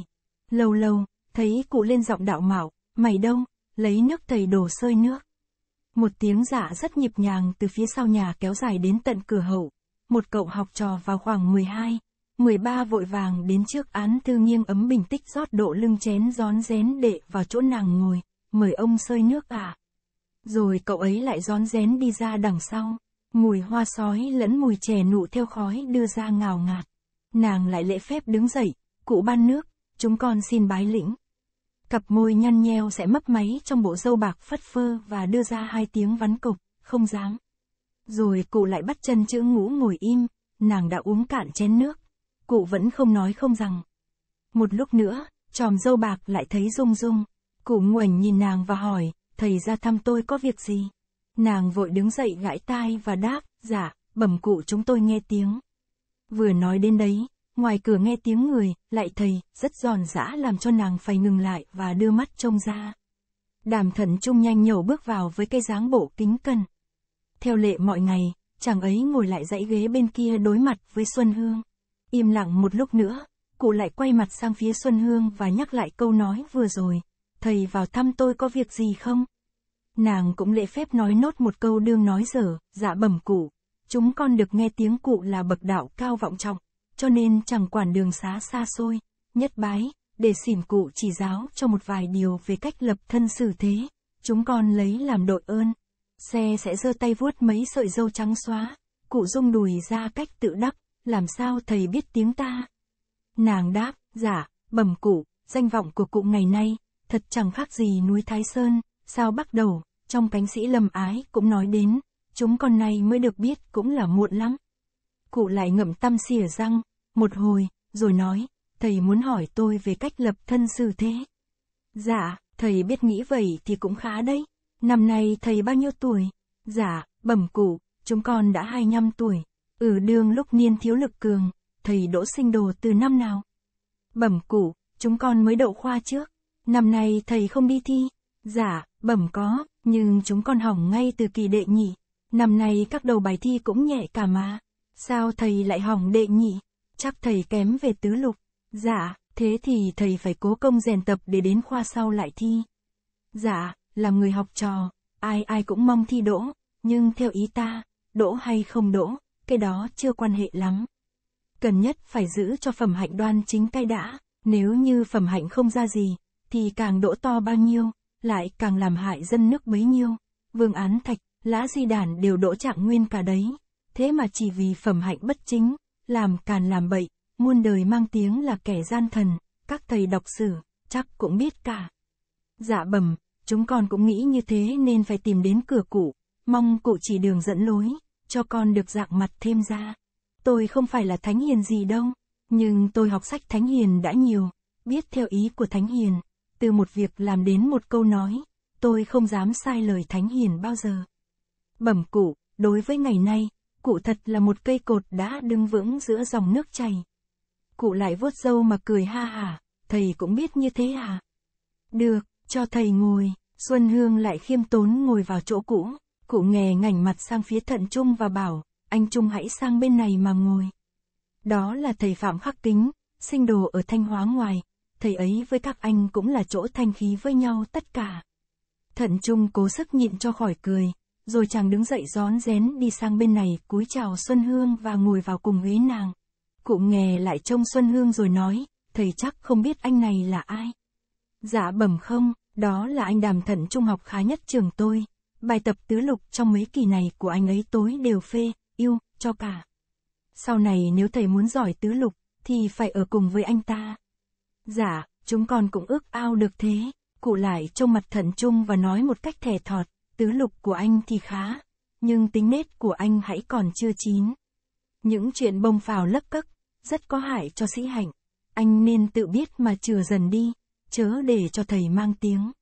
Lâu lâu, Thấy cụ lên giọng đạo mạo, mày đông, lấy nước thầy đổ sơi nước. Một tiếng giả rất nhịp nhàng từ phía sau nhà kéo dài đến tận cửa hậu. Một cậu học trò vào khoảng 12, 13 vội vàng đến trước án thư nghiêng ấm bình tích rót độ lưng chén rón rén đệ vào chỗ nàng ngồi, mời ông sơi nước à. Rồi cậu ấy lại rón rén đi ra đằng sau, mùi hoa sói lẫn mùi chè nụ theo khói đưa ra ngào ngạt. Nàng lại lễ phép đứng dậy, cụ ban nước, chúng con xin bái lĩnh. Cặp môi nhăn nheo sẽ mấp máy trong bộ râu bạc phất phơ và đưa ra hai tiếng vắn cục, không dám. Rồi cụ lại bắt chân chữ ngũ ngồi im, nàng đã uống cạn chén nước. Cụ vẫn không nói không rằng. Một lúc nữa, tròm dâu bạc lại thấy rung rung. Cụ ngoảnh nhìn nàng và hỏi, thầy ra thăm tôi có việc gì? Nàng vội đứng dậy gãi tai và đáp, dạ, bẩm cụ chúng tôi nghe tiếng. Vừa nói đến đấy, ngoài cửa nghe tiếng người, lại thầy, rất giòn giã làm cho nàng phải ngừng lại và đưa mắt trông ra. Đàm thần trung nhanh nhổ bước vào với cái dáng bộ kính cần Theo lệ mọi ngày, chàng ấy ngồi lại dãy ghế bên kia đối mặt với Xuân Hương. Im lặng một lúc nữa, cụ lại quay mặt sang phía Xuân Hương và nhắc lại câu nói vừa rồi. Thầy vào thăm tôi có việc gì không? Nàng cũng lễ phép nói nốt một câu đương nói dở, dạ bẩm cụ. Chúng con được nghe tiếng cụ là bậc đạo cao vọng trọng, cho nên chẳng quản đường xá xa xôi, nhất bái, để xỉm cụ chỉ giáo cho một vài điều về cách lập thân xử thế, chúng con lấy làm đội ơn. Xe sẽ giơ tay vuốt mấy sợi dâu trắng xóa, cụ rung đùi ra cách tự đắc, làm sao thầy biết tiếng ta? Nàng đáp, giả, dạ, bẩm cụ, danh vọng của cụ ngày nay, thật chẳng khác gì núi Thái Sơn, sao bắt đầu, trong cánh sĩ lầm ái cũng nói đến, chúng con này mới được biết cũng là muộn lắm cụ lại ngậm tăm xỉa răng, một hồi, rồi nói, thầy muốn hỏi tôi về cách lập thân xử thế. Dạ, thầy biết nghĩ vậy thì cũng khá đấy. Năm nay thầy bao nhiêu tuổi? Dạ, bẩm cụ, chúng con đã 25 tuổi. Ừ đương lúc niên thiếu lực cường, thầy đỗ sinh đồ từ năm nào? Bẩm cụ, chúng con mới đậu khoa trước. Năm nay thầy không đi thi. Dạ, bẩm có, nhưng chúng con hỏng ngay từ kỳ đệ nhỉ. Năm nay các đầu bài thi cũng nhẹ cả mà. Sao thầy lại hỏng đệ nhị? Chắc thầy kém về tứ lục. Dạ, thế thì thầy phải cố công rèn tập để đến khoa sau lại thi. Dạ, làm người học trò, ai ai cũng mong thi đỗ, nhưng theo ý ta, đỗ hay không đỗ, cái đó chưa quan hệ lắm. Cần nhất phải giữ cho phẩm hạnh đoan chính cái đã, nếu như phẩm hạnh không ra gì, thì càng đỗ to bao nhiêu, lại càng làm hại dân nước bấy nhiêu. Vương án thạch, lã di đản đều đỗ trạng nguyên cả đấy thế mà chỉ vì phẩm hạnh bất chính, làm càn làm bậy, muôn đời mang tiếng là kẻ gian thần, các thầy đọc sử, chắc cũng biết cả. Dạ bẩm, chúng con cũng nghĩ như thế nên phải tìm đến cửa cụ, mong cụ chỉ đường dẫn lối, cho con được dạng mặt thêm ra. Tôi không phải là thánh hiền gì đâu, nhưng tôi học sách thánh hiền đã nhiều, biết theo ý của thánh hiền, từ một việc làm đến một câu nói, tôi không dám sai lời thánh hiền bao giờ. Bẩm cụ, đối với ngày nay, Cụ thật là một cây cột đã đứng vững giữa dòng nước chảy. Cụ lại vuốt râu mà cười ha hả, thầy cũng biết như thế à? Được, cho thầy ngồi, Xuân Hương lại khiêm tốn ngồi vào chỗ cũ, cụ nghè ngảnh mặt sang phía thận Trung và bảo, anh Trung hãy sang bên này mà ngồi. Đó là thầy Phạm Khắc Kính, sinh đồ ở Thanh Hóa ngoài, thầy ấy với các anh cũng là chỗ thanh khí với nhau tất cả. Thận Trung cố sức nhịn cho khỏi cười, rồi chàng đứng dậy rón rén đi sang bên này cúi chào Xuân Hương và ngồi vào cùng ghế nàng. Cụ nghè lại trông Xuân Hương rồi nói, thầy chắc không biết anh này là ai. Dạ bẩm không, đó là anh đàm thận trung học khá nhất trường tôi. Bài tập tứ lục trong mấy kỳ này của anh ấy tối đều phê, yêu, cho cả. Sau này nếu thầy muốn giỏi tứ lục, thì phải ở cùng với anh ta. Dạ, chúng con cũng ước ao được thế. Cụ lại trông mặt thận trung và nói một cách thẻ thọt, tứ lục của anh thì khá, nhưng tính nết của anh hãy còn chưa chín. Những chuyện bông phào lấp cấc, rất có hại cho sĩ hạnh, anh nên tự biết mà chừa dần đi, chớ để cho thầy mang tiếng.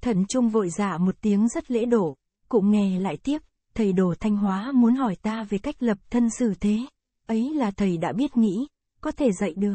Thần Trung vội dạ một tiếng rất lễ độ, cũng nghe lại tiếp, thầy đồ Thanh Hóa muốn hỏi ta về cách lập thân xử thế, ấy là thầy đã biết nghĩ, có thể dạy được.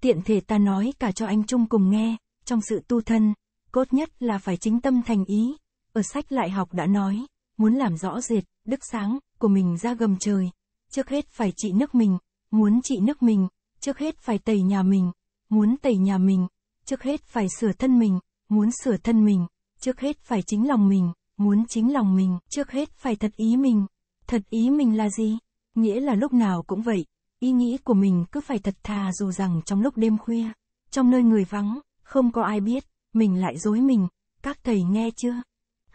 Tiện thể ta nói cả cho anh Trung cùng nghe, trong sự tu thân, cốt nhất là phải chính tâm thành ý, ở sách lại học đã nói, muốn làm rõ rệt, đức sáng, của mình ra gầm trời. Trước hết phải trị nước mình, muốn trị nước mình, trước hết phải tẩy nhà mình, muốn tẩy nhà mình, trước hết phải sửa thân mình, muốn sửa thân mình, trước hết phải chính lòng mình, muốn chính lòng mình, trước hết phải thật ý mình. Thật ý mình là gì? Nghĩa là lúc nào cũng vậy, ý nghĩ của mình cứ phải thật thà dù rằng trong lúc đêm khuya, trong nơi người vắng, không có ai biết, mình lại dối mình, các thầy nghe chưa?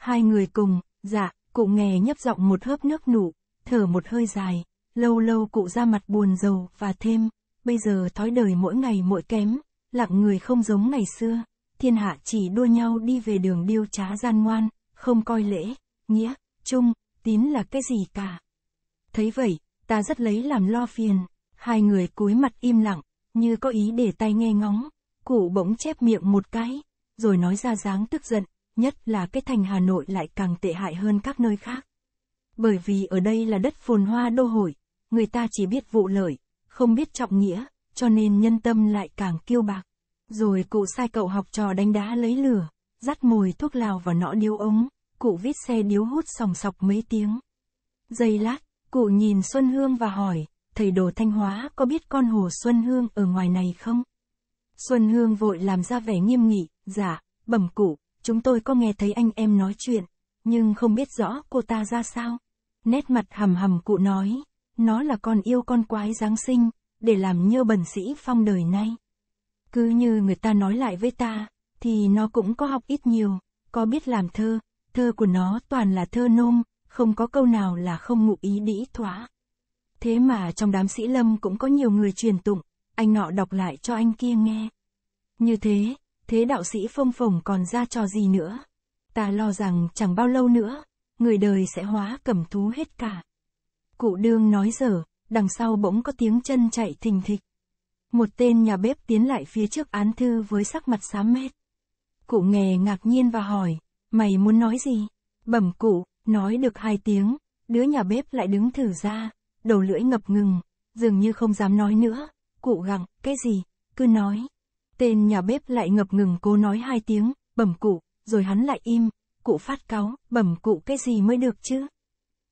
Hai người cùng, dạ, cụ nghe nhấp giọng một hớp nước nụ, thở một hơi dài, lâu lâu cụ ra mặt buồn rầu và thêm, bây giờ thói đời mỗi ngày mỗi kém, lặng người không giống ngày xưa, thiên hạ chỉ đua nhau đi về đường điêu trá gian ngoan, không coi lễ, nghĩa, trung, tín là cái gì cả. Thấy vậy, ta rất lấy làm lo phiền, hai người cúi mặt im lặng, như có ý để tay nghe ngóng, cụ bỗng chép miệng một cái, rồi nói ra dáng tức giận, nhất là cái thành Hà Nội lại càng tệ hại hơn các nơi khác. Bởi vì ở đây là đất phồn hoa đô hội, người ta chỉ biết vụ lợi, không biết trọng nghĩa, cho nên nhân tâm lại càng kiêu bạc. Rồi cụ sai cậu học trò đánh đá lấy lửa, dắt mồi thuốc lào vào nõ điếu ống, cụ vít xe điếu hút sòng sọc mấy tiếng. Giây lát, cụ nhìn Xuân Hương và hỏi, thầy đồ Thanh Hóa có biết con hồ Xuân Hương ở ngoài này không? Xuân Hương vội làm ra vẻ nghiêm nghị, dạ, bẩm cụ, Chúng tôi có nghe thấy anh em nói chuyện, nhưng không biết rõ cô ta ra sao. Nét mặt hầm hầm cụ nói, nó là con yêu con quái Giáng sinh, để làm nhơ bẩn sĩ phong đời nay. Cứ như người ta nói lại với ta, thì nó cũng có học ít nhiều, có biết làm thơ, thơ của nó toàn là thơ nôm, không có câu nào là không ngụ ý đĩ thoá. Thế mà trong đám sĩ lâm cũng có nhiều người truyền tụng, anh nọ đọc lại cho anh kia nghe. Như thế, thế đạo sĩ phong phồng còn ra trò gì nữa. Ta lo rằng chẳng bao lâu nữa, người đời sẽ hóa cẩm thú hết cả. Cụ đương nói dở, đằng sau bỗng có tiếng chân chạy thình thịch. Một tên nhà bếp tiến lại phía trước án thư với sắc mặt xám mét. Cụ nghề ngạc nhiên và hỏi, mày muốn nói gì? Bẩm cụ, nói được hai tiếng, đứa nhà bếp lại đứng thử ra, đầu lưỡi ngập ngừng, dường như không dám nói nữa. Cụ gặng, cái gì? Cứ nói. Tên nhà bếp lại ngập ngừng cố nói hai tiếng, bẩm cụ, rồi hắn lại im, cụ phát cáo bẩm cụ cái gì mới được chứ?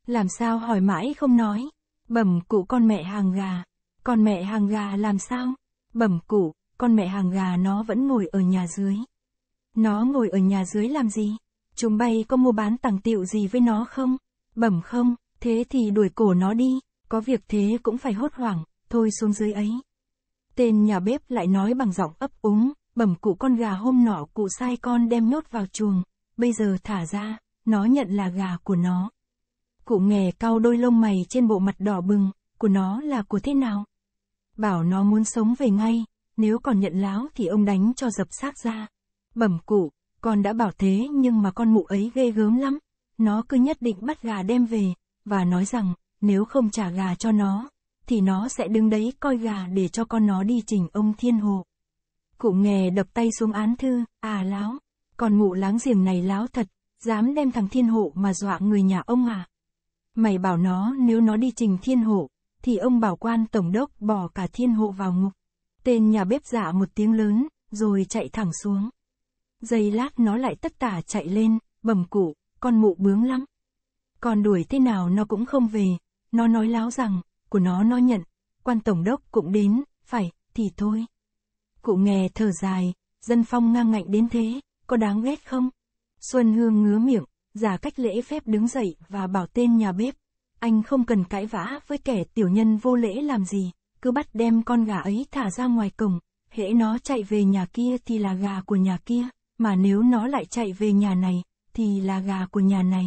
Làm sao hỏi mãi không nói? Bẩm cụ con mẹ hàng gà. Con mẹ hàng gà làm sao? Bẩm cụ, con mẹ hàng gà nó vẫn ngồi ở nhà dưới. Nó ngồi ở nhà dưới làm gì? Chúng bay có mua bán tàng tiệu gì với nó không? Bẩm không, thế thì đuổi cổ nó đi, có việc thế cũng phải hốt hoảng, thôi xuống dưới ấy. Tên nhà bếp lại nói bằng giọng ấp úng, bẩm cụ con gà hôm nọ cụ sai con đem nhốt vào chuồng, bây giờ thả ra, nó nhận là gà của nó. Cụ nghè cao đôi lông mày trên bộ mặt đỏ bừng, của nó là của thế nào? Bảo nó muốn sống về ngay, nếu còn nhận láo thì ông đánh cho dập xác ra. Bẩm cụ, con đã bảo thế nhưng mà con mụ ấy ghê gớm lắm. Nó cứ nhất định bắt gà đem về, và nói rằng, nếu không trả gà cho nó, thì nó sẽ đứng đấy coi gà để cho con nó đi chỉnh ông thiên hồ. Cụ nghề đập tay xuống án thư, à láo, còn mụ láng giềng này láo thật, dám đem thằng thiên hộ mà dọa người nhà ông à. Mày bảo nó nếu nó đi trình thiên hộ, thì ông bảo quan tổng đốc bỏ cả thiên hộ vào ngục. Tên nhà bếp giả dạ một tiếng lớn, rồi chạy thẳng xuống. Giây lát nó lại tất tả chạy lên, bẩm cụ, con mụ bướng lắm. Còn đuổi thế nào nó cũng không về, nó nói láo rằng, của nó nó nhận, quan tổng đốc cũng đến, phải, thì thôi. Cụ nghe thở dài, dân phong ngang ngạnh đến thế, có đáng ghét không? Xuân Hương ngứa miệng, giả cách lễ phép đứng dậy và bảo tên nhà bếp. Anh không cần cãi vã với kẻ tiểu nhân vô lễ làm gì, cứ bắt đem con gà ấy thả ra ngoài cổng, hễ nó chạy về nhà kia thì là gà của nhà kia, mà nếu nó lại chạy về nhà này, thì là gà của nhà này.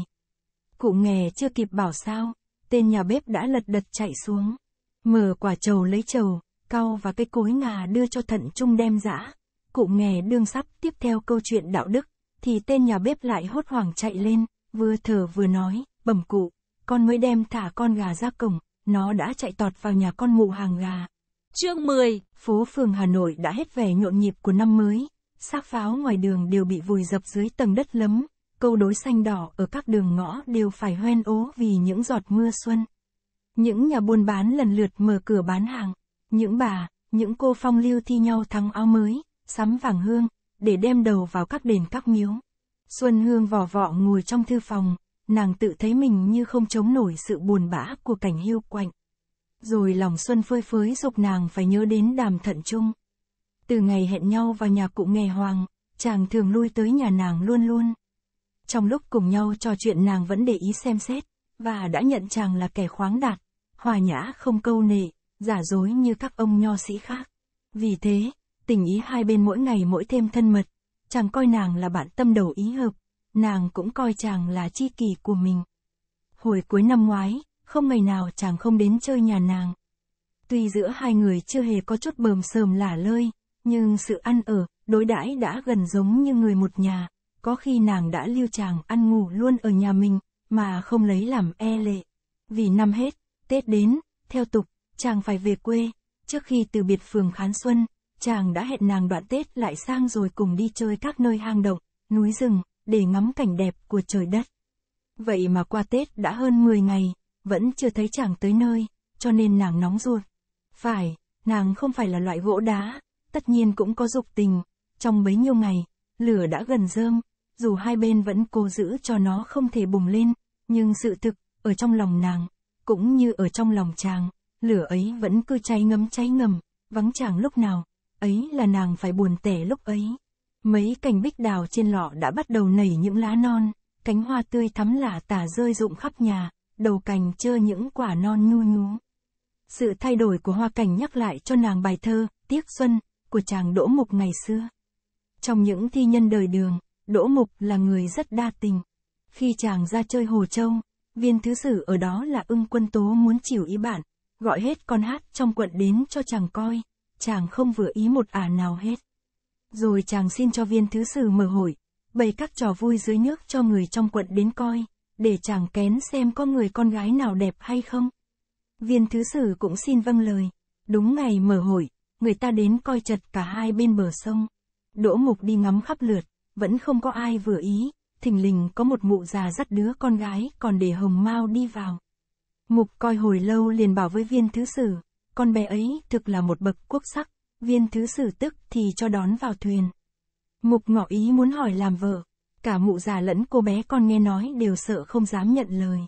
Cụ nghề chưa kịp bảo sao, tên nhà bếp đã lật đật chạy xuống. Mở quả trầu lấy trầu, cau và cây cối ngà đưa cho thận trung đem dã. Cụm nghề đương sắp tiếp theo câu chuyện đạo đức, thì tên nhà bếp lại hốt hoảng chạy lên, vừa thở vừa nói, bẩm cụ, con mới đem thả con gà ra cổng, nó đã chạy tọt vào nhà con mụ hàng gà. Chương 10, phố phường Hà Nội đã hết vẻ nhộn nhịp của năm mới, xác pháo ngoài đường đều bị vùi dập dưới tầng đất lấm, câu đối xanh đỏ ở các đường ngõ đều phải hoen ố vì những giọt mưa xuân. Những nhà buôn bán lần lượt mở cửa bán hàng, những bà, những cô phong lưu thi nhau thắng áo mới, sắm vàng hương, để đem đầu vào các đền các miếu. Xuân Hương vỏ vọ ngồi trong thư phòng, nàng tự thấy mình như không chống nổi sự buồn bã của cảnh hiu quạnh. Rồi lòng Xuân phơi phới dục nàng phải nhớ đến đàm thận chung. Từ ngày hẹn nhau vào nhà cụ nghề hoàng, chàng thường lui tới nhà nàng luôn luôn, trong lúc cùng nhau trò chuyện nàng vẫn để ý xem xét, và đã nhận chàng là kẻ khoáng đạt, hòa nhã không câu nệ, giả dối như các ông nho sĩ khác. Vì thế, tình ý hai bên mỗi ngày mỗi thêm thân mật, chàng coi nàng là bạn tâm đầu ý hợp, nàng cũng coi chàng là tri kỷ của mình. Hồi cuối năm ngoái, không ngày nào chàng không đến chơi nhà nàng. Tuy giữa hai người chưa hề có chút bờm sờm lả lơi, nhưng sự ăn ở, đối đãi đã gần giống như người một nhà có khi nàng đã lưu chàng ăn ngủ luôn ở nhà mình, mà không lấy làm e lệ. Vì năm hết, Tết đến, theo tục, chàng phải về quê, trước khi từ biệt phường Khán Xuân, chàng đã hẹn nàng đoạn Tết lại sang rồi cùng đi chơi các nơi hang động, núi rừng, để ngắm cảnh đẹp của trời đất. Vậy mà qua Tết đã hơn 10 ngày, vẫn chưa thấy chàng tới nơi, cho nên nàng nóng ruột. Phải, nàng không phải là loại gỗ đá, tất nhiên cũng có dục tình, trong bấy nhiêu ngày, lửa đã gần rơm, dù hai bên vẫn cố giữ cho nó không thể bùng lên, nhưng sự thực, ở trong lòng nàng, cũng như ở trong lòng chàng, lửa ấy vẫn cứ cháy ngấm cháy ngầm, vắng chàng lúc nào, ấy là nàng phải buồn tẻ lúc ấy. Mấy cành bích đào trên lọ đã bắt đầu nảy những lá non, cánh hoa tươi thắm lả tả rơi rụng khắp nhà, đầu cành chơ những quả non nhu nhú. Sự thay đổi của hoa cảnh nhắc lại cho nàng bài thơ, Tiếc Xuân, của chàng Đỗ Mục ngày xưa. Trong những thi nhân đời đường, Đỗ Mục là người rất đa tình. Khi chàng ra chơi Hồ Châu, viên thứ sử ở đó là ưng quân tố muốn chịu ý bạn, gọi hết con hát trong quận đến cho chàng coi, chàng không vừa ý một ả à nào hết. Rồi chàng xin cho viên thứ sử mở hội, bày các trò vui dưới nước cho người trong quận đến coi, để chàng kén xem có người con gái nào đẹp hay không. Viên thứ sử cũng xin vâng lời, đúng ngày mở hội, người ta đến coi chật cả hai bên bờ sông. Đỗ Mục đi ngắm khắp lượt, vẫn không có ai vừa ý, thình lình có một mụ già dắt đứa con gái còn để Hồng Mao đi vào. Mục coi hồi lâu liền bảo với viên thứ sử, con bé ấy thực là một bậc quốc sắc, viên thứ sử tức thì cho đón vào thuyền. Mục ngỏ ý muốn hỏi làm vợ, cả mụ già lẫn cô bé con nghe nói đều sợ không dám nhận lời.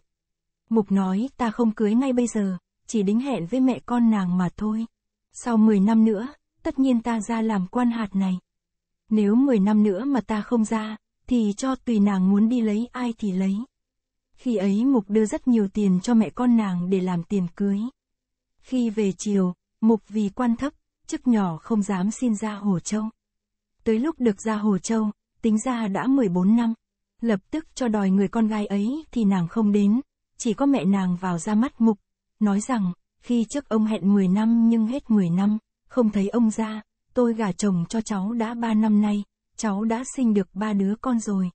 Mục nói ta không cưới ngay bây giờ, chỉ đính hẹn với mẹ con nàng mà thôi. Sau 10 năm nữa, tất nhiên ta ra làm quan hạt này. Nếu 10 năm nữa mà ta không ra, thì cho tùy nàng muốn đi lấy ai thì lấy. Khi ấy Mục đưa rất nhiều tiền cho mẹ con nàng để làm tiền cưới. Khi về chiều, Mục vì quan thấp, chức nhỏ không dám xin ra Hồ Châu. Tới lúc được ra Hồ Châu, tính ra đã 14 năm. Lập tức cho đòi người con gái ấy thì nàng không đến, chỉ có mẹ nàng vào ra mắt Mục, nói rằng, khi trước ông hẹn 10 năm nhưng hết 10 năm, không thấy ông ra, tôi gả chồng cho cháu đã ba năm nay, cháu đã sinh được ba đứa con rồi.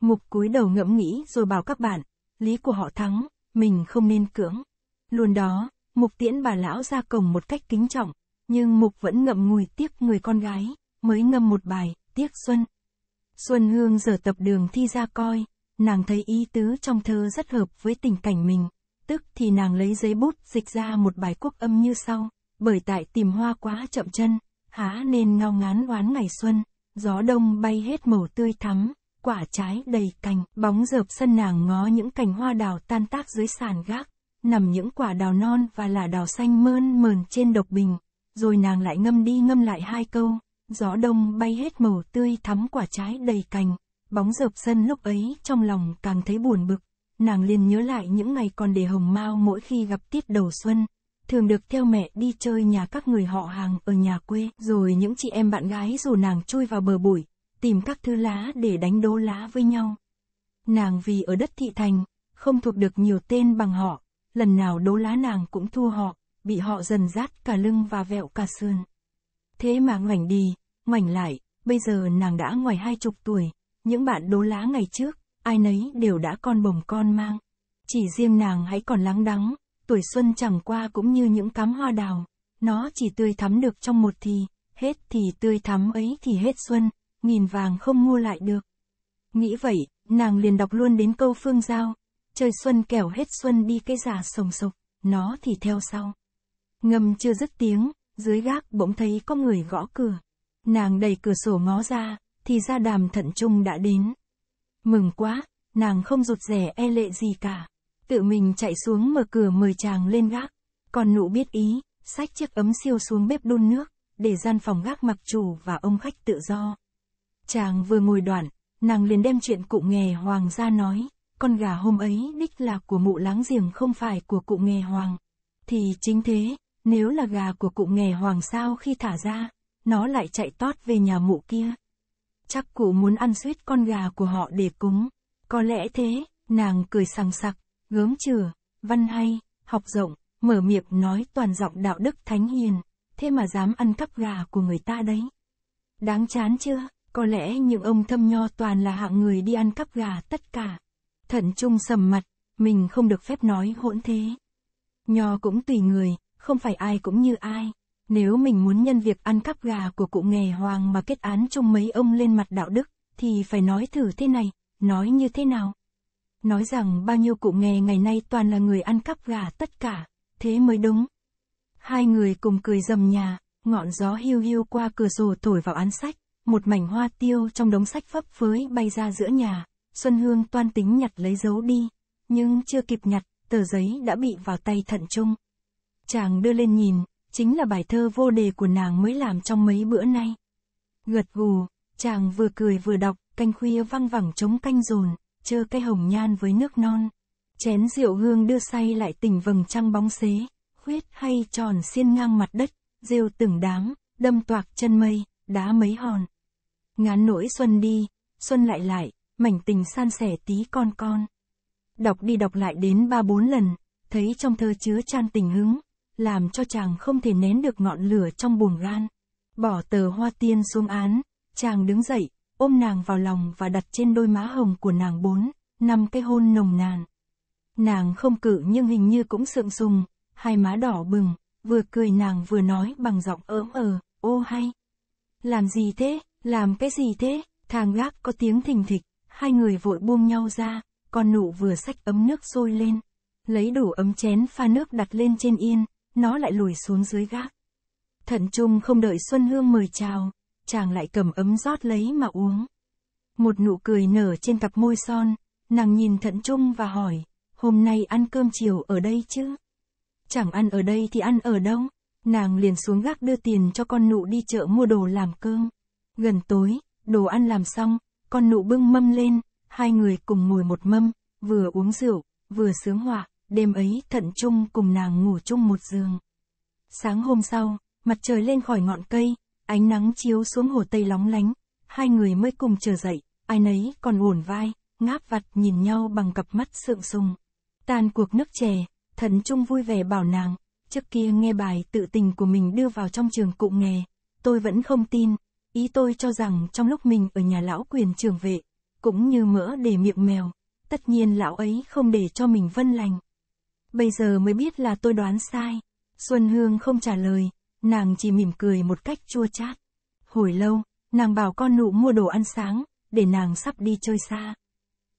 Mục cúi đầu ngẫm nghĩ rồi bảo các bạn, lý của họ thắng, mình không nên cưỡng. Luôn đó, Mục tiễn bà lão ra cổng một cách kính trọng, nhưng Mục vẫn ngậm ngùi tiếc người con gái, mới ngâm một bài, tiếc Xuân. Xuân Hương giờ tập đường thi ra coi, nàng thấy ý tứ trong thơ rất hợp với tình cảnh mình, tức thì nàng lấy giấy bút dịch ra một bài quốc âm như sau, bởi tại tìm hoa quá chậm chân, há nên ngao ngán oán ngày xuân, gió đông bay hết màu tươi thắm, quả trái đầy cành, bóng rợp sân nàng ngó những cành hoa đào tan tác dưới sàn gác, nằm những quả đào non và là đào xanh mơn mờn trên độc bình, rồi nàng lại ngâm đi ngâm lại hai câu, gió đông bay hết màu tươi thắm quả trái đầy cành, bóng rợp sân lúc ấy trong lòng càng thấy buồn bực, nàng liền nhớ lại những ngày còn để hồng mao mỗi khi gặp tiết đầu xuân, thường được theo mẹ đi chơi nhà các người họ hàng ở nhà quê, rồi những chị em bạn gái dù nàng chui vào bờ bụi, tìm các thứ lá để đánh đố lá với nhau. Nàng vì ở đất thị thành, không thuộc được nhiều tên bằng họ, lần nào đố lá nàng cũng thua họ, bị họ dần rát cả lưng và vẹo cả sườn. Thế mà ngoảnh đi, ngoảnh lại, bây giờ nàng đã ngoài hai chục tuổi, những bạn đố lá ngày trước, ai nấy đều đã con bồng con mang. Chỉ riêng nàng hãy còn lắng đắng, tuổi xuân chẳng qua cũng như những cắm hoa đào, nó chỉ tươi thắm được trong một thì, hết thì tươi thắm ấy thì hết xuân, nghìn vàng không mua lại được. Nghĩ vậy, nàng liền đọc luôn đến câu phương giao, trời xuân kẻo hết xuân đi cái giả sồng sộc, nó thì theo sau. Ngầm chưa dứt tiếng, dưới gác bỗng thấy có người gõ cửa. Nàng đẩy cửa sổ ngó ra, thì ra đàm thận trung đã đến. Mừng quá, nàng không rụt rẻ e lệ gì cả. Tự mình chạy xuống mở cửa mời chàng lên gác. Còn nụ biết ý, xách chiếc ấm siêu xuống bếp đun nước, để gian phòng gác mặc chủ và ông khách tự do. Chàng vừa ngồi đoạn, nàng liền đem chuyện cụ nghề hoàng ra nói, con gà hôm ấy đích là của mụ láng giềng không phải của cụ nghề hoàng. Thì chính thế, nếu là gà của cụ nghề hoàng sao khi thả ra, nó lại chạy tót về nhà mụ kia. Chắc cụ muốn ăn suýt con gà của họ để cúng. Có lẽ thế, nàng cười sằng sặc, gớm chừa văn hay, học rộng, mở miệng nói toàn giọng đạo đức thánh hiền, thế mà dám ăn cắp gà của người ta đấy. Đáng chán chưa, có lẽ những ông thâm nho toàn là hạng người đi ăn cắp gà tất cả. Thận trung sầm mặt, mình không được phép nói hỗn thế. Nho cũng tùy người, không phải ai cũng như ai. Nếu mình muốn nhân việc ăn cắp gà của cụ nghề hoàng mà kết án chung mấy ông lên mặt đạo đức, thì phải nói thử thế này, nói như thế nào? nói rằng bao nhiêu cụ nghề ngày nay toàn là người ăn cắp gà tất cả, thế mới đúng. Hai người cùng cười dầm nhà, ngọn gió hiu hiu qua cửa sổ thổi vào án sách, một mảnh hoa tiêu trong đống sách phấp phới bay ra giữa nhà, Xuân Hương toan tính nhặt lấy dấu đi, nhưng chưa kịp nhặt, tờ giấy đã bị vào tay thận trung. Chàng đưa lên nhìn, chính là bài thơ vô đề của nàng mới làm trong mấy bữa nay. Gật gù, chàng vừa cười vừa đọc, canh khuya văng vẳng chống canh rồn chơ cái hồng nhan với nước non. Chén rượu hương đưa say lại tình vầng trăng bóng xế, khuyết hay tròn xiên ngang mặt đất, rêu từng đám, đâm toạc chân mây, đá mấy hòn. Ngán nỗi xuân đi, xuân lại lại, mảnh tình san sẻ tí con con. Đọc đi đọc lại đến ba bốn lần, thấy trong thơ chứa chan tình hứng, làm cho chàng không thể nén được ngọn lửa trong buồng gan. Bỏ tờ hoa tiên xuống án, chàng đứng dậy, ôm nàng vào lòng và đặt trên đôi má hồng của nàng bốn, năm cái hôn nồng nàn. Nàng không cự nhưng hình như cũng sượng sùng, hai má đỏ bừng, vừa cười nàng vừa nói bằng giọng ớm ờ, ô hay. Làm gì thế, làm cái gì thế, thang gác có tiếng thình thịch, hai người vội buông nhau ra, con nụ vừa xách ấm nước sôi lên. Lấy đủ ấm chén pha nước đặt lên trên yên, nó lại lùi xuống dưới gác. Thận Trung không đợi Xuân Hương mời chào, chàng lại cầm ấm rót lấy mà uống. Một nụ cười nở trên cặp môi son, nàng nhìn thận trung và hỏi, hôm nay ăn cơm chiều ở đây chứ? Chẳng ăn ở đây thì ăn ở đâu? Nàng liền xuống gác đưa tiền cho con nụ đi chợ mua đồ làm cơm. Gần tối, đồ ăn làm xong, con nụ bưng mâm lên, hai người cùng ngồi một mâm, vừa uống rượu, vừa sướng họa, đêm ấy thận trung cùng nàng ngủ chung một giường. Sáng hôm sau, mặt trời lên khỏi ngọn cây, ánh nắng chiếu xuống hồ Tây lóng lánh, hai người mới cùng trở dậy, ai nấy còn uổn vai, ngáp vặt nhìn nhau bằng cặp mắt sượng sùng. Tan cuộc nước chè, thần trung vui vẻ bảo nàng, trước kia nghe bài tự tình của mình đưa vào trong trường cụm nghề, tôi vẫn không tin, ý tôi cho rằng trong lúc mình ở nhà lão quyền trường vệ, cũng như mỡ để miệng mèo, tất nhiên lão ấy không để cho mình vân lành. Bây giờ mới biết là tôi đoán sai, Xuân Hương không trả lời, nàng chỉ mỉm cười một cách chua chát. Hồi lâu, nàng bảo con nụ mua đồ ăn sáng, để nàng sắp đi chơi xa.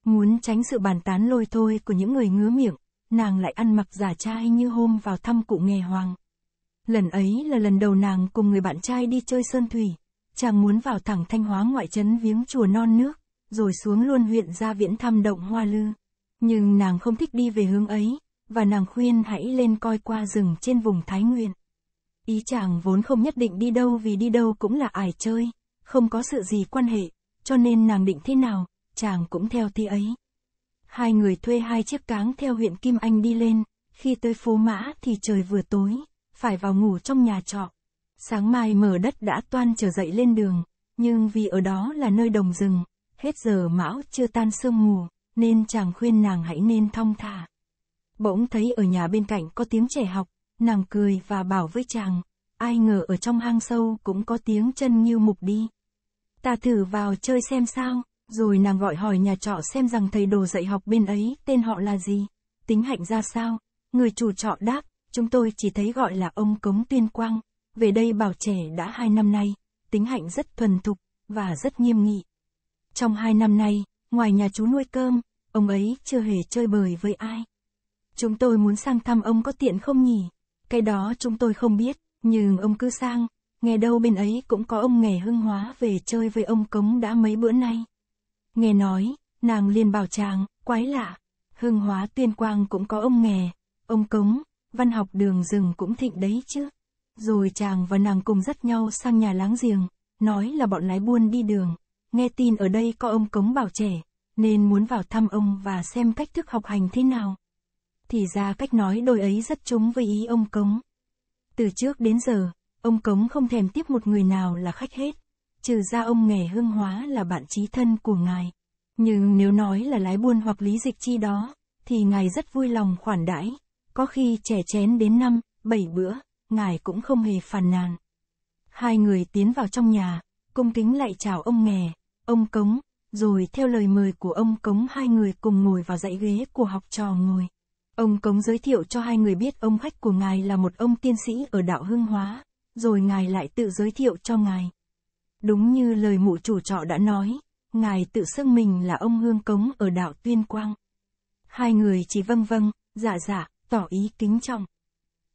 Muốn tránh sự bàn tán lôi thôi của những người ngứa miệng, nàng lại ăn mặc giả trai như hôm vào thăm cụ nghề hoàng. Lần ấy là lần đầu nàng cùng người bạn trai đi chơi sơn thủy, chàng muốn vào thẳng thanh hóa ngoại trấn viếng chùa non nước, rồi xuống luôn huyện gia viễn thăm động hoa lư. Nhưng nàng không thích đi về hướng ấy, và nàng khuyên hãy lên coi qua rừng trên vùng Thái Nguyên. Ý chàng vốn không nhất định đi đâu vì đi đâu cũng là ải chơi, không có sự gì quan hệ, cho nên nàng định thế nào, chàng cũng theo tí ấy. Hai người thuê hai chiếc cáng theo huyện Kim Anh đi lên, khi tới phố Mã thì trời vừa tối, phải vào ngủ trong nhà trọ. Sáng mai mở đất đã toan trở dậy lên đường, nhưng vì ở đó là nơi đồng rừng, hết giờ mão chưa tan sương mù, nên chàng khuyên nàng hãy nên thong thả. Bỗng thấy ở nhà bên cạnh có tiếng trẻ học, Nàng cười và bảo với chàng, ai ngờ ở trong hang sâu cũng có tiếng chân như mục đi. Ta thử vào chơi xem sao, rồi nàng gọi hỏi nhà trọ xem rằng thầy đồ dạy học bên ấy tên họ là gì, tính hạnh ra sao. Người chủ trọ đáp, chúng tôi chỉ thấy gọi là ông Cống Tuyên Quang, về đây bảo trẻ đã hai năm nay, tính hạnh rất thuần thục, và rất nghiêm nghị. Trong hai năm nay, ngoài nhà chú nuôi cơm, ông ấy chưa hề chơi bời với ai. Chúng tôi muốn sang thăm ông có tiện không nhỉ? Cái đó chúng tôi không biết, nhưng ông cứ sang, nghe đâu bên ấy cũng có ông nghề hưng hóa về chơi với ông cống đã mấy bữa nay. Nghe nói, nàng liền bảo chàng, quái lạ, hưng hóa tuyên quang cũng có ông nghề, ông cống, văn học đường rừng cũng thịnh đấy chứ. Rồi chàng và nàng cùng dắt nhau sang nhà láng giềng, nói là bọn lái buôn đi đường, nghe tin ở đây có ông cống bảo trẻ, nên muốn vào thăm ông và xem cách thức học hành thế nào thì ra cách nói đôi ấy rất trúng với ý ông Cống. Từ trước đến giờ, ông Cống không thèm tiếp một người nào là khách hết, trừ ra ông nghề hương hóa là bạn trí thân của ngài. Nhưng nếu nói là lái buôn hoặc lý dịch chi đó, thì ngài rất vui lòng khoản đãi, có khi trẻ chén đến năm, bảy bữa, ngài cũng không hề phàn nàn. Hai người tiến vào trong nhà, cung kính lại chào ông nghề, ông Cống, rồi theo lời mời của ông Cống hai người cùng ngồi vào dãy ghế của học trò ngồi. Ông Cống giới thiệu cho hai người biết ông khách của ngài là một ông tiên sĩ ở đạo Hưng Hóa, rồi ngài lại tự giới thiệu cho ngài. Đúng như lời mụ chủ trọ đã nói, ngài tự xưng mình là ông Hương Cống ở đạo Tuyên Quang. Hai người chỉ vâng vâng, dạ dạ, tỏ ý kính trọng.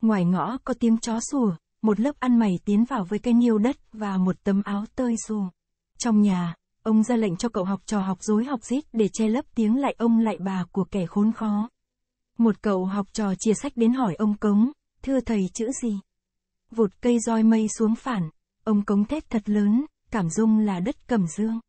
Ngoài ngõ có tiếng chó sủa, một lớp ăn mày tiến vào với cái niêu đất và một tấm áo tơi xù. Trong nhà, ông ra lệnh cho cậu học trò học dối học rít để che lấp tiếng lại ông lại bà của kẻ khốn khó. Một cậu học trò chia sách đến hỏi ông Cống, thưa thầy chữ gì? Vụt cây roi mây xuống phản, ông Cống thét thật lớn, cảm dung là đất Cẩm Dương.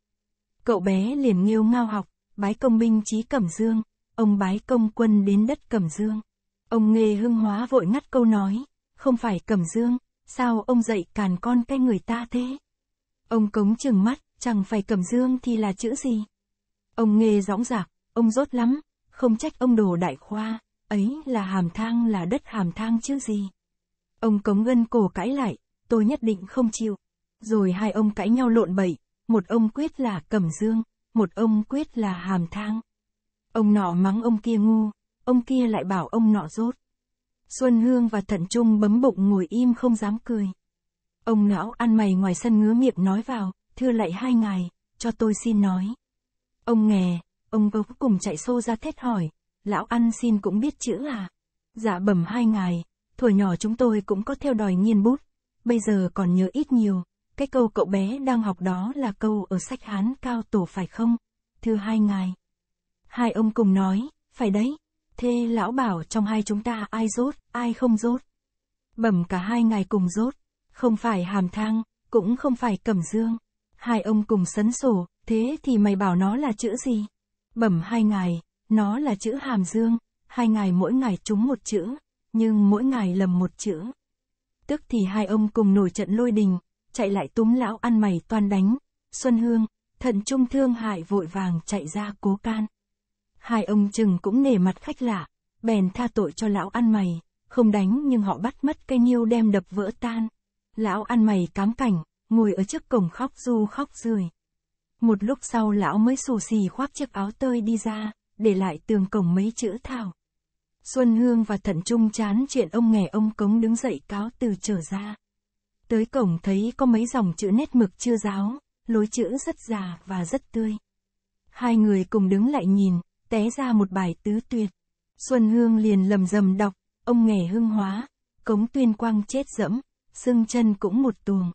Cậu bé liền nghiêu ngao học, bái công binh chí Cẩm Dương, ông bái công quân đến đất Cẩm Dương. Ông nghề hưng hóa vội ngắt câu nói, không phải Cẩm Dương, sao ông dạy càn con cái người ta thế? Ông Cống trừng mắt, chẳng phải Cẩm Dương thì là chữ gì? Ông nghề dõng dạc, ông rốt lắm, không trách ông đồ đại khoa, ấy là hàm thang là đất hàm thang chứ gì. Ông cống ngân cổ cãi lại, tôi nhất định không chịu. Rồi hai ông cãi nhau lộn bậy, một ông quyết là cẩm dương, một ông quyết là hàm thang. Ông nọ mắng ông kia ngu, ông kia lại bảo ông nọ rốt. Xuân Hương và Thận Trung bấm bụng ngồi im không dám cười. Ông não ăn mày ngoài sân ngứa miệng nói vào, thưa lại hai ngài, cho tôi xin nói. Ông nghè, Ông vô cùng chạy xô ra thét hỏi, lão ăn xin cũng biết chữ à? Dạ bẩm hai ngài, thuở nhỏ chúng tôi cũng có theo đòi nghiên bút, bây giờ còn nhớ ít nhiều. Cái câu cậu bé đang học đó là câu ở sách Hán Cao Tổ phải không? Thưa hai ngài. Hai ông cùng nói, phải đấy. Thế lão bảo trong hai chúng ta ai rốt, ai không rốt. Bẩm cả hai ngài cùng rốt, không phải hàm thang, cũng không phải cẩm dương. Hai ông cùng sấn sổ, thế thì mày bảo nó là chữ gì? Bẩm hai ngài, nó là chữ hàm dương, hai ngài mỗi ngài trúng một chữ, nhưng mỗi ngài lầm một chữ. Tức thì hai ông cùng nổi trận lôi đình, chạy lại túm lão ăn mày toan đánh, Xuân Hương, thận trung thương hại vội vàng chạy ra cố can. Hai ông chừng cũng nể mặt khách lạ, bèn tha tội cho lão ăn mày, không đánh nhưng họ bắt mất cây niêu đem đập vỡ tan. Lão ăn mày cám cảnh, ngồi ở trước cổng khóc du khóc rười. Một lúc sau lão mới xù xì khoác chiếc áo tơi đi ra, để lại tường cổng mấy chữ thảo. Xuân Hương và Thận Trung chán chuyện ông nghè ông cống đứng dậy cáo từ trở ra. Tới cổng thấy có mấy dòng chữ nét mực chưa ráo lối chữ rất già và rất tươi. Hai người cùng đứng lại nhìn, té ra một bài tứ tuyệt. Xuân Hương liền lầm rầm đọc, ông nghề hưng hóa, cống tuyên quang chết dẫm, xương chân cũng một tuồng.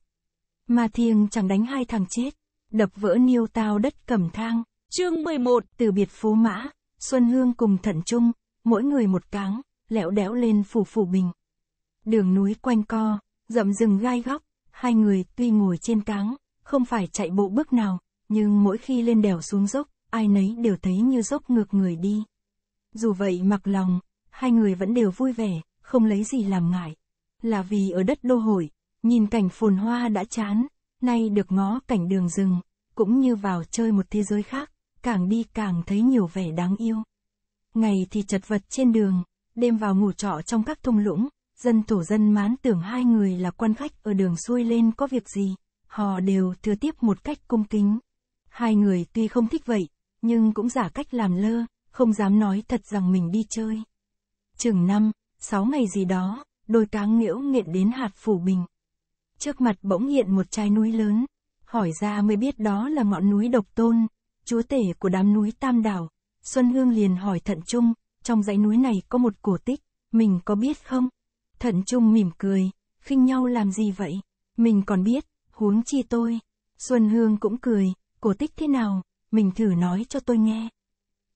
Mà thiêng chẳng đánh hai thằng chết, đập vỡ niêu tao đất cẩm thang. Chương 11, từ biệt phố mã, Xuân Hương cùng Thận Trung, mỗi người một cáng, lẹo đẽo lên phủ phủ bình. Đường núi quanh co, rậm rừng gai góc, hai người tuy ngồi trên cáng, không phải chạy bộ bước nào, nhưng mỗi khi lên đèo xuống dốc, ai nấy đều thấy như dốc ngược người đi. Dù vậy mặc lòng, hai người vẫn đều vui vẻ, không lấy gì làm ngại. Là vì ở đất đô hội, nhìn cảnh phồn hoa đã chán, nay được ngó cảnh đường rừng, cũng như vào chơi một thế giới khác, càng đi càng thấy nhiều vẻ đáng yêu. Ngày thì chật vật trên đường, đêm vào ngủ trọ trong các thung lũng, dân thổ dân mán tưởng hai người là quan khách ở đường xuôi lên có việc gì, họ đều thừa tiếp một cách cung kính. Hai người tuy không thích vậy, nhưng cũng giả cách làm lơ, không dám nói thật rằng mình đi chơi. Chừng năm, sáu ngày gì đó, đôi cá nghiễu nghiện đến hạt phủ bình. Trước mặt bỗng hiện một chai núi lớn, hỏi ra mới biết đó là ngọn núi Độc Tôn, chúa tể của đám núi Tam Đảo. Xuân Hương liền hỏi Thận Trung, trong dãy núi này có một cổ tích, mình có biết không? Thận Trung mỉm cười, khinh nhau làm gì vậy? Mình còn biết, huống chi tôi. Xuân Hương cũng cười, cổ tích thế nào, mình thử nói cho tôi nghe.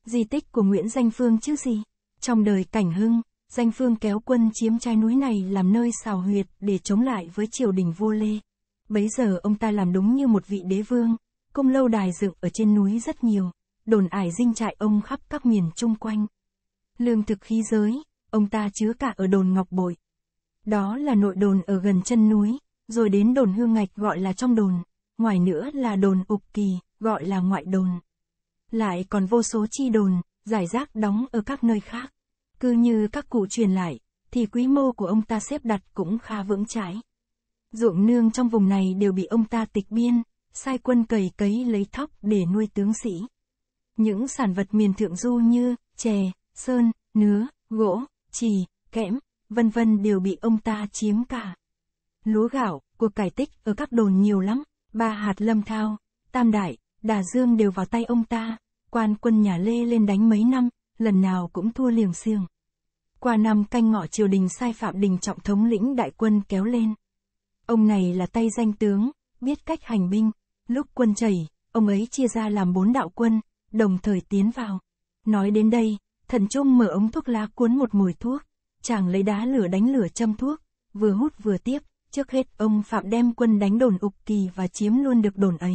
Di tích của Nguyễn Danh Phương chứ gì? Trong đời cảnh hưng, danh phương kéo quân chiếm trai núi này làm nơi xào huyệt để chống lại với triều đình vua Lê. Bấy giờ ông ta làm đúng như một vị đế vương, công lâu đài dựng ở trên núi rất nhiều, đồn ải dinh trại ông khắp các miền chung quanh. Lương thực khí giới, ông ta chứa cả ở đồn Ngọc Bội. Đó là nội đồn ở gần chân núi, rồi đến đồn Hương Ngạch gọi là trong đồn, ngoài nữa là đồn Ục Kỳ, gọi là ngoại đồn. Lại còn vô số chi đồn, giải rác đóng ở các nơi khác. Cứ như các cụ truyền lại, thì quý mô của ông ta xếp đặt cũng khá vững chãi. Ruộng nương trong vùng này đều bị ông ta tịch biên, sai quân cày cấy lấy thóc để nuôi tướng sĩ. Những sản vật miền thượng du như chè, sơn, nứa, gỗ, trì, kẽm, vân vân đều bị ông ta chiếm cả. Lúa gạo, cuộc cải tích ở các đồn nhiều lắm, ba hạt lâm thao, tam đại, đà dương đều vào tay ông ta, quan quân nhà Lê lên đánh mấy năm, lần nào cũng thua liềng xiềng. Qua năm canh ngọ triều đình sai Phạm Đình Trọng thống lĩnh đại quân kéo lên. Ông này là tay danh tướng, biết cách hành binh. Lúc quân chảy, ông ấy chia ra làm bốn đạo quân, đồng thời tiến vào. Nói đến đây, thần trung mở ống thuốc lá cuốn một mùi thuốc. Chàng lấy đá lửa đánh lửa châm thuốc, vừa hút vừa tiếp. Trước hết ông Phạm đem quân đánh đồn Ục Kỳ và chiếm luôn được đồn ấy.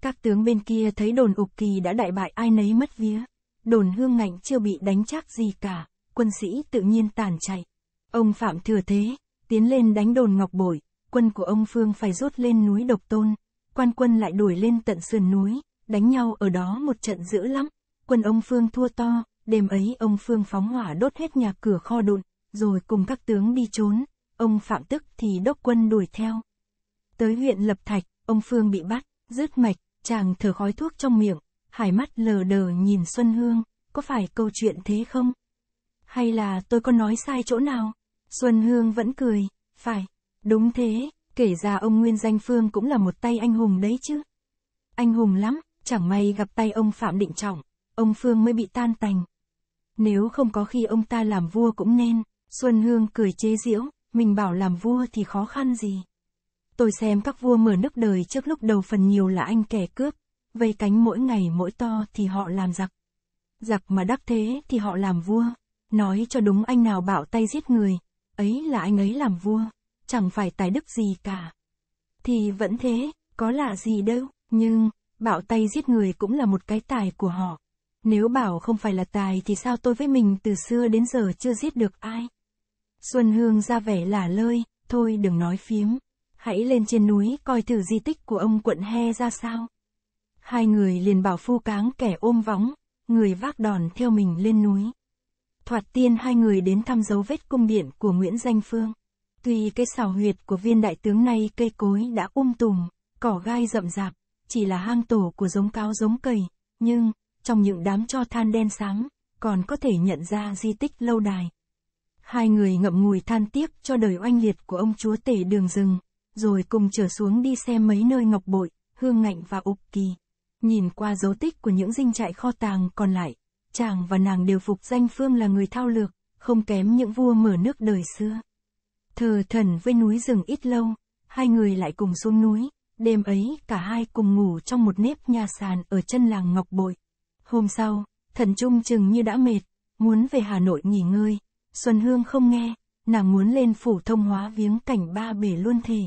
Các tướng bên kia thấy đồn Ục Kỳ đã đại bại ai nấy mất vía. Đồn Hương Ngạnh chưa bị đánh chắc gì cả quân sĩ tự nhiên tàn chạy. Ông Phạm Thừa Thế, tiến lên đánh đồn Ngọc Bội, quân của ông Phương phải rút lên núi Độc Tôn, quan quân lại đuổi lên tận sườn núi, đánh nhau ở đó một trận dữ lắm, quân ông Phương thua to, đêm ấy ông Phương phóng hỏa đốt hết nhà cửa kho đồn, rồi cùng các tướng đi trốn, ông Phạm Tức thì đốc quân đuổi theo. Tới huyện Lập Thạch, ông Phương bị bắt, rứt mạch, chàng thở khói thuốc trong miệng, hải mắt lờ đờ nhìn Xuân Hương, có phải câu chuyện thế không? Hay là tôi có nói sai chỗ nào? Xuân Hương vẫn cười, phải, đúng thế, kể ra ông Nguyên Danh Phương cũng là một tay anh hùng đấy chứ. Anh hùng lắm, chẳng may gặp tay ông Phạm Định Trọng, ông Phương mới bị tan tành. Nếu không có khi ông ta làm vua cũng nên, Xuân Hương cười chế giễu, mình bảo làm vua thì khó khăn gì. Tôi xem các vua mở nước đời trước lúc đầu phần nhiều là anh kẻ cướp, vây cánh mỗi ngày mỗi to thì họ làm giặc. Giặc mà đắc thế thì họ làm vua. Nói cho đúng anh nào bạo tay giết người, ấy là anh ấy làm vua, chẳng phải tài đức gì cả. Thì vẫn thế, có lạ gì đâu, nhưng, bạo tay giết người cũng là một cái tài của họ. Nếu bảo không phải là tài thì sao tôi với mình từ xưa đến giờ chưa giết được ai? Xuân Hương ra vẻ lả lơi, thôi đừng nói phím. Hãy lên trên núi coi thử di tích của ông quận He ra sao. Hai người liền bảo phu cáng kẻ ôm vóng, người vác đòn theo mình lên núi. Thoạt tiên hai người đến thăm dấu vết cung điện của Nguyễn Danh Phương. Tuy cái xào huyệt của viên đại tướng này cây cối đã um tùm, cỏ gai rậm rạp, chỉ là hang tổ của giống cáo giống cầy, nhưng, trong những đám cho than đen sáng, còn có thể nhận ra di tích lâu đài. Hai người ngậm ngùi than tiếc cho đời oanh liệt của ông chúa tể đường rừng, rồi cùng trở xuống đi xem mấy nơi ngọc bội, hương ngạnh và ục kỳ. Nhìn qua dấu tích của những dinh trại kho tàng còn lại, chàng và nàng đều phục danh Phương là người thao lược, không kém những vua mở nước đời xưa. Thờ thần với núi rừng ít lâu, hai người lại cùng xuống núi, đêm ấy cả hai cùng ngủ trong một nếp nhà sàn ở chân làng Ngọc Bội. Hôm sau, thần Trung chừng như đã mệt, muốn về Hà Nội nghỉ ngơi, Xuân Hương không nghe, nàng muốn lên phủ thông hóa viếng cảnh ba bể luôn thì.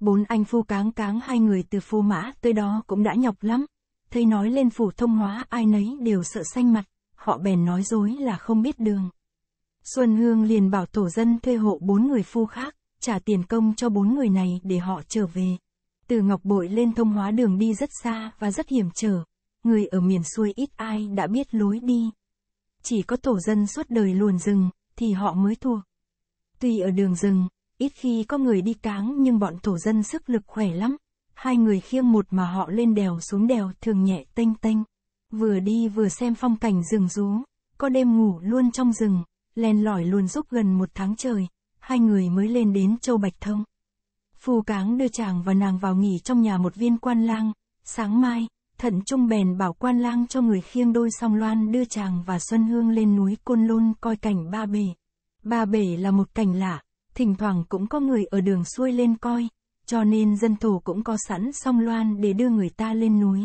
Bốn anh phu cáng cáng hai người từ phô mã tới đó cũng đã nhọc lắm, thấy nói lên phủ thông hóa ai nấy đều sợ xanh mặt, họ bèn nói dối là không biết đường. Xuân Hương liền bảo tổ dân thuê hộ bốn người phu khác, trả tiền công cho bốn người này để họ trở về. Từ Ngọc Bội lên thông hóa đường đi rất xa và rất hiểm trở, người ở miền xuôi ít ai đã biết lối đi. Chỉ có tổ dân suốt đời luồn rừng, thì họ mới thuộc. Tuy ở đường rừng, ít khi có người đi cáng nhưng bọn tổ dân sức lực khỏe lắm, Hai người khiêng một mà họ lên đèo xuống đèo thường nhẹ tênh tênh. Vừa đi vừa xem phong cảnh rừng rú, có đêm ngủ luôn trong rừng, len lỏi luôn giúp gần một tháng trời, hai người mới lên đến châu Bạch Thông. Phù Cáng đưa chàng và nàng vào nghỉ trong nhà một viên quan lang, sáng mai, Thận Trung bèn bảo quan lang cho người khiêng đôi song loan đưa chàng và Xuân Hương lên núi Côn Lôn coi cảnh ba bể. Ba bể là một cảnh lạ, thỉnh thoảng cũng có người ở đường xuôi lên coi, cho nên dân thổ cũng có sẵn song loan để đưa người ta lên núi.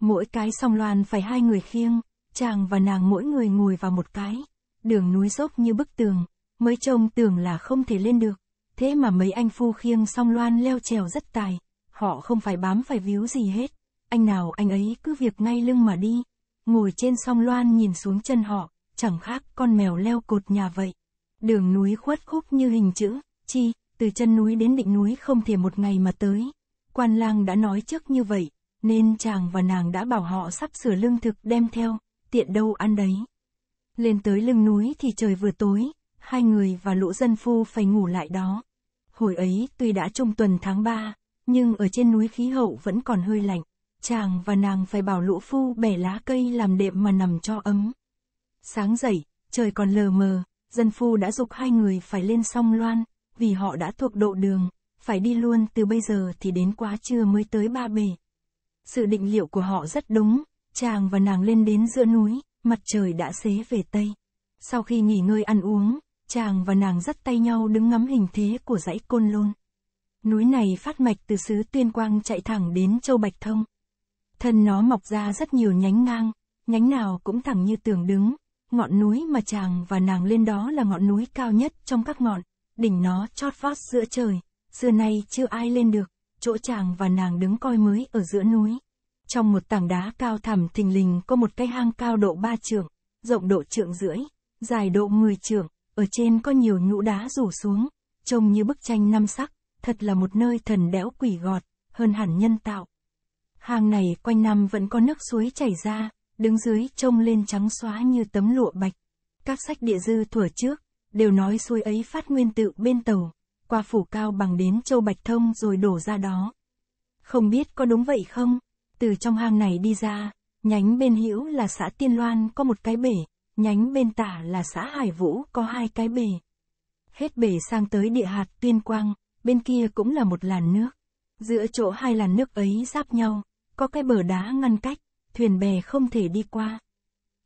Mỗi cái song loan phải hai người khiêng, chàng và nàng mỗi người ngồi vào một cái. Đường núi dốc như bức tường, mới trông tưởng là không thể lên được. Thế mà mấy anh phu khiêng song loan leo trèo rất tài, họ không phải bám phải víu gì hết. Anh nào anh ấy cứ việc ngay lưng mà đi, ngồi trên song loan nhìn xuống chân họ, chẳng khác con mèo leo cột nhà vậy. Đường núi khuất khúc như hình chữ, chi, từ chân núi đến đỉnh núi không thể một ngày mà tới. Quan lang đã nói trước như vậy, nên chàng và nàng đã bảo họ sắp sửa lương thực đem theo, tiện đâu ăn đấy. Lên tới lưng núi thì trời vừa tối, hai người và lũ dân phu phải ngủ lại đó. Hồi ấy tuy đã trung tuần tháng 3, nhưng ở trên núi khí hậu vẫn còn hơi lạnh, chàng và nàng phải bảo lũ phu bẻ lá cây làm đệm mà nằm cho ấm. Sáng dậy, trời còn lờ mờ, dân phu đã dục hai người phải lên song Loan, vì họ đã thuộc độ đường, phải đi luôn từ bây giờ thì đến quá trưa mới tới ba bể. Sự định liệu của họ rất đúng, chàng và nàng lên đến giữa núi, mặt trời đã xế về Tây. Sau khi nghỉ ngơi ăn uống, chàng và nàng dắt tay nhau đứng ngắm hình thế của dãy Côn Lôn. Núi này phát mạch từ xứ Tuyên Quang chạy thẳng đến Châu Bạch Thông. Thân nó mọc ra rất nhiều nhánh ngang, nhánh nào cũng thẳng như tường đứng, ngọn núi mà chàng và nàng lên đó là ngọn núi cao nhất trong các ngọn đỉnh nó chót vót giữa trời, xưa nay chưa ai lên được, chỗ chàng và nàng đứng coi mới ở giữa núi. Trong một tảng đá cao thẳm thình lình có một cái hang cao độ ba trượng, rộng độ trượng rưỡi, dài độ 10 trượng, ở trên có nhiều nhũ đá rủ xuống, trông như bức tranh năm sắc, thật là một nơi thần đẽo quỷ gọt, hơn hẳn nhân tạo. Hang này quanh năm vẫn có nước suối chảy ra, đứng dưới trông lên trắng xóa như tấm lụa bạch. Các sách địa dư thuở trước, đều nói suối ấy phát nguyên tự bên tàu, qua phủ cao bằng đến châu Bạch Thông rồi đổ ra đó. Không biết có đúng vậy không? Từ trong hang này đi ra, nhánh bên hữu là xã Tiên Loan có một cái bể, nhánh bên tả là xã Hải Vũ có hai cái bể. Hết bể sang tới địa hạt Tuyên Quang, bên kia cũng là một làn nước. Giữa chỗ hai làn nước ấy giáp nhau, có cái bờ đá ngăn cách, thuyền bè không thể đi qua.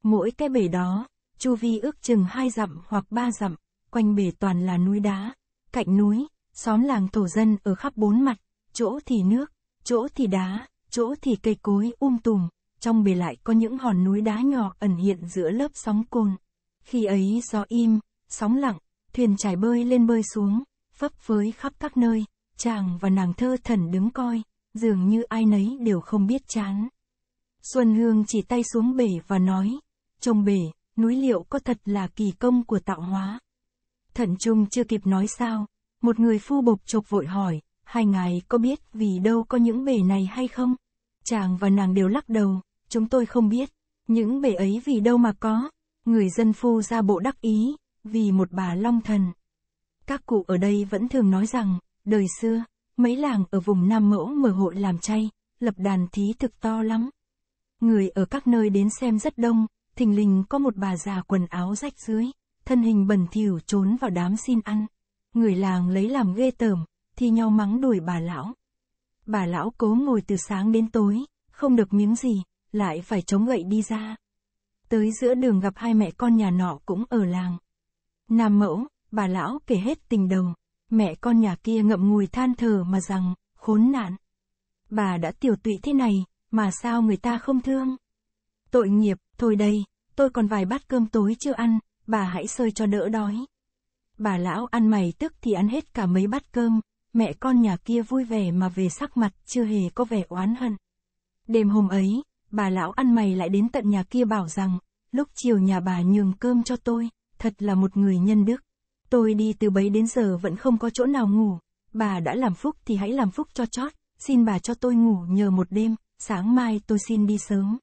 Mỗi cái bể đó, chu vi ước chừng hai dặm hoặc ba dặm, quanh bể toàn là núi đá, cạnh núi, xóm làng thổ dân ở khắp bốn mặt, chỗ thì nước, chỗ thì đá, chỗ thì cây cối um tùm, trong bể lại có những hòn núi đá nhỏ ẩn hiện giữa lớp sóng cồn. Khi ấy gió im, sóng lặng, thuyền trải bơi lên bơi xuống, phấp phới khắp các nơi, chàng và nàng thơ thần đứng coi, dường như ai nấy đều không biết chán. Xuân Hương chỉ tay xuống bể và nói, trông bể, núi liệu có thật là kỳ công của tạo hóa? Thận trung chưa kịp nói sao, một người phu bộc chộp vội hỏi, hai ngài có biết vì đâu có những bể này hay không? Chàng và nàng đều lắc đầu, chúng tôi không biết, những bể ấy vì đâu mà có, người dân phu ra bộ đắc ý, vì một bà long thần. Các cụ ở đây vẫn thường nói rằng, đời xưa, mấy làng ở vùng Nam Mẫu mở hội làm chay, lập đàn thí thực to lắm. Người ở các nơi đến xem rất đông, thình lình có một bà già quần áo rách dưới, thân hình bẩn thỉu trốn vào đám xin ăn. Người làng lấy làm ghê tởm, thì nhau mắng đuổi bà lão. Bà lão cố ngồi từ sáng đến tối, không được miếng gì, lại phải chống gậy đi ra. Tới giữa đường gặp hai mẹ con nhà nọ cũng ở làng. Nam mẫu, bà lão kể hết tình đồng, mẹ con nhà kia ngậm ngùi than thở mà rằng, khốn nạn. Bà đã tiểu tụy thế này, mà sao người ta không thương? Tội nghiệp, thôi đây, tôi còn vài bát cơm tối chưa ăn, bà hãy sơi cho đỡ đói. Bà lão ăn mày tức thì ăn hết cả mấy bát cơm, mẹ con nhà kia vui vẻ mà về sắc mặt chưa hề có vẻ oán hận. Đêm hôm ấy, bà lão ăn mày lại đến tận nhà kia bảo rằng, lúc chiều nhà bà nhường cơm cho tôi, thật là một người nhân đức. Tôi đi từ bấy đến giờ vẫn không có chỗ nào ngủ, bà đã làm phúc thì hãy làm phúc cho chót, xin bà cho tôi ngủ nhờ một đêm, sáng mai tôi xin đi sớm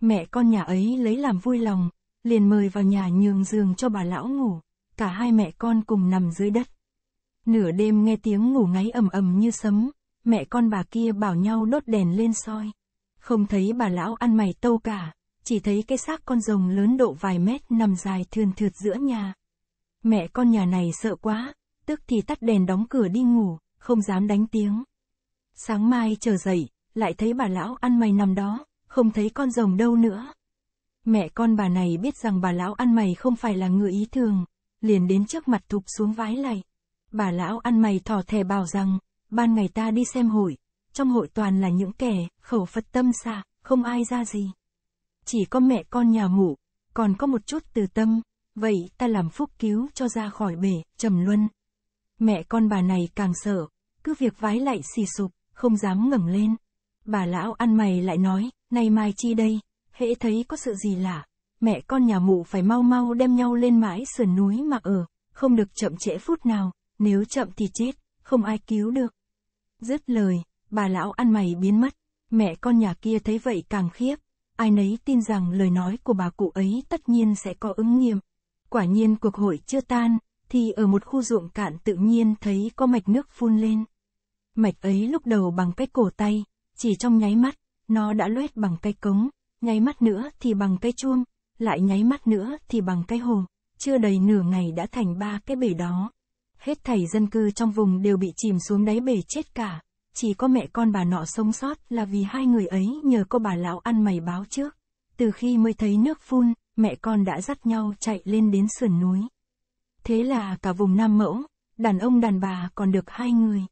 mẹ con nhà ấy lấy làm vui lòng, liền mời vào nhà nhường giường cho bà lão ngủ, cả hai mẹ con cùng nằm dưới đất. Nửa đêm nghe tiếng ngủ ngáy ầm ầm như sấm, mẹ con bà kia bảo nhau đốt đèn lên soi. Không thấy bà lão ăn mày tâu cả, chỉ thấy cái xác con rồng lớn độ vài mét nằm dài thườn thượt giữa nhà. Mẹ con nhà này sợ quá, tức thì tắt đèn đóng cửa đi ngủ, không dám đánh tiếng. Sáng mai chờ dậy, lại thấy bà lão ăn mày nằm đó, không thấy con rồng đâu nữa. Mẹ con bà này biết rằng bà lão ăn mày không phải là người ý thường, liền đến trước mặt thụp xuống vái lạy. Bà lão ăn mày thỏ thẻ bảo rằng, ban ngày ta đi xem hội, trong hội toàn là những kẻ, khẩu Phật tâm xa không ai ra gì. Chỉ có mẹ con nhà ngủ, còn có một chút từ tâm, vậy ta làm phúc cứu cho ra khỏi bể, trầm luân. Mẹ con bà này càng sợ, cứ việc vái lạy xì sụp, không dám ngẩng lên. Bà lão ăn mày lại nói, nay mai chi đây, hễ thấy có sự gì lạ, mẹ con nhà mụ phải mau mau đem nhau lên mãi sườn núi mà ở, không được chậm trễ phút nào, nếu chậm thì chết, không ai cứu được. Dứt lời, bà lão ăn mày biến mất, mẹ con nhà kia thấy vậy càng khiếp, ai nấy tin rằng lời nói của bà cụ ấy tất nhiên sẽ có ứng nghiệm. Quả nhiên cuộc hội chưa tan, thì ở một khu ruộng cạn tự nhiên thấy có mạch nước phun lên. Mạch ấy lúc đầu bằng cái cổ tay, chỉ trong nháy mắt, nó đã loét bằng cây cống, nháy mắt nữa thì bằng cây chuông, lại nháy mắt nữa thì bằng cây hồ, chưa đầy nửa ngày đã thành ba cái bể đó. Hết thảy dân cư trong vùng đều bị chìm xuống đáy bể chết cả, chỉ có mẹ con bà nọ sống sót là vì hai người ấy nhờ cô bà lão ăn mày báo trước. Từ khi mới thấy nước phun, mẹ con đã dắt nhau chạy lên đến sườn núi. Thế là cả vùng Nam Mẫu, đàn ông đàn bà còn được hai người.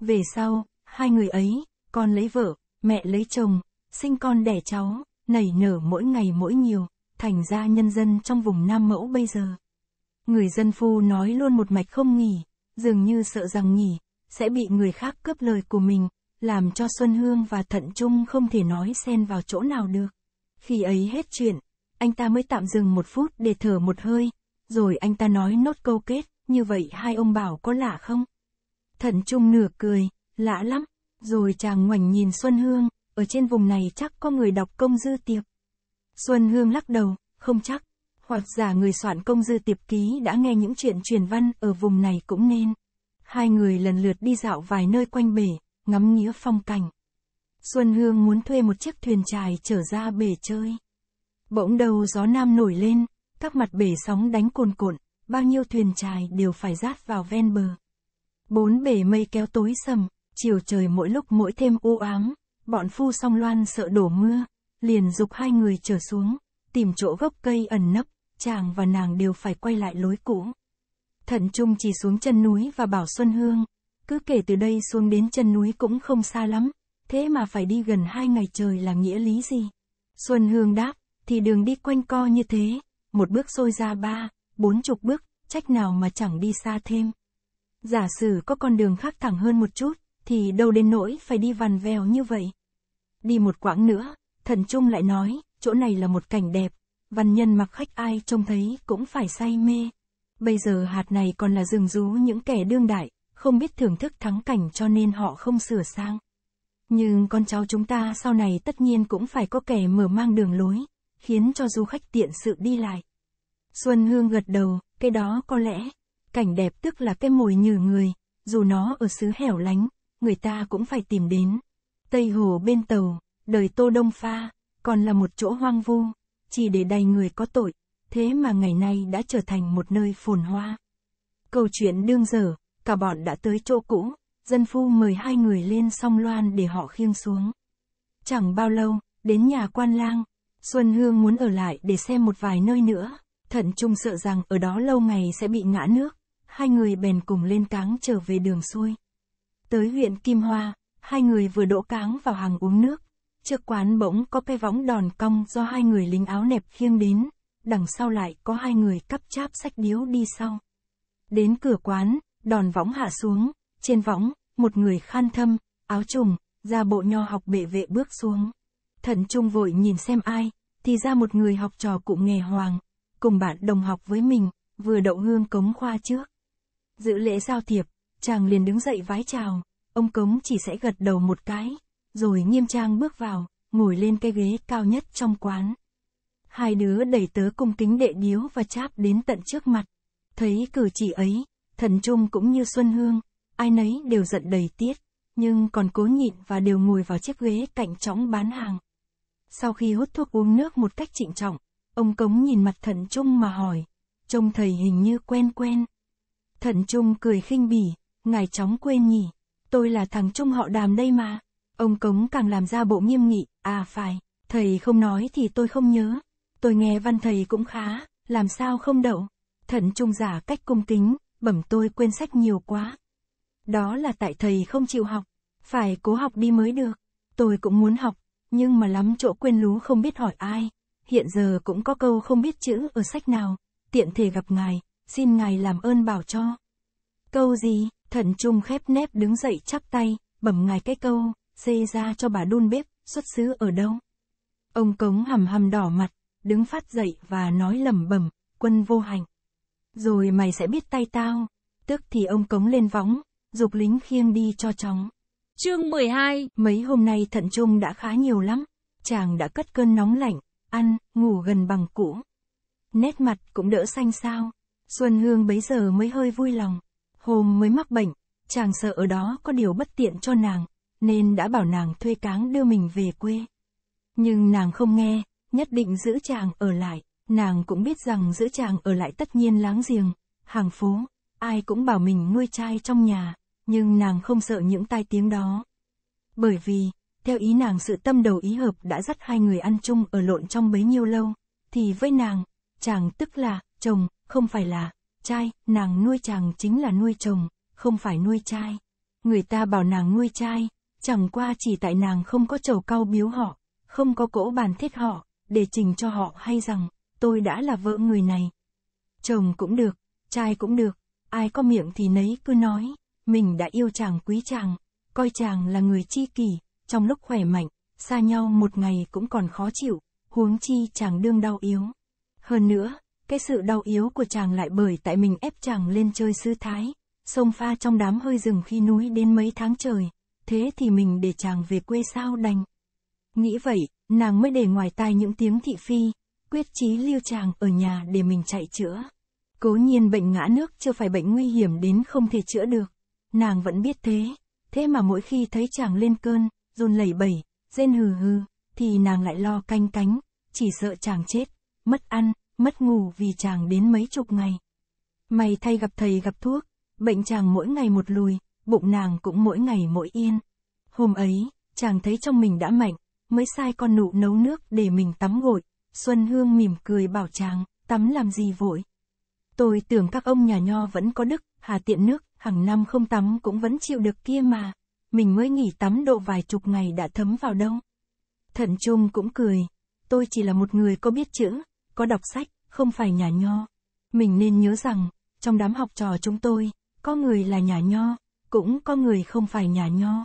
Về sau, hai người ấy, con lấy vợ, mẹ lấy chồng, sinh con đẻ cháu, nảy nở mỗi ngày mỗi nhiều, thành ra nhân dân trong vùng Nam Mẫu bây giờ. Người dân phu nói luôn một mạch không nghỉ, dường như sợ rằng nghỉ, sẽ bị người khác cướp lời của mình, làm cho Xuân Hương và Thận Trung không thể nói xen vào chỗ nào được. Khi ấy hết chuyện, anh ta mới tạm dừng một phút để thở một hơi, rồi anh ta nói nốt câu kết, như vậy hai ông bảo có lạ không? Thận Trung nửa cười, lạ lắm, rồi chàng ngoảnh nhìn Xuân Hương, ở trên vùng này chắc có người đọc công dư tiệp. Xuân Hương lắc đầu, không chắc, hoặc giả người soạn công dư tiệp ký đã nghe những chuyện truyền văn ở vùng này cũng nên. Hai người lần lượt đi dạo vài nơi quanh bể, ngắm nghĩa phong cảnh. Xuân Hương muốn thuê một chiếc thuyền trài trở ra bể chơi. Bỗng đầu gió nam nổi lên, các mặt bể sóng đánh cồn cộn, bao nhiêu thuyền trài đều phải rát vào ven bờ. Bốn bể mây kéo tối sầm, chiều trời mỗi lúc mỗi thêm u ám, bọn phu song loan sợ đổ mưa, liền dục hai người trở xuống, tìm chỗ gốc cây ẩn nấp, chàng và nàng đều phải quay lại lối cũ. Thận Trung chỉ xuống chân núi và bảo Xuân Hương, cứ kể từ đây xuống đến chân núi cũng không xa lắm, thế mà phải đi gần hai ngày trời là nghĩa lý gì? Xuân Hương đáp, thì đường đi quanh co như thế, một bước xôi ra ba, bốn chục bước, trách nào mà chẳng đi xa thêm. Giả sử có con đường khác thẳng hơn một chút, thì đâu đến nỗi phải đi vằn vèo như vậy. Đi một quãng nữa, thần trung lại nói, chỗ này là một cảnh đẹp, văn nhân mặc khách ai trông thấy cũng phải say mê. Bây giờ hạt này còn là rừng rú những kẻ đương đại, không biết thưởng thức thắng cảnh cho nên họ không sửa sang. Nhưng con cháu chúng ta sau này tất nhiên cũng phải có kẻ mở mang đường lối, khiến cho du khách tiện sự đi lại. Xuân Hương gật đầu, cái đó có lẽ, cảnh đẹp tức là cái mồi nhử người, dù nó ở xứ hẻo lánh, người ta cũng phải tìm đến. Tây Hồ bên tàu, đời Tô Đông Pha, còn là một chỗ hoang vu, chỉ để đầy người có tội, thế mà ngày nay đã trở thành một nơi phồn hoa. Câu chuyện đương dở, cả bọn đã tới chỗ cũ, dân phu mời hai người lên song loan để họ khiêng xuống. Chẳng bao lâu, đến nhà quan lang, Xuân Hương muốn ở lại để xem một vài nơi nữa, thận trung sợ rằng ở đó lâu ngày sẽ bị ngã nước, hai người bèn cùng lên cáng trở về đường xuôi. Tới huyện Kim Hoa, hai người vừa đỗ cáng vào hàng uống nước. Trước quán bỗng có cái võng đòn cong do hai người lính áo nẹp khiêng đến, đằng sau lại có hai người cắp cháp sách điếu đi sau. Đến cửa quán, đòn võng hạ xuống, trên võng, một người khan thâm, áo trùng, ra bộ nho học bệ vệ bước xuống. thận Trung vội nhìn xem ai, thì ra một người học trò cụ nghề hoàng, cùng bạn đồng học với mình, vừa đậu hương cống khoa trước. Dự lễ giao thiệp, Chàng liền đứng dậy vái chào, ông cống chỉ sẽ gật đầu một cái, rồi nghiêm trang bước vào, ngồi lên cái ghế cao nhất trong quán. Hai đứa đẩy tớ cung kính đệ điếu và cháp đến tận trước mặt. Thấy cử chỉ ấy, thần trung cũng như Xuân Hương, ai nấy đều giận đầy tiết, nhưng còn cố nhịn và đều ngồi vào chiếc ghế cạnh trống bán hàng. Sau khi hút thuốc uống nước một cách trịnh trọng, ông cống nhìn mặt thần trung mà hỏi, trông thầy hình như quen quen. Thần trung cười khinh bỉ, Ngài chóng quên nhỉ, tôi là thằng Trung họ đàm đây mà. Ông Cống càng làm ra bộ nghiêm nghị, à phải, thầy không nói thì tôi không nhớ. Tôi nghe văn thầy cũng khá, làm sao không đậu. Thận Trung giả cách cung kính, bẩm tôi quên sách nhiều quá. Đó là tại thầy không chịu học, phải cố học đi mới được. Tôi cũng muốn học, nhưng mà lắm chỗ quên lú không biết hỏi ai. Hiện giờ cũng có câu không biết chữ ở sách nào, tiện thể gặp ngài, xin ngài làm ơn bảo cho. Câu gì? Thần Trung khép nép đứng dậy chắp tay, bẩm ngài cái câu, xê ra cho bà đun bếp, xuất xứ ở đâu. Ông cống hầm hầm đỏ mặt, đứng phát dậy và nói lẩm bẩm, quân vô hành. Rồi mày sẽ biết tay tao, tức thì ông cống lên võng, dục lính khiêng đi cho chóng. Chương 12 Mấy hôm nay thận trung đã khá nhiều lắm, chàng đã cất cơn nóng lạnh, ăn, ngủ gần bằng cũ. Nét mặt cũng đỡ xanh sao, Xuân Hương bấy giờ mới hơi vui lòng. Hôm mới mắc bệnh, chàng sợ ở đó có điều bất tiện cho nàng, nên đã bảo nàng thuê cáng đưa mình về quê. Nhưng nàng không nghe, nhất định giữ chàng ở lại, nàng cũng biết rằng giữ chàng ở lại tất nhiên láng giềng, hàng phố, ai cũng bảo mình nuôi trai trong nhà, nhưng nàng không sợ những tai tiếng đó. Bởi vì, theo ý nàng sự tâm đầu ý hợp đã dắt hai người ăn chung ở lộn trong bấy nhiêu lâu, thì với nàng, chàng tức là, chồng, không phải là, trai, nàng nuôi chàng chính là nuôi chồng, không phải nuôi trai. Người ta bảo nàng nuôi trai, chẳng qua chỉ tại nàng không có chầu cau biếu họ, không có cỗ bàn thiết họ, để trình cho họ hay rằng, tôi đã là vợ người này. Chồng cũng được, trai cũng được, ai có miệng thì nấy cứ nói, mình đã yêu chàng quý chàng, coi chàng là người chi kỳ, trong lúc khỏe mạnh, xa nhau một ngày cũng còn khó chịu, huống chi chàng đương đau yếu. Hơn nữa, cái sự đau yếu của chàng lại bởi tại mình ép chàng lên chơi sư thái, sông pha trong đám hơi rừng khi núi đến mấy tháng trời, thế thì mình để chàng về quê sao đành. Nghĩ vậy, nàng mới để ngoài tai những tiếng thị phi, quyết chí lưu chàng ở nhà để mình chạy chữa. Cố nhiên bệnh ngã nước chưa phải bệnh nguy hiểm đến không thể chữa được, nàng vẫn biết thế, thế mà mỗi khi thấy chàng lên cơn, run lẩy bẩy, rên hừ hừ, thì nàng lại lo canh cánh, chỉ sợ chàng chết, mất ăn, mất ngủ vì chàng đến mấy chục ngày. May thay gặp thầy gặp thuốc, bệnh chàng mỗi ngày một lùi, bụng nàng cũng mỗi ngày mỗi yên. Hôm ấy, chàng thấy trong mình đã mạnh, mới sai con nụ nấu nước để mình tắm gội. Xuân Hương mỉm cười bảo chàng, tắm làm gì vội. Tôi tưởng các ông nhà nho vẫn có đức, hà tiện nước, hàng năm không tắm cũng vẫn chịu được kia mà. Mình mới nghỉ tắm độ vài chục ngày đã thấm vào đâu. Thận Trung cũng cười, tôi chỉ là một người có biết chữ, có đọc sách, không phải nhà nho. Mình nên nhớ rằng, trong đám học trò chúng tôi, có người là nhà nho, cũng có người không phải nhà nho.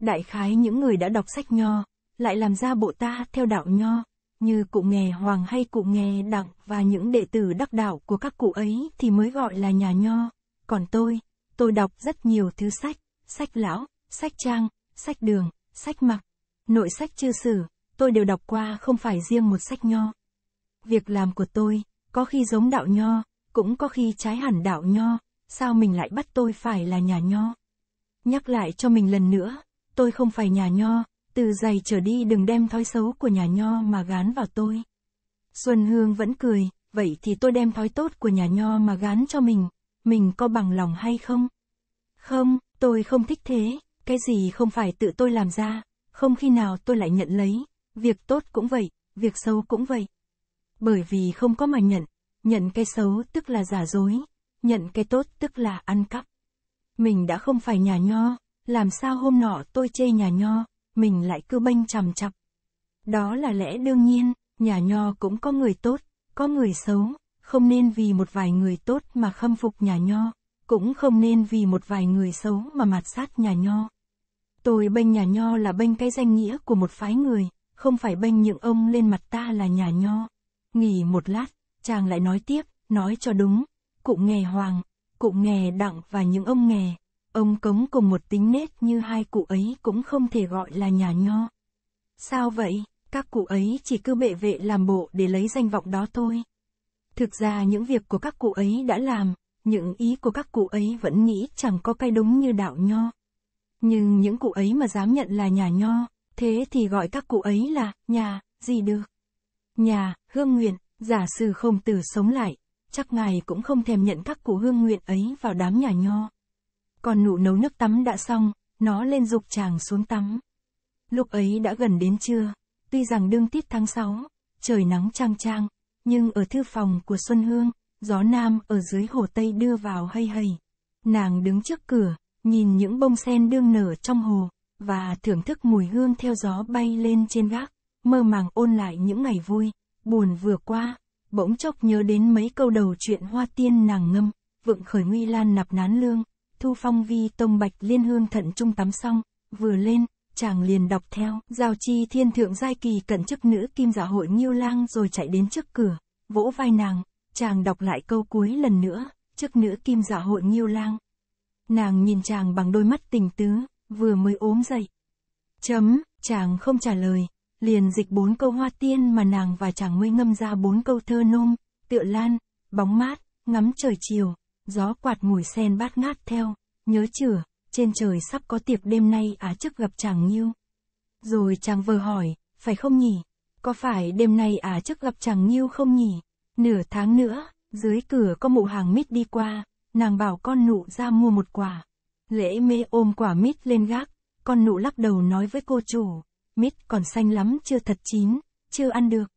Đại khái những người đã đọc sách nho, lại làm ra bộ ta theo đạo nho, như cụ nghề hoàng hay cụ nghề đặng và những đệ tử đắc đạo của các cụ ấy thì mới gọi là nhà nho. Còn tôi, tôi đọc rất nhiều thứ sách, sách lão, sách trang, sách đường, sách mặc, nội sách chư sử, tôi đều đọc qua không phải riêng một sách nho việc làm của tôi, có khi giống đạo nho, cũng có khi trái hẳn đạo nho, sao mình lại bắt tôi phải là nhà nho? Nhắc lại cho mình lần nữa, tôi không phải nhà nho, từ giày trở đi đừng đem thói xấu của nhà nho mà gán vào tôi. Xuân Hương vẫn cười, vậy thì tôi đem thói tốt của nhà nho mà gán cho mình, mình có bằng lòng hay không? Không, tôi không thích thế, cái gì không phải tự tôi làm ra, không khi nào tôi lại nhận lấy, việc tốt cũng vậy, việc xấu cũng vậy bởi vì không có mà nhận, nhận cái xấu tức là giả dối, nhận cái tốt tức là ăn cắp. Mình đã không phải nhà nho, làm sao hôm nọ tôi chê nhà nho, mình lại cứ bênh chằm chặp. Đó là lẽ đương nhiên, nhà nho cũng có người tốt, có người xấu, không nên vì một vài người tốt mà khâm phục nhà nho, cũng không nên vì một vài người xấu mà mạt sát nhà nho. Tôi bênh nhà nho là bênh cái danh nghĩa của một phái người, không phải bênh những ông lên mặt ta là nhà nho. Nghỉ một lát, chàng lại nói tiếp, nói cho đúng. cụ nghề Hoàng, cụ nghề Đặng và những ông nghề, ông cống cùng một tính nết như hai cụ ấy cũng không thể gọi là nhà nho. Sao vậy? Các cụ ấy chỉ cứ bệ vệ làm bộ để lấy danh vọng đó thôi. Thực ra những việc của các cụ ấy đã làm, những ý của các cụ ấy vẫn nghĩ chẳng có cái đúng như đạo nho. Nhưng những cụ ấy mà dám nhận là nhà nho, thế thì gọi các cụ ấy là nhà gì được nhà, hương nguyện, giả sử không tử sống lại, chắc ngài cũng không thèm nhận các cụ hương nguyện ấy vào đám nhà nho. Còn nụ nấu nước tắm đã xong, nó lên dục chàng xuống tắm. Lúc ấy đã gần đến trưa, tuy rằng đương tiết tháng 6, trời nắng trang trang, nhưng ở thư phòng của Xuân Hương, gió nam ở dưới hồ Tây đưa vào hay hây. Nàng đứng trước cửa, nhìn những bông sen đương nở trong hồ, và thưởng thức mùi hương theo gió bay lên trên gác mơ màng ôn lại những ngày vui, buồn vừa qua, bỗng chốc nhớ đến mấy câu đầu chuyện hoa tiên nàng ngâm, vượng khởi nguy lan nạp nán lương, thu phong vi tông bạch liên hương thận trung tắm xong, vừa lên, chàng liền đọc theo, giao chi thiên thượng giai kỳ cận chức nữ kim giả dạ hội nghiêu lang rồi chạy đến trước cửa, vỗ vai nàng, chàng đọc lại câu cuối lần nữa, chức nữ kim giả dạ hội nghiêu lang. Nàng nhìn chàng bằng đôi mắt tình tứ, vừa mới ốm dậy. Chấm, chàng không trả lời, liền dịch bốn câu hoa tiên mà nàng và chàng nguy ngâm ra bốn câu thơ nôm, tựa lan, bóng mát, ngắm trời chiều, gió quạt mùi sen bát ngát theo, nhớ chửa, trên trời sắp có tiệc đêm nay á chức gặp chàng nhiêu. Rồi chàng vừa hỏi, phải không nhỉ? Có phải đêm nay á chức gặp chàng nhiêu không nhỉ? Nửa tháng nữa, dưới cửa có mụ hàng mít đi qua, nàng bảo con nụ ra mua một quả. Lễ mê ôm quả mít lên gác, con nụ lắc đầu nói với cô chủ, mít còn xanh lắm chưa thật chín, chưa ăn được.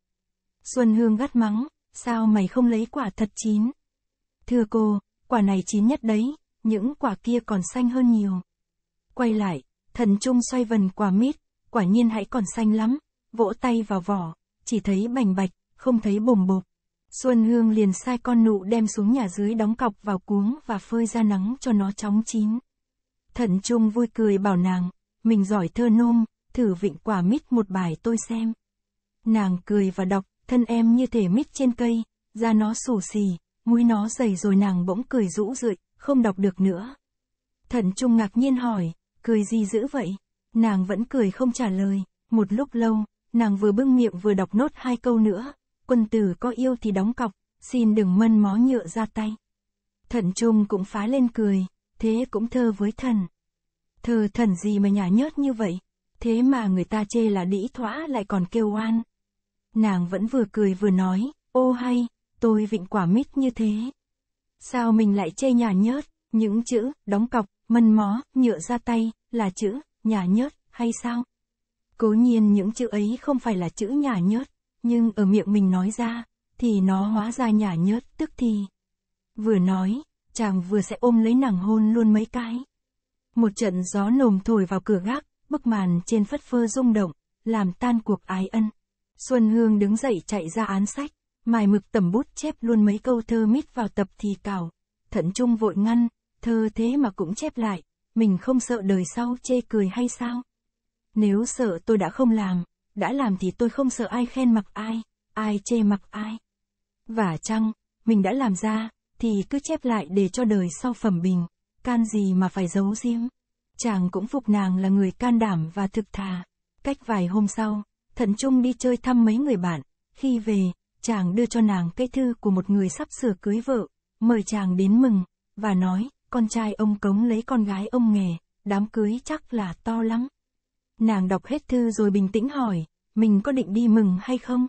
Xuân Hương gắt mắng, sao mày không lấy quả thật chín? Thưa cô, quả này chín nhất đấy, những quả kia còn xanh hơn nhiều. Quay lại, thần trung xoay vần quả mít, quả nhiên hãy còn xanh lắm, vỗ tay vào vỏ, chỉ thấy bành bạch, không thấy bồm bột. Xuân Hương liền sai con nụ đem xuống nhà dưới đóng cọc vào cuống và phơi ra nắng cho nó chóng chín. Thần Trung vui cười bảo nàng, mình giỏi thơ nôm, thử vịnh quả mít một bài tôi xem. Nàng cười và đọc, thân em như thể mít trên cây, da nó xù xì, mũi nó dày rồi nàng bỗng cười rũ rượi, không đọc được nữa. thận Trung ngạc nhiên hỏi, cười gì dữ vậy? Nàng vẫn cười không trả lời, một lúc lâu, nàng vừa bưng miệng vừa đọc nốt hai câu nữa, quân tử có yêu thì đóng cọc, xin đừng mân mó nhựa ra tay. thận Trung cũng phá lên cười, thế cũng thơ với thần. Thơ thần gì mà nhả nhớt như vậy? Thế mà người ta chê là đĩ thỏa lại còn kêu oan. Nàng vẫn vừa cười vừa nói, ô hay, tôi vịnh quả mít như thế. Sao mình lại chê nhà nhớt, những chữ, đóng cọc, mân mó, nhựa ra tay, là chữ, nhà nhớt, hay sao? Cố nhiên những chữ ấy không phải là chữ nhà nhớt, nhưng ở miệng mình nói ra, thì nó hóa ra nhà nhớt, tức thì. Vừa nói, chàng vừa sẽ ôm lấy nàng hôn luôn mấy cái. Một trận gió nồm thổi vào cửa gác, bức màn trên phất phơ rung động, làm tan cuộc ái ân. Xuân Hương đứng dậy chạy ra án sách, mài mực tầm bút chép luôn mấy câu thơ mít vào tập thì cào. Thận Trung vội ngăn, thơ thế mà cũng chép lại, mình không sợ đời sau chê cười hay sao? Nếu sợ tôi đã không làm, đã làm thì tôi không sợ ai khen mặc ai, ai chê mặc ai. Và chăng, mình đã làm ra, thì cứ chép lại để cho đời sau phẩm bình, can gì mà phải giấu riêng chàng cũng phục nàng là người can đảm và thực thà. Cách vài hôm sau, Thận Trung đi chơi thăm mấy người bạn, khi về, chàng đưa cho nàng cái thư của một người sắp sửa cưới vợ, mời chàng đến mừng, và nói, con trai ông cống lấy con gái ông nghề, đám cưới chắc là to lắm. Nàng đọc hết thư rồi bình tĩnh hỏi, mình có định đi mừng hay không?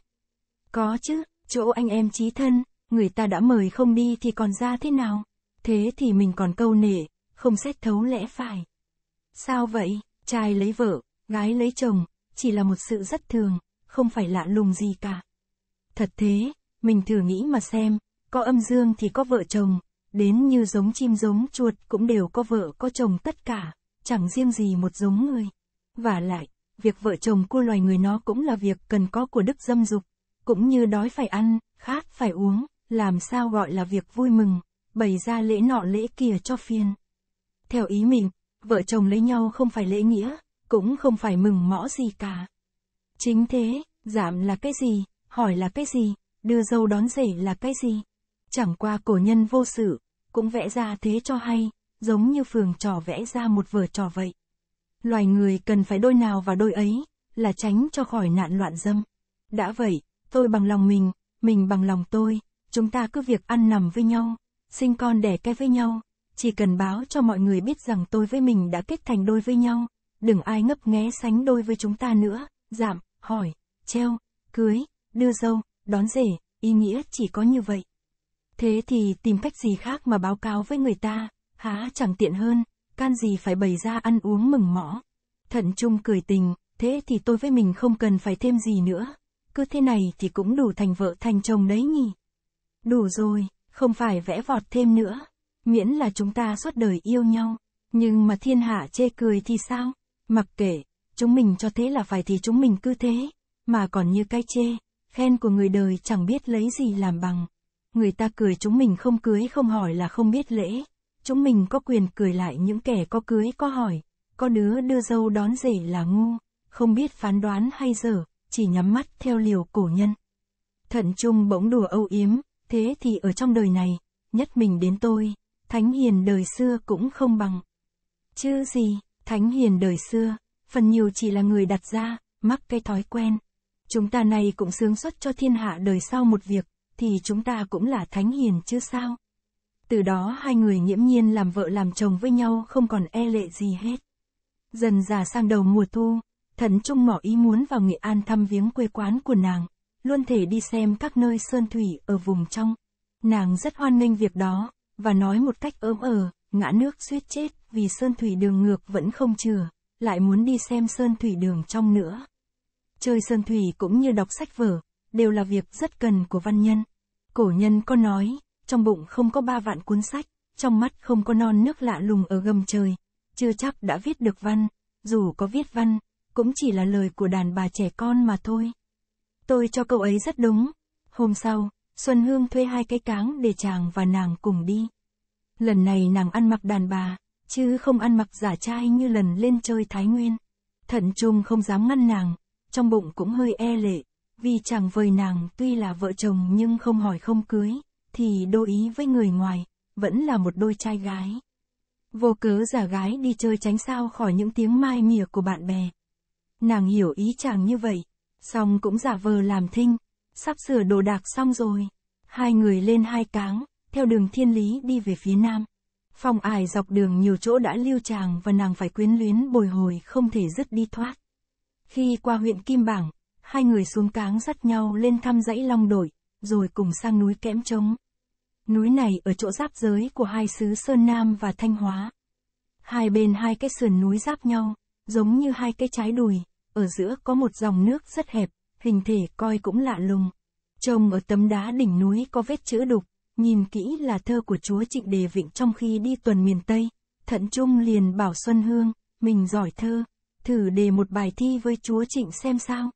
Có chứ, chỗ anh em chí thân, người ta đã mời không đi thì còn ra thế nào? Thế thì mình còn câu nể, không xét thấu lẽ phải. Sao vậy, trai lấy vợ, gái lấy chồng, chỉ là một sự rất thường, không phải lạ lùng gì cả. Thật thế, mình thử nghĩ mà xem, có âm dương thì có vợ chồng, đến như giống chim giống chuột cũng đều có vợ có chồng tất cả, chẳng riêng gì một giống người. Và lại, việc vợ chồng của loài người nó cũng là việc cần có của đức dâm dục, cũng như đói phải ăn, khát phải uống, làm sao gọi là việc vui mừng, bày ra lễ nọ lễ kia cho phiền. Theo ý mình, vợ chồng lấy nhau không phải lễ nghĩa, cũng không phải mừng mõ gì cả. Chính thế, giảm là cái gì, hỏi là cái gì, đưa dâu đón rể là cái gì. Chẳng qua cổ nhân vô sự, cũng vẽ ra thế cho hay, giống như phường trò vẽ ra một vở trò vậy. Loài người cần phải đôi nào và đôi ấy, là tránh cho khỏi nạn loạn dâm. Đã vậy, tôi bằng lòng mình, mình bằng lòng tôi, chúng ta cứ việc ăn nằm với nhau, sinh con đẻ cái với nhau, chỉ cần báo cho mọi người biết rằng tôi với mình đã kết thành đôi với nhau, đừng ai ngấp nghé sánh đôi với chúng ta nữa, giảm, hỏi, treo, cưới, đưa dâu, đón rể, ý nghĩa chỉ có như vậy. Thế thì tìm cách gì khác mà báo cáo với người ta, há chẳng tiện hơn, can gì phải bày ra ăn uống mừng mõ. Thận Trung cười tình, thế thì tôi với mình không cần phải thêm gì nữa. Cứ thế này thì cũng đủ thành vợ thành chồng đấy nhỉ. Đủ rồi, không phải vẽ vọt thêm nữa miễn là chúng ta suốt đời yêu nhau, nhưng mà thiên hạ chê cười thì sao? Mặc kệ, chúng mình cho thế là phải thì chúng mình cứ thế, mà còn như cái chê, khen của người đời chẳng biết lấy gì làm bằng. Người ta cười chúng mình không cưới không hỏi là không biết lễ, chúng mình có quyền cười lại những kẻ có cưới có hỏi, có đứa đưa dâu đón rể là ngu, không biết phán đoán hay dở, chỉ nhắm mắt theo liều cổ nhân. Thận chung bỗng đùa âu yếm, thế thì ở trong đời này, nhất mình đến tôi, thánh hiền đời xưa cũng không bằng. Chứ gì, thánh hiền đời xưa, phần nhiều chỉ là người đặt ra, mắc cái thói quen. Chúng ta này cũng sướng xuất cho thiên hạ đời sau một việc, thì chúng ta cũng là thánh hiền chứ sao. Từ đó hai người nghiễm nhiên làm vợ làm chồng với nhau không còn e lệ gì hết. Dần già sang đầu mùa thu, thần trung ngỏ ý muốn vào Nghệ An thăm viếng quê quán của nàng, luôn thể đi xem các nơi sơn thủy ở vùng trong. Nàng rất hoan nghênh việc đó, và nói một cách ớm ờ, ngã nước suýt chết, vì sơn thủy đường ngược vẫn không chừa, lại muốn đi xem sơn thủy đường trong nữa. Chơi sơn thủy cũng như đọc sách vở, đều là việc rất cần của văn nhân. Cổ nhân có nói, trong bụng không có ba vạn cuốn sách, trong mắt không có non nước lạ lùng ở gầm trời, chưa chắc đã viết được văn, dù có viết văn, cũng chỉ là lời của đàn bà trẻ con mà thôi. Tôi cho câu ấy rất đúng. Hôm sau, Xuân Hương thuê hai cái cáng để chàng và nàng cùng đi. Lần này nàng ăn mặc đàn bà, chứ không ăn mặc giả trai như lần lên chơi Thái Nguyên. Thận Trung không dám ngăn nàng, trong bụng cũng hơi e lệ, vì chàng vời nàng tuy là vợ chồng nhưng không hỏi không cưới, thì đôi ý với người ngoài, vẫn là một đôi trai gái. Vô cớ giả gái đi chơi tránh sao khỏi những tiếng mai mỉa của bạn bè. Nàng hiểu ý chàng như vậy, song cũng giả vờ làm thinh, sắp sửa đồ đạc xong rồi. Hai người lên hai cáng, theo đường thiên lý đi về phía nam. Phòng ải dọc đường nhiều chỗ đã lưu tràng và nàng phải quyến luyến bồi hồi không thể dứt đi thoát. Khi qua huyện Kim Bảng, hai người xuống cáng dắt nhau lên thăm dãy Long Đội, rồi cùng sang núi Kẽm Trống. Núi này ở chỗ giáp giới của hai xứ Sơn Nam và Thanh Hóa. Hai bên hai cái sườn núi giáp nhau, giống như hai cái trái đùi, ở giữa có một dòng nước rất hẹp, hình thể coi cũng lạ lùng. Trông ở tấm đá đỉnh núi có vết chữ đục, nhìn kỹ là thơ của chúa Trịnh Đề Vịnh trong khi đi tuần miền Tây. Thận Trung liền bảo Xuân Hương, mình giỏi thơ, thử đề một bài thi với chúa Trịnh xem sao.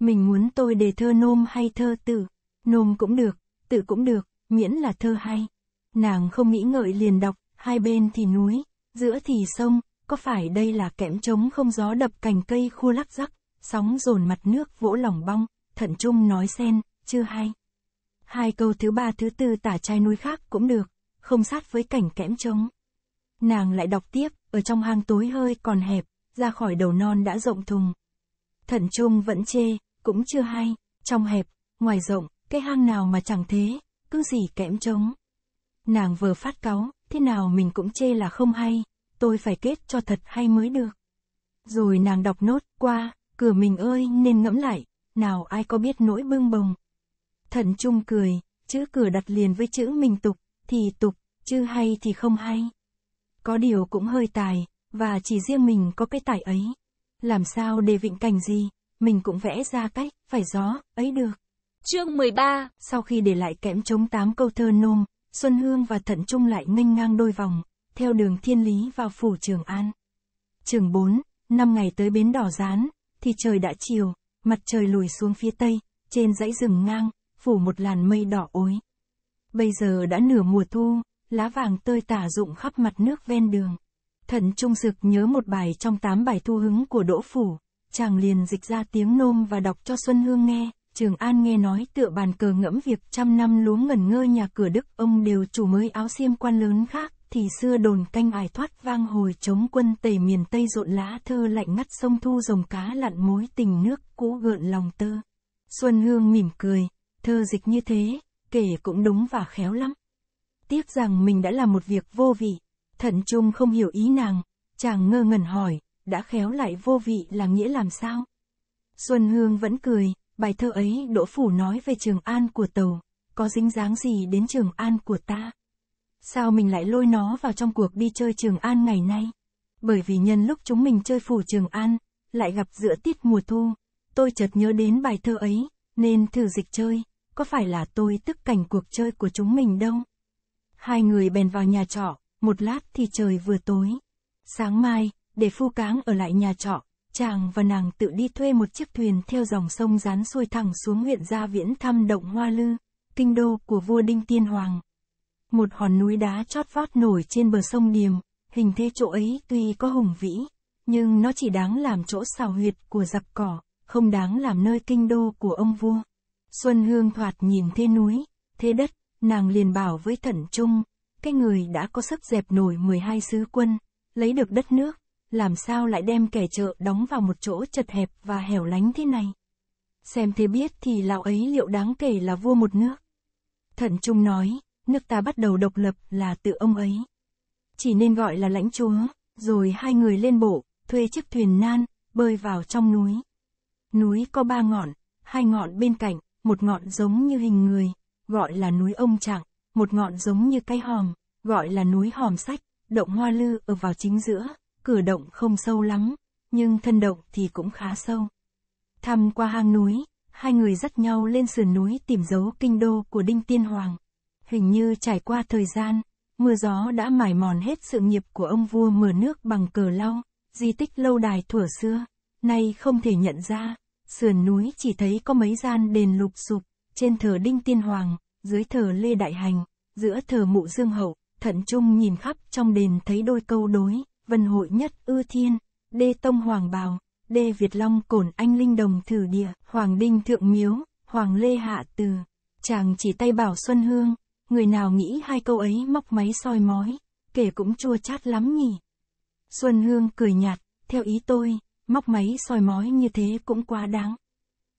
Mình muốn tôi đề thơ nôm hay thơ tử, nôm cũng được, tử cũng được, miễn là thơ hay. Nàng không nghĩ ngợi liền đọc, hai bên thì núi, giữa thì sông, có phải đây là kẽm trống không gió đập cành cây khu lắc rắc? sóng dồn mặt nước vỗ lòng bong, thận trung nói xen, chưa hay. Hai câu thứ ba thứ tư tả trai núi khác cũng được, không sát với cảnh kẽm trống. Nàng lại đọc tiếp, ở trong hang tối hơi còn hẹp, ra khỏi đầu non đã rộng thùng. Thận trung vẫn chê, cũng chưa hay, trong hẹp, ngoài rộng, cái hang nào mà chẳng thế, cứ gì kẽm trống. Nàng vừa phát cáu, thế nào mình cũng chê là không hay, tôi phải kết cho thật hay mới được. Rồi nàng đọc nốt qua, cửa mình ơi nên ngẫm lại, nào ai có biết nỗi bưng bồng. Thận trung cười, chữ cửa đặt liền với chữ mình tục, thì tục, chứ hay thì không hay. Có điều cũng hơi tài, và chỉ riêng mình có cái tài ấy. Làm sao để vịnh cảnh gì, mình cũng vẽ ra cách, phải gió, ấy được. Chương 13 Sau khi để lại kẽm chống tám câu thơ nôm, Xuân Hương và Thận Trung lại nghênh ngang đôi vòng, theo đường thiên lý vào phủ Trường An. Trường 4, năm ngày tới bến đỏ rán, thì trời đã chiều, mặt trời lùi xuống phía tây, trên dãy rừng ngang, phủ một làn mây đỏ ối. Bây giờ đã nửa mùa thu, lá vàng tơi tả rụng khắp mặt nước ven đường. Thần Trung dực nhớ một bài trong tám bài thu hứng của Đỗ Phủ, chàng liền dịch ra tiếng nôm và đọc cho Xuân Hương nghe, Trường An nghe nói tựa bàn cờ ngẫm việc trăm năm lúa ngẩn ngơ nhà cửa Đức ông đều chủ mới áo xiêm quan lớn khác, thì xưa đồn canh ải thoát vang hồi chống quân tề miền Tây rộn lá thơ lạnh ngắt sông thu rồng cá lặn mối tình nước cũ gợn lòng tơ. Xuân Hương mỉm cười, thơ dịch như thế, kể cũng đúng và khéo lắm. Tiếc rằng mình đã làm một việc vô vị, thận trung không hiểu ý nàng, chàng ngơ ngẩn hỏi, đã khéo lại vô vị là nghĩa làm sao? Xuân Hương vẫn cười, bài thơ ấy Đỗ Phủ nói về Trường An của Tàu, có dính dáng gì đến Trường An của ta? sao mình lại lôi nó vào trong cuộc đi chơi Trường An ngày nay? Bởi vì nhân lúc chúng mình chơi phủ Trường An, lại gặp giữa tiết mùa thu, tôi chợt nhớ đến bài thơ ấy, nên thử dịch chơi, có phải là tôi tức cảnh cuộc chơi của chúng mình đâu? Hai người bèn vào nhà trọ, một lát thì trời vừa tối. Sáng mai, để phu cáng ở lại nhà trọ, chàng và nàng tự đi thuê một chiếc thuyền theo dòng sông rán xuôi thẳng xuống huyện Gia Viễn thăm động Hoa Lư, kinh đô của vua Đinh Tiên Hoàng một hòn núi đá chót vót nổi trên bờ sông Điềm, hình thế chỗ ấy tuy có hùng vĩ, nhưng nó chỉ đáng làm chỗ xào huyệt của giặc cỏ, không đáng làm nơi kinh đô của ông vua. Xuân Hương thoạt nhìn thế núi, thế đất, nàng liền bảo với Thận Trung, cái người đã có sức dẹp nổi 12 sứ quân, lấy được đất nước, làm sao lại đem kẻ chợ đóng vào một chỗ chật hẹp và hẻo lánh thế này. Xem thế biết thì lão ấy liệu đáng kể là vua một nước. Thận Trung nói, nước ta bắt đầu độc lập là tự ông ấy. Chỉ nên gọi là lãnh chúa, rồi hai người lên bộ, thuê chiếc thuyền nan, bơi vào trong núi. Núi có ba ngọn, hai ngọn bên cạnh, một ngọn giống như hình người, gọi là núi ông trạng, một ngọn giống như cây hòm, gọi là núi hòm sách, động hoa lư ở vào chính giữa, cửa động không sâu lắm, nhưng thân động thì cũng khá sâu. Thăm qua hang núi, hai người dắt nhau lên sườn núi tìm dấu kinh đô của Đinh Tiên Hoàng. Hình như trải qua thời gian, mưa gió đã mài mòn hết sự nghiệp của ông vua mưa nước bằng cờ lau, di tích lâu đài thuở xưa, nay không thể nhận ra, sườn núi chỉ thấy có mấy gian đền lục sụp, trên thờ Đinh Tiên Hoàng, dưới thờ Lê Đại Hành, giữa thờ Mụ Dương Hậu, thận trung nhìn khắp trong đền thấy đôi câu đối, vân hội nhất ư thiên, đê tông hoàng bào, đê Việt Long cổn anh linh đồng thử địa, hoàng đinh thượng miếu, hoàng lê hạ từ. Chàng chỉ tay bảo Xuân Hương, Người nào nghĩ hai câu ấy móc máy soi mói, kể cũng chua chát lắm nhỉ. Xuân Hương cười nhạt, theo ý tôi, móc máy soi mói như thế cũng quá đáng.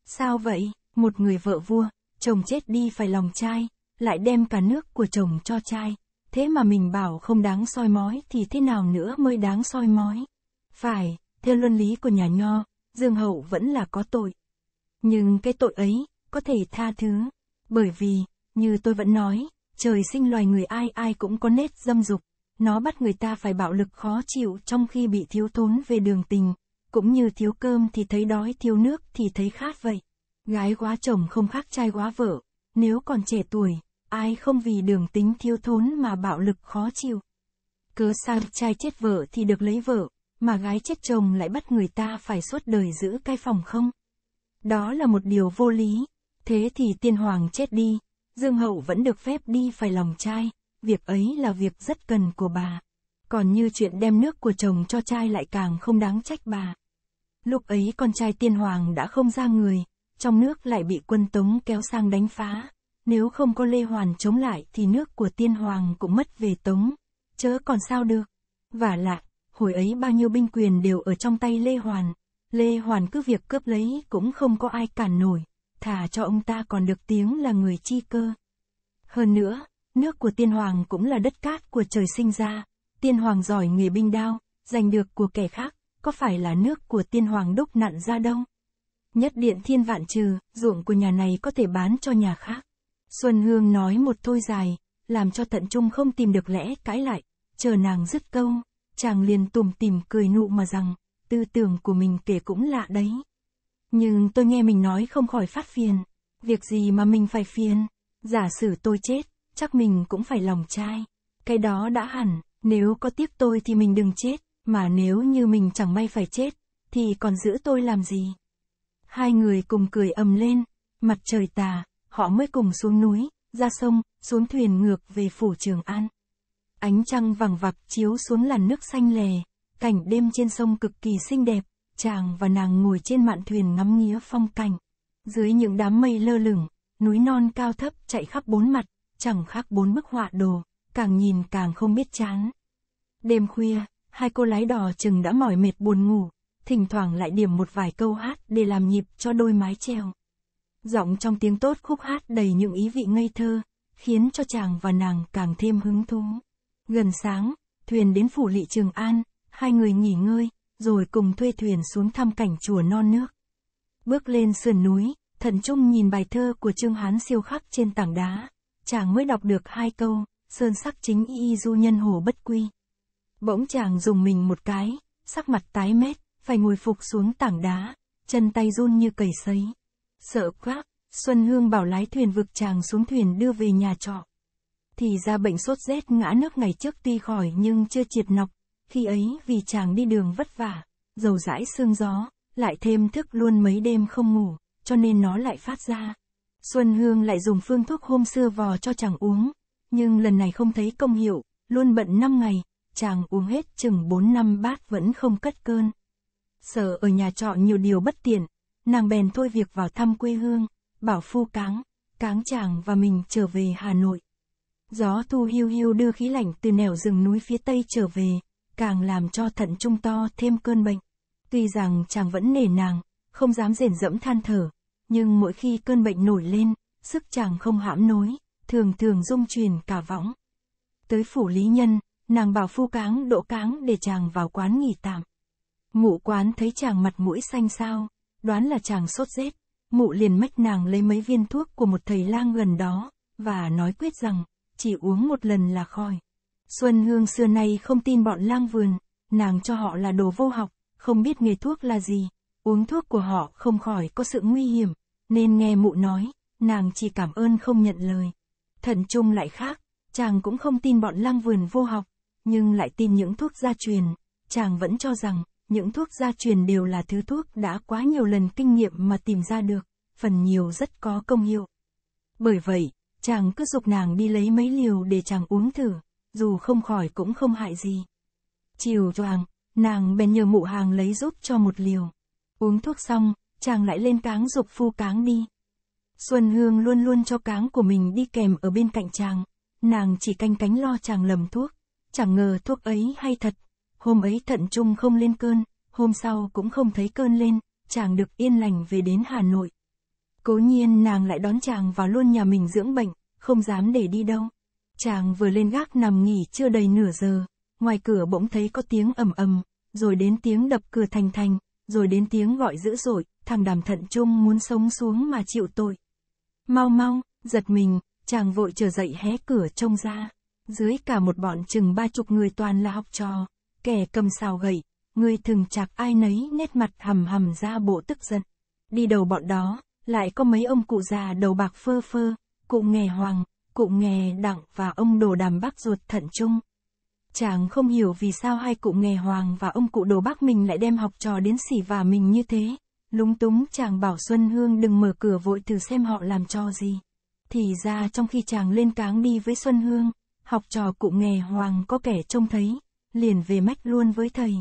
Sao vậy, một người vợ vua, chồng chết đi phải lòng trai, lại đem cả nước của chồng cho trai, thế mà mình bảo không đáng soi mói thì thế nào nữa mới đáng soi mói. Phải, theo luân lý của nhà nho, Dương Hậu vẫn là có tội. Nhưng cái tội ấy, có thể tha thứ, bởi vì, như tôi vẫn nói, trời sinh loài người ai ai cũng có nết dâm dục, nó bắt người ta phải bạo lực khó chịu trong khi bị thiếu thốn về đường tình, cũng như thiếu cơm thì thấy đói thiếu nước thì thấy khát vậy. Gái quá chồng không khác trai quá vợ, nếu còn trẻ tuổi, ai không vì đường tính thiếu thốn mà bạo lực khó chịu. cớ sao trai chết vợ thì được lấy vợ, mà gái chết chồng lại bắt người ta phải suốt đời giữ cái phòng không. Đó là một điều vô lý, thế thì tiên hoàng chết đi, Dương Hậu vẫn được phép đi phải lòng trai, việc ấy là việc rất cần của bà. Còn như chuyện đem nước của chồng cho trai lại càng không đáng trách bà. Lúc ấy con trai tiên hoàng đã không ra người, trong nước lại bị quân tống kéo sang đánh phá. Nếu không có Lê Hoàn chống lại thì nước của tiên hoàng cũng mất về tống, chớ còn sao được. Và lại, hồi ấy bao nhiêu binh quyền đều ở trong tay Lê Hoàn, Lê Hoàn cứ việc cướp lấy cũng không có ai cản nổi thả cho ông ta còn được tiếng là người chi cơ. Hơn nữa, nước của tiên hoàng cũng là đất cát của trời sinh ra, tiên hoàng giỏi nghề binh đao, giành được của kẻ khác, có phải là nước của tiên hoàng đúc nặn ra đâu? Nhất điện thiên vạn trừ, ruộng của nhà này có thể bán cho nhà khác. Xuân Hương nói một thôi dài, làm cho tận Trung không tìm được lẽ cãi lại, chờ nàng dứt câu, chàng liền tùm tìm cười nụ mà rằng, tư tưởng của mình kể cũng lạ đấy. Nhưng tôi nghe mình nói không khỏi phát phiền. Việc gì mà mình phải phiền? Giả sử tôi chết, chắc mình cũng phải lòng trai. Cái đó đã hẳn, nếu có tiếc tôi thì mình đừng chết, mà nếu như mình chẳng may phải chết, thì còn giữ tôi làm gì? Hai người cùng cười ầm lên, mặt trời tà, họ mới cùng xuống núi, ra sông, xuống thuyền ngược về phủ Trường An. Ánh trăng vàng vặc chiếu xuống làn nước xanh lè, cảnh đêm trên sông cực kỳ xinh đẹp, chàng và nàng ngồi trên mạn thuyền ngắm nghía phong cảnh. Dưới những đám mây lơ lửng, núi non cao thấp chạy khắp bốn mặt, chẳng khác bốn bức họa đồ, càng nhìn càng không biết chán. Đêm khuya, hai cô lái đò chừng đã mỏi mệt buồn ngủ, thỉnh thoảng lại điểm một vài câu hát để làm nhịp cho đôi mái treo. Giọng trong tiếng tốt khúc hát đầy những ý vị ngây thơ, khiến cho chàng và nàng càng thêm hứng thú. Gần sáng, thuyền đến phủ lỵ Trường An, hai người nghỉ ngơi, rồi cùng thuê thuyền xuống thăm cảnh chùa non nước. Bước lên sườn núi, thận Trung nhìn bài thơ của Trương Hán siêu khắc trên tảng đá, chàng mới đọc được hai câu, sơn sắc chính y du nhân hồ bất quy. Bỗng chàng dùng mình một cái, sắc mặt tái mét, phải ngồi phục xuống tảng đá, chân tay run như cầy sấy. Sợ quá, Xuân Hương bảo lái thuyền vực chàng xuống thuyền đưa về nhà trọ. Thì ra bệnh sốt rét ngã nước ngày trước tuy khỏi nhưng chưa triệt nọc, khi ấy vì chàng đi đường vất vả, dầu dãi sương gió, lại thêm thức luôn mấy đêm không ngủ, cho nên nó lại phát ra. Xuân Hương lại dùng phương thuốc hôm xưa vò cho chàng uống, nhưng lần này không thấy công hiệu, luôn bận 5 ngày, chàng uống hết chừng 4 năm bát vẫn không cất cơn. Sợ ở nhà trọ nhiều điều bất tiện, nàng bèn thôi việc vào thăm quê hương, bảo phu cáng, cáng chàng và mình trở về Hà Nội. Gió thu hiu hiu đưa khí lạnh từ nẻo rừng núi phía Tây trở về, càng làm cho thận trung to thêm cơn bệnh. Tuy rằng chàng vẫn nể nàng, không dám rền dẫm than thở, nhưng mỗi khi cơn bệnh nổi lên, sức chàng không hãm nối, thường thường rung truyền cả võng. Tới phủ lý nhân, nàng bảo phu cáng độ cáng để chàng vào quán nghỉ tạm. mụ quán thấy chàng mặt mũi xanh xao, đoán là chàng sốt rét, mụ liền mách nàng lấy mấy viên thuốc của một thầy lang gần đó, và nói quyết rằng, chỉ uống một lần là khỏi. Xuân Hương xưa nay không tin bọn lang vườn, nàng cho họ là đồ vô học, không biết nghề thuốc là gì, uống thuốc của họ không khỏi có sự nguy hiểm, nên nghe mụ nói, nàng chỉ cảm ơn không nhận lời. Thần Trung lại khác, chàng cũng không tin bọn lang vườn vô học, nhưng lại tin những thuốc gia truyền, chàng vẫn cho rằng, những thuốc gia truyền đều là thứ thuốc đã quá nhiều lần kinh nghiệm mà tìm ra được, phần nhiều rất có công hiệu. Bởi vậy, chàng cứ dục nàng đi lấy mấy liều để chàng uống thử, dù không khỏi cũng không hại gì. Chiều choàng, nàng bèn nhờ mụ hàng lấy giúp cho một liều. Uống thuốc xong, chàng lại lên cáng dục phu cáng đi. Xuân Hương luôn luôn cho cáng của mình đi kèm ở bên cạnh chàng. Nàng chỉ canh cánh lo chàng lầm thuốc. Chẳng ngờ thuốc ấy hay thật. Hôm ấy thận trung không lên cơn, hôm sau cũng không thấy cơn lên, chàng được yên lành về đến Hà Nội. Cố nhiên nàng lại đón chàng vào luôn nhà mình dưỡng bệnh, không dám để đi đâu. Chàng vừa lên gác nằm nghỉ chưa đầy nửa giờ, ngoài cửa bỗng thấy có tiếng ầm ầm, rồi đến tiếng đập cửa thành thành, rồi đến tiếng gọi dữ dội, thằng đàm thận trung muốn sống xuống mà chịu tội. Mau mau, giật mình, chàng vội trở dậy hé cửa trông ra. Dưới cả một bọn chừng ba chục người toàn là học trò, kẻ cầm xào gậy, người thường chạc ai nấy nét mặt hầm hầm ra bộ tức giận. Đi đầu bọn đó, lại có mấy ông cụ già đầu bạc phơ phơ, cụ nghề hoàng, Cụ nghè đặng và ông đồ đàm bác ruột thận chung. Chàng không hiểu vì sao hai cụ nghề hoàng và ông cụ đồ bác mình lại đem học trò đến xỉ và mình như thế. Lúng túng chàng bảo Xuân Hương đừng mở cửa vội thử xem họ làm cho gì. Thì ra trong khi chàng lên cáng đi với Xuân Hương, học trò cụ nghề hoàng có kẻ trông thấy, liền về mách luôn với thầy.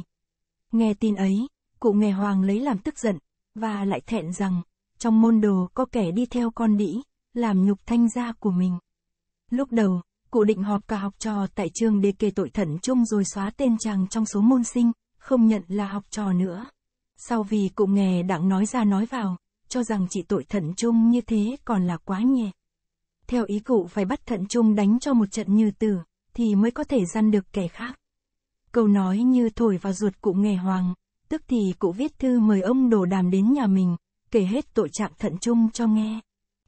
Nghe tin ấy, cụ nghề hoàng lấy làm tức giận, và lại thẹn rằng, trong môn đồ có kẻ đi theo con đĩ, làm nhục thanh gia của mình. Lúc đầu, cụ định họp cả học trò tại trường để kể tội thẩn chung rồi xóa tên chàng trong số môn sinh, không nhận là học trò nữa. Sau vì cụ nghề đặng nói ra nói vào, cho rằng chỉ tội thận chung như thế còn là quá nhẹ. Theo ý cụ phải bắt thận chung đánh cho một trận như tử, thì mới có thể gian được kẻ khác. Câu nói như thổi vào ruột cụ nghề hoàng, tức thì cụ viết thư mời ông đồ đàm đến nhà mình, kể hết tội trạng thận chung cho nghe.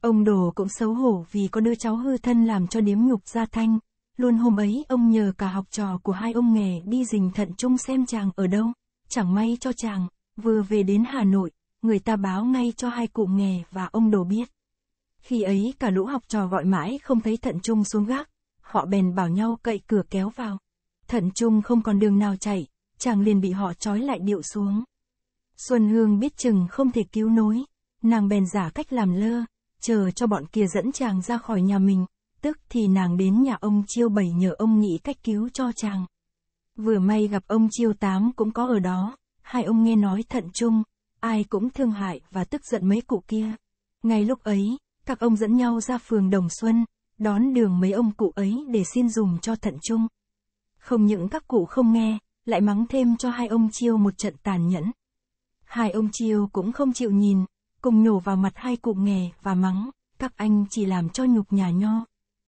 Ông Đồ cũng xấu hổ vì có đứa cháu hư thân làm cho điếm ngục gia thanh. Luôn hôm ấy ông nhờ cả học trò của hai ông nghề đi dình thận chung xem chàng ở đâu. Chẳng may cho chàng, vừa về đến Hà Nội, người ta báo ngay cho hai cụ nghề và ông Đồ biết. Khi ấy cả lũ học trò gọi mãi không thấy thận chung xuống gác, họ bèn bảo nhau cậy cửa kéo vào. Thận chung không còn đường nào chạy, chàng liền bị họ trói lại điệu xuống. Xuân Hương biết chừng không thể cứu nối, nàng bèn giả cách làm lơ, chờ cho bọn kia dẫn chàng ra khỏi nhà mình, tức thì nàng đến nhà ông Chiêu Bảy nhờ ông nghĩ cách cứu cho chàng. Vừa may gặp ông Chiêu Tám cũng có ở đó, hai ông nghe nói thận chung, ai cũng thương hại và tức giận mấy cụ kia. Ngay lúc ấy, các ông dẫn nhau ra phường Đồng Xuân, đón đường mấy ông cụ ấy để xin dùng cho thận chung. Không những các cụ không nghe, lại mắng thêm cho hai ông Chiêu một trận tàn nhẫn. Hai ông Chiêu cũng không chịu nhìn, cùng nhổ vào mặt hai cụ nghè và mắng, các anh chỉ làm cho nhục nhà nho.